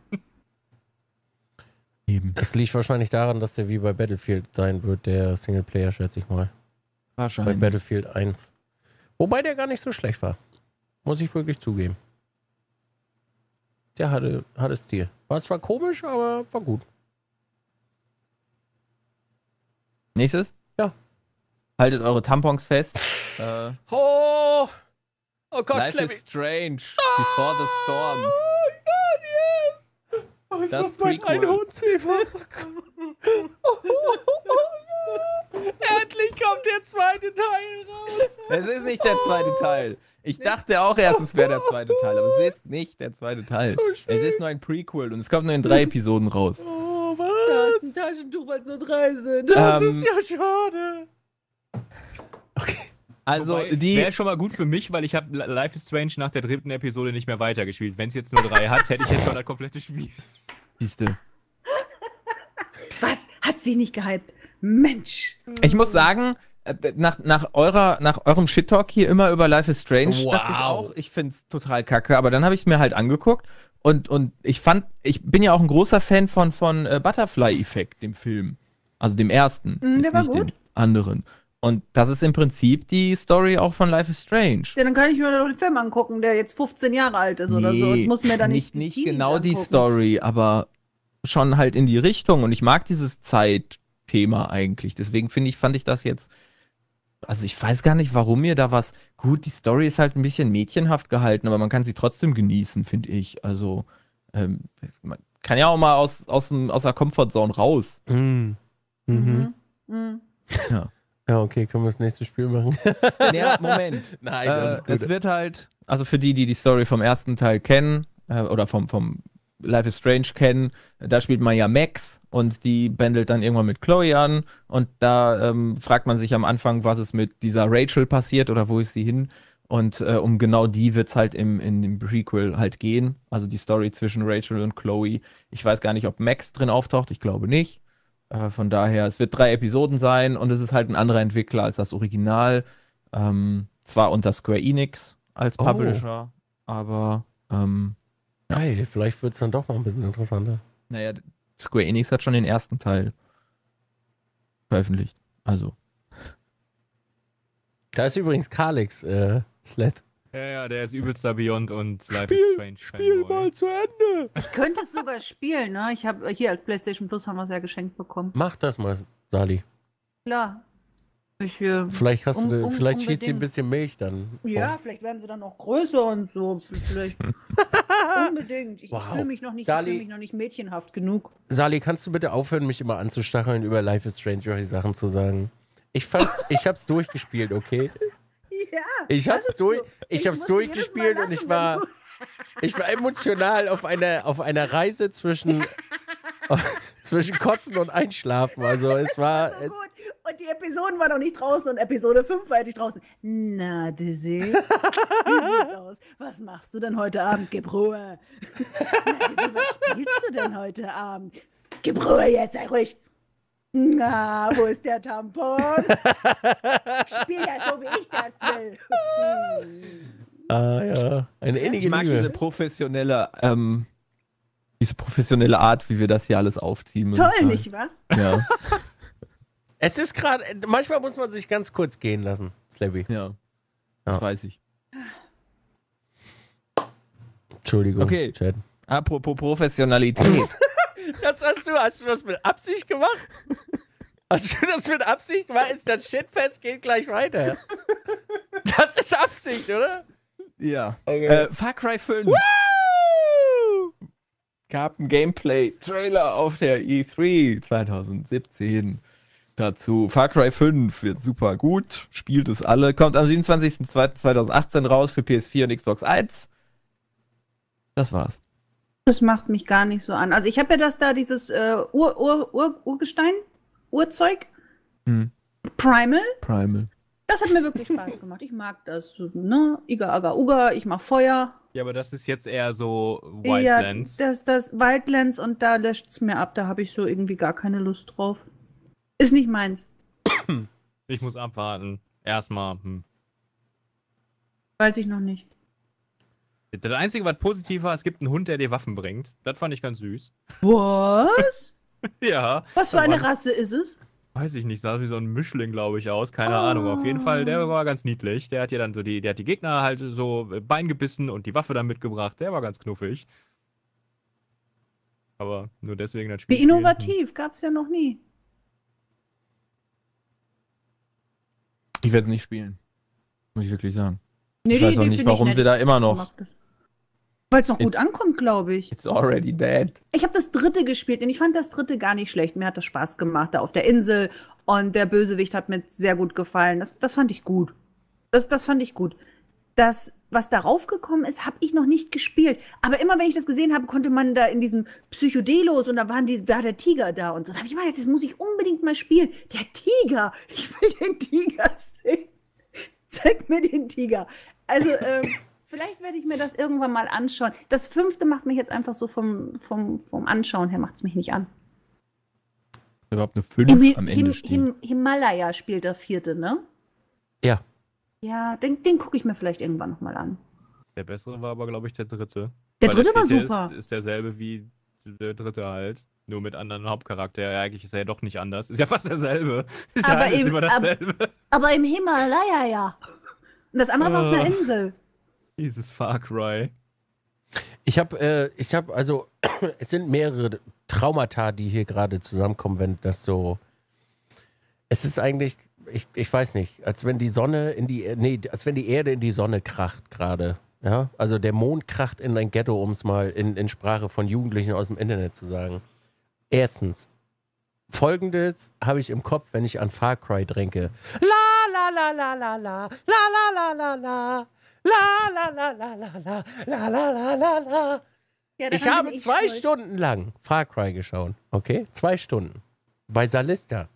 Eben. Das liegt wahrscheinlich daran, dass der wie bei Battlefield sein wird, der Singleplayer, schätze ich mal. Wahrscheinlich. Bei Battlefield 1. Wobei der gar nicht so schlecht war. Muss ich wirklich zugeben. Der hatte, hatte Stil. War zwar komisch, aber war gut. Nächstes? Ja. Haltet eure Tampons fest. äh. Oh! Oh Gott, Life Slammy. is strange oh, before the storm. Oh Gott, yes. Oh, das Prequel. Oh, oh, oh, Endlich kommt der zweite Teil raus. Es ist nicht der zweite oh. Teil. Ich dachte auch erst, es wäre der oh. zweite Teil, aber es ist nicht der zweite Teil. So es ist nur ein Prequel und es kommt nur in drei Episoden raus. Oh, was? Da ist ein Taschentuch, weil es nur drei sind. Ähm, das ähm, ist ja schade. Okay. Also Wobei, die wäre schon mal gut für mich, weil ich habe Life is Strange nach der dritten Episode nicht mehr weitergespielt. Wenn es jetzt nur drei hat, hätte ich jetzt schon das komplette Spiel. Siehste. Was hat sie nicht gehypt? Mensch. Ich muss sagen, äh, nach, nach, eurer, nach eurem Shit-Talk hier immer über Life is Strange, wow. dachte ich auch, ich finde es total kacke, aber dann habe ich es mir halt angeguckt und, und ich fand, ich bin ja auch ein großer Fan von, von äh, Butterfly Effect, dem Film. Also dem ersten. Mm, der war gut. anderen. Und das ist im Prinzip die Story auch von Life is Strange. Ja, dann kann ich mir doch den Film angucken, der jetzt 15 Jahre alt ist nee, oder so und muss mir dann nicht Nicht, nicht genau angucken. die Story, aber schon halt in die Richtung. Und ich mag dieses Zeitthema eigentlich. Deswegen finde ich, fand ich das jetzt. Also ich weiß gar nicht, warum mir da was. Gut, die Story ist halt ein bisschen mädchenhaft gehalten, aber man kann sie trotzdem genießen, finde ich. Also ähm, man kann ja auch mal aus, aus, aus der Comfortzone raus. Mm. Mhm. Mhm. mhm. Ja. Ja, okay, können wir das nächste Spiel machen? ja, Moment. Nein, das äh, gut. Es wird halt, also für die, die die Story vom ersten Teil kennen äh, oder vom, vom Life is Strange kennen, da spielt man ja Max und die bändelt dann irgendwann mit Chloe an und da ähm, fragt man sich am Anfang, was ist mit dieser Rachel passiert oder wo ist sie hin? Und äh, um genau die wird es halt im, in dem Prequel halt gehen. Also die Story zwischen Rachel und Chloe. Ich weiß gar nicht, ob Max drin auftaucht, ich glaube nicht. Äh, von daher, es wird drei Episoden sein und es ist halt ein anderer Entwickler als das Original. Ähm, zwar unter Square Enix als oh. Publisher, oh. aber. Ähm, Geil, vielleicht wird es dann doch noch ein bisschen interessanter. Naja, Square Enix hat schon den ersten Teil veröffentlicht. Also. Da ist übrigens Kalix äh, Sled. Ja, ja, der ist übelster Beyond und Life Spiel, is Strange. Spiel Fanboy. mal zu Ende! Ich könnte es sogar spielen, ne? Ich habe hier als PlayStation Plus haben wir es ja geschenkt bekommen. Mach das mal, Sali. Klar. Ich, äh, vielleicht hast um, du, um, vielleicht schießt sie ein bisschen Milch dann. Ja, oh. vielleicht werden sie dann auch größer und so. Vielleicht. unbedingt. Ich, wow. fühle mich, noch nicht, fühl mich noch nicht mädchenhaft genug. Sali, kannst du bitte aufhören, mich immer anzustacheln, über Life is Strange solche Sachen zu sagen? Ich fand's, ich hab's durchgespielt, okay? Ja. Ich hab's, durch, so. ich ich durchgespielt und ich war, ich war emotional auf einer, auf einer Reise zwischen, zwischen Kotzen und Einschlafen. Also es war. war so und die Episoden waren noch nicht draußen und Episode 5 war ja halt nicht draußen. Na, Dizzy, wie sieht's aus? Was machst du denn heute Abend? Gib Ruhe. Na, Dizzy, was spielst du denn heute Abend? Gib Ruhe jetzt, sei ruhig. Na, wo ist der Tampon? Spiel das so, wie ich das will. ah ja, eine innige Ich mag Liebe. diese professionelle, ähm, diese professionelle Art, wie wir das hier alles aufziehen. Toll, nicht wahr? Ja. es ist gerade, manchmal muss man sich ganz kurz gehen lassen, Slabby. Ja, das weiß ich. Entschuldigung. Okay, Chad. apropos Professionalität. Das hast du, hast du das mit Absicht gemacht? Hast du das mit Absicht gemacht? Ist das Shitfest geht gleich weiter. Das ist Absicht, oder? Ja. Okay. Äh, Far Cry 5. Woo! Gab ein Gameplay-Trailer auf der E3 2017 dazu. Far Cry 5 wird super gut, spielt es alle, kommt am 27.02.2018 raus für PS4 und Xbox 1. Das war's. Das macht mich gar nicht so an. Also ich habe ja das da, dieses äh, Ur, Ur, Ur, Urgestein, Urzeug, hm. Primal. Primal. Das hat mir wirklich Spaß gemacht. Ich mag das. Ne? Iga, aga, uga, ich mache Feuer. Ja, aber das ist jetzt eher so Wildlands. Ja, das, das Wildlands und da löscht es mir ab. Da habe ich so irgendwie gar keine Lust drauf. Ist nicht meins. Ich muss abwarten. Erstmal. Hm. Weiß ich noch nicht. Das Einzige, was positiv war, es gibt einen Hund, der dir Waffen bringt. Das fand ich ganz süß. Was? ja. Was für eine Rasse ist es? Weiß ich nicht, sah wie so ein Mischling, glaube ich, aus. Keine oh. Ahnung. Auf jeden Fall, der war ganz niedlich. Der hat ja dann so die, der hat die Gegner halt so Bein gebissen und die Waffe dann mitgebracht. Der war ganz knuffig. Aber nur deswegen das Spiel. Wie innovativ, gab es ja noch nie. Ich werde es nicht spielen. Muss ich wirklich sagen. Nee, ich weiß auch nicht, warum sie da immer noch weil es noch gut ankommt, glaube ich. It's already dead. Ich habe das dritte gespielt und ich fand das dritte gar nicht schlecht. Mir hat das Spaß gemacht da auf der Insel und der Bösewicht hat mir sehr gut gefallen. Das, das fand ich gut. Das, das fand ich gut. Das, was darauf gekommen ist, habe ich noch nicht gespielt. Aber immer wenn ich das gesehen habe, konnte man da in diesem Psychodelos und da waren die, war der Tiger da und so. Da habe ich gedacht, das muss ich unbedingt mal spielen. Der Tiger! Ich will den Tiger sehen. Zeig mir den Tiger. Also, ähm. Vielleicht werde ich mir das irgendwann mal anschauen. Das fünfte macht mich jetzt einfach so vom, vom, vom Anschauen her, macht es mich nicht an. Überhaupt eine 5 Him am Ende Him stehen. Himalaya spielt der vierte, ne? Ja. Ja, den, den gucke ich mir vielleicht irgendwann nochmal an. Der bessere war aber, glaube ich, der dritte. Der dritte der war super. Ist, ist derselbe wie der dritte halt. Nur mit anderen Hauptcharakter. Ja, eigentlich ist er ja doch nicht anders. Ist ja fast derselbe. Ist aber ja alles im, immer dasselbe. Aber, aber im Himalaya ja. Und das andere war auf einer ah. Insel. Dieses Far Cry. Ich habe, äh, ich habe, also, es sind mehrere Traumata, die hier gerade zusammenkommen, wenn das so. Es ist eigentlich, ich, ich weiß nicht, als wenn die Sonne in die, nee, als wenn die Erde in die Sonne kracht gerade. Ja, also der Mond kracht in dein Ghetto, um es mal in, in Sprache von Jugendlichen aus dem Internet zu sagen. Erstens, folgendes habe ich im Kopf, wenn ich an Far Cry La La la la la la la la la la la la La, la, la, la, la, la, la, la, la, la. Ja, ich habe ich zwei schuld. Stunden lang Far Cry geschaut. Okay, zwei Stunden. Bei Salista.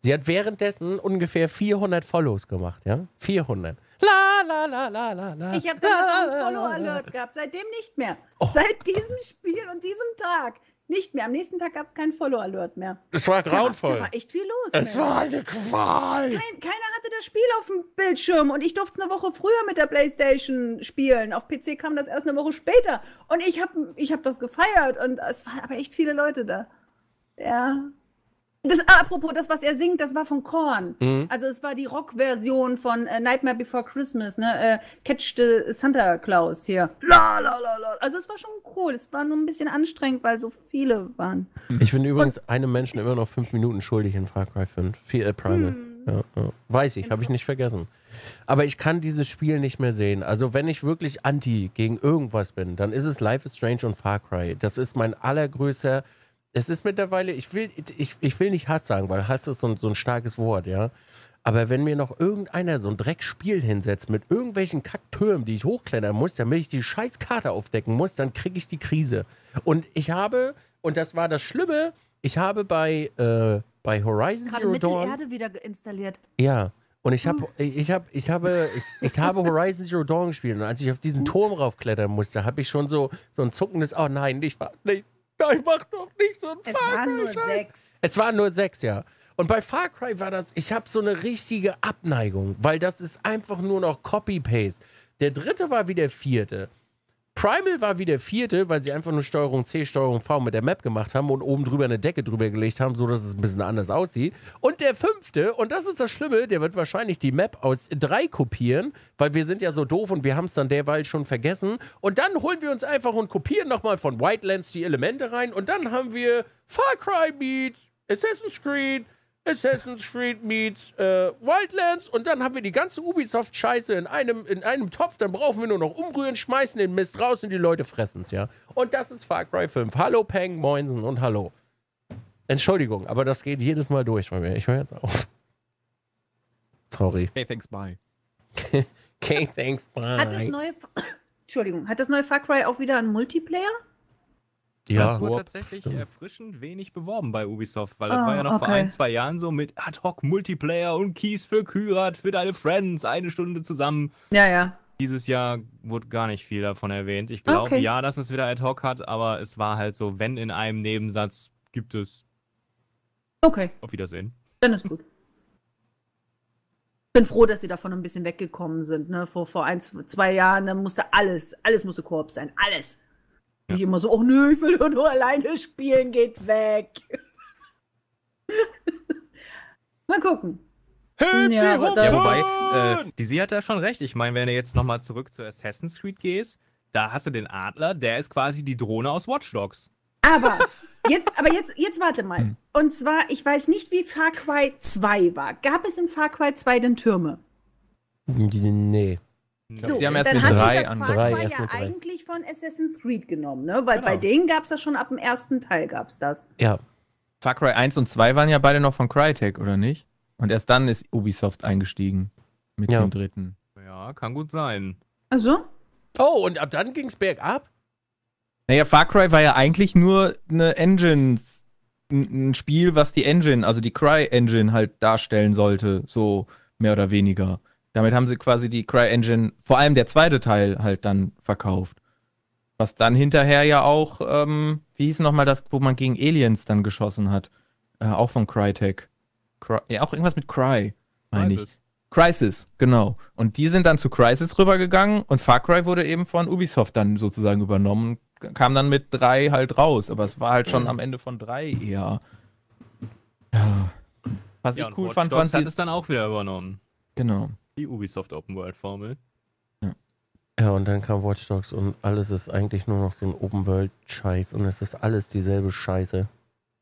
Sie hat währenddessen ungefähr 400 Follows gemacht, ja? 400. La, la, la, la, la, la. Ich habe damals einen Follow-Alert gehabt, seitdem nicht mehr. Oh. Seit diesem Spiel und diesem Tag nicht mehr. Am nächsten Tag gab es keinen Follow-Alert mehr. Es war grauenvoll. Da war, da war, echt viel los. Es mehr. war eine Qual. Kein, keiner hatte das Spiel auf dem Bildschirm und ich durfte es eine Woche früher mit der Playstation spielen. Auf PC kam das erst eine Woche später. Und ich habe ich hab das gefeiert und es waren aber echt viele Leute da. Ja, das, ah, apropos, das, was er singt, das war von Korn. Mhm. Also es war die Rockversion von äh, Nightmare Before Christmas, ne? Äh, Catch the Santa Claus hier. La, la, la, la. Also es war schon cool. Es war nur ein bisschen anstrengend, weil so viele waren. Ich bin übrigens Und, einem Menschen immer noch fünf Minuten schuldig in Far Cry 5. Viel, äh, Primal. Hm. Ja, ja. Weiß ich, habe ich nicht vergessen. Aber ich kann dieses Spiel nicht mehr sehen. Also, wenn ich wirklich anti gegen irgendwas bin, dann ist es Life is Strange und Far Cry. Das ist mein allergrößter es ist mittlerweile, ich will, ich, ich will nicht Hass sagen, weil Hass ist so ein, so ein starkes Wort, ja. Aber wenn mir noch irgendeiner so ein Dreckspiel hinsetzt mit irgendwelchen Kacktürmen, die ich hochklettern muss, damit ich die Scheißkarte aufdecken muss, dann kriege ich die Krise. Und ich habe, und das war das Schlimme, ich habe bei, äh, bei Horizon Gerade Zero Dawn... Erde wieder installiert. Ja, und ich habe, ich habe, ich habe, ich, ich, habe Horizon Zero Dawn gespielt und als ich auf diesen Turm raufklettern musste, habe ich schon so, so ein zuckendes, oh nein, nicht, war, nee, ich mach doch nicht so ein Es Far waren nur sechs. Es waren nur sechs, ja. Und bei Far Cry war das, ich habe so eine richtige Abneigung, weil das ist einfach nur noch Copy-Paste. Der dritte war wie der vierte. Primal war wie der vierte, weil sie einfach nur Steuerung C, Steuerung V mit der Map gemacht haben und oben drüber eine Decke drüber gelegt haben, sodass es ein bisschen anders aussieht. Und der fünfte, und das ist das Schlimme, der wird wahrscheinlich die Map aus drei kopieren, weil wir sind ja so doof und wir haben es dann derweil schon vergessen. Und dann holen wir uns einfach und kopieren nochmal von Whitelands die Elemente rein und dann haben wir Far Cry Beat, Assassin's Creed, Assassin's Creed meets äh, Wildlands und dann haben wir die ganze Ubisoft-Scheiße in einem, in einem Topf. Dann brauchen wir nur noch umrühren, schmeißen den Mist raus und die Leute fressen es, ja. Und das ist Far Cry 5. Hallo Peng, Moinsen und hallo. Entschuldigung, aber das geht jedes Mal durch bei mir. Ich höre jetzt auf. Sorry. Okay, thanks, bye. okay, thanks, bye. Hat das neue, Entschuldigung, hat das neue Far Cry auch wieder einen Multiplayer? Ja. Das wurde tatsächlich erfrischend wenig beworben bei Ubisoft, weil das ah, war ja noch okay. vor ein, zwei Jahren so mit Ad-Hoc-Multiplayer und Keys für Kyrat, für deine Friends, eine Stunde zusammen. Ja, ja. Dieses Jahr wurde gar nicht viel davon erwähnt. Ich glaube, okay. ja, dass es wieder Ad-Hoc hat, aber es war halt so, wenn in einem Nebensatz gibt es. Okay. Auf Wiedersehen. Dann ist gut. bin froh, dass sie davon ein bisschen weggekommen sind. Ne? Vor, vor ein, zwei Jahren musste alles, alles musste Koop sein. Alles. Ja. Ich immer so, oh nö, ich will nur alleine spielen, geht weg. mal gucken. Hüb ja, die ja, wobei, äh, die Sie hat da schon recht. Ich meine, wenn du jetzt nochmal zurück zu Assassin's Creed gehst, da hast du den Adler, der ist quasi die Drohne aus Watch Dogs. Aber, jetzt, aber jetzt, jetzt warte mal. Hm. Und zwar, ich weiß nicht, wie Far Cry 2 war. Gab es in Far Cry 2 denn Türme? Nee. Ich hm. glaub, so, sie haben erst mit drei an drei. War erst ja drei. eigentlich von Assassin's Creed genommen, ne? Weil genau. bei denen gab es das schon ab dem ersten Teil gab es das. Ja. Far Cry 1 und 2 waren ja beide noch von Crytek, oder nicht? Und erst dann ist Ubisoft eingestiegen mit ja. dem dritten. Ja, kann gut sein. Also? Oh, und ab dann ging es bergab? Naja, Far Cry war ja eigentlich nur eine Engine, ein Spiel, was die Engine, also die Cry-Engine halt darstellen sollte, so mehr oder weniger. Damit haben sie quasi die CryEngine, vor allem der zweite Teil, halt dann verkauft. Was dann hinterher ja auch, ähm, wie hieß nochmal das, wo man gegen Aliens dann geschossen hat? Äh, auch von Crytek. Cry, ja, auch irgendwas mit Cry, meine ich. Crisis, genau. Und die sind dann zu Crisis rübergegangen und Far Cry wurde eben von Ubisoft dann sozusagen übernommen kam dann mit drei halt raus. Aber es war halt schon am Ende von drei eher. Ja. Was ja, ich cool Watch fand, Dogs fand. hat es dann auch wieder übernommen. Genau. Die Ubisoft Open World Formel. Ja. ja, und dann kam Watch Dogs und alles ist eigentlich nur noch so ein Open World Scheiß und es ist alles dieselbe Scheiße.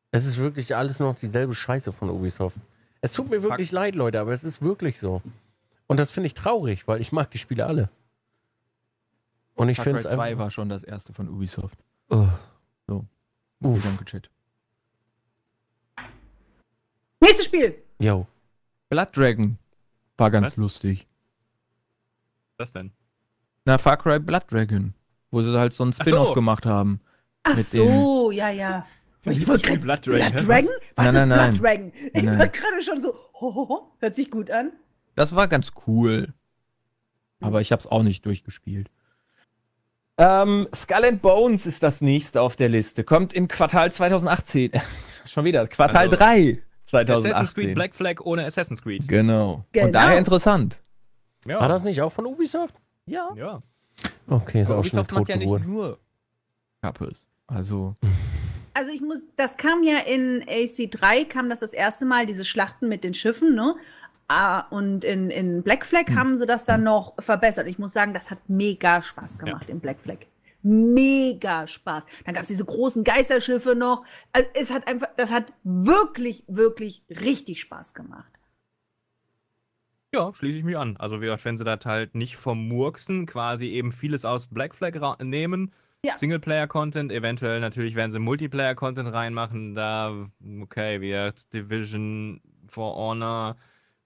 Es ist wirklich alles nur noch dieselbe Scheiße von Ubisoft. Es tut mir wirklich Fuck. leid, Leute, aber es ist wirklich so. Und das finde ich traurig, weil ich mag die Spiele alle. Und ich finde es einfach. 2 war schon das erste von Ubisoft. Uh. So. Uff. Danke, Chat. Nächstes Spiel. Yo. Blood Dragon. War ganz Was? lustig. Was denn? Na, Far Cry Blood Dragon, wo sie halt so ein Spin-off so. gemacht haben. Ach so, ja, ja. Ich wollte Blood Dragon. Blood Dragon? Was nein, nein, ist Blood nein. Dragon? Ich nein. war gerade schon so, hohoho, hört sich gut an. Das war ganz cool. Aber ich hab's auch nicht durchgespielt. Ähm, Skull and Bones ist das nächste auf der Liste. Kommt im Quartal 2018. Schon wieder, Quartal also, 3. 2018. Assassin's Creed Black Flag ohne Assassin's Creed. Genau. genau. Und daher interessant. Ja. War das nicht auch von Ubisoft? Ja. Ja. Okay, ist Aber auch Ubisoft schon macht ja nicht nur Couples. Also. Also ich muss, das kam ja in AC3, kam das das erste Mal, diese Schlachten mit den Schiffen, ne? Ah, und in, in Black Flag hm. haben sie das dann hm. noch verbessert. Ich muss sagen, das hat mega Spaß gemacht ja. in Black Flag mega Spaß. Dann gab es diese großen Geisterschiffe noch. Also es hat einfach, das hat wirklich, wirklich richtig Spaß gemacht. Ja, schließe ich mich an. Also, wenn sie das halt nicht vermurksen, quasi eben vieles aus Black Flag nehmen, ja. Singleplayer-Content, eventuell natürlich werden sie Multiplayer-Content reinmachen, da, okay, wir Division, For Honor,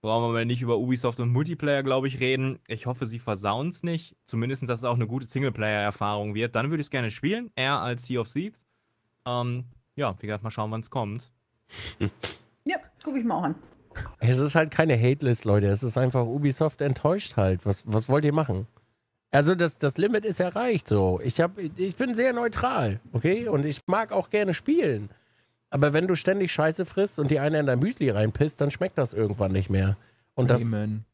brauchen wir nicht über Ubisoft und Multiplayer, glaube ich, reden. Ich hoffe, sie versauen es nicht. Zumindest, dass es auch eine gute Singleplayer-Erfahrung wird. Dann würde ich es gerne spielen, eher als Sea of Thieves. Ähm, ja, wie gesagt, mal schauen, wann es kommt. ja, gucke ich mal auch an. Es ist halt keine Hatelist, Leute. Es ist einfach Ubisoft enttäuscht halt. Was, was wollt ihr machen? Also das, das Limit ist erreicht so. Ich, hab, ich bin sehr neutral, okay? Und ich mag auch gerne spielen. Aber wenn du ständig Scheiße frisst und die eine in dein Müsli reinpisst, dann schmeckt das irgendwann nicht mehr. Und das. Amen.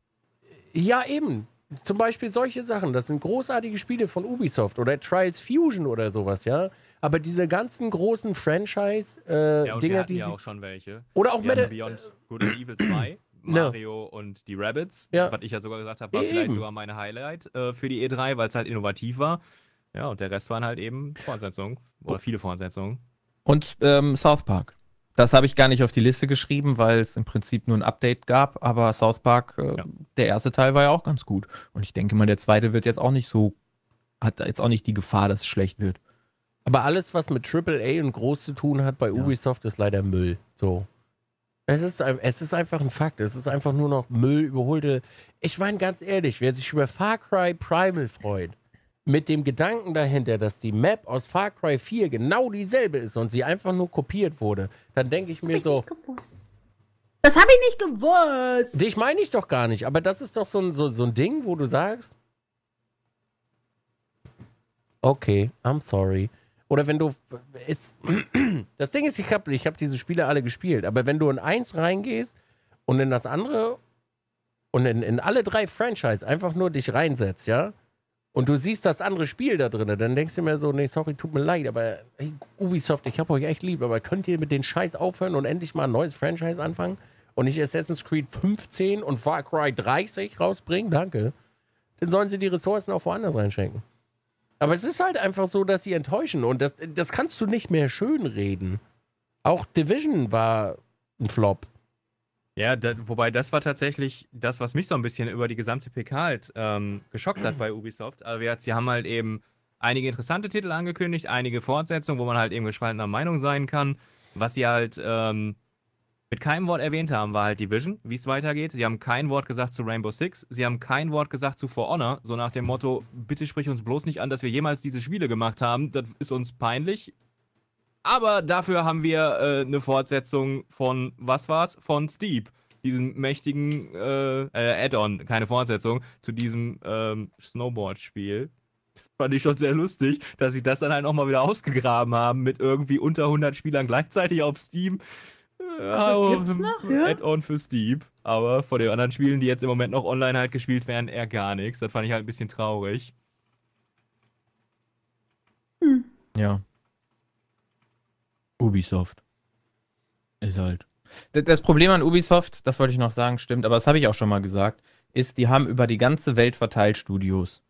Ja, eben. Zum Beispiel solche Sachen. Das sind großartige Spiele von Ubisoft oder Trials Fusion oder sowas, ja. Aber diese ganzen großen Franchise-Dinger, äh, ja, Dinger, die. Ja, auch schon welche. Oder auch Metal. Beyond Good and Evil 2. Mario und die Rabbits, ja. was ich ja sogar gesagt habe, war eben. vielleicht sogar meine Highlight äh, für die E3, weil es halt innovativ war. Ja, und der Rest waren halt eben Fortsetzungen oder viele Fortsetzungen. Und ähm, South Park. Das habe ich gar nicht auf die Liste geschrieben, weil es im Prinzip nur ein Update gab. Aber South Park, äh, ja. der erste Teil war ja auch ganz gut. Und ich denke mal, der zweite wird jetzt auch nicht so, hat jetzt auch nicht die Gefahr, dass es schlecht wird. Aber alles, was mit AAA und groß zu tun hat bei ja. Ubisoft, ist leider Müll. So. Es ist, es ist einfach ein Fakt. Es ist einfach nur noch Müll, überholte. Ich meine, ganz ehrlich, wer sich über Far Cry Primal freut, mit dem Gedanken dahinter, dass die Map aus Far Cry 4 genau dieselbe ist und sie einfach nur kopiert wurde, dann denke ich mir so. Das habe ich nicht gewusst. Dich meine ich doch gar nicht, aber das ist doch so ein, so, so ein Ding, wo du sagst, okay, I'm sorry. Oder wenn du. Ist, das Ding ist, ich habe ich hab diese Spiele alle gespielt, aber wenn du in eins reingehst und in das andere und in, in alle drei Franchise einfach nur dich reinsetzt, ja, und du siehst das andere Spiel da drin, dann denkst du mir so, nee, sorry, tut mir leid, aber hey, Ubisoft, ich hab euch echt lieb, aber könnt ihr mit dem Scheiß aufhören und endlich mal ein neues Franchise anfangen und nicht Assassin's Creed 15 und Far Cry 30 rausbringen? Danke. Dann sollen sie die Ressourcen auch woanders reinschenken. Aber es ist halt einfach so, dass sie enttäuschen und das, das kannst du nicht mehr schönreden. Auch Division war ein Flop. Ja, da, wobei das war tatsächlich das, was mich so ein bisschen über die gesamte PK halt ähm, geschockt hat bei Ubisoft. Also jetzt, sie haben halt eben einige interessante Titel angekündigt, einige Fortsetzungen, wo man halt eben gespaltener Meinung sein kann. Was sie halt ähm, mit keinem Wort erwähnt haben, war halt die Vision, wie es weitergeht. Sie haben kein Wort gesagt zu Rainbow Six, sie haben kein Wort gesagt zu For Honor, so nach dem Motto, bitte sprich uns bloß nicht an, dass wir jemals diese Spiele gemacht haben, das ist uns peinlich, aber dafür haben wir äh, eine Fortsetzung von, was war's? Von Steep. Diesem mächtigen äh, äh, Add-on, keine Fortsetzung, zu diesem ähm, Snowboard-Spiel. Das fand ich schon sehr lustig, dass sie das dann halt nochmal wieder ausgegraben haben mit irgendwie unter 100 Spielern gleichzeitig auf Steam. Äh, Ach, das ja. Add-on für Steep. Aber vor den anderen Spielen, die jetzt im Moment noch online halt gespielt werden, eher gar nichts. Das fand ich halt ein bisschen traurig. Hm. Ja. Ubisoft. Ist halt. Das Problem an Ubisoft, das wollte ich noch sagen, stimmt, aber das habe ich auch schon mal gesagt, ist, die haben über die ganze Welt verteilt Studios.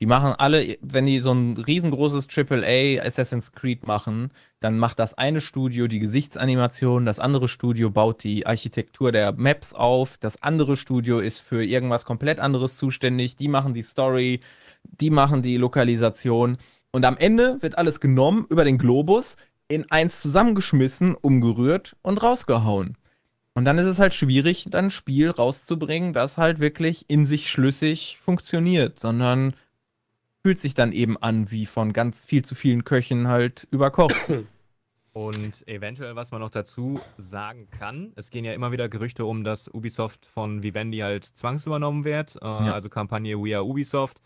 Die machen alle, wenn die so ein riesengroßes AAA Assassin's Creed machen, dann macht das eine Studio die Gesichtsanimation, das andere Studio baut die Architektur der Maps auf, das andere Studio ist für irgendwas komplett anderes zuständig, die machen die Story, die machen die Lokalisation. Und am Ende wird alles genommen über den Globus, in eins zusammengeschmissen, umgerührt und rausgehauen. Und dann ist es halt schwierig, dann ein Spiel rauszubringen, das halt wirklich in sich schlüssig funktioniert, sondern fühlt sich dann eben an wie von ganz viel zu vielen Köchen halt überkocht. Und eventuell, was man noch dazu sagen kann, es gehen ja immer wieder Gerüchte um, dass Ubisoft von Vivendi halt zwangsübernommen wird, äh, ja. also Kampagne We Are Ubisoft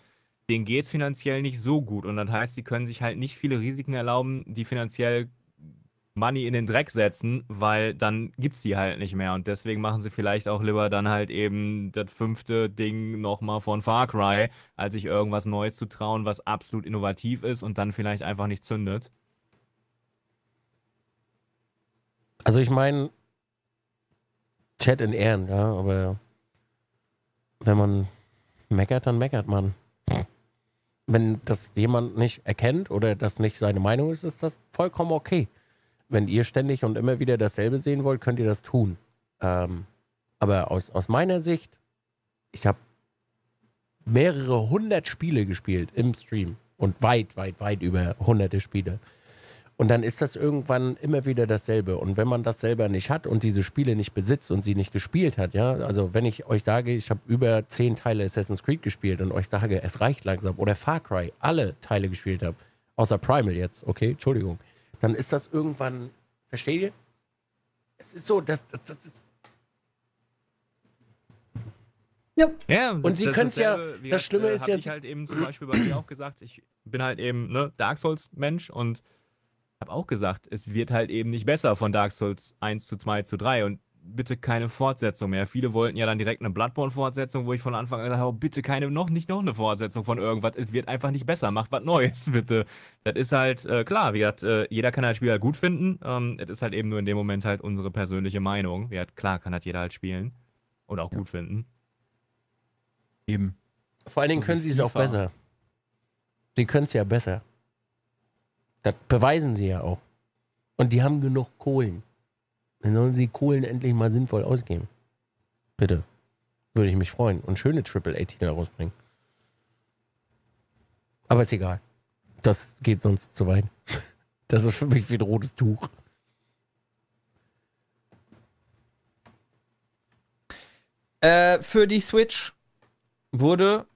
denen geht es finanziell nicht so gut. Und das heißt, sie können sich halt nicht viele Risiken erlauben, die finanziell Money in den Dreck setzen, weil dann gibt es die halt nicht mehr. Und deswegen machen sie vielleicht auch lieber dann halt eben das fünfte Ding nochmal von Far Cry, als sich irgendwas Neues zu trauen, was absolut innovativ ist und dann vielleicht einfach nicht zündet. Also ich meine, Chat in Ehren, ja, aber wenn man meckert, dann meckert man wenn das jemand nicht erkennt oder das nicht seine Meinung ist, ist das vollkommen okay. Wenn ihr ständig und immer wieder dasselbe sehen wollt, könnt ihr das tun. Ähm, aber aus, aus meiner Sicht, ich habe mehrere hundert Spiele gespielt im Stream und weit, weit, weit über hunderte Spiele. Und dann ist das irgendwann immer wieder dasselbe. Und wenn man das selber nicht hat und diese Spiele nicht besitzt und sie nicht gespielt hat, ja, also wenn ich euch sage, ich habe über zehn Teile Assassin's Creed gespielt und euch sage, es reicht langsam oder Far Cry alle Teile gespielt habe, außer Primal jetzt, okay, Entschuldigung, dann ist das irgendwann, versteht ihr? Es ist so, das, das, das ist ja. ja und sie können es ja. Wie das Schlimme äh, ist ja. Ich halt eben zum Beispiel bei mir auch gesagt, ich bin halt eben ne, Dark Souls Mensch und habe auch gesagt, es wird halt eben nicht besser von Dark Souls 1 zu 2 zu 3 und bitte keine Fortsetzung mehr. Viele wollten ja dann direkt eine Bloodborne-Fortsetzung, wo ich von Anfang an gesagt habe, oh, bitte keine, noch nicht noch eine Fortsetzung von irgendwas. Es wird einfach nicht besser. Macht was Neues, bitte. Das ist halt, äh, klar, wie gesagt, äh, jeder kann das Spiel halt gut finden. Ähm, es ist halt eben nur in dem Moment halt unsere persönliche Meinung. Wie halt, klar kann das jeder halt spielen. und auch ja. gut finden. Eben. Vor allen Dingen können sie es auch besser. Sie können es ja besser. Das beweisen sie ja auch. Und die haben genug Kohlen. Dann sollen sie Kohlen endlich mal sinnvoll ausgeben. Bitte. Würde ich mich freuen. Und schöne triple a titel rausbringen. Aber ist egal. Das geht sonst zu weit. Das ist für mich wie ein rotes Tuch. Äh, für die Switch wurde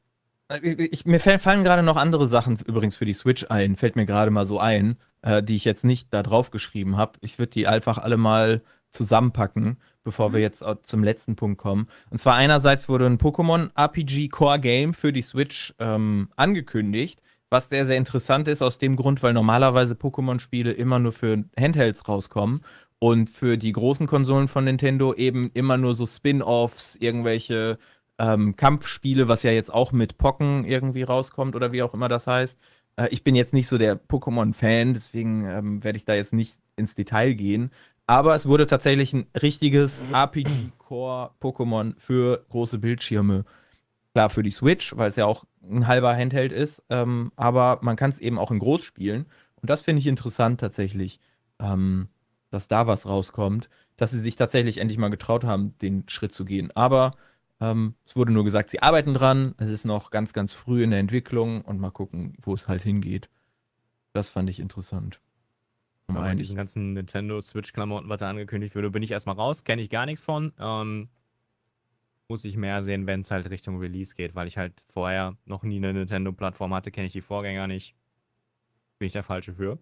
äh, ich, mir fallen gerade noch andere Sachen übrigens für die Switch ein, fällt mir gerade mal so ein, äh, die ich jetzt nicht da drauf geschrieben habe. Ich würde die einfach alle mal zusammenpacken, bevor wir mhm. jetzt zum letzten Punkt kommen. Und zwar einerseits wurde ein Pokémon RPG Core Game für die Switch ähm, angekündigt, was sehr, sehr interessant ist aus dem Grund, weil normalerweise Pokémon-Spiele immer nur für Handhelds rauskommen und für die großen Konsolen von Nintendo eben immer nur so Spin-offs, irgendwelche ähm, Kampfspiele, was ja jetzt auch mit Pocken irgendwie rauskommt oder wie auch immer das heißt. Äh, ich bin jetzt nicht so der Pokémon-Fan, deswegen ähm, werde ich da jetzt nicht ins Detail gehen. Aber es wurde tatsächlich ein richtiges RPG-Core-Pokémon für große Bildschirme. Klar für die Switch, weil es ja auch ein halber Handheld ist, ähm, aber man kann es eben auch in groß spielen. Und das finde ich interessant tatsächlich, ähm, dass da was rauskommt, dass sie sich tatsächlich endlich mal getraut haben, den Schritt zu gehen. Aber ähm, es wurde nur gesagt, sie arbeiten dran. Es ist noch ganz, ganz früh in der Entwicklung und mal gucken, wo es halt hingeht. Das fand ich interessant. Um ja, diesen ganzen Nintendo Switch-Klamotten, was da angekündigt wurde, bin ich erstmal raus, kenne ich gar nichts von. Ähm, muss ich mehr sehen, wenn es halt Richtung Release geht, weil ich halt vorher noch nie eine Nintendo-Plattform hatte, kenne ich die Vorgänger nicht. Bin ich der Falsche für.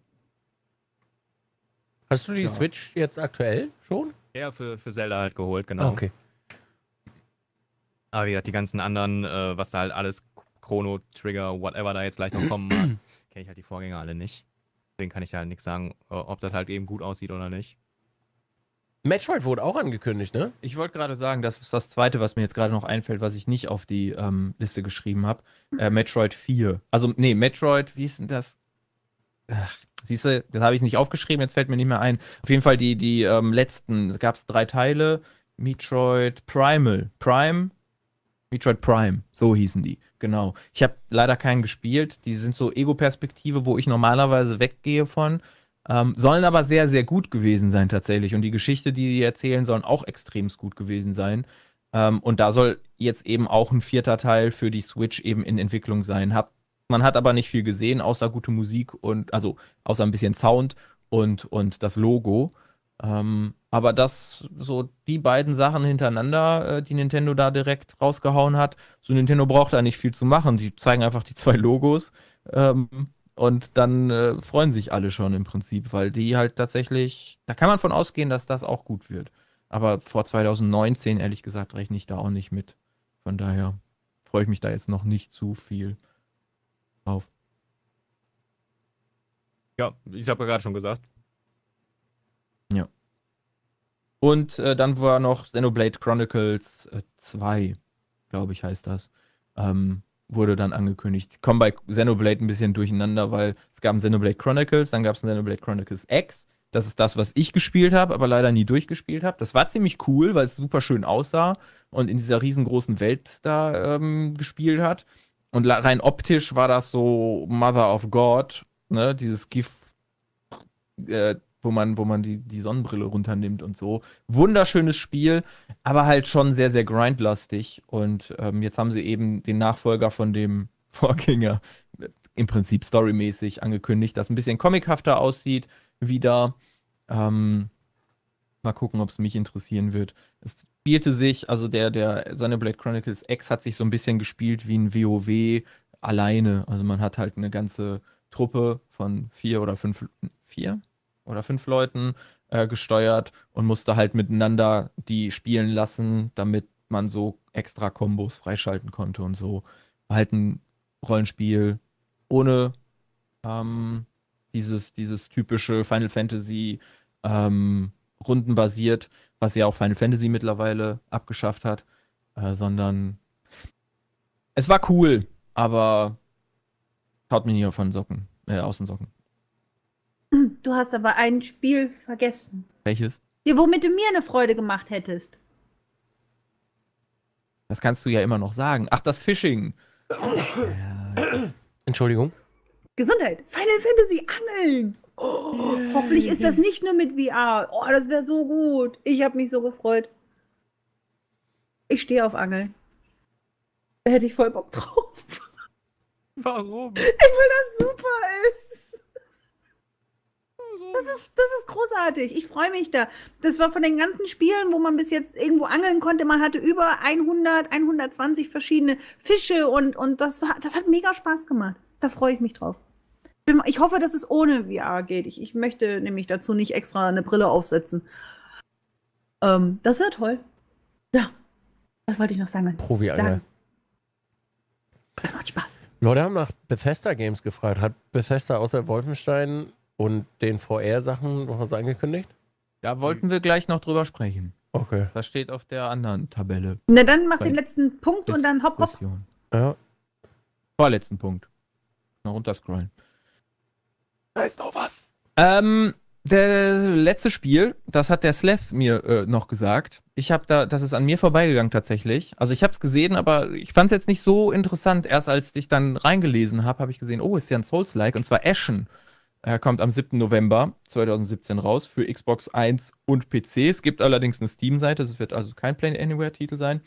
Hast du die ja. Switch jetzt aktuell schon? Ja, für, für Zelda halt geholt, genau. Ah, okay. Aber wie gesagt, die ganzen anderen, äh, was da halt alles, Chrono, Trigger, whatever da jetzt gleich noch kommen mag, kenne ich halt die Vorgänger alle nicht. Deswegen kann ich da halt nichts sagen, äh, ob das halt eben gut aussieht oder nicht. Metroid wurde auch angekündigt, ne? Ich wollte gerade sagen, das ist das Zweite, was mir jetzt gerade noch einfällt, was ich nicht auf die ähm, Liste geschrieben habe. Äh, Metroid 4. Also, nee, Metroid, wie ist denn das? siehst du, das habe ich nicht aufgeschrieben, jetzt fällt mir nicht mehr ein. Auf jeden Fall die, die ähm, letzten, es gab drei Teile. Metroid Primal. Prime, Metroid Prime, so hießen die, genau. Ich habe leider keinen gespielt. Die sind so Ego-Perspektive, wo ich normalerweise weggehe von. Ähm, sollen aber sehr, sehr gut gewesen sein tatsächlich. Und die Geschichte, die die erzählen, sollen auch extrem gut gewesen sein. Ähm, und da soll jetzt eben auch ein vierter Teil für die Switch eben in Entwicklung sein. Hab, man hat aber nicht viel gesehen, außer gute Musik und, also außer ein bisschen Sound und, und das Logo. Ähm, aber das, so die beiden Sachen hintereinander, äh, die Nintendo da direkt rausgehauen hat, so Nintendo braucht da nicht viel zu machen. Die zeigen einfach die zwei Logos ähm, und dann äh, freuen sich alle schon im Prinzip, weil die halt tatsächlich, da kann man von ausgehen, dass das auch gut wird. Aber vor 2019, ehrlich gesagt, rechne ich da auch nicht mit. Von daher freue ich mich da jetzt noch nicht zu viel drauf. Ja, ich habe ja gerade schon gesagt, Und äh, dann war noch Xenoblade Chronicles 2, äh, glaube ich, heißt das. Ähm, wurde dann angekündigt. Ich komme bei Xenoblade ein bisschen durcheinander, weil es gab ein Xenoblade Chronicles, dann gab es ein Xenoblade Chronicles X. Das ist das, was ich gespielt habe, aber leider nie durchgespielt habe. Das war ziemlich cool, weil es super schön aussah und in dieser riesengroßen Welt da ähm, gespielt hat. Und rein optisch war das so Mother of God, ne? dieses GIF äh, wo man, wo man die, die Sonnenbrille runternimmt und so. Wunderschönes Spiel, aber halt schon sehr, sehr grindlastig. Und ähm, jetzt haben sie eben den Nachfolger von dem Vorgänger äh, im Prinzip storymäßig angekündigt, das ein bisschen comichafter aussieht, wieder. Ähm, mal gucken, ob es mich interessieren wird. Es spielte sich, also der, der Sonneblade Chronicles X hat sich so ein bisschen gespielt wie ein WoW alleine. Also man hat halt eine ganze Truppe von vier oder fünf, vier? oder fünf Leuten äh, gesteuert und musste halt miteinander die spielen lassen, damit man so extra Kombos freischalten konnte und so. War halt ein Rollenspiel ohne ähm, dieses, dieses typische Final Fantasy ähm, rundenbasiert, was ja auch Final Fantasy mittlerweile abgeschafft hat, äh, sondern es war cool, aber haut mir nicht von Socken, äh, aus den Socken. Du hast aber ein Spiel vergessen. Welches? Ja, womit du mir eine Freude gemacht hättest. Das kannst du ja immer noch sagen. Ach, das Fishing. ja. Entschuldigung. Gesundheit. Final Fantasy Angeln. Oh, hoffentlich ist das nicht nur mit VR. Oh, das wäre so gut. Ich habe mich so gefreut. Ich stehe auf Angeln. Da hätte ich voll Bock drauf. Warum? Ich, weil das super ist. Das ist, das ist großartig. Ich freue mich da. Das war von den ganzen Spielen, wo man bis jetzt irgendwo angeln konnte. Man hatte über 100, 120 verschiedene Fische und, und das, war, das hat mega Spaß gemacht. Da freue ich mich drauf. Ich hoffe, dass es ohne VR geht. Ich, ich möchte nämlich dazu nicht extra eine Brille aufsetzen. Ähm, das wäre toll. Ja, das wollte ich noch sagen. Provi, sagen. Das macht Spaß. Leute haben nach Bethesda Games gefragt. Hat Bethesda außer Wolfenstein und den VR-Sachen, noch was angekündigt? Da wollten wir gleich noch drüber sprechen. Okay. Das steht auf der anderen Tabelle. Na dann mach Bei den letzten Punkt und dann hopp hopp. Ja. Vorletzten Punkt. Mal runterscrollen. Da ist noch was. Ähm, der letzte Spiel, das hat der Sleth mir äh, noch gesagt. Ich habe da, das ist an mir vorbeigegangen tatsächlich. Also ich habe es gesehen, aber ich fand es jetzt nicht so interessant. Erst als ich dann reingelesen habe, habe ich gesehen, oh, ist ja ein Souls-like und zwar Ashen. Er kommt am 7. November 2017 raus für Xbox 1 und PC. Es gibt allerdings eine Steam-Seite, es wird also kein Play Anywhere-Titel sein.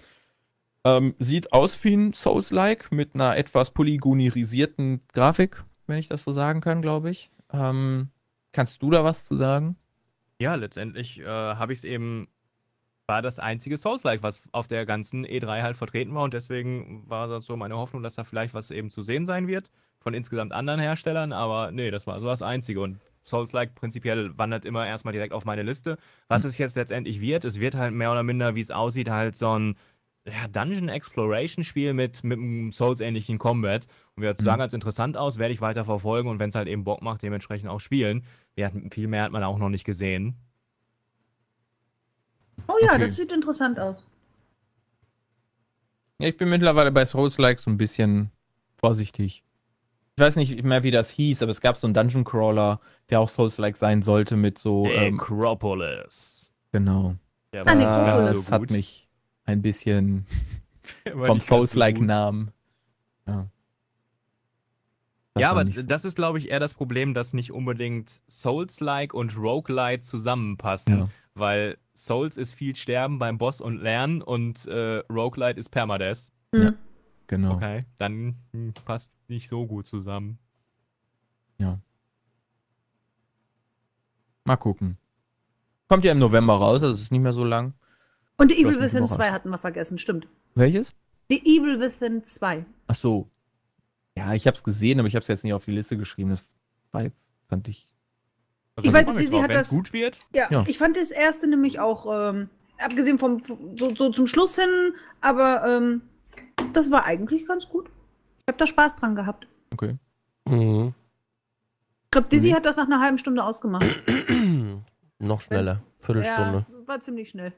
Ähm, sieht aus wie ein Souls-like mit einer etwas polygonisierten Grafik, wenn ich das so sagen kann, glaube ich. Ähm, kannst du da was zu sagen? Ja, letztendlich äh, habe ich es eben war das einzige Souls-like, was auf der ganzen E3 halt vertreten war. Und deswegen war das so meine Hoffnung, dass da vielleicht was eben zu sehen sein wird von insgesamt anderen Herstellern. Aber nee, das war so das einzige. Und Souls-like prinzipiell wandert immer erstmal direkt auf meine Liste. Was es jetzt letztendlich wird, es wird halt mehr oder minder, wie es aussieht, halt so ein ja, Dungeon Exploration Spiel mit, mit einem Souls-ähnlichen Combat. Und wir sagen, ganz mhm. interessant aus, werde ich weiter verfolgen und wenn es halt eben Bock macht, dementsprechend auch spielen. Wir hatten, viel mehr hat man auch noch nicht gesehen. Oh ja, okay. das sieht interessant aus. Ja, ich bin mittlerweile bei Souls-like so ein bisschen vorsichtig. Ich weiß nicht mehr, wie das hieß, aber es gab so einen Dungeon Crawler, der auch Souls-like sein sollte mit so. Necropolis. Ähm, genau. Der war ah, das so hat mich ein bisschen vom Souls-like-Namen. Ja ja, aber so. das ist, glaube ich, eher das Problem, dass nicht unbedingt Souls-like und Roguelite zusammenpassen. Ja. Weil Souls ist viel Sterben beim Boss und Lernen und äh, Roguelite ist Permadeath. Mhm. Ja. Genau. Okay, dann hm, passt nicht so gut zusammen. Ja. Mal gucken. Kommt ja im November raus, also ist nicht mehr so lang. Und The Evil Within 2 hatten wir vergessen, stimmt. Welches? The Evil Within 2. Ach so, ja, ich habe es gesehen, aber ich habe es jetzt nicht auf die Liste geschrieben. Das war jetzt, fand ich. Also ich weiß, Dizzy hat das. gut wird. Ja, ja, ich fand das erste nämlich auch, ähm, abgesehen vom so, so, zum Schluss hin, aber ähm, das war eigentlich ganz gut. Ich habe da Spaß dran gehabt. Okay. Mhm. Ich glaube, Dizzy mhm. hat das nach einer halben Stunde ausgemacht. Noch schneller. Viertelstunde. Ja, war ziemlich schnell.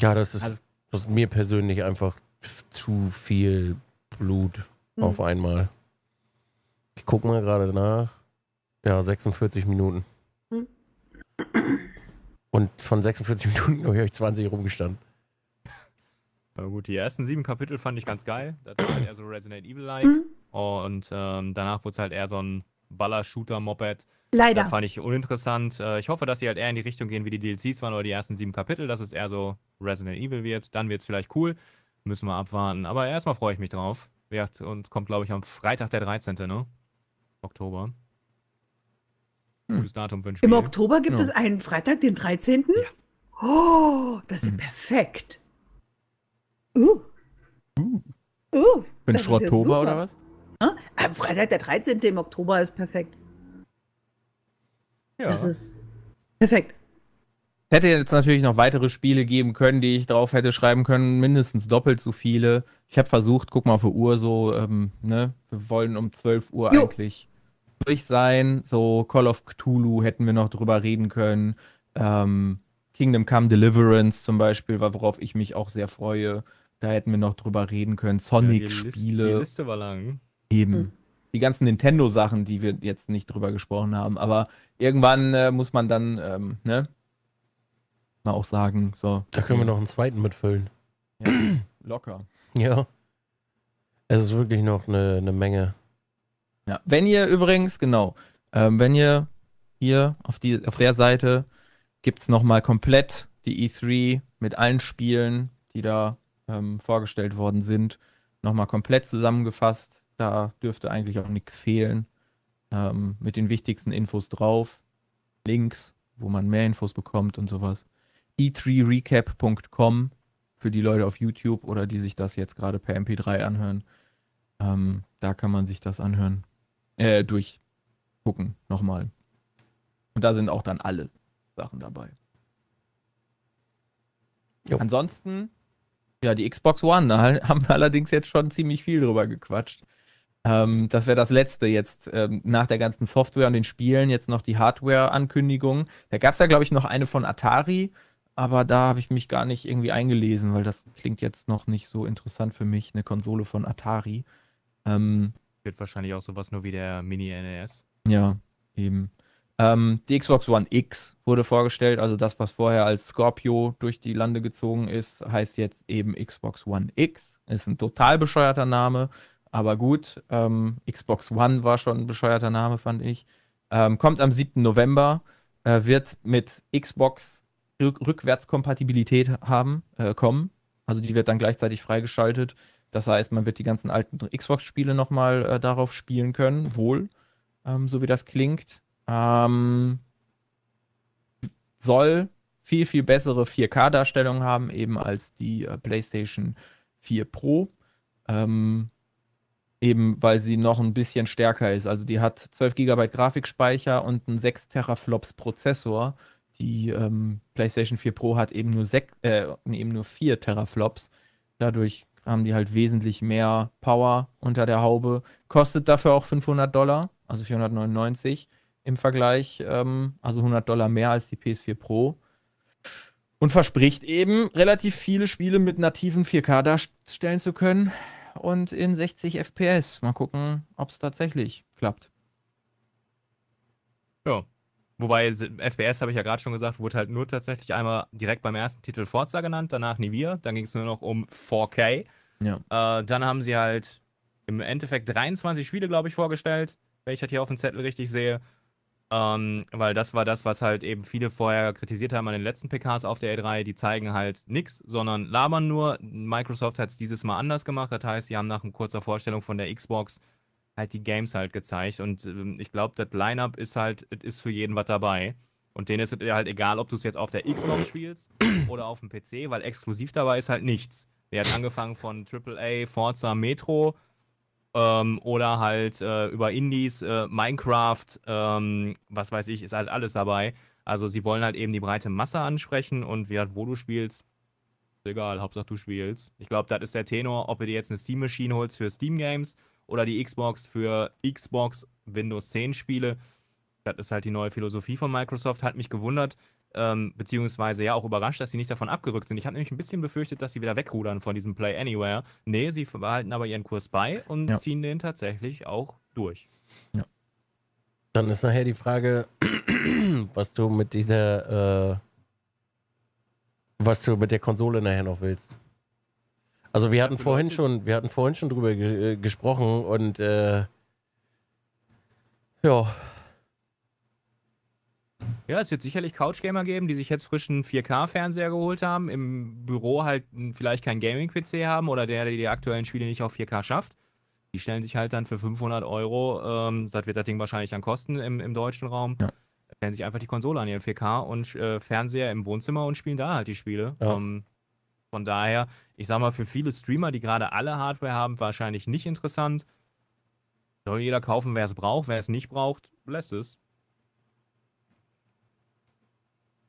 Ja, das ist, also, das ist mir persönlich einfach zu viel Blut mhm. auf einmal. Ich gucke mal gerade nach. Ja, 46 Minuten. Mhm. Und von 46 Minuten habe ich 20 rumgestanden. Na gut, die ersten sieben Kapitel fand ich ganz geil. Das war halt eher so Resident Evil-like. Mhm. Und ähm, danach wurde es halt eher so ein Baller-Shooter-Moped. Leider. Das fand ich uninteressant. Äh, ich hoffe, dass sie halt eher in die Richtung gehen, wie die DLCs waren oder die ersten sieben Kapitel, dass es eher so Resident Evil wird. Dann wird es vielleicht cool müssen wir abwarten. Aber erstmal freue ich mich drauf. Und kommt, glaube ich, am Freitag der 13. Ne? Oktober. Hm. Gutes Datum für ein Spiel. Im Oktober gibt ja. es einen Freitag, den 13. Ja. Oh, das ist hm. perfekt. Uh. Uh. Uh, Bin Schrottober ja oder was? Am Freitag der 13. im Oktober ist perfekt. Ja. Das ist perfekt hätte jetzt natürlich noch weitere Spiele geben können, die ich drauf hätte schreiben können, mindestens doppelt so viele. Ich habe versucht, guck mal für Uhr so, ähm, ne, wir wollen um 12 Uhr jo. eigentlich durch sein. So Call of Cthulhu hätten wir noch drüber reden können. Ähm, Kingdom Come Deliverance zum Beispiel, worauf ich mich auch sehr freue. Da hätten wir noch drüber reden können. Sonic-Spiele. Ja, die, die, Liste war lang. Eben. Hm. Die ganzen Nintendo-Sachen, die wir jetzt nicht drüber gesprochen haben. Aber irgendwann äh, muss man dann ähm, ne, mal auch sagen. So. Da können wir noch einen zweiten mitfüllen. Ja, locker. Ja. Es ist wirklich noch eine, eine Menge. Ja, wenn ihr übrigens, genau, ähm, wenn ihr hier auf, die, auf der Seite gibt es nochmal komplett die E3 mit allen Spielen, die da ähm, vorgestellt worden sind, nochmal komplett zusammengefasst. Da dürfte eigentlich auch nichts fehlen. Ähm, mit den wichtigsten Infos drauf, Links, wo man mehr Infos bekommt und sowas e3recap.com für die Leute auf YouTube oder die sich das jetzt gerade per MP3 anhören. Ähm, da kann man sich das anhören. Äh, durchgucken nochmal. Und da sind auch dann alle Sachen dabei. Jo. Ansonsten, ja, die Xbox One, da haben wir allerdings jetzt schon ziemlich viel drüber gequatscht. Ähm, das wäre das letzte jetzt ähm, nach der ganzen Software und den Spielen, jetzt noch die Hardware-Ankündigung. Da gab es ja, glaube ich, noch eine von Atari aber da habe ich mich gar nicht irgendwie eingelesen, weil das klingt jetzt noch nicht so interessant für mich, eine Konsole von Atari. Ähm, Wird wahrscheinlich auch sowas nur wie der Mini-NES. Ja, eben. Ähm, die Xbox One X wurde vorgestellt, also das, was vorher als Scorpio durch die Lande gezogen ist, heißt jetzt eben Xbox One X. Ist ein total bescheuerter Name, aber gut. Ähm, Xbox One war schon ein bescheuerter Name, fand ich. Ähm, kommt am 7. November, äh, wird mit Xbox Rückwärtskompatibilität haben, äh, kommen. Also die wird dann gleichzeitig freigeschaltet. Das heißt, man wird die ganzen alten Xbox-Spiele nochmal äh, darauf spielen können, wohl, ähm, so wie das klingt. Ähm, soll viel, viel bessere 4K-Darstellung haben, eben als die äh, PlayStation 4 Pro. Ähm, eben weil sie noch ein bisschen stärker ist. Also die hat 12 GB Grafikspeicher und einen 6 Teraflops Prozessor die ähm, PlayStation 4 Pro hat eben nur, sech, äh, eben nur vier Teraflops. Dadurch haben die halt wesentlich mehr Power unter der Haube. Kostet dafür auch 500 Dollar, also 499 im Vergleich, ähm, also 100 Dollar mehr als die PS4 Pro. Und verspricht eben, relativ viele Spiele mit nativen 4K darstellen zu können und in 60 FPS. Mal gucken, ob es tatsächlich klappt. Ja, Wobei, FPS habe ich ja gerade schon gesagt, wurde halt nur tatsächlich einmal direkt beim ersten Titel Forza genannt, danach Nivea, dann ging es nur noch um 4K. Ja. Äh, dann haben sie halt im Endeffekt 23 Spiele, glaube ich, vorgestellt, wenn ich das hier auf dem Zettel richtig sehe. Ähm, weil das war das, was halt eben viele vorher kritisiert haben an den letzten PKs auf der E3. Die zeigen halt nichts, sondern labern nur. Microsoft hat es dieses Mal anders gemacht. Das heißt, sie haben nach einer kurzer Vorstellung von der Xbox halt die Games halt gezeigt. Und ähm, ich glaube, das Lineup ist halt, ist für jeden was dabei. Und denen ist es halt egal, ob du es jetzt auf der Xbox spielst oder auf dem PC, weil exklusiv dabei ist halt nichts. Der hat angefangen von AAA, Forza, Metro ähm, oder halt äh, über Indies, äh, Minecraft, ähm, was weiß ich, ist halt alles dabei. Also sie wollen halt eben die breite Masse ansprechen und wie halt, wo du spielst, egal, Hauptsache du spielst. Ich glaube, das ist der Tenor, ob du dir jetzt eine steam machine holst für Steam-Games oder die Xbox für Xbox Windows 10 Spiele. Das ist halt die neue Philosophie von Microsoft. Hat mich gewundert, ähm, beziehungsweise ja auch überrascht, dass sie nicht davon abgerückt sind. Ich habe nämlich ein bisschen befürchtet, dass sie wieder wegrudern von diesem Play Anywhere. Nee, sie behalten aber ihren Kurs bei und ja. ziehen den tatsächlich auch durch. Ja. Dann ist nachher die Frage, was du mit dieser, äh, was du mit der Konsole nachher noch willst. Also wir hatten vorhin schon, wir hatten vorhin schon drüber ge äh, gesprochen und äh, ja. Ja, es wird sicherlich Couchgamer geben, die sich jetzt frischen 4K-Fernseher geholt haben, im Büro halt vielleicht keinen Gaming-PC haben oder der, der die aktuellen Spiele nicht auf 4K schafft. Die stellen sich halt dann für 500 Euro, ähm, das wird das Ding wahrscheinlich dann kosten im, im deutschen Raum, ja. stellen sich einfach die Konsole an ihren 4K und äh, Fernseher im Wohnzimmer und spielen da halt die Spiele. Ja. Ähm, von daher, ich sag mal, für viele Streamer, die gerade alle Hardware haben, wahrscheinlich nicht interessant. Soll jeder kaufen, wer es braucht. Wer es nicht braucht, lässt es.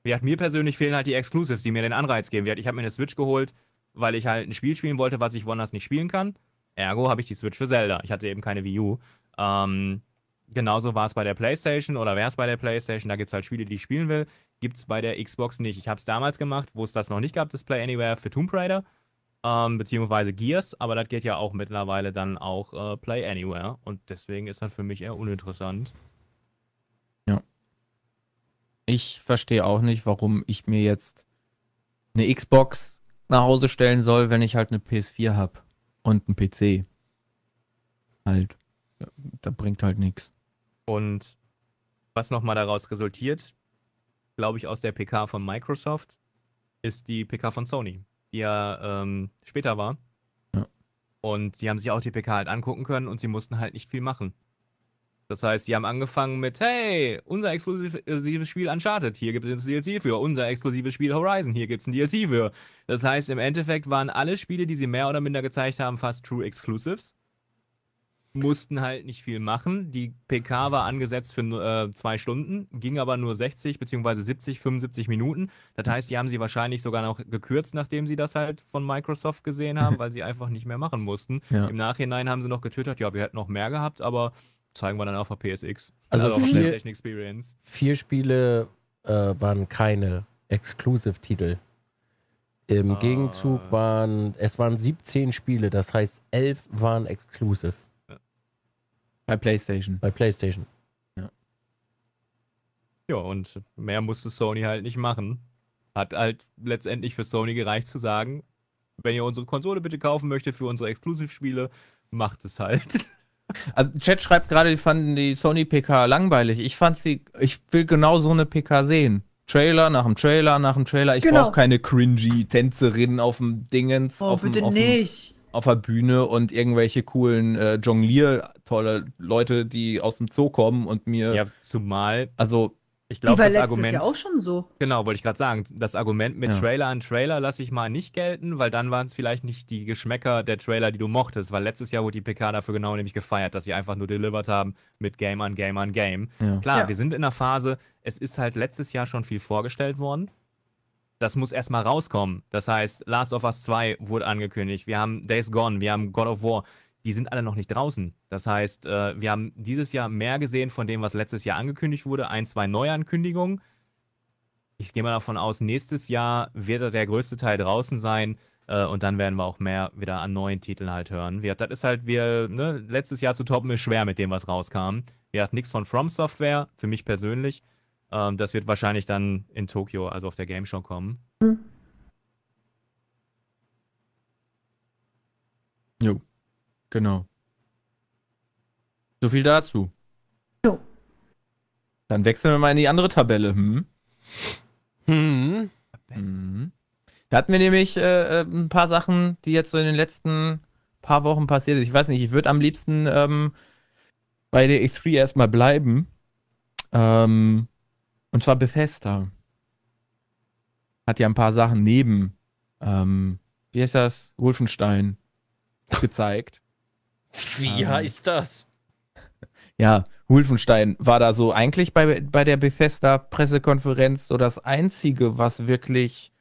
Wie mir persönlich fehlen halt die Exclusives, die mir den Anreiz geben. Ich habe mir eine Switch geholt, weil ich halt ein Spiel spielen wollte, was ich woanders nicht spielen kann. Ergo habe ich die Switch für Zelda. Ich hatte eben keine Wii U. Ähm, Genauso war es bei der PlayStation oder wäre es bei der PlayStation, da gibt es halt Spiele, die ich spielen will. Gibt es bei der Xbox nicht. Ich habe es damals gemacht, wo es das noch nicht gab, das Play Anywhere für Tomb Raider, ähm, beziehungsweise Gears, aber das geht ja auch mittlerweile dann auch äh, Play Anywhere und deswegen ist das für mich eher uninteressant. Ja. Ich verstehe auch nicht, warum ich mir jetzt eine Xbox nach Hause stellen soll, wenn ich halt eine PS4 habe und einen PC. Halt da bringt halt nichts. Und was nochmal daraus resultiert, glaube ich, aus der PK von Microsoft, ist die PK von Sony, die ja ähm, später war. Ja. Und die haben sich auch die PK halt angucken können und sie mussten halt nicht viel machen. Das heißt, sie haben angefangen mit, hey, unser exklusives Spiel Uncharted, hier gibt es ein DLC für, unser exklusives Spiel Horizon, hier gibt es ein DLC für. Das heißt, im Endeffekt waren alle Spiele, die sie mehr oder minder gezeigt haben, fast True Exclusives mussten halt nicht viel machen. Die PK war angesetzt für äh, zwei Stunden, ging aber nur 60 bzw. 70, 75 Minuten. Das heißt, die haben sie wahrscheinlich sogar noch gekürzt, nachdem sie das halt von Microsoft gesehen haben, weil sie einfach nicht mehr machen mussten. Ja. Im Nachhinein haben sie noch getwittert, ja, wir hätten noch mehr gehabt, aber zeigen wir dann auf der PSX. Also, also auf vier, PlayStation Experience. Vier Spiele äh, waren keine Exclusive-Titel. Im ah. Gegenzug waren es waren 17 Spiele, das heißt 11 waren exclusive. Bei PlayStation. Bei PlayStation. Ja. Ja, und mehr musste Sony halt nicht machen. Hat halt letztendlich für Sony gereicht zu sagen, wenn ihr unsere Konsole bitte kaufen möchtet für unsere Exklusivspiele, macht es halt. Also Chat schreibt gerade, die fanden die Sony PK langweilig. Ich fand sie, ich will genau so eine PK sehen. Trailer nach dem Trailer nach dem Trailer. Ich genau. brauche keine cringy Tänzerinnen auf dem Dingens, oh, auf, dem, auf, dem, auf, der Bühne und irgendwelche coolen äh, Jonglier tolle Leute, die aus dem Zoo kommen und mir. Ja, zumal. Also. Ich glaube, das Argument. Ist ja auch schon so. Genau, wollte ich gerade sagen. Das Argument mit ja. Trailer an Trailer lasse ich mal nicht gelten, weil dann waren es vielleicht nicht die Geschmäcker der Trailer, die du mochtest, weil letztes Jahr wurde die PK dafür genau nämlich gefeiert, dass sie einfach nur delivered haben mit Game an Game an Game. Ja. Klar, ja. wir sind in einer Phase, es ist halt letztes Jahr schon viel vorgestellt worden das muss erstmal rauskommen. Das heißt, Last of Us 2 wurde angekündigt, wir haben Days Gone, wir haben God of War die sind alle noch nicht draußen. Das heißt, äh, wir haben dieses Jahr mehr gesehen von dem, was letztes Jahr angekündigt wurde. Ein, zwei Neuankündigungen. Ich gehe mal davon aus, nächstes Jahr wird der größte Teil draußen sein. Äh, und dann werden wir auch mehr wieder an neuen Titeln halt hören. Wir, das ist halt, wir, ne, letztes Jahr zu toppen ist schwer mit dem, was rauskam. Wir hatten nichts von From Software, für mich persönlich. Ähm, das wird wahrscheinlich dann in Tokio, also auf der Game Show kommen. Hm. Jo. Genau. So viel dazu. So. Dann wechseln wir mal in die andere Tabelle. Hm. Hm. hm. Da hatten wir nämlich äh, äh, ein paar Sachen, die jetzt so in den letzten paar Wochen passiert sind. Ich weiß nicht, ich würde am liebsten ähm, bei der X3 e erstmal bleiben. Ähm, und zwar Bethesda. Hat ja ein paar Sachen neben, ähm, wie heißt das, Wolfenstein gezeigt. Wie ähm, heißt das? Ja, Hulfenstein war da so eigentlich bei, bei der Bethesda-Pressekonferenz so das Einzige, was wirklich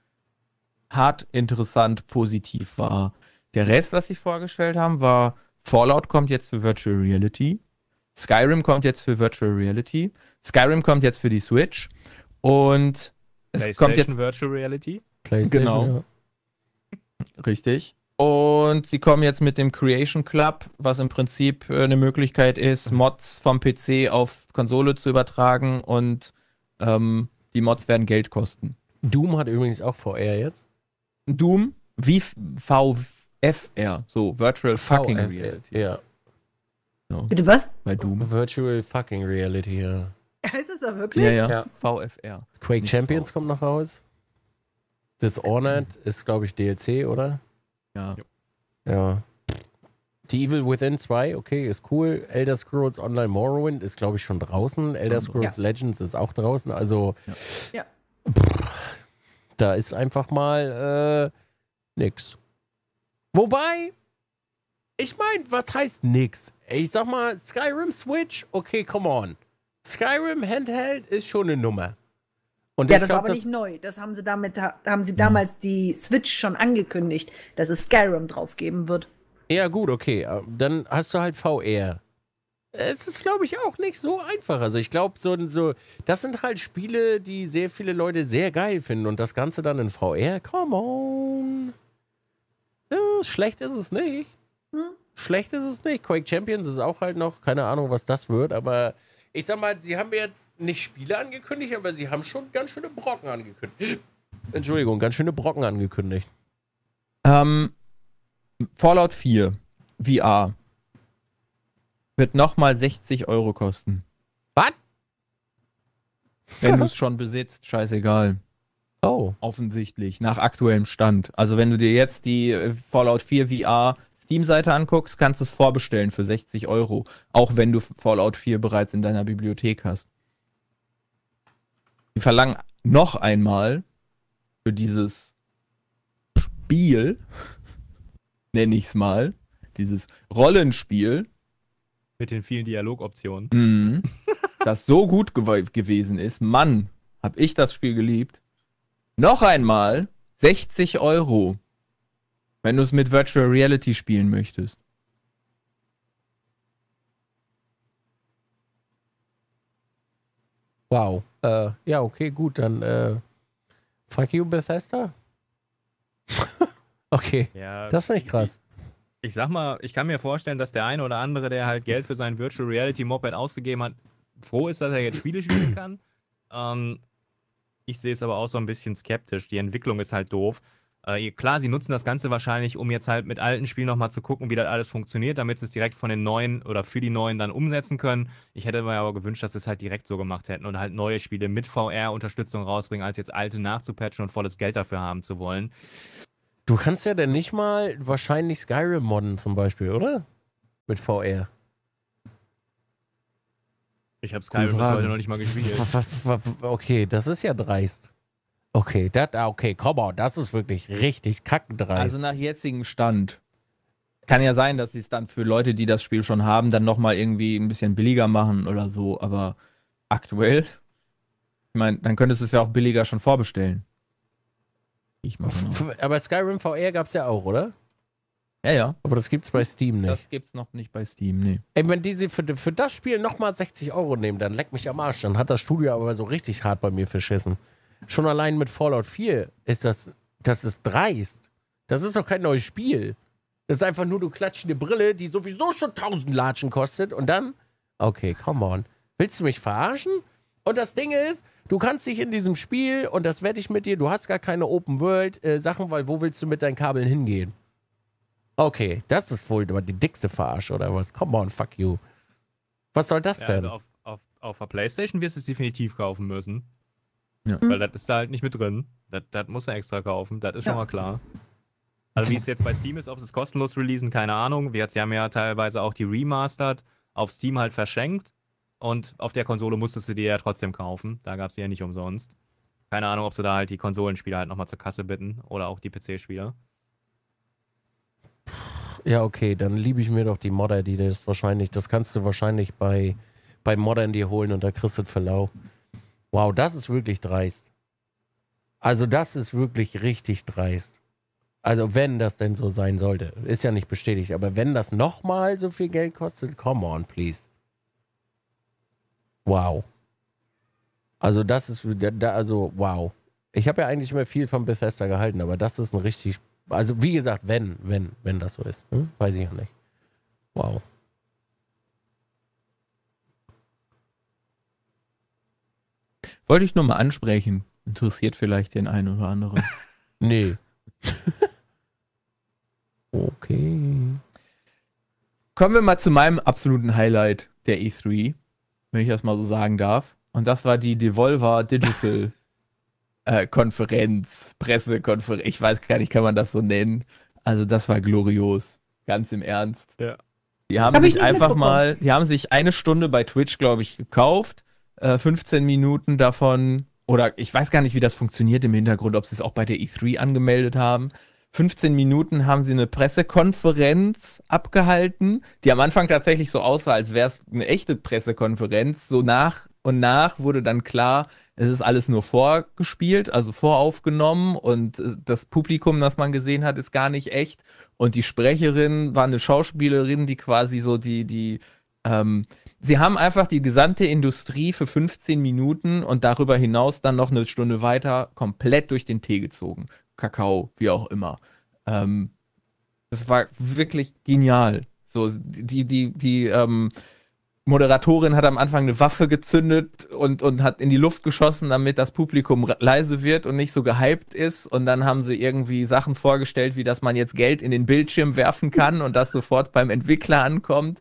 hart interessant positiv war. Der Rest, was sie vorgestellt haben, war Fallout kommt jetzt für Virtual Reality, Skyrim kommt jetzt für Virtual Reality, Skyrim kommt jetzt für die Switch und es kommt jetzt Virtual Reality. Genau. PlayStation, genau. Ja. Richtig. Und sie kommen jetzt mit dem Creation Club, was im Prinzip äh, eine Möglichkeit ist, Mods vom PC auf Konsole zu übertragen und ähm, die Mods werden Geld kosten. Doom hat übrigens auch VR jetzt. Doom wie VFR, so Virtual Fucking Reality. Ja. No. Bitte was? Bei Doom. Virtual Fucking Reality, ja. Heißt das da wirklich? Ja, ja. ja. VFR. Quake Nicht Champions v kommt noch raus. Dishonored ist, glaube ich, DLC, oder? Ja. Ja. Die Evil Within 2, okay, ist cool. Elder Scrolls Online Morrowind ist, glaube ich, schon draußen. Elder Scrolls ja. Legends ist auch draußen. Also, ja. Pff, da ist einfach mal äh, nix. Wobei, ich meine, was heißt nix? Ich sag mal, Skyrim Switch, okay, come on. Skyrim Handheld ist schon eine Nummer. Und ja, das glaub, war aber nicht neu. Das haben sie, damit, haben sie damals hm. die Switch schon angekündigt, dass es Skyrim drauf geben wird. Ja, gut, okay. Äh, dann hast du halt VR. Es ist, glaube ich, auch nicht so einfach. Also ich glaube, so, so, das sind halt Spiele, die sehr viele Leute sehr geil finden. Und das Ganze dann in VR, come on. Ja, schlecht ist es nicht. Hm? Schlecht ist es nicht. Quake Champions ist auch halt noch, keine Ahnung, was das wird, aber ich sag mal, sie haben jetzt nicht Spiele angekündigt, aber sie haben schon ganz schöne Brocken angekündigt. Entschuldigung, ganz schöne Brocken angekündigt. Ähm, Fallout 4 VR wird nochmal 60 Euro kosten. Was? Wenn du es schon besitzt, scheißegal. Oh. Offensichtlich, nach aktuellem Stand. Also wenn du dir jetzt die äh, Fallout 4 VR Steam-Seite anguckst, kannst du es vorbestellen für 60 Euro, auch wenn du Fallout 4 bereits in deiner Bibliothek hast. Die verlangen noch einmal für dieses Spiel, nenne ich es mal, dieses Rollenspiel. Mit den vielen Dialogoptionen. Mhm. das so gut gew gewesen ist. Mann, hab ich das Spiel geliebt. Noch einmal 60 Euro. Wenn du es mit Virtual Reality spielen möchtest. Wow. Äh, ja, okay, gut, dann äh, fuck you, Bethesda. okay. Ja, das finde ich krass. Ich, ich sag mal, ich kann mir vorstellen, dass der eine oder andere, der halt Geld für sein Virtual Reality Moped ausgegeben hat, froh ist, dass er jetzt Spiele spielen kann. Ähm, ich sehe es aber auch so ein bisschen skeptisch. Die Entwicklung ist halt doof. Äh, klar, sie nutzen das Ganze wahrscheinlich, um jetzt halt mit alten Spielen nochmal zu gucken, wie das alles funktioniert, damit sie es direkt von den neuen oder für die neuen dann umsetzen können. Ich hätte mir aber gewünscht, dass sie es halt direkt so gemacht hätten und halt neue Spiele mit VR-Unterstützung rausbringen, als jetzt alte nachzupatchen und volles Geld dafür haben zu wollen. Du kannst ja dann nicht mal wahrscheinlich Skyrim modden zum Beispiel, oder? Mit VR. Ich habe Skyrim bis heute noch nicht mal gespielt. okay, das ist ja dreist. Okay, dat, ah, okay, come on, das ist wirklich richtig kackendreist. Also nach jetzigem Stand. Kann ja sein, dass sie es dann für Leute, die das Spiel schon haben, dann nochmal irgendwie ein bisschen billiger machen oder so, aber aktuell, ich meine, dann könntest du es ja auch billiger schon vorbestellen. Ich mal aber Skyrim VR gab es ja auch, oder? Ja, ja. Aber das gibt's bei Steam nicht. Das gibt's noch nicht bei Steam, nee. Ey, wenn die sie für, für das Spiel nochmal 60 Euro nehmen, dann leck mich am Arsch. Dann hat das Studio aber so richtig hart bei mir verschissen. Schon allein mit Fallout 4 ist das, das ist dreist. Das ist doch kein neues Spiel. Das ist einfach nur, du klatscht eine Brille, die sowieso schon 1000 Latschen kostet und dann, okay, come on. Willst du mich verarschen? Und das Ding ist, du kannst dich in diesem Spiel, und das werde ich mit dir, du hast gar keine Open World-Sachen, äh, weil wo willst du mit deinen Kabeln hingehen? Okay, das ist wohl die dickste Verarsche oder was? Come on, fuck you. Was soll das ja, denn? Also auf, auf, auf der Playstation wirst du es definitiv kaufen müssen. Ja. Weil das ist da halt nicht mit drin. Das, das muss er extra kaufen, das ist ja. schon mal klar. Also wie es jetzt bei Steam ist, ob sie es kostenlos releasen, keine Ahnung. Wir, haben ja teilweise auch die Remastered auf Steam halt verschenkt. Und auf der Konsole musstest du die ja trotzdem kaufen. Da gab es die ja nicht umsonst. Keine Ahnung, ob sie da halt die Konsolenspieler halt nochmal zur Kasse bitten oder auch die PC-Spieler. Ja, okay, dann liebe ich mir doch die Modder, die das wahrscheinlich, das kannst du wahrscheinlich bei, bei Moddern dir holen und da kriegst du es für lau. Wow, das ist wirklich dreist. Also das ist wirklich richtig dreist. Also wenn das denn so sein sollte, ist ja nicht bestätigt, aber wenn das nochmal so viel Geld kostet, come on, please. Wow. Also das ist, also wow. Ich habe ja eigentlich immer viel von Bethesda gehalten, aber das ist ein richtig, also wie gesagt, wenn, wenn, wenn das so ist. Hm? Weiß ich ja nicht. Wow. Wollte ich nur mal ansprechen. Interessiert vielleicht den einen oder anderen. nee. okay. Kommen wir mal zu meinem absoluten Highlight der E3, wenn ich das mal so sagen darf. Und das war die Devolver Digital äh, Konferenz, Pressekonferenz. Ich weiß gar nicht, kann man das so nennen. Also das war glorios, ganz im Ernst. Ja. Die haben Hab sich einfach mal, die haben sich eine Stunde bei Twitch, glaube ich, gekauft äh, 15 Minuten davon, oder ich weiß gar nicht, wie das funktioniert im Hintergrund, ob sie es auch bei der E3 angemeldet haben. 15 Minuten haben sie eine Pressekonferenz abgehalten, die am Anfang tatsächlich so aussah, als wäre es eine echte Pressekonferenz. So nach und nach wurde dann klar, es ist alles nur vorgespielt, also voraufgenommen und äh, das Publikum, das man gesehen hat, ist gar nicht echt. Und die Sprecherin war eine Schauspielerin, die quasi so die, die, ähm, sie haben einfach die gesamte Industrie für 15 Minuten und darüber hinaus dann noch eine Stunde weiter komplett durch den Tee gezogen. Kakao, wie auch immer. Ähm, das war wirklich genial. So, die, die, die, ähm, Moderatorin hat am Anfang eine Waffe gezündet und, und hat in die Luft geschossen, damit das Publikum leise wird und nicht so gehypt ist. Und dann haben sie irgendwie Sachen vorgestellt, wie dass man jetzt Geld in den Bildschirm werfen kann und das sofort beim Entwickler ankommt.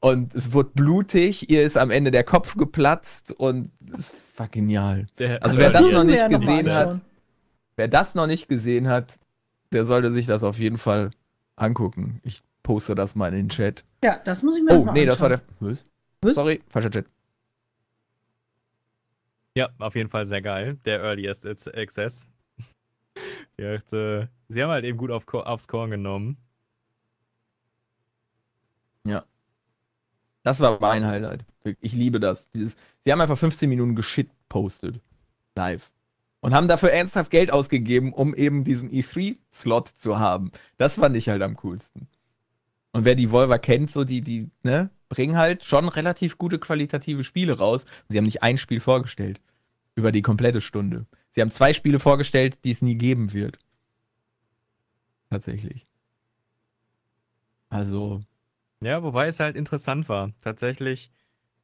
Und es wird blutig, ihr ist am Ende der Kopf geplatzt und es war genial. Der also wer das, das noch nicht gesehen noch hat, wer das noch nicht gesehen hat, der sollte sich das auf jeden Fall angucken. Ich poste das mal in den Chat. Ja, das muss ich mir Oh, nee, das war der. Was? Was? Sorry, falscher Chat. Ja, auf jeden Fall sehr geil. Der Earliest Access. Hat, äh, sie haben halt eben gut auf, aufs Korn genommen. Ja, das war mein Highlight. Ich liebe das. Dieses, sie haben einfach 15 Minuten geshitpostet. Live. Und haben dafür ernsthaft Geld ausgegeben, um eben diesen E3-Slot zu haben. Das fand ich halt am coolsten. Und wer die Volver kennt, so die, die, ne, bringen halt schon relativ gute qualitative Spiele raus. Sie haben nicht ein Spiel vorgestellt. Über die komplette Stunde. Sie haben zwei Spiele vorgestellt, die es nie geben wird. Tatsächlich. Also, ja, wobei es halt interessant war. Tatsächlich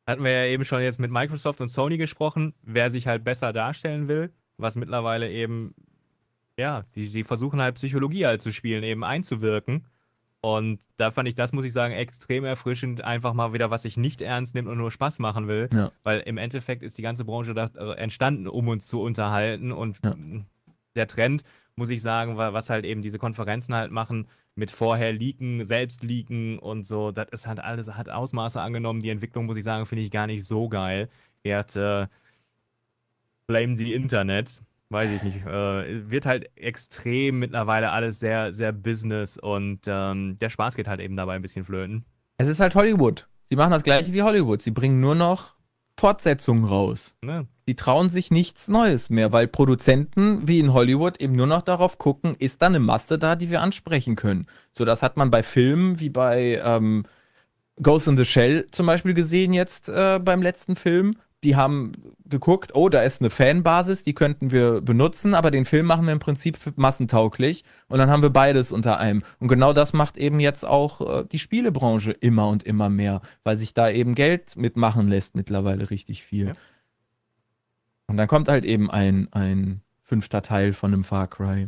hatten wir ja eben schon jetzt mit Microsoft und Sony gesprochen, wer sich halt besser darstellen will, was mittlerweile eben, ja, die, die versuchen halt Psychologie halt zu spielen, eben einzuwirken. Und da fand ich das, muss ich sagen, extrem erfrischend, einfach mal wieder, was sich nicht ernst nimmt und nur Spaß machen will. Ja. Weil im Endeffekt ist die ganze Branche da, äh, entstanden, um uns zu unterhalten. Und ja. der Trend, muss ich sagen, was halt eben diese Konferenzen halt machen, mit vorher leaken, selbst leaken und so. Das ist halt alles, hat Ausmaße angenommen. Die Entwicklung, muss ich sagen, finde ich gar nicht so geil. Er hat, äh, blamen sie Internet. Weiß ich nicht. Äh, wird halt extrem mittlerweile alles sehr, sehr Business und ähm, der Spaß geht halt eben dabei ein bisschen flöten. Es ist halt Hollywood. Sie machen das gleiche wie Hollywood. Sie bringen nur noch Fortsetzungen raus. Ja. Ne. Die trauen sich nichts Neues mehr, weil Produzenten wie in Hollywood eben nur noch darauf gucken, ist da eine Masse da, die wir ansprechen können. So, das hat man bei Filmen wie bei ähm, Ghost in the Shell zum Beispiel gesehen jetzt äh, beim letzten Film die haben geguckt, oh, da ist eine Fanbasis, die könnten wir benutzen, aber den Film machen wir im Prinzip massentauglich und dann haben wir beides unter einem. Und genau das macht eben jetzt auch äh, die Spielebranche immer und immer mehr, weil sich da eben Geld mitmachen lässt mittlerweile richtig viel. Ja. Und dann kommt halt eben ein, ein fünfter Teil von einem Far Cry.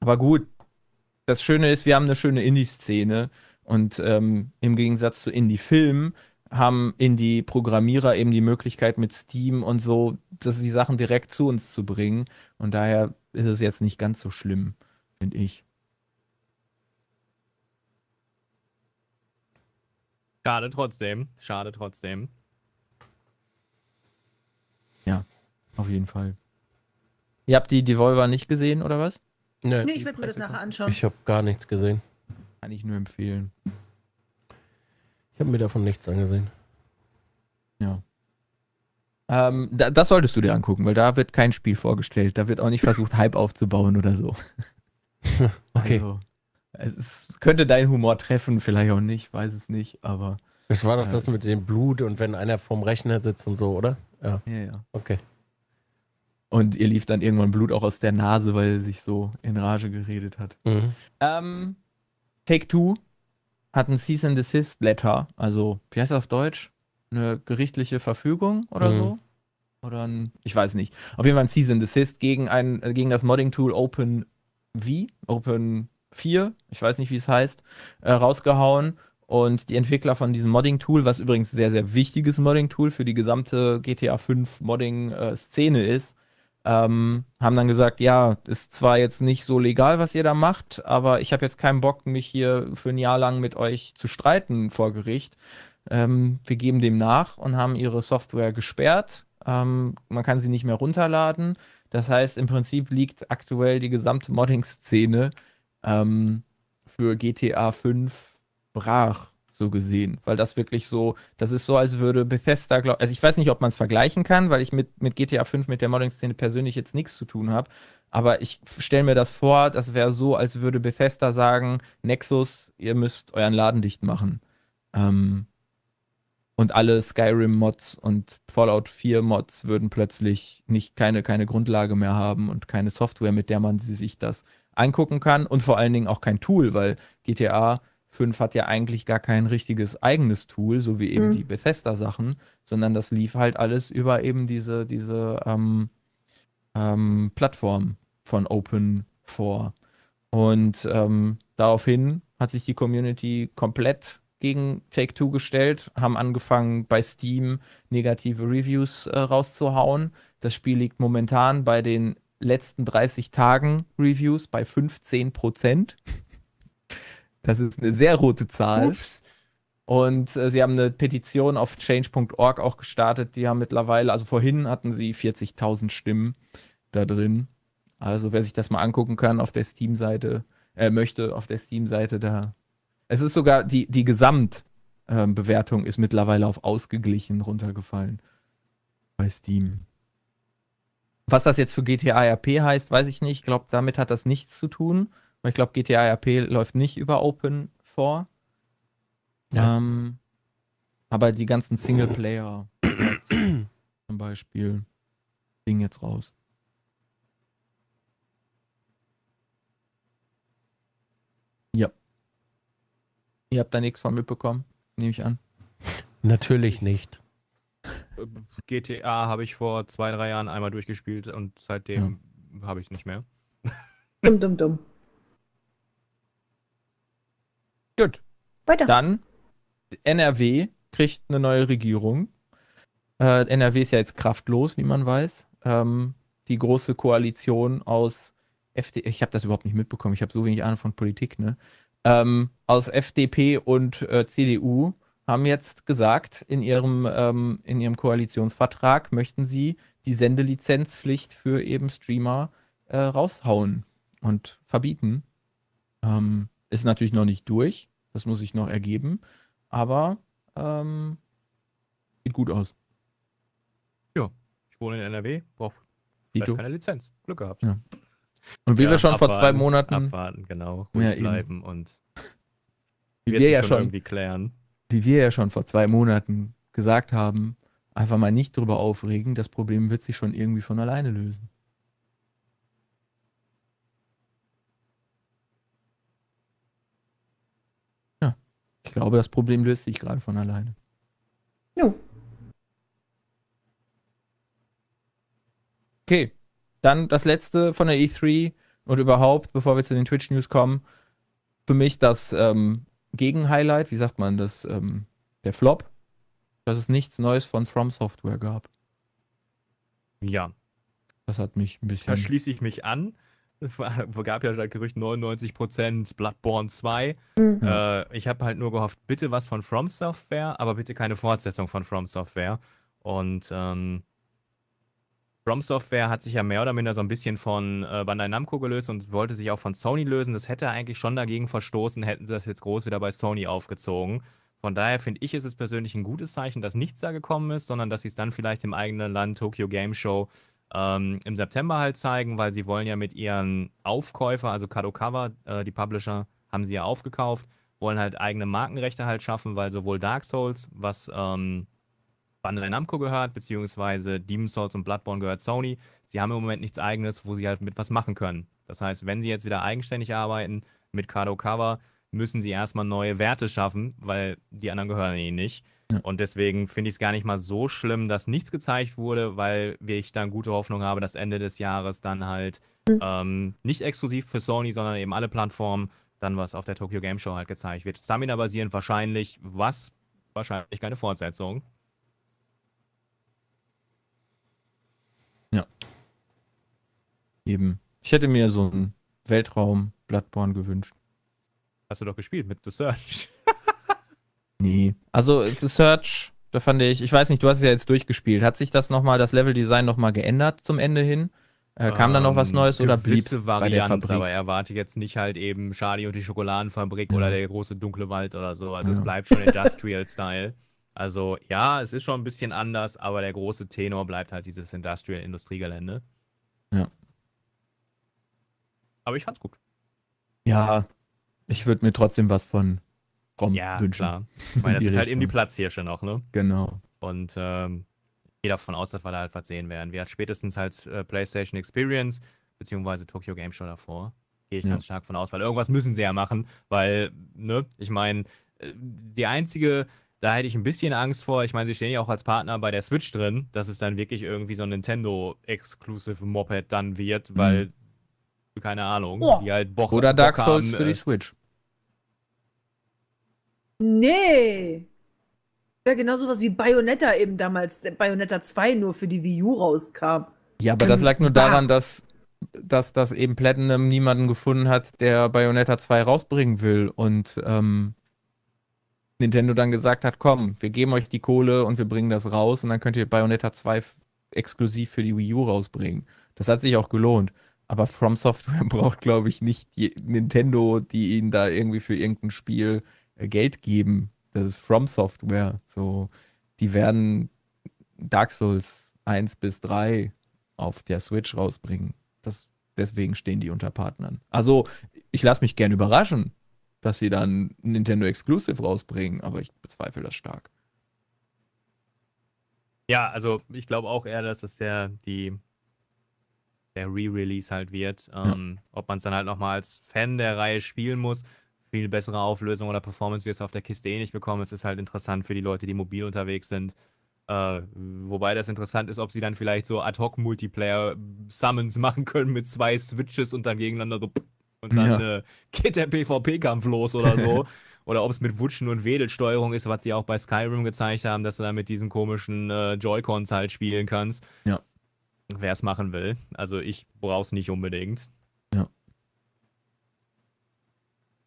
Aber gut, das Schöne ist, wir haben eine schöne Indie-Szene und ähm, im Gegensatz zu Indie-Filmen haben in die Programmierer eben die Möglichkeit mit Steam und so, dass die Sachen direkt zu uns zu bringen. Und daher ist es jetzt nicht ganz so schlimm, finde ich. Schade trotzdem, schade trotzdem. Ja, auf jeden Fall. Ihr habt die Devolver nicht gesehen oder was? Nö, nee, ich werde mir das nachher anschauen. Ich habe gar nichts gesehen. Kann ich nur empfehlen. Ich habe mir davon nichts angesehen. Ja. Ähm, da, das solltest du dir angucken, weil da wird kein Spiel vorgestellt. Da wird auch nicht versucht, Hype aufzubauen oder so. okay. Also, es könnte deinen Humor treffen, vielleicht auch nicht, weiß es nicht, aber. Es war doch äh, das mit dem Blut und wenn einer vorm Rechner sitzt und so, oder? Ja. Ja, ja. Okay. Und ihr lief dann irgendwann Blut auch aus der Nase, weil er sich so in Rage geredet hat. Mhm. Ähm, Take Two hat ein Cease and Desist Letter, also wie heißt das auf Deutsch? Eine gerichtliche Verfügung oder mhm. so? Oder ein, ich weiß nicht. Auf jeden Fall ein Cease and Desist gegen, ein, gegen das Modding-Tool OpenV, Open 4, ich weiß nicht, wie es heißt, äh, rausgehauen. Und die Entwickler von diesem Modding-Tool, was übrigens sehr, sehr wichtiges Modding-Tool für die gesamte GTA 5 Modding-Szene äh, ist, ähm, haben dann gesagt, ja, ist zwar jetzt nicht so legal, was ihr da macht, aber ich habe jetzt keinen Bock, mich hier für ein Jahr lang mit euch zu streiten vor Gericht. Ähm, wir geben dem nach und haben ihre Software gesperrt. Ähm, man kann sie nicht mehr runterladen. Das heißt, im Prinzip liegt aktuell die gesamte Modding-Szene ähm, für GTA 5 brach so gesehen, weil das wirklich so, das ist so, als würde Bethesda, glaub, also ich weiß nicht, ob man es vergleichen kann, weil ich mit, mit GTA 5, mit der Modding-Szene persönlich jetzt nichts zu tun habe, aber ich stelle mir das vor, das wäre so, als würde Bethesda sagen, Nexus, ihr müsst euren Laden dicht machen. Ähm, und alle Skyrim-Mods und Fallout 4-Mods würden plötzlich nicht keine, keine Grundlage mehr haben und keine Software, mit der man sich das angucken kann und vor allen Dingen auch kein Tool, weil GTA 5 hat ja eigentlich gar kein richtiges eigenes Tool, so wie eben mhm. die Bethesda-Sachen, sondern das lief halt alles über eben diese, diese ähm, ähm, Plattform von Open 4. Und ähm, daraufhin hat sich die Community komplett gegen Take-Two gestellt, haben angefangen bei Steam negative Reviews äh, rauszuhauen. Das Spiel liegt momentan bei den letzten 30 Tagen Reviews bei 15 Prozent. Das ist eine sehr rote Zahl. Ups. Und äh, sie haben eine Petition auf change.org auch gestartet. Die haben mittlerweile, also vorhin hatten sie 40.000 Stimmen da drin. Also wer sich das mal angucken kann auf der Steam-Seite, äh, möchte auf der Steam-Seite da. Es ist sogar die, die Gesamtbewertung ähm, äh, ist mittlerweile auf ausgeglichen runtergefallen bei Steam. Was das jetzt für GTA RP heißt, weiß ich nicht. Ich glaube, damit hat das nichts zu tun. Ich glaube, GTA RP läuft nicht über Open vor. Ja. Ähm, aber die ganzen Singleplayer zum Beispiel gingen jetzt raus. Ja. Ihr habt da nichts von mitbekommen, nehme ich an. Natürlich nicht. GTA habe ich vor zwei, drei Jahren einmal durchgespielt und seitdem ja. habe ich es nicht mehr. Dumm, dumm, dumm. Gut. Weiter. Dann NRW kriegt eine neue Regierung. Äh, NRW ist ja jetzt kraftlos, wie man weiß. Ähm, die große Koalition aus FDP, ich habe das überhaupt nicht mitbekommen, ich habe so wenig Ahnung von Politik, ne? Ähm, aus FDP und äh, CDU haben jetzt gesagt, in ihrem, ähm, in ihrem Koalitionsvertrag möchten sie die Sendelizenzpflicht für eben Streamer äh, raushauen und verbieten. Ähm, ist natürlich noch nicht durch. Das muss sich noch ergeben. Aber ähm, sieht gut aus. Ja, ich wohne in NRW, brauche keine Lizenz. Glück gehabt. Ja. Und wie ja, wir schon abwarten, vor zwei Monaten. Abwarten, genau. Ruhig ja, bleiben und. Wie wir ja schon. Irgendwie klären. Wie wir ja schon vor zwei Monaten gesagt haben, einfach mal nicht drüber aufregen. Das Problem wird sich schon irgendwie von alleine lösen. Ich glaube, das Problem löst sich gerade von alleine. Jo. Okay, dann das letzte von der E3 und überhaupt, bevor wir zu den Twitch-News kommen, für mich das ähm, Gegenhighlight, wie sagt man das, ähm, der Flop, dass es nichts Neues von From Software gab. Ja. Das hat mich ein bisschen. Da schließe ich mich an. war, gab ja das Gerücht 99% Bloodborne 2. Mhm. Äh, ich habe halt nur gehofft, bitte was von From Software, aber bitte keine Fortsetzung von From Software. Und ähm, From Software hat sich ja mehr oder minder so ein bisschen von äh, Bandai Namco gelöst und wollte sich auch von Sony lösen. Das hätte eigentlich schon dagegen verstoßen, hätten sie das jetzt groß wieder bei Sony aufgezogen. Von daher finde ich, ist es persönlich ein gutes Zeichen, dass nichts da gekommen ist, sondern dass sie es dann vielleicht im eigenen Land Tokyo Game Show ähm, im September halt zeigen, weil sie wollen ja mit ihren Aufkäufer, also Kadokawa, äh, die Publisher, haben sie ja aufgekauft, wollen halt eigene Markenrechte halt schaffen, weil sowohl Dark Souls, was ähm, Bandai Namco gehört, beziehungsweise Demon Souls und Bloodborne gehört Sony, sie haben im Moment nichts eigenes, wo sie halt mit was machen können. Das heißt, wenn sie jetzt wieder eigenständig arbeiten mit Kadokawa, müssen sie erstmal neue Werte schaffen, weil die anderen gehören ihnen nicht. Und deswegen finde ich es gar nicht mal so schlimm, dass nichts gezeigt wurde, weil ich dann gute Hoffnung habe, dass Ende des Jahres dann halt mhm. ähm, nicht exklusiv für Sony, sondern eben alle Plattformen dann was auf der Tokyo Game Show halt gezeigt wird. Stamina basierend wahrscheinlich was? Wahrscheinlich keine Fortsetzung. Ja. Eben. Ich hätte mir so einen Weltraum Bloodborne gewünscht. Hast du doch gespielt mit The Search. Nee. Also The Search, da fand ich, ich weiß nicht, du hast es ja jetzt durchgespielt. Hat sich das nochmal, das Leveldesign nochmal geändert zum Ende hin? Äh, kam ähm, da noch was ähm, Neues oder blieb es bei der Fabrik? aber erwarte jetzt nicht halt eben Charlie und die Schokoladenfabrik ja. oder der große dunkle Wald oder so. Also ja. es bleibt schon Industrial-Style. Also ja, es ist schon ein bisschen anders, aber der große Tenor bleibt halt dieses Industrial-Industriegelände. Ja. Aber ich fand's gut. Ja, ich würde mir trotzdem was von Rom ja, wünschen. Klar. meine, das sind halt eben die Platzhirsche noch, ne? Genau. Und ähm, gehe davon aus, dass wir da halt was sehen werden. Wir hatten spätestens halt äh, PlayStation Experience beziehungsweise Tokyo Game Show davor. Gehe ich ja. ganz stark von aus, weil irgendwas müssen sie ja machen, weil, ne, ich meine, äh, die einzige, da hätte ich ein bisschen Angst vor, ich meine, sie stehen ja auch als Partner bei der Switch drin, dass es dann wirklich irgendwie so ein Nintendo-Exclusive Moped dann wird, mhm. weil, mhm. keine Ahnung, oh. die halt Bock Oder Dark Bock Souls haben, für die äh, Switch. Nee. Ja, genau sowas wie Bayonetta eben damals, Bayonetta 2 nur für die Wii U rauskam. Ja, aber das lag nur daran, dass, dass, dass eben Platinum niemanden gefunden hat, der Bayonetta 2 rausbringen will und ähm, Nintendo dann gesagt hat, komm, wir geben euch die Kohle und wir bringen das raus und dann könnt ihr Bayonetta 2 exklusiv für die Wii U rausbringen. Das hat sich auch gelohnt. Aber From Software braucht, glaube ich, nicht Nintendo, die ihn da irgendwie für irgendein Spiel äh, Geld geben. Das ist From Software. So, die werden Dark Souls 1 bis 3 auf der Switch rausbringen. Das, deswegen stehen die unter Partnern. Also, ich lasse mich gern überraschen, dass sie dann Nintendo Exclusive rausbringen, aber ich bezweifle das stark. Ja, also ich glaube auch eher, dass das der, der Re-Release halt wird. Ähm, ja. Ob man es dann halt nochmal als Fan der Reihe spielen muss viel bessere Auflösung oder Performance wirst es auf der Kiste eh nicht bekommen. Es ist halt interessant für die Leute, die mobil unterwegs sind. Äh, wobei das interessant ist, ob sie dann vielleicht so Ad-Hoc-Multiplayer-Summons machen können mit zwei Switches und dann gegeneinander so und dann ja. äh, geht der PvP-Kampf los oder so. oder ob es mit Wutschen und Wedelsteuerung ist, was sie auch bei Skyrim gezeigt haben, dass du da mit diesen komischen äh, Joy-Cons halt spielen kannst. Ja. Wer es machen will. Also ich brauch's nicht unbedingt.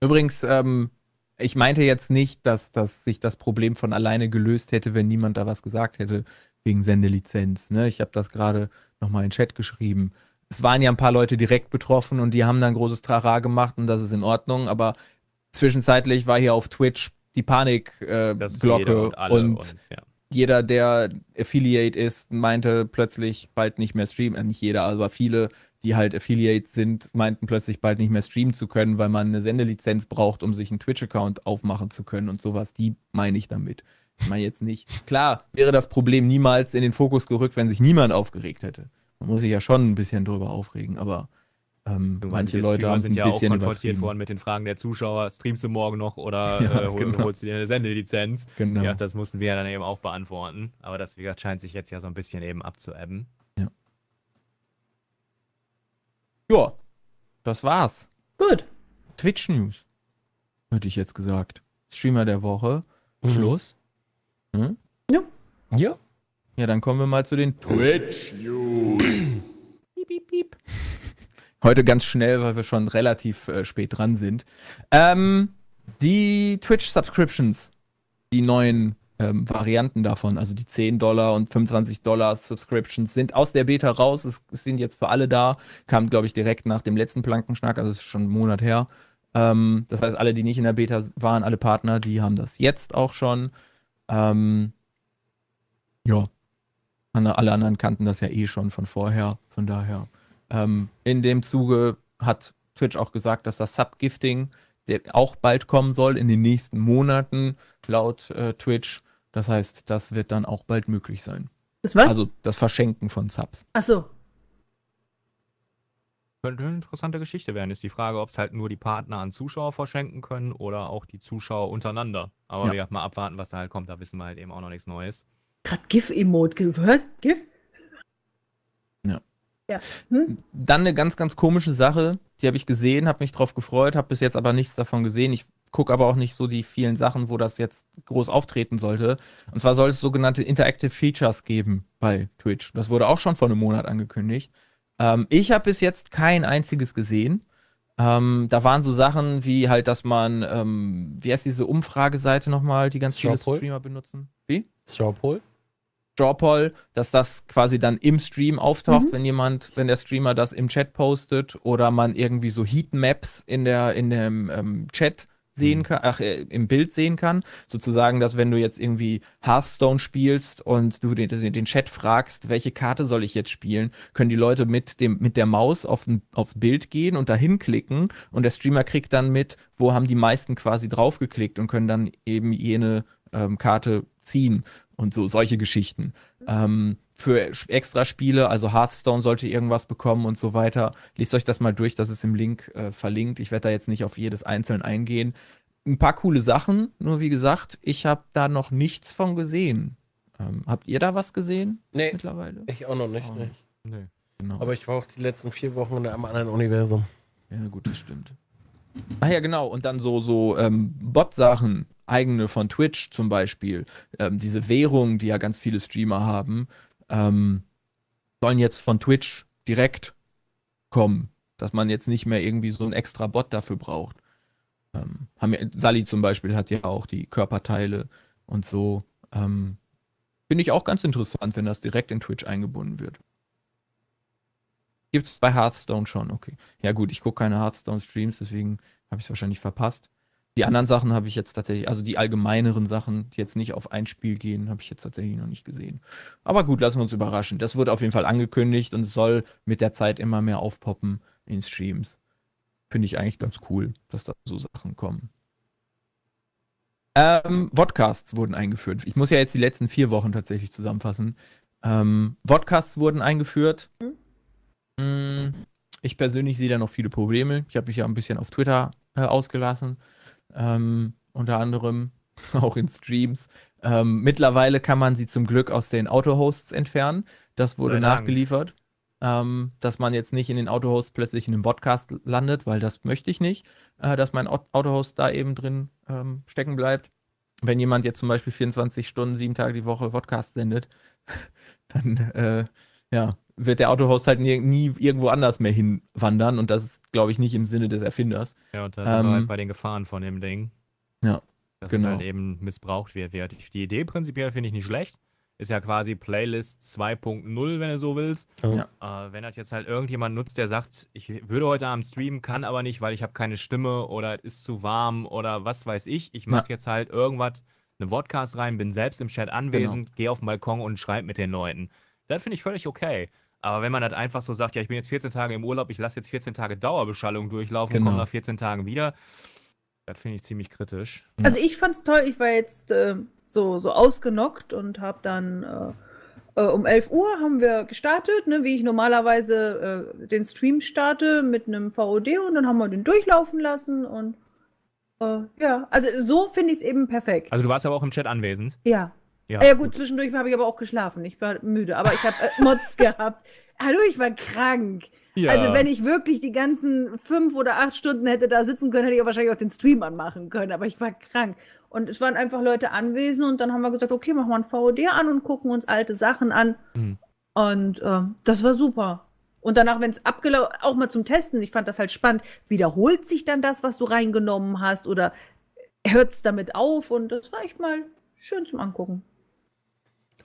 Übrigens, ähm, ich meinte jetzt nicht, dass, dass sich das Problem von alleine gelöst hätte, wenn niemand da was gesagt hätte wegen Sendelizenz. Ne? Ich habe das gerade nochmal in den Chat geschrieben. Es waren ja ein paar Leute direkt betroffen und die haben dann großes Trara gemacht und das ist in Ordnung, aber zwischenzeitlich war hier auf Twitch die Panikglocke äh, und, und, und ja. jeder, der Affiliate ist, meinte plötzlich bald nicht mehr streamen, äh, nicht jeder, aber viele die halt Affiliate sind, meinten plötzlich bald nicht mehr streamen zu können, weil man eine Sendelizenz braucht, um sich einen Twitch-Account aufmachen zu können und sowas. Die meine ich damit. Ich meine jetzt nicht. Klar, wäre das Problem niemals in den Fokus gerückt, wenn sich niemand aufgeregt hätte. Man muss sich ja schon ein bisschen drüber aufregen, aber ähm, du, manche Leute haben sind ein ja bisschen auch konfrontiert worden mit den Fragen der Zuschauer, streamst du morgen noch oder ja, äh, hol, genau. holst du dir eine Sendelizenz? Genau. Ja, das mussten wir ja dann eben auch beantworten. Aber das, wie gesagt, scheint sich jetzt ja so ein bisschen eben abzuebben. Ja, das war's. Gut. Twitch News, hätte ich jetzt gesagt. Streamer der Woche. Mhm. Schluss. Hm? Ja. Ja. Ja, dann kommen wir mal zu den Twitch News. piep, piep, piep. Heute ganz schnell, weil wir schon relativ äh, spät dran sind. Ähm, die Twitch Subscriptions, die neuen ähm, Varianten davon. Also die 10 Dollar und 25 Dollar Subscriptions sind aus der Beta raus. Es, sind jetzt für alle da. Kam, glaube ich, direkt nach dem letzten Plankenschnack, also ist schon einen Monat her. Ähm, das heißt, alle, die nicht in der Beta waren, alle Partner, die haben das jetzt auch schon. Ähm, ja. Alle anderen kannten das ja eh schon von vorher. Von daher. Ähm, in dem Zuge hat Twitch auch gesagt, dass das Subgifting auch bald kommen soll in den nächsten Monaten laut äh, Twitch. Das heißt, das wird dann auch bald möglich sein. Das was? Also das Verschenken von Subs. Ach so. Könnte eine interessante Geschichte werden. Ist die Frage, ob es halt nur die Partner an Zuschauer verschenken können oder auch die Zuschauer untereinander. Aber ja. wir mal abwarten, was da halt kommt. Da wissen wir halt eben auch noch nichts Neues. Gerade GIF-Emote gehört? GIF? Ja. ja. Hm? Dann eine ganz, ganz komische Sache. Die habe ich gesehen, habe mich drauf gefreut, habe bis jetzt aber nichts davon gesehen. Ich gucke aber auch nicht so die vielen Sachen, wo das jetzt groß auftreten sollte. Und zwar soll es sogenannte Interactive Features geben bei Twitch. Das wurde auch schon vor einem Monat angekündigt. Ähm, ich habe bis jetzt kein einziges gesehen. Ähm, da waren so Sachen wie halt, dass man, ähm, wie heißt diese Umfrageseite nochmal, die ganz Straw viele Poll? Streamer benutzen? Wie? Strawpoll? Strawpoll, dass das quasi dann im Stream auftaucht, mhm. wenn jemand, wenn der Streamer das im Chat postet oder man irgendwie so Heatmaps in der, in dem ähm, Chat sehen mhm. kann, ach, äh, im Bild sehen kann. Sozusagen, dass wenn du jetzt irgendwie Hearthstone spielst und du den, den Chat fragst, welche Karte soll ich jetzt spielen, können die Leute mit, dem, mit der Maus auf, aufs Bild gehen und dahin klicken und der Streamer kriegt dann mit, wo haben die meisten quasi draufgeklickt und können dann eben jene ähm, Karte ziehen und so solche Geschichten. Mhm. Ähm, für extra Spiele, also Hearthstone sollte irgendwas bekommen und so weiter. Lest euch das mal durch, das ist im Link äh, verlinkt. Ich werde da jetzt nicht auf jedes einzeln eingehen. Ein paar coole Sachen, nur wie gesagt, ich habe da noch nichts von gesehen. Ähm, habt ihr da was gesehen nee, mittlerweile? Ich auch noch nicht. Oh, nee. nee. Genau. Aber ich war auch die letzten vier Wochen in einem anderen Universum. Ja, gut, das stimmt. Ach ja, genau. Und dann so, so ähm, Bot-Sachen, eigene von Twitch zum Beispiel. Ähm, diese Währung, die ja ganz viele Streamer haben, ähm, sollen jetzt von Twitch direkt kommen, dass man jetzt nicht mehr irgendwie so einen extra Bot dafür braucht. Ähm, haben Sally zum Beispiel hat ja auch die Körperteile und so. Ähm, Finde ich auch ganz interessant, wenn das direkt in Twitch eingebunden wird. Gibt es bei Hearthstone schon, okay. Ja gut, ich gucke keine Hearthstone-Streams, deswegen habe ich es wahrscheinlich verpasst. Die anderen Sachen habe ich jetzt tatsächlich, also die allgemeineren Sachen, die jetzt nicht auf ein Spiel gehen, habe ich jetzt tatsächlich noch nicht gesehen. Aber gut, lassen wir uns überraschen. Das wird auf jeden Fall angekündigt und soll mit der Zeit immer mehr aufpoppen in Streams. Finde ich eigentlich ganz cool, dass da so Sachen kommen. Ähm, Vodcasts wurden eingeführt. Ich muss ja jetzt die letzten vier Wochen tatsächlich zusammenfassen. Ähm, Vodcasts wurden eingeführt. Mhm. Ich persönlich sehe da noch viele Probleme. Ich habe mich ja ein bisschen auf Twitter äh, ausgelassen ähm, unter anderem auch in Streams. Ähm, mittlerweile kann man sie zum Glück aus den Auto-Hosts entfernen. Das wurde Nein, nachgeliefert, ähm, dass man jetzt nicht in den Auto-Hosts plötzlich in einem Podcast landet, weil das möchte ich nicht, äh, dass mein Auto-Host da eben drin ähm, stecken bleibt. Wenn jemand jetzt zum Beispiel 24 Stunden, sieben Tage die Woche Podcast sendet, dann äh, ja, wird der Autohost halt nie, nie, irgendwo anders mehr hinwandern und das ist, glaube ich, nicht im Sinne des Erfinders. Ja, und da sind ähm, wir halt bei den Gefahren von dem Ding. Ja. Dass genau. es halt eben missbraucht wird. Die Idee prinzipiell finde ich nicht schlecht. Ist ja quasi Playlist 2.0, wenn du so willst. Oh. Ja. Äh, wenn das jetzt halt irgendjemand nutzt, der sagt, ich würde heute Abend streamen, kann aber nicht, weil ich habe keine Stimme oder es ist zu warm oder was weiß ich. Ich mache ja. jetzt halt irgendwas, eine Podcast rein, bin selbst im Chat anwesend, genau. gehe auf den Balkon und schreibe mit den Leuten. Das finde ich völlig okay. Aber wenn man halt einfach so sagt, ja, ich bin jetzt 14 Tage im Urlaub, ich lasse jetzt 14 Tage Dauerbeschallung durchlaufen genau. und komme nach 14 Tagen wieder, das finde ich ziemlich kritisch. Also ich fand es toll, ich war jetzt äh, so, so ausgenockt und habe dann äh, äh um 11 Uhr haben wir gestartet, ne, wie ich normalerweise äh, den Stream starte mit einem VOD und dann haben wir den durchlaufen lassen und äh, ja, also so finde ich es eben perfekt. Also du warst aber auch im Chat anwesend? Ja. Ja, ah ja gut, gut, zwischendurch habe ich aber auch geschlafen. Ich war müde, aber ich habe äh, Mods gehabt. Hallo, ich war krank. Ja. Also wenn ich wirklich die ganzen fünf oder acht Stunden hätte da sitzen können, hätte ich auch wahrscheinlich auch den Stream anmachen können, aber ich war krank. Und es waren einfach Leute anwesend und dann haben wir gesagt, okay, machen wir ein VOD an und gucken uns alte Sachen an. Mhm. Und äh, das war super. Und danach, wenn es abgelaufen, auch mal zum Testen, ich fand das halt spannend, wiederholt sich dann das, was du reingenommen hast oder hört es damit auf und das war echt mal schön zum Angucken.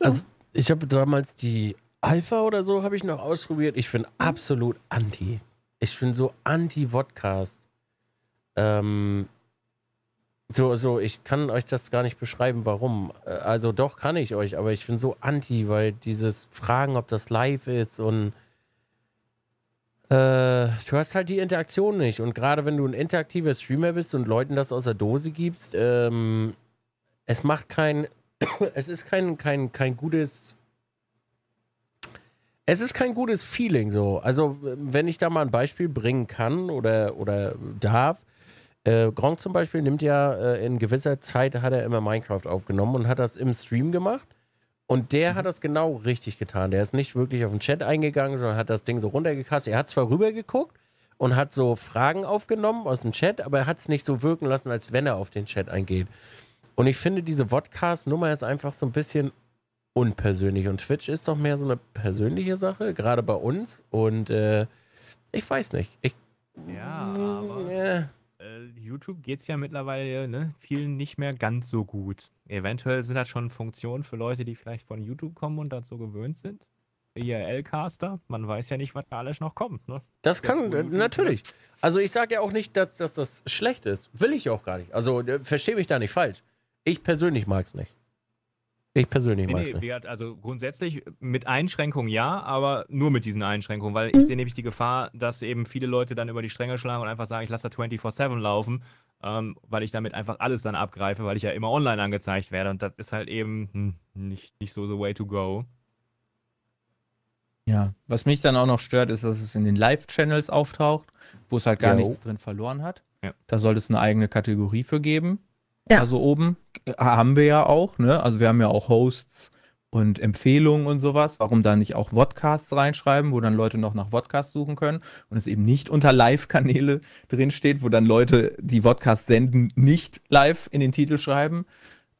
Also ich habe damals die Alpha oder so habe ich noch ausprobiert. Ich bin absolut anti. Ich bin so anti Wodcast. Ähm, so, so, ich kann euch das gar nicht beschreiben, warum. Äh, also doch kann ich euch, aber ich bin so anti, weil dieses Fragen, ob das live ist und äh, du hast halt die Interaktion nicht. Und gerade wenn du ein interaktiver Streamer bist und Leuten das aus der Dose gibst, ähm, es macht keinen es ist kein, kein, kein gutes. Es ist kein gutes Feeling so. Also, wenn ich da mal ein Beispiel bringen kann oder, oder darf, äh, Gronk zum Beispiel nimmt ja äh, in gewisser Zeit hat er immer Minecraft aufgenommen und hat das im Stream gemacht. Und der mhm. hat das genau richtig getan. Der ist nicht wirklich auf den Chat eingegangen, sondern hat das Ding so runtergekastet. Er hat zwar rübergeguckt und hat so Fragen aufgenommen aus dem Chat, aber er hat es nicht so wirken lassen, als wenn er auf den Chat eingeht. Und ich finde, diese Vodcast-Nummer ist einfach so ein bisschen unpersönlich. Und Twitch ist doch mehr so eine persönliche Sache, gerade bei uns. Und äh, ich weiß nicht. Ich, ja, aber mm, äh, YouTube geht es ja mittlerweile ne, vielen nicht mehr ganz so gut. Eventuell sind das schon Funktionen für Leute, die vielleicht von YouTube kommen und dazu gewöhnt sind. IRL-Caster, e man weiß ja nicht, was da alles noch kommt. Ne? Das kann, YouTube ne? natürlich. Wird. Also ich sage ja auch nicht, dass, dass das schlecht ist. Will ich auch gar nicht. Also äh, verstehe mich da nicht falsch. Ich persönlich mag es nicht. Ich persönlich nee, mag es nee, nicht. Also grundsätzlich mit Einschränkungen ja, aber nur mit diesen Einschränkungen, weil ich mhm. sehe nämlich die Gefahr, dass eben viele Leute dann über die Stränge schlagen und einfach sagen, ich lasse da 24-7 laufen, ähm, weil ich damit einfach alles dann abgreife, weil ich ja immer online angezeigt werde und das ist halt eben hm, nicht, nicht so the way to go. Ja, was mich dann auch noch stört, ist, dass es in den Live-Channels auftaucht, wo es halt gar ja. nichts drin verloren hat. Ja. Da sollte es eine eigene Kategorie für geben. Ja. Also oben äh, haben wir ja auch, ne? Also wir haben ja auch Hosts und Empfehlungen und sowas. Warum da nicht auch Podcasts reinschreiben, wo dann Leute noch nach Podcasts suchen können und es eben nicht unter Live-Kanäle drinsteht, wo dann Leute, die Podcasts senden, nicht live in den Titel schreiben.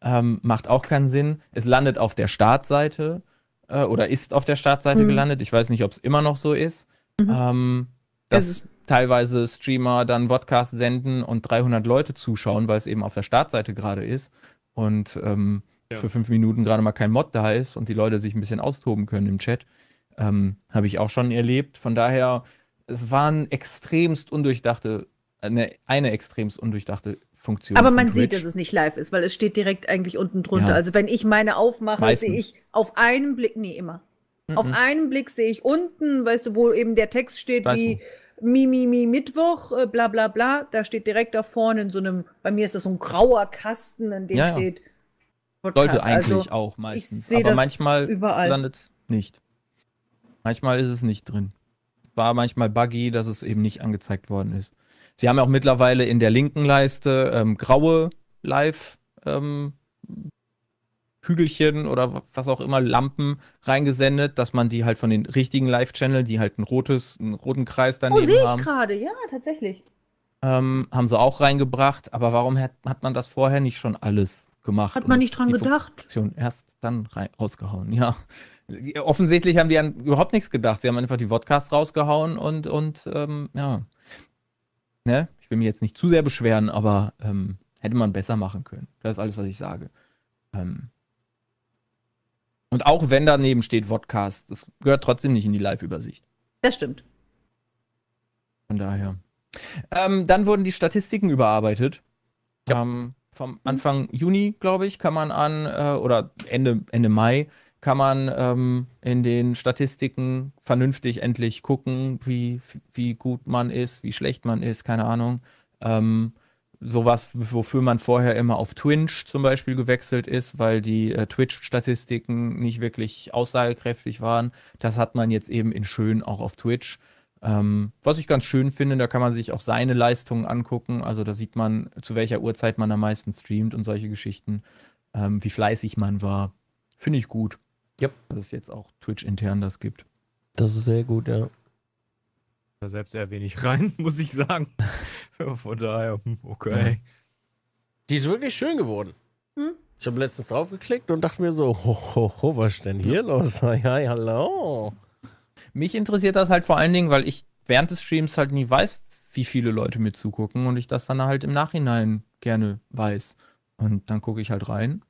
Ähm, macht auch keinen Sinn. Es landet auf der Startseite äh, oder ist auf der Startseite mhm. gelandet. Ich weiß nicht, ob es immer noch so ist. Mhm. Ähm, das, ist teilweise Streamer dann Podcast senden und 300 Leute zuschauen, weil es eben auf der Startseite gerade ist und ähm, ja. für fünf Minuten gerade mal kein Mod da ist und die Leute sich ein bisschen austoben können im Chat. Ähm, Habe ich auch schon erlebt. Von daher, es waren extremst undurchdachte, eine, eine extremst undurchdachte Funktion Aber man Twitch. sieht, dass es nicht live ist, weil es steht direkt eigentlich unten drunter. Ja. Also wenn ich meine aufmache, sehe ich auf einen Blick, nee, immer. Mhm. Auf einen Blick sehe ich unten, weißt du, wo eben der Text steht, Weiß wie. Wo Mimi mi, Mittwoch, äh, bla bla bla. Da steht direkt da vorne in so einem, bei mir ist das so ein grauer Kasten, in dem ja, steht. Podcast. Sollte eigentlich also, auch meistens. Aber manchmal landet es nicht. Manchmal ist es nicht drin. War manchmal buggy, dass es eben nicht angezeigt worden ist. Sie haben ja auch mittlerweile in der linken Leiste ähm, graue Live-Bilder. Ähm, Kügelchen oder was auch immer, Lampen reingesendet, dass man die halt von den richtigen Live-Channel, die halt ein rotes, einen roten Kreis daneben haben. Oh, sehe ich gerade, ja, tatsächlich. Ähm, haben sie auch reingebracht, aber warum hat, hat man das vorher nicht schon alles gemacht? Hat man nicht dran gedacht? Funktion erst dann rein, rausgehauen, ja. Offensichtlich haben die an überhaupt nichts gedacht. Sie haben einfach die Podcasts rausgehauen und, und ähm, ja. Ne? Ich will mich jetzt nicht zu sehr beschweren, aber ähm, hätte man besser machen können. Das ist alles, was ich sage. Ähm, und auch wenn daneben steht Vodcast, das gehört trotzdem nicht in die Live-Übersicht. Das stimmt. Von daher. Ähm, dann wurden die Statistiken überarbeitet. Ja. Ähm, vom Anfang Juni, glaube ich, kann man an, äh, oder Ende, Ende Mai, kann man ähm, in den Statistiken vernünftig endlich gucken, wie, wie gut man ist, wie schlecht man ist, keine Ahnung. Ähm, sowas, wofür man vorher immer auf Twitch zum Beispiel gewechselt ist, weil die äh, Twitch-Statistiken nicht wirklich aussagekräftig waren. Das hat man jetzt eben in schön auch auf Twitch. Ähm, was ich ganz schön finde, da kann man sich auch seine Leistungen angucken. Also da sieht man, zu welcher Uhrzeit man am meisten streamt und solche Geschichten, ähm, wie fleißig man war. Finde ich gut. Ja. Dass es jetzt auch Twitch intern das gibt. Das ist sehr gut, ja da selbst eher wenig rein, muss ich sagen. Von daher, okay. Die ist wirklich schön geworden. Hm? Ich habe letztens draufgeklickt und dachte mir so, ho, ho, ho, was ist denn hier los? Hi, hi, hallo. Mich interessiert das halt vor allen Dingen, weil ich während des Streams halt nie weiß, wie viele Leute mir zugucken und ich das dann halt im Nachhinein gerne weiß. Und dann gucke ich halt rein.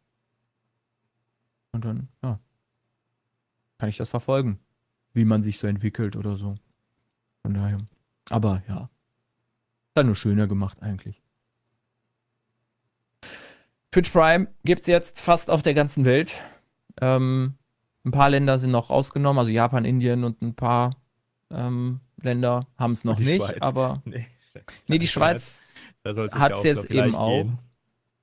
Und dann, ja, kann ich das verfolgen, wie man sich so entwickelt oder so. Von daher. Aber ja. Dann halt nur schöner gemacht eigentlich. Twitch Prime gibt es jetzt fast auf der ganzen Welt. Ähm, ein paar Länder sind noch rausgenommen, also Japan, Indien und ein paar ähm, Länder haben es noch nicht, Schweiz. aber. Nee, nee die Schweiz hat es jetzt eben gehen. auch.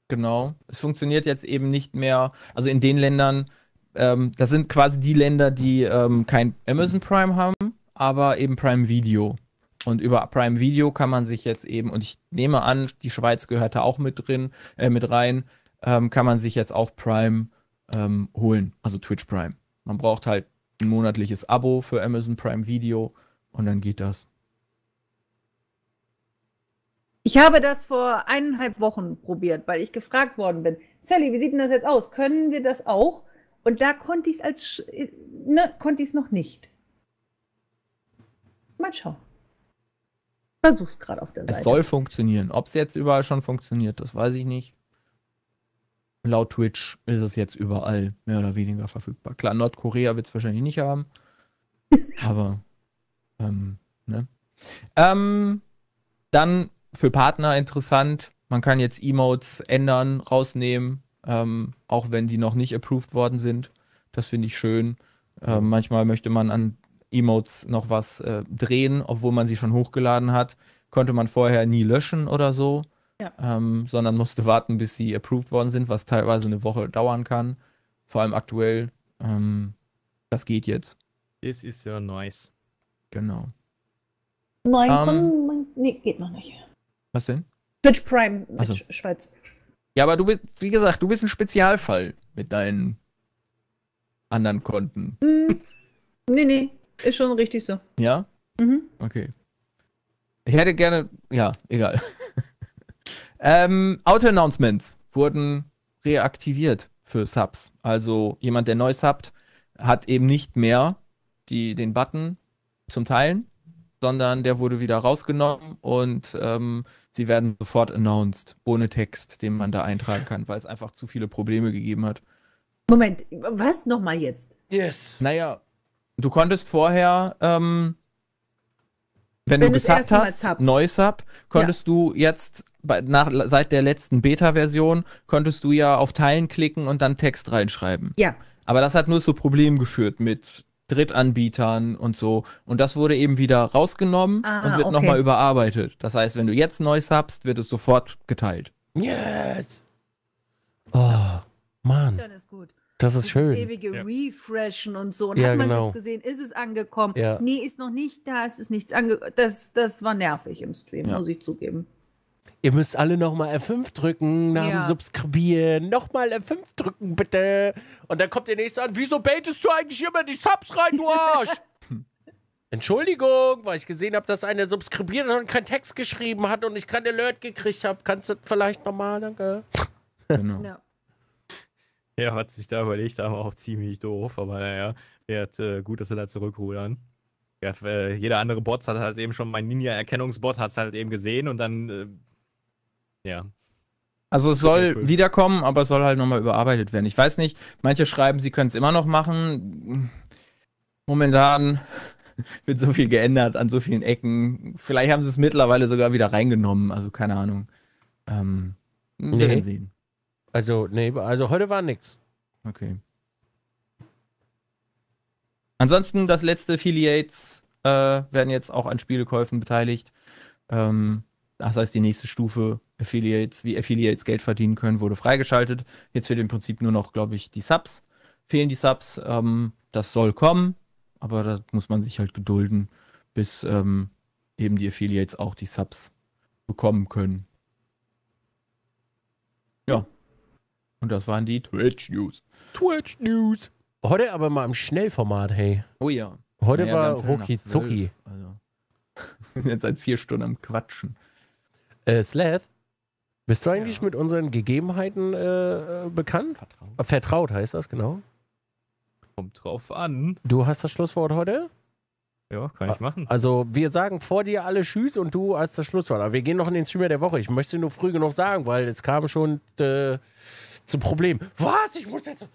Genau. Es funktioniert jetzt eben nicht mehr. Also in den Ländern, ähm, das sind quasi die Länder, die ähm, kein Amazon Prime haben aber eben Prime Video. Und über Prime Video kann man sich jetzt eben, und ich nehme an, die Schweiz gehörte auch mit drin, äh, mit rein, ähm, kann man sich jetzt auch Prime ähm, holen, also Twitch Prime. Man braucht halt ein monatliches Abo für Amazon Prime Video und dann geht das. Ich habe das vor eineinhalb Wochen probiert, weil ich gefragt worden bin. Sally, wie sieht denn das jetzt aus? Können wir das auch? Und da konnte ich es als äh, ne, konnte ich es noch nicht. Mal schauen. Versuch's gerade auf der Seite. Es soll funktionieren. Ob es jetzt überall schon funktioniert, das weiß ich nicht. Laut Twitch ist es jetzt überall mehr oder weniger verfügbar. Klar, Nordkorea wird es wahrscheinlich nicht haben. aber, ähm, ne? Ähm, dann für Partner interessant. Man kann jetzt Emotes ändern, rausnehmen, ähm, auch wenn die noch nicht approved worden sind. Das finde ich schön. Ähm, manchmal möchte man an Emotes noch was äh, drehen, obwohl man sie schon hochgeladen hat. Konnte man vorher nie löschen oder so, ja. ähm, sondern musste warten, bis sie approved worden sind, was teilweise eine Woche dauern kann. Vor allem aktuell. Ähm, das geht jetzt. Das ist ja nice. Genau. Nein, um, man, nee, geht noch nicht. Was denn? Twitch Prime, also. Schweiz. Ja, aber du bist, wie gesagt, du bist ein Spezialfall mit deinen anderen Konten. Mm, nee, nee. Ist schon richtig so. Ja? Mhm. Okay. Ich hätte gerne, ja, egal. ähm, Auto-Announcements wurden reaktiviert für Subs. Also jemand, der neu subbt, hat eben nicht mehr die, den Button zum Teilen, sondern der wurde wieder rausgenommen und ähm, sie werden sofort announced, ohne Text, den man da eintragen kann, weil es einfach zu viele Probleme gegeben hat. Moment, was nochmal jetzt? Yes. Naja, Du konntest vorher, ähm, wenn, wenn, du gesagt hast, neu Sub, konntest ja. du jetzt bei, nach, seit der letzten Beta-Version, konntest du ja auf Teilen klicken und dann Text reinschreiben. Ja. Aber das hat nur zu Problemen geführt mit Drittanbietern und so. Und das wurde eben wieder rausgenommen ah, und wird okay. nochmal überarbeitet. Das heißt, wenn du jetzt neu subst, wird es sofort geteilt. Yes! Oh, Mann. Dann ist gut. Das ist schön. Das ewige ja. Refreshen und so. Und ja, hat man genau. jetzt gesehen, ist es angekommen? Ja. Nee, ist noch nicht da, es ist nichts angekommen. Das, das war nervig im Stream, ja. muss ich zugeben. Ihr müsst alle nochmal F5 drücken, nach dem Subskribieren. Nochmal F5 drücken, bitte. Und dann kommt der nächste an. Wieso baitest du eigentlich immer die Subs rein, du Arsch? Entschuldigung, weil ich gesehen habe, dass einer subskribiert und keinen Text geschrieben hat und ich kein Alert gekriegt habe. Kannst du das vielleicht nochmal, danke? Genau. Ja, hat sich da überlegt, aber auch ziemlich doof. Aber naja, der äh, gut, dass er da zurückrudern. Ja, äh, jeder andere Bot hat halt eben schon, mein Ninja-Erkennungsbot hat es halt eben gesehen und dann, äh, ja. Also es soll wiederkommen, aber es soll halt nochmal überarbeitet werden. Ich weiß nicht, manche schreiben, sie können es immer noch machen. Momentan wird so viel geändert an so vielen Ecken. Vielleicht haben sie es mittlerweile sogar wieder reingenommen, also keine Ahnung. Ähm, wir nee. werden sehen. Also, nee, also heute war nix. Okay. Ansonsten das letzte Affiliates äh, werden jetzt auch an Spielekäufen beteiligt. Ähm, das heißt, die nächste Stufe Affiliates, wie Affiliates Geld verdienen können, wurde freigeschaltet. Jetzt wird im Prinzip nur noch, glaube ich, die Subs. Fehlen die Subs. Ähm, das soll kommen, aber da muss man sich halt gedulden, bis ähm, eben die Affiliates auch die Subs bekommen können. Ja, und das waren die Twitch News. Twitch News. Heute aber mal im Schnellformat, hey. Oh ja. Heute ja, war Rucki Zucki. Also. Jetzt seit vier Stunden am Quatschen. Äh, Slath, bist du eigentlich ja. mit unseren Gegebenheiten äh, bekannt? Vertraut. Äh, vertraut heißt das, genau. Kommt drauf an. Du hast das Schlusswort heute? Ja, kann ich machen. Also wir sagen vor dir alle Tschüss und du hast das Schlusswort. Aber wir gehen noch in den Streamer der Woche. Ich möchte nur früh genug sagen, weil es kam schon äh, zum Problem. Was? Ich muss jetzt.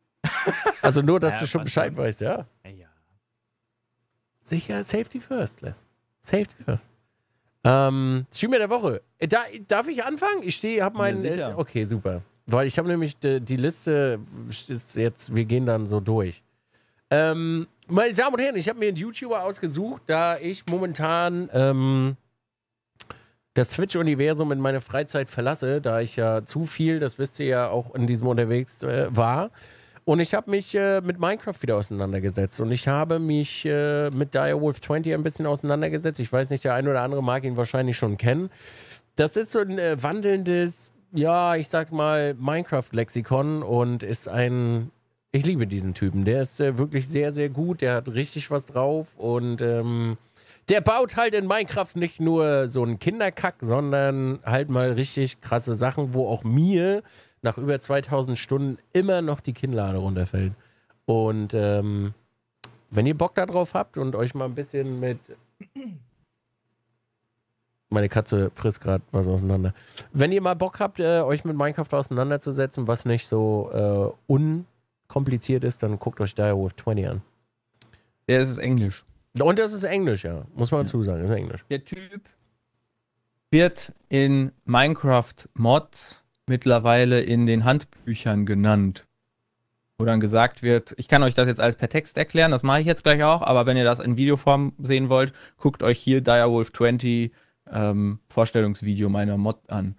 also nur, dass ja, du schon Bescheid weißt, ja. ja. Sicher, Safety First, Les. Safety First. Ähm, Streamer der Woche. Äh, da, darf ich anfangen? Ich stehe, hab meinen. Ja, äh, okay, super. Weil ich habe nämlich die, äh, die Liste, jetzt, wir gehen dann so durch. Ähm, meine Damen und Herren, ich habe mir einen YouTuber ausgesucht, da ich momentan ähm, das Twitch-Universum in meine Freizeit verlasse, da ich ja zu viel, das wisst ihr ja auch in diesem unterwegs äh, war. Und ich habe mich äh, mit Minecraft wieder auseinandergesetzt und ich habe mich äh, mit Direwolf 20 ein bisschen auseinandergesetzt. Ich weiß nicht, der ein oder andere mag ihn wahrscheinlich schon kennen. Das ist so ein äh, wandelndes, ja, ich sag mal, Minecraft-Lexikon und ist ein. Ich liebe diesen Typen. Der ist äh, wirklich sehr, sehr gut. Der hat richtig was drauf und. Ähm, der baut halt in Minecraft nicht nur so einen Kinderkack, sondern halt mal richtig krasse Sachen, wo auch mir nach über 2000 Stunden immer noch die Kinnlade runterfällt. Und ähm, wenn ihr Bock darauf habt und euch mal ein bisschen mit. Meine Katze frisst gerade was auseinander. Wenn ihr mal Bock habt, äh, euch mit Minecraft auseinanderzusetzen, was nicht so äh, unkompliziert ist, dann guckt euch Dire 20 an. Ja, es ist Englisch. Und das ist Englisch, ja. Muss man dazu sagen, das ist Englisch. Der Typ wird in Minecraft-Mods mittlerweile in den Handbüchern genannt. Wo dann gesagt wird, ich kann euch das jetzt alles per Text erklären, das mache ich jetzt gleich auch, aber wenn ihr das in Videoform sehen wollt, guckt euch hier Direwolf 20 ähm, Vorstellungsvideo meiner Mod an.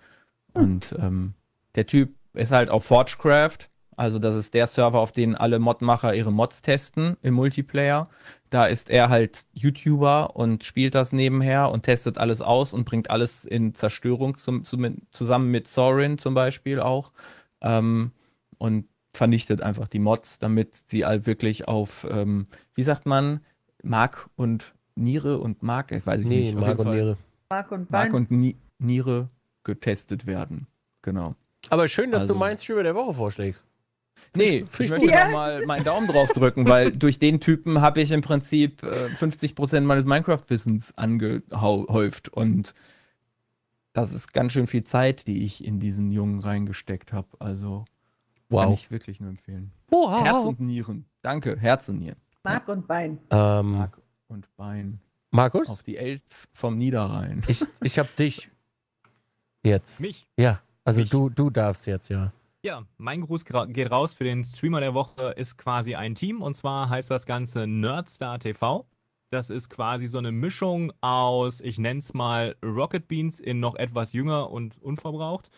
Hm. Und ähm, der Typ ist halt auf Forgecraft also das ist der Server, auf den alle Modmacher ihre Mods testen im Multiplayer. Da ist er halt YouTuber und spielt das nebenher und testet alles aus und bringt alles in Zerstörung zum, zum, zusammen mit Sorin zum Beispiel auch ähm, und vernichtet einfach die Mods, damit sie all wirklich auf, ähm, wie sagt man, Mark und Niere und Mark, ich weiß nee, nicht. Mark und Niere. Mark und, Mark und Ni Niere getestet werden. Genau. Aber schön, dass also, du meinen Streamer der Woche vorschlägst. Nee, ich möchte ja. nochmal meinen Daumen drauf drücken, weil durch den Typen habe ich im Prinzip äh, 50% meines Minecraft-Wissens angehäuft und das ist ganz schön viel Zeit, die ich in diesen Jungen reingesteckt habe. Also wow. kann ich wirklich nur empfehlen. Wow. Herz und Nieren. Danke, Herz und Nieren. Mark ja. und Bein. Ähm, Mark und Bein. Markus? Auf die Elf vom Niederrhein. Ich, ich habe dich jetzt. Mich? Ja, also Du, du darfst jetzt, ja. Ja, mein Gruß geht raus für den Streamer der Woche ist quasi ein Team und zwar heißt das Ganze Nerdstar TV. Das ist quasi so eine Mischung aus, ich nenne es mal Rocket Beans in noch etwas jünger und unverbraucht,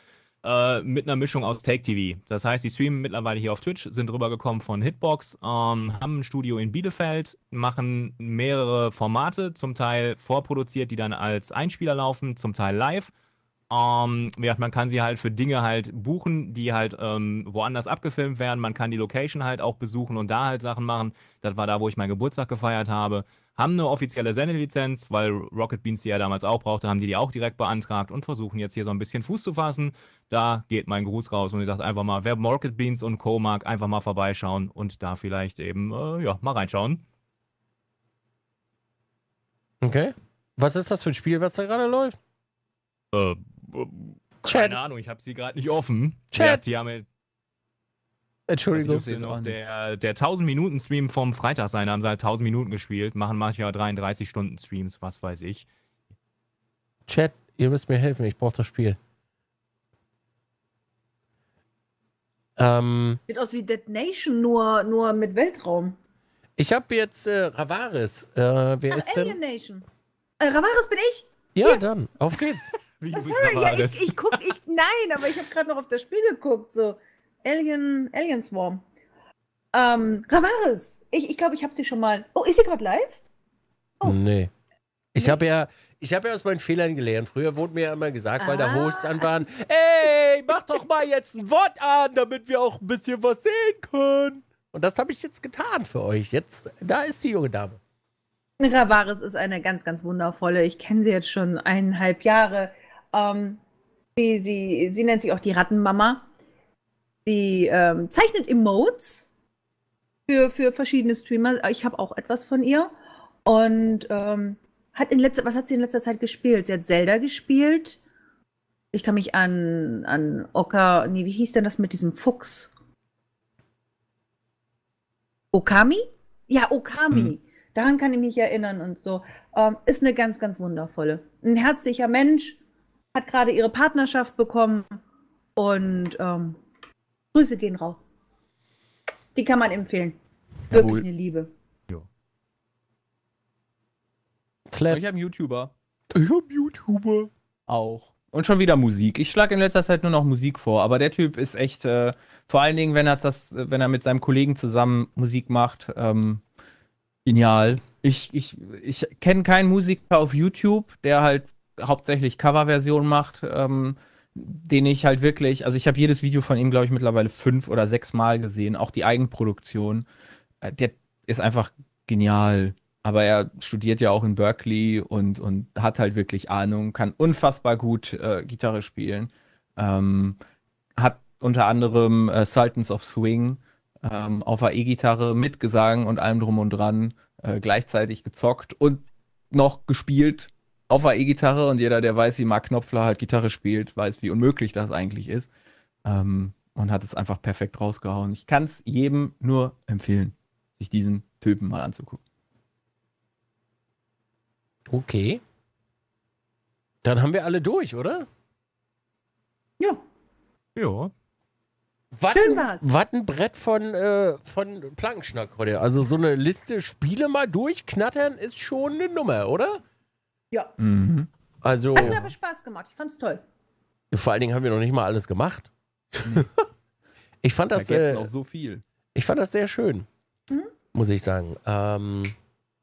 äh, mit einer Mischung aus Take TV. Das heißt, die streamen mittlerweile hier auf Twitch, sind rübergekommen von Hitbox, ähm, haben ein Studio in Bielefeld, machen mehrere Formate, zum Teil vorproduziert, die dann als Einspieler laufen, zum Teil live. Ähm, man kann sie halt für Dinge halt buchen, die halt ähm, woanders abgefilmt werden. Man kann die Location halt auch besuchen und da halt Sachen machen. Das war da, wo ich meinen Geburtstag gefeiert habe. Haben eine offizielle Sendelizenz, weil Rocket Beans die ja damals auch brauchte, haben die die auch direkt beantragt und versuchen jetzt hier so ein bisschen Fuß zu fassen. Da geht mein Gruß raus und ich sage einfach mal, wer Rocket Beans und Co. mag, einfach mal vorbeischauen und da vielleicht eben, äh, ja, mal reinschauen. Okay. Was ist das für ein Spiel, was da gerade läuft? Äh, Chat. Keine Ahnung, ich habe sie gerade nicht offen. Chat. Die, die haben ja Entschuldigung. Das noch der, der 1000-Minuten-Stream vom Freitag sein, haben sie halt 1000 Minuten gespielt, machen manchmal 33-Stunden-Streams, was weiß ich. Chat, ihr müsst mir helfen, ich brauche das Spiel. Ähm, Sieht aus wie Dead Nation, nur, nur mit Weltraum. Ich habe jetzt äh, Ravaris. Äh, wer Ach, ist Alien denn? Nation. Äh, Ravaris bin ich? Ja, Hier. dann, auf geht's. Wie oh, sorry, ja, ich, ich guck, ich, nein, aber ich habe gerade noch auf das Spiel geguckt, so Alien, Alien Swarm. Ähm, Ravaris, ich, ich glaube, ich habe sie schon mal. Oh, ist sie gerade live? Oh. Nee. Ich habe ja, ich ja aus meinen Fehlern gelernt. Früher wurde mir ja immer gesagt, ah. weil da ah. Hosts an waren, ey, mach doch mal jetzt ein Wort an, damit wir auch ein bisschen was sehen können. Und das habe ich jetzt getan für euch. Jetzt, da ist die junge Dame. Ravaris ist eine ganz, ganz wundervolle. Ich kenne sie jetzt schon eineinhalb Jahre. Ähm, sie, sie, sie nennt sich auch die Rattenmama. Sie ähm, zeichnet Emotes für, für verschiedene Streamer. Ich habe auch etwas von ihr. Und ähm, hat in letzter, was hat sie in letzter Zeit gespielt? Sie hat Zelda gespielt. Ich kann mich an, an Oka, nee, wie hieß denn das mit diesem Fuchs? Okami? Ja, Okami. Mhm. Daran kann ich mich erinnern und so. Ähm, ist eine ganz, ganz wundervolle. Ein herzlicher Mensch, hat gerade ihre Partnerschaft bekommen und ähm, Grüße gehen raus. Die kann man empfehlen. Ist Jawohl. eine Liebe. Ja. Ich habe YouTuber. Ich habe YouTuber. Auch. Und schon wieder Musik. Ich schlage in letzter Zeit nur noch Musik vor, aber der Typ ist echt, äh, vor allen Dingen, wenn er, das, wenn er mit seinem Kollegen zusammen Musik macht, ähm, genial. Ich, ich, ich kenne keinen Musiker auf YouTube, der halt hauptsächlich Coverversion macht, ähm, den ich halt wirklich, also ich habe jedes Video von ihm, glaube ich, mittlerweile fünf oder sechs Mal gesehen, auch die Eigenproduktion. Äh, der ist einfach genial. Aber er studiert ja auch in Berkeley und, und hat halt wirklich Ahnung, kann unfassbar gut äh, Gitarre spielen. Ähm, hat unter anderem äh, Sultans of Swing ähm, auf der E-Gitarre mit Gesang und allem drum und dran äh, gleichzeitig gezockt und noch gespielt auf der E-Gitarre und jeder, der weiß, wie Mark Knopfler halt Gitarre spielt, weiß, wie unmöglich das eigentlich ist. Ähm, und hat es einfach perfekt rausgehauen. Ich kann es jedem nur empfehlen, sich diesen Typen mal anzugucken. Okay. Dann haben wir alle durch, oder? Ja. Ja. Was ein Brett von, äh, von Plankenschnack heute. Also so eine Liste Spiele mal durchknattern ist schon eine Nummer, oder? Ja. Mhm. Also. Hat mir aber Spaß gemacht. Ich fand's toll. Vor allen Dingen haben wir noch nicht mal alles gemacht. Mhm. ich fand das. Da äh, noch so viel. Ich fand das sehr schön. Mhm. Muss ich sagen. Ähm,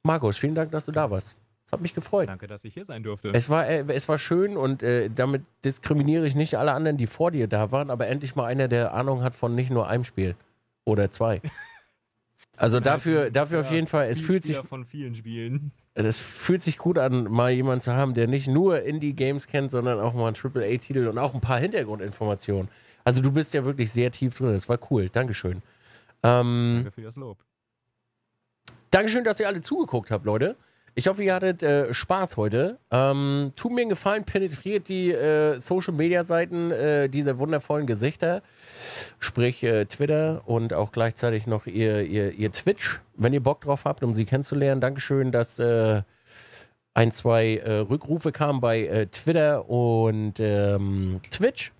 Markus, vielen Dank, dass du da warst. Es hat mich gefreut. Danke, dass ich hier sein durfte. Es war, äh, es war schön und äh, damit diskriminiere ich nicht alle anderen, die vor dir da waren, aber endlich mal einer, der Ahnung hat von nicht nur einem Spiel oder zwei. Also dafür, dafür ja, auf jeden Fall, es fühlt sich. von vielen Spielen das fühlt sich gut an, mal jemanden zu haben, der nicht nur Indie-Games kennt, sondern auch mal einen triple a titel und auch ein paar Hintergrundinformationen. Also du bist ja wirklich sehr tief drin. Das war cool. Dankeschön. Ähm, Danke für das Lob. Dankeschön, dass ihr alle zugeguckt habt, Leute. Ich hoffe, ihr hattet äh, Spaß heute. Ähm, tut mir einen Gefallen, penetriert die äh, Social-Media-Seiten äh, dieser wundervollen Gesichter, sprich äh, Twitter und auch gleichzeitig noch ihr, ihr, ihr, Twitch, wenn ihr Bock drauf habt, um sie kennenzulernen. Dankeschön, dass äh, ein, zwei äh, Rückrufe kamen bei Twitter und ähm, Twitch.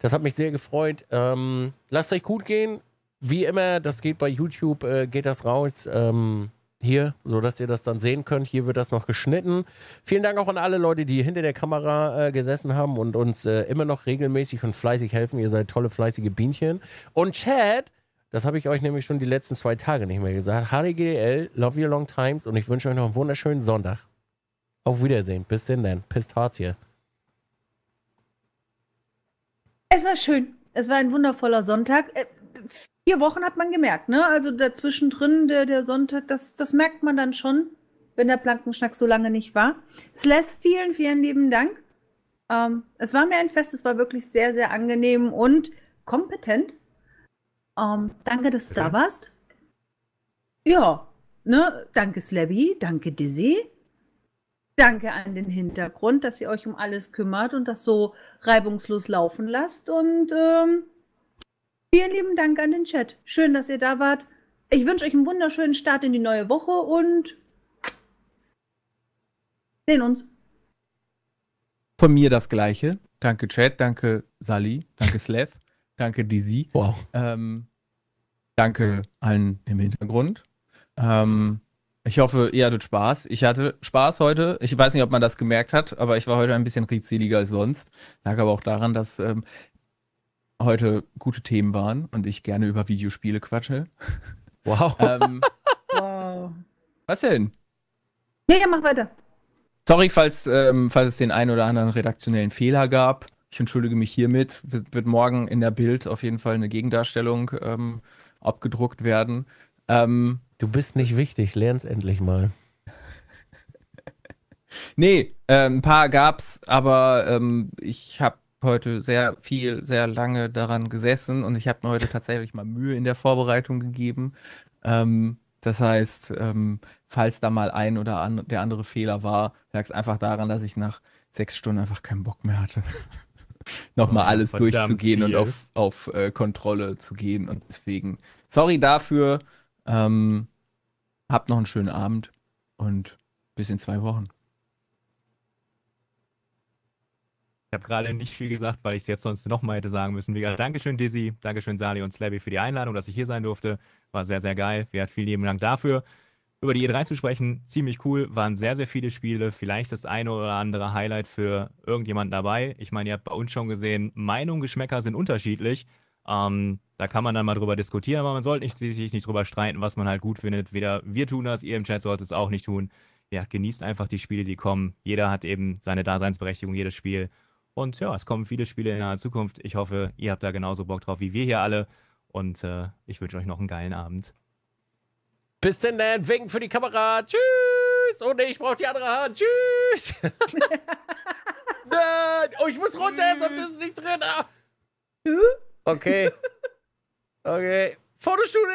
Das hat mich sehr gefreut. Ähm, lasst euch gut gehen. Wie immer, das geht bei YouTube, geht das raus. Ähm, hier, sodass ihr das dann sehen könnt. Hier wird das noch geschnitten. Vielen Dank auch an alle Leute, die hinter der Kamera äh, gesessen haben und uns äh, immer noch regelmäßig und fleißig helfen. Ihr seid tolle, fleißige Bienchen. Und Chad, das habe ich euch nämlich schon die letzten zwei Tage nicht mehr gesagt. HDGL, love you long times und ich wünsche euch noch einen wunderschönen Sonntag. Auf Wiedersehen. Bis denn dann. Pisst hart hier. Es war schön. Es war ein wundervoller Sonntag. Äh, Vier Wochen hat man gemerkt, ne? Also dazwischen drin, der, der Sonntag, das, das merkt man dann schon, wenn der Plankenschnack so lange nicht war. Sless, vielen, vielen lieben Dank. Ähm, es war mir ein Fest, es war wirklich sehr, sehr angenehm und kompetent. Ähm, danke, dass du da warst. Ja, ne? Danke, Slabby, danke, Dizzy. Danke an den Hintergrund, dass ihr euch um alles kümmert und das so reibungslos laufen lasst. Und ähm, Vielen lieben Dank an den Chat. Schön, dass ihr da wart. Ich wünsche euch einen wunderschönen Start in die neue Woche und sehen uns. Von mir das Gleiche. Danke, Chat. Danke, Sally. Danke, Slav. danke, Dizzy. Wow. Ähm, danke allen im Hintergrund. Ähm, ich hoffe, ihr hattet Spaß. Ich hatte Spaß heute. Ich weiß nicht, ob man das gemerkt hat, aber ich war heute ein bisschen redseliger als sonst. Lag aber auch daran, dass ähm, heute gute Themen waren und ich gerne über Videospiele quatsche. Wow. ähm, wow. Was denn? Nee, mach weiter. Sorry, falls, ähm, falls es den einen oder anderen redaktionellen Fehler gab. Ich entschuldige mich hiermit. Wird, wird morgen in der Bild auf jeden Fall eine Gegendarstellung ähm, abgedruckt werden. Ähm, du bist nicht wichtig, lern's endlich mal. nee, äh, ein paar gab's, aber ähm, ich habe heute sehr viel, sehr lange daran gesessen und ich habe mir heute tatsächlich mal Mühe in der Vorbereitung gegeben. Ähm, das heißt, ähm, falls da mal ein oder an, der andere Fehler war, lag es einfach daran, dass ich nach sechs Stunden einfach keinen Bock mehr hatte. Nochmal alles Verdammt durchzugehen viel. und auf, auf äh, Kontrolle zu gehen. Und deswegen, sorry dafür. Ähm, habt noch einen schönen Abend und bis in zwei Wochen. habe gerade nicht viel gesagt, weil ich es jetzt sonst nochmal hätte sagen müssen. Wie gesagt, Dankeschön, Dizzy, Dankeschön, Sali und Slabby für die Einladung, dass ich hier sein durfte. War sehr, sehr geil. Wir hatten vielen lieben Dank dafür. Über die E3 zu sprechen, ziemlich cool. Waren sehr, sehr viele Spiele. Vielleicht das eine oder andere Highlight für irgendjemanden dabei. Ich meine, ihr habt bei uns schon gesehen, Meinung, Geschmäcker sind unterschiedlich. Ähm, da kann man dann mal drüber diskutieren, aber man sollte nicht, sich nicht drüber streiten, was man halt gut findet. Weder wir tun das, ihr im Chat solltet es auch nicht tun. Ja, genießt einfach die Spiele, die kommen. Jeder hat eben seine Daseinsberechtigung, jedes Spiel. Und ja, es kommen viele Spiele in naher Zukunft. Ich hoffe, ihr habt da genauso Bock drauf wie wir hier alle. Und äh, ich wünsche euch noch einen geilen Abend. Bis denn dann, winken für die Kamera. Tschüss. Oh ne, ich brauche die andere Hand. Tschüss. Nein. Oh, ich muss runter, sonst ist es nicht drin. Ah. Okay. Okay. Fotostudio.